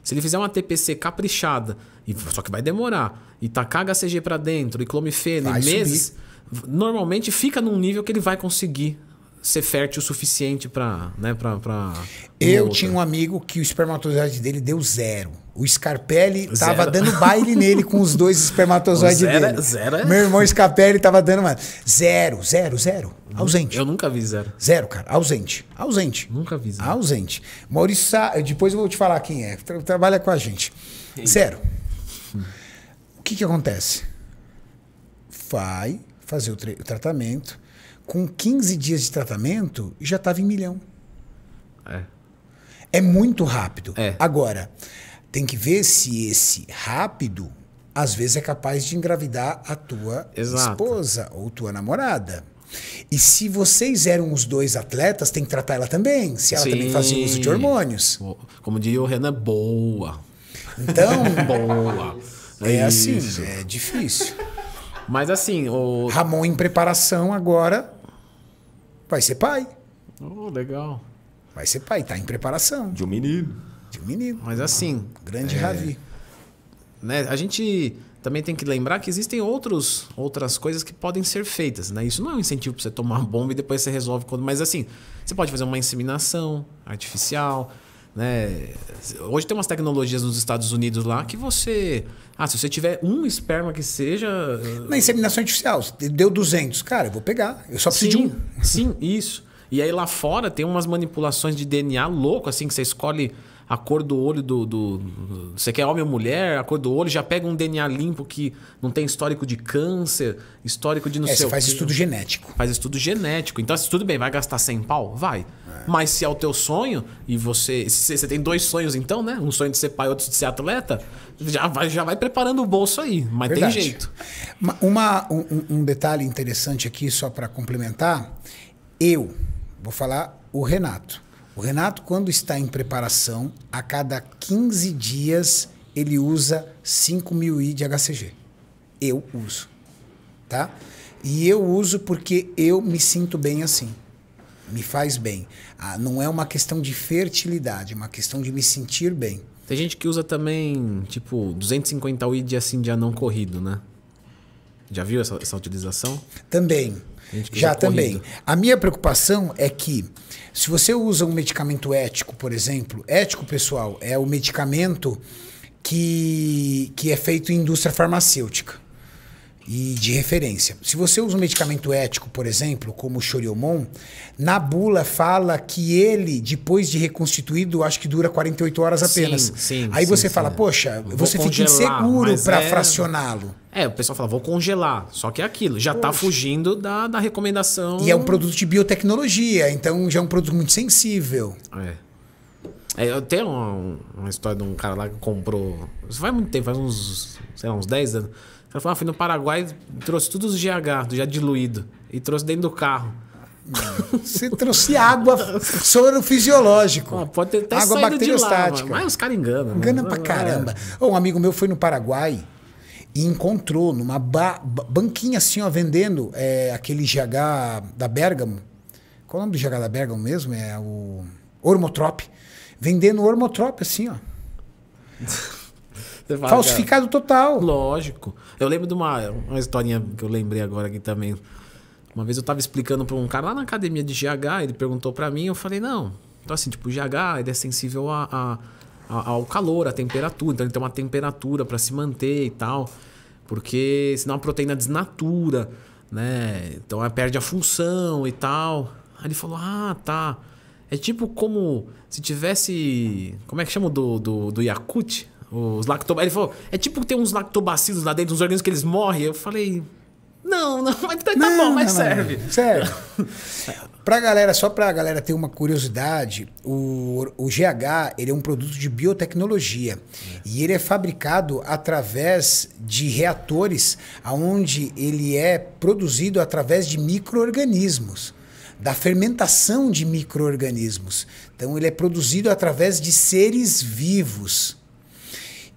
Se ele fizer uma TPC caprichada, e, só que vai demorar, e tacar HCG para dentro, e clomifene, meses, subir. normalmente fica num nível que ele vai conseguir ser fértil o suficiente para, né, para Eu outra. tinha um amigo que o espermatozoide dele deu zero. O Scarpelli zero. tava dando baile nele com os dois espermatozoides zero, é dele. Zero. É? Meu irmão Scarpelli tava dando uma zero, zero, zero. Hum, Ausente. Eu nunca vi zero. Zero, cara. Ausente. Ausente. Nunca vi zero. Ausente. Maurício, Sa... depois eu vou te falar quem é. Tra trabalha com a gente. Eita. Zero. Hum. O que que acontece? Vai fazer o, o tratamento com 15 dias de tratamento, já estava em milhão. É. É muito rápido. É. Agora, tem que ver se esse rápido às vezes é capaz de engravidar a tua Exato. esposa ou tua namorada. E se vocês eram os dois atletas, tem que tratar ela também, se ela Sim. também fazia uso de hormônios. Como diria o Renan, boa. Então. boa. É, é assim, é difícil. Mas assim, o. Ramon em preparação agora vai ser pai. Oh, legal. Vai ser pai, tá em preparação. De um menino. De um menino. Mas assim. Grande é... Ravi. Né, a gente também tem que lembrar que existem outros, outras coisas que podem ser feitas, né? Isso não é um incentivo para você tomar bomba e depois você resolve quando. Mas assim, você pode fazer uma inseminação artificial, né? Hoje tem umas tecnologias nos Estados Unidos lá que você. Ah, se você tiver um esperma que seja. Na inseminação artificial, deu 200. Cara, eu vou pegar. Eu só preciso sim, de um. Sim, isso. E aí lá fora tem umas manipulações de DNA louco, assim, que você escolhe a cor do olho do, do, Você quer homem ou mulher? A cor do olho já pega um DNA limpo que não tem histórico de câncer, histórico de não é, sei você o faz que. estudo genético. Faz estudo genético. Então, assim, tudo bem, vai gastar 100 pau? Vai. É. Mas se é o teu sonho e você. você tem dois sonhos, então, né? Um sonho de ser pai, outro de ser atleta, já vai, já vai preparando o bolso aí. Mas Verdade. tem jeito. Uma, um, um detalhe interessante aqui, só para complementar. Eu vou falar o Renato. O Renato, quando está em preparação, a cada 15 dias ele usa 5 mil I de HCG. Eu uso, tá? E eu uso porque eu me sinto bem assim. Me faz bem. Ah, não é uma questão de fertilidade, é uma questão de me sentir bem. Tem gente que usa também, tipo, 250 UI de assim de anão corrido, né? Já viu essa, essa utilização? Também. Já também. A minha preocupação é que se você usa um medicamento ético, por exemplo, ético, pessoal, é o medicamento que, que é feito em indústria farmacêutica e de referência. Se você usa um medicamento ético, por exemplo, como o Choriomon, na bula fala que ele, depois de reconstituído, acho que dura 48 horas apenas. Sim, sim, Aí sim, você sim, fala, poxa, vou você congelar, fica inseguro para é... fracioná-lo. É, o pessoal fala, vou congelar. Só que é aquilo, já está fugindo da, da recomendação. E é um produto de biotecnologia, então já é um produto muito sensível. É. É, eu tenho uma, uma, história de um cara lá que comprou. Isso faz muito tempo, faz uns, sei lá, uns 10 anos ela falou, ah, fui no Paraguai, trouxe tudo os GH, já diluído, e trouxe dentro do carro. Você trouxe água, soro fisiológico. pode ter até água bacteriostática. mas os caras enganam. Né? Engana mano. pra é. caramba. É. Um amigo meu foi no Paraguai e encontrou numa ba banquinha assim, ó, vendendo é, aquele GH da Bergamo. Qual é o nome do GH da Bergamo mesmo? É o Ormotrop. Vendendo Ormotrop assim, ó. Falsificado total. Lógico. Eu lembro de uma, uma historinha que eu lembrei agora aqui também. Uma vez eu tava explicando para um cara lá na academia de GH, ele perguntou para mim, eu falei, não. Então, assim, tipo, o GH ele é sensível a, a, a, ao calor, à temperatura. Então, ele tem uma temperatura para se manter e tal. Porque senão a proteína desnatura, né? Então, ela perde a função e tal. Aí ele falou, ah, tá. É tipo como se tivesse. Como é que chama do, do, do Yakut? Os lactobacilos Ele falou, é tipo ter uns lactobacilos lá dentro, uns organismos que eles morrem. Eu falei, não, não, mas tá, não, bom, mas não, serve. Não, serve. pra galera, só pra galera ter uma curiosidade, o, o GH, ele é um produto de biotecnologia. É. E ele é fabricado através de reatores, aonde ele é produzido através de micro-organismos da fermentação de micro-organismos. Então, ele é produzido através de seres vivos.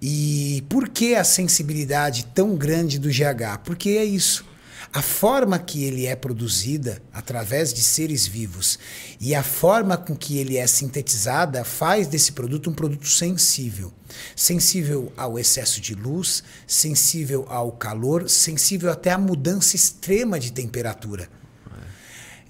E por que a sensibilidade tão grande do GH? Porque é isso. A forma que ele é produzida através de seres vivos e a forma com que ele é sintetizada faz desse produto um produto sensível. Sensível ao excesso de luz, sensível ao calor, sensível até à mudança extrema de temperatura.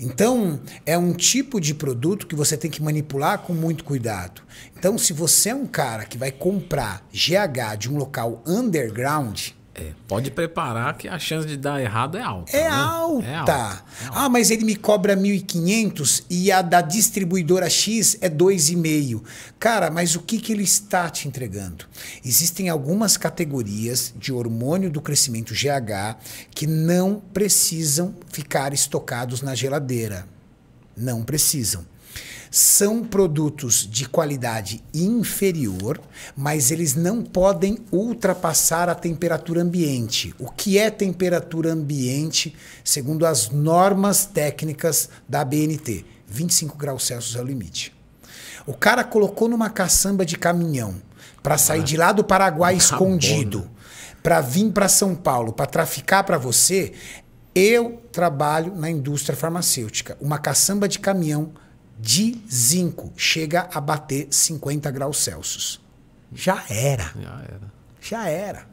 Então, é um tipo de produto que você tem que manipular com muito cuidado. Então, se você é um cara que vai comprar GH de um local underground, é, pode preparar que a chance de dar errado é alta. É, né? alta. É alta. É alta. Ah, mas ele me cobra 1.500 e a da distribuidora X é 2,5. Cara, mas o que, que ele está te entregando? Existem algumas categorias de hormônio do crescimento GH que não precisam ficar estocados na geladeira. Não precisam. São produtos de qualidade inferior, mas eles não podem ultrapassar a temperatura ambiente. O que é temperatura ambiente, segundo as normas técnicas da BNT? 25 graus Celsius é o limite. O cara colocou numa caçamba de caminhão para sair ah, de lá do Paraguai escondido, né? para vir para São Paulo, para traficar para você. Eu trabalho na indústria farmacêutica. Uma caçamba de caminhão de zinco chega a bater 50 graus Celsius. Já era. Já era. Já era.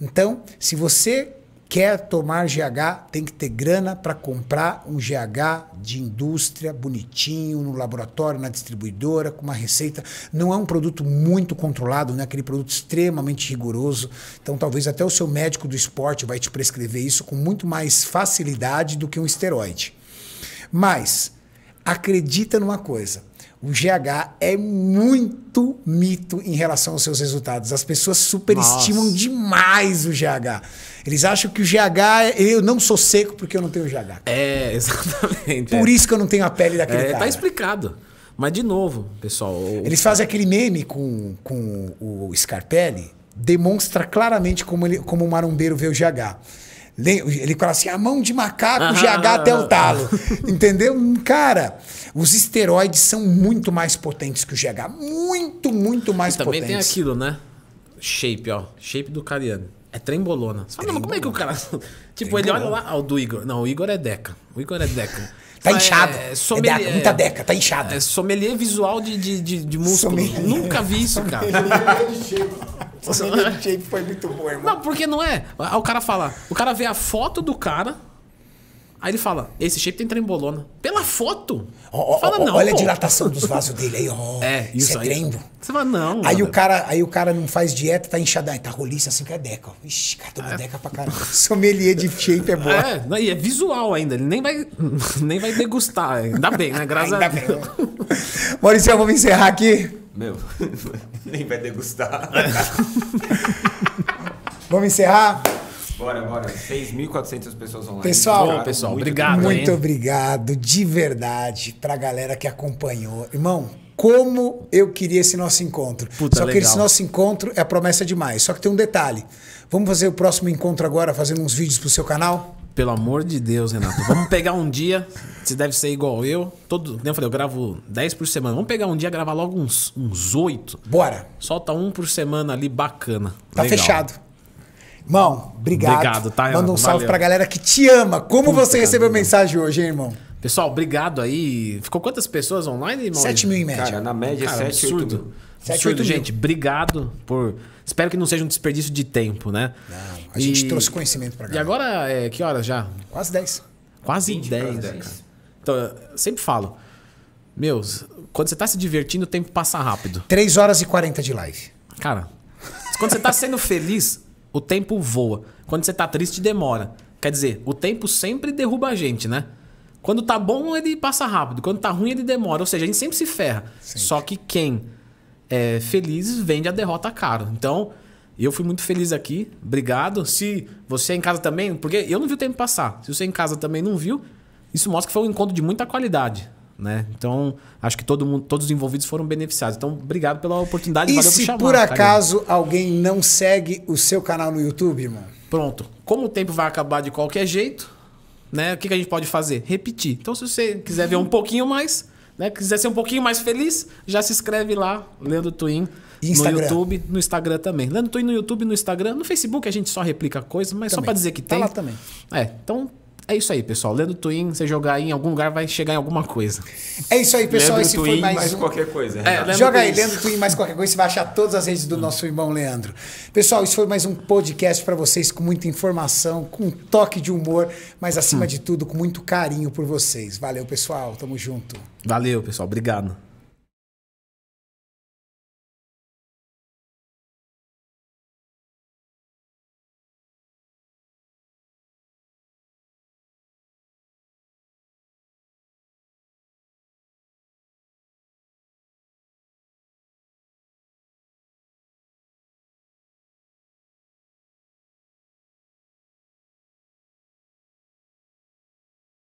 Então, se você quer tomar GH, tem que ter grana para comprar um GH de indústria, bonitinho, no laboratório, na distribuidora, com uma receita. Não é um produto muito controlado, né? aquele produto extremamente rigoroso. Então, talvez até o seu médico do esporte vai te prescrever isso com muito mais facilidade do que um esteroide. Mas, acredita numa coisa. O GH é muito mito em relação aos seus resultados. As pessoas superestimam Nossa. demais o GH. Eles acham que o GH, eu não sou seco porque eu não tenho GH. É, exatamente. Por é. isso que eu não tenho a pele daquele é, tá cara. Tá explicado. Mas de novo, pessoal. O... Eles fazem aquele meme com, com o Scarpelli, demonstra claramente como, ele, como o marombeiro vê o GH. Ele fala assim: a mão de macaco, GH até o talo. Entendeu? Cara, os esteroides são muito mais potentes que o GH. Muito, muito mais e também potentes. Também tem aquilo, né? Shape, ó. Shape do cariano. É trembolona. Você fala, mas como é que o cara. tipo, trembolona. ele olha lá. Ó, o do Igor. Não, o Igor é Deca. O Igor é Deca. Tá é, inchado. É, é sommelier, é da, muita é. deca, tá inchado. É, sommelier visual de, de, de, de músculo. Sommelier. Nunca vi isso, cara. sommelier de shape foi muito bom, irmão. Não, porque não é. O cara fala, o cara vê a foto do cara Aí ele fala: esse shape tem trembolona. Pela foto? Oh, oh, fala, oh, não. Olha pô. a dilatação dos vasos dele aí, ó. É, isso, é aí. trembo. Você fala, não. Aí o, cara, aí o cara não faz dieta, tá inchadão. Tá roliça assim com a é deca. Ixi, cara, toma é. deca pra caramba. Sommelier de shape é bom. É, não, e é visual ainda. Ele nem vai, nem vai degustar. Ainda bem, né? Graças ainda a Deus. Maurício, vamos encerrar aqui. Meu, nem vai degustar. vamos encerrar? Bora, bora. 6.400 pessoas online. Pessoal, Bom, pessoal muito obrigado. Muito hein? obrigado, de verdade, pra galera que acompanhou. Irmão, como eu queria esse nosso encontro. Puta, Só que esse nosso encontro é a promessa demais. Só que tem um detalhe. Vamos fazer o próximo encontro agora, fazendo uns vídeos pro seu canal? Pelo amor de Deus, Renato. Vamos pegar um dia. Você deve ser igual eu. Todo, eu falei, eu gravo 10 por semana. Vamos pegar um dia gravar logo uns, uns 8. Bora. Solta um por semana ali, bacana. Tá legal. fechado. Irmão, obrigado. Obrigado, tá? Manda um salve valeu. pra galera que te ama. Como Puta você recebeu cara, mensagem hoje, hein, irmão? Pessoal, obrigado aí. Ficou quantas pessoas online, irmão? 7 mil em média. Cara, na média cara, 7, absurdo. 8 mil. 7, absurdo, gente. Mil. Obrigado por... Espero que não seja um desperdício de tempo, né? Não, a gente e... trouxe conhecimento pra galera. E agora, é, que horas já? Quase 10. Quase 20, 10, 10. Então, eu sempre falo. Meus, quando você tá se divertindo, o tempo passa rápido. 3 horas e 40 de live. Cara, quando você tá sendo feliz, o tempo voa. Quando você tá triste, demora. Quer dizer, o tempo sempre derruba a gente, né? Quando tá bom, ele passa rápido. Quando tá ruim, ele demora. Ou seja, a gente sempre se ferra. Só que quem é feliz vende a derrota caro. Então, eu fui muito feliz aqui. Obrigado. Se você é em casa também, porque eu não vi o tempo passar. Se você é em casa também não viu, isso mostra que foi um encontro de muita qualidade. Né? Então, acho que todo mundo, todos os envolvidos foram beneficiados. Então, obrigado pela oportunidade. E se por, chamar, por acaso alguém não segue o seu canal no YouTube, irmão? Pronto. Como o tempo vai acabar de qualquer jeito, né? O que, que a gente pode fazer? Repetir. Então, se você quiser ver um pouquinho mais, né? Quiser ser um pouquinho mais feliz, já se inscreve lá, Leandro Twin. Instagram. No YouTube, no Instagram também. Leandro Twin no YouTube, no Instagram. No Facebook a gente só replica coisa, mas também. só para dizer que tá tem. Tá lá também. É, então é isso aí, pessoal. Lendo Twin, você jogar aí em algum lugar, vai chegar em alguma coisa. É isso aí, pessoal. Lendo Esse Twin, foi mais, mais um... qualquer coisa. É, Joga aí, Lendo Twin, mais qualquer coisa. Você vai achar todas as redes do nosso irmão Leandro. Pessoal, isso foi mais um podcast para vocês com muita informação, com um toque de humor, mas acima hum. de tudo, com muito carinho por vocês. Valeu, pessoal. Tamo junto. Valeu, pessoal. Obrigado.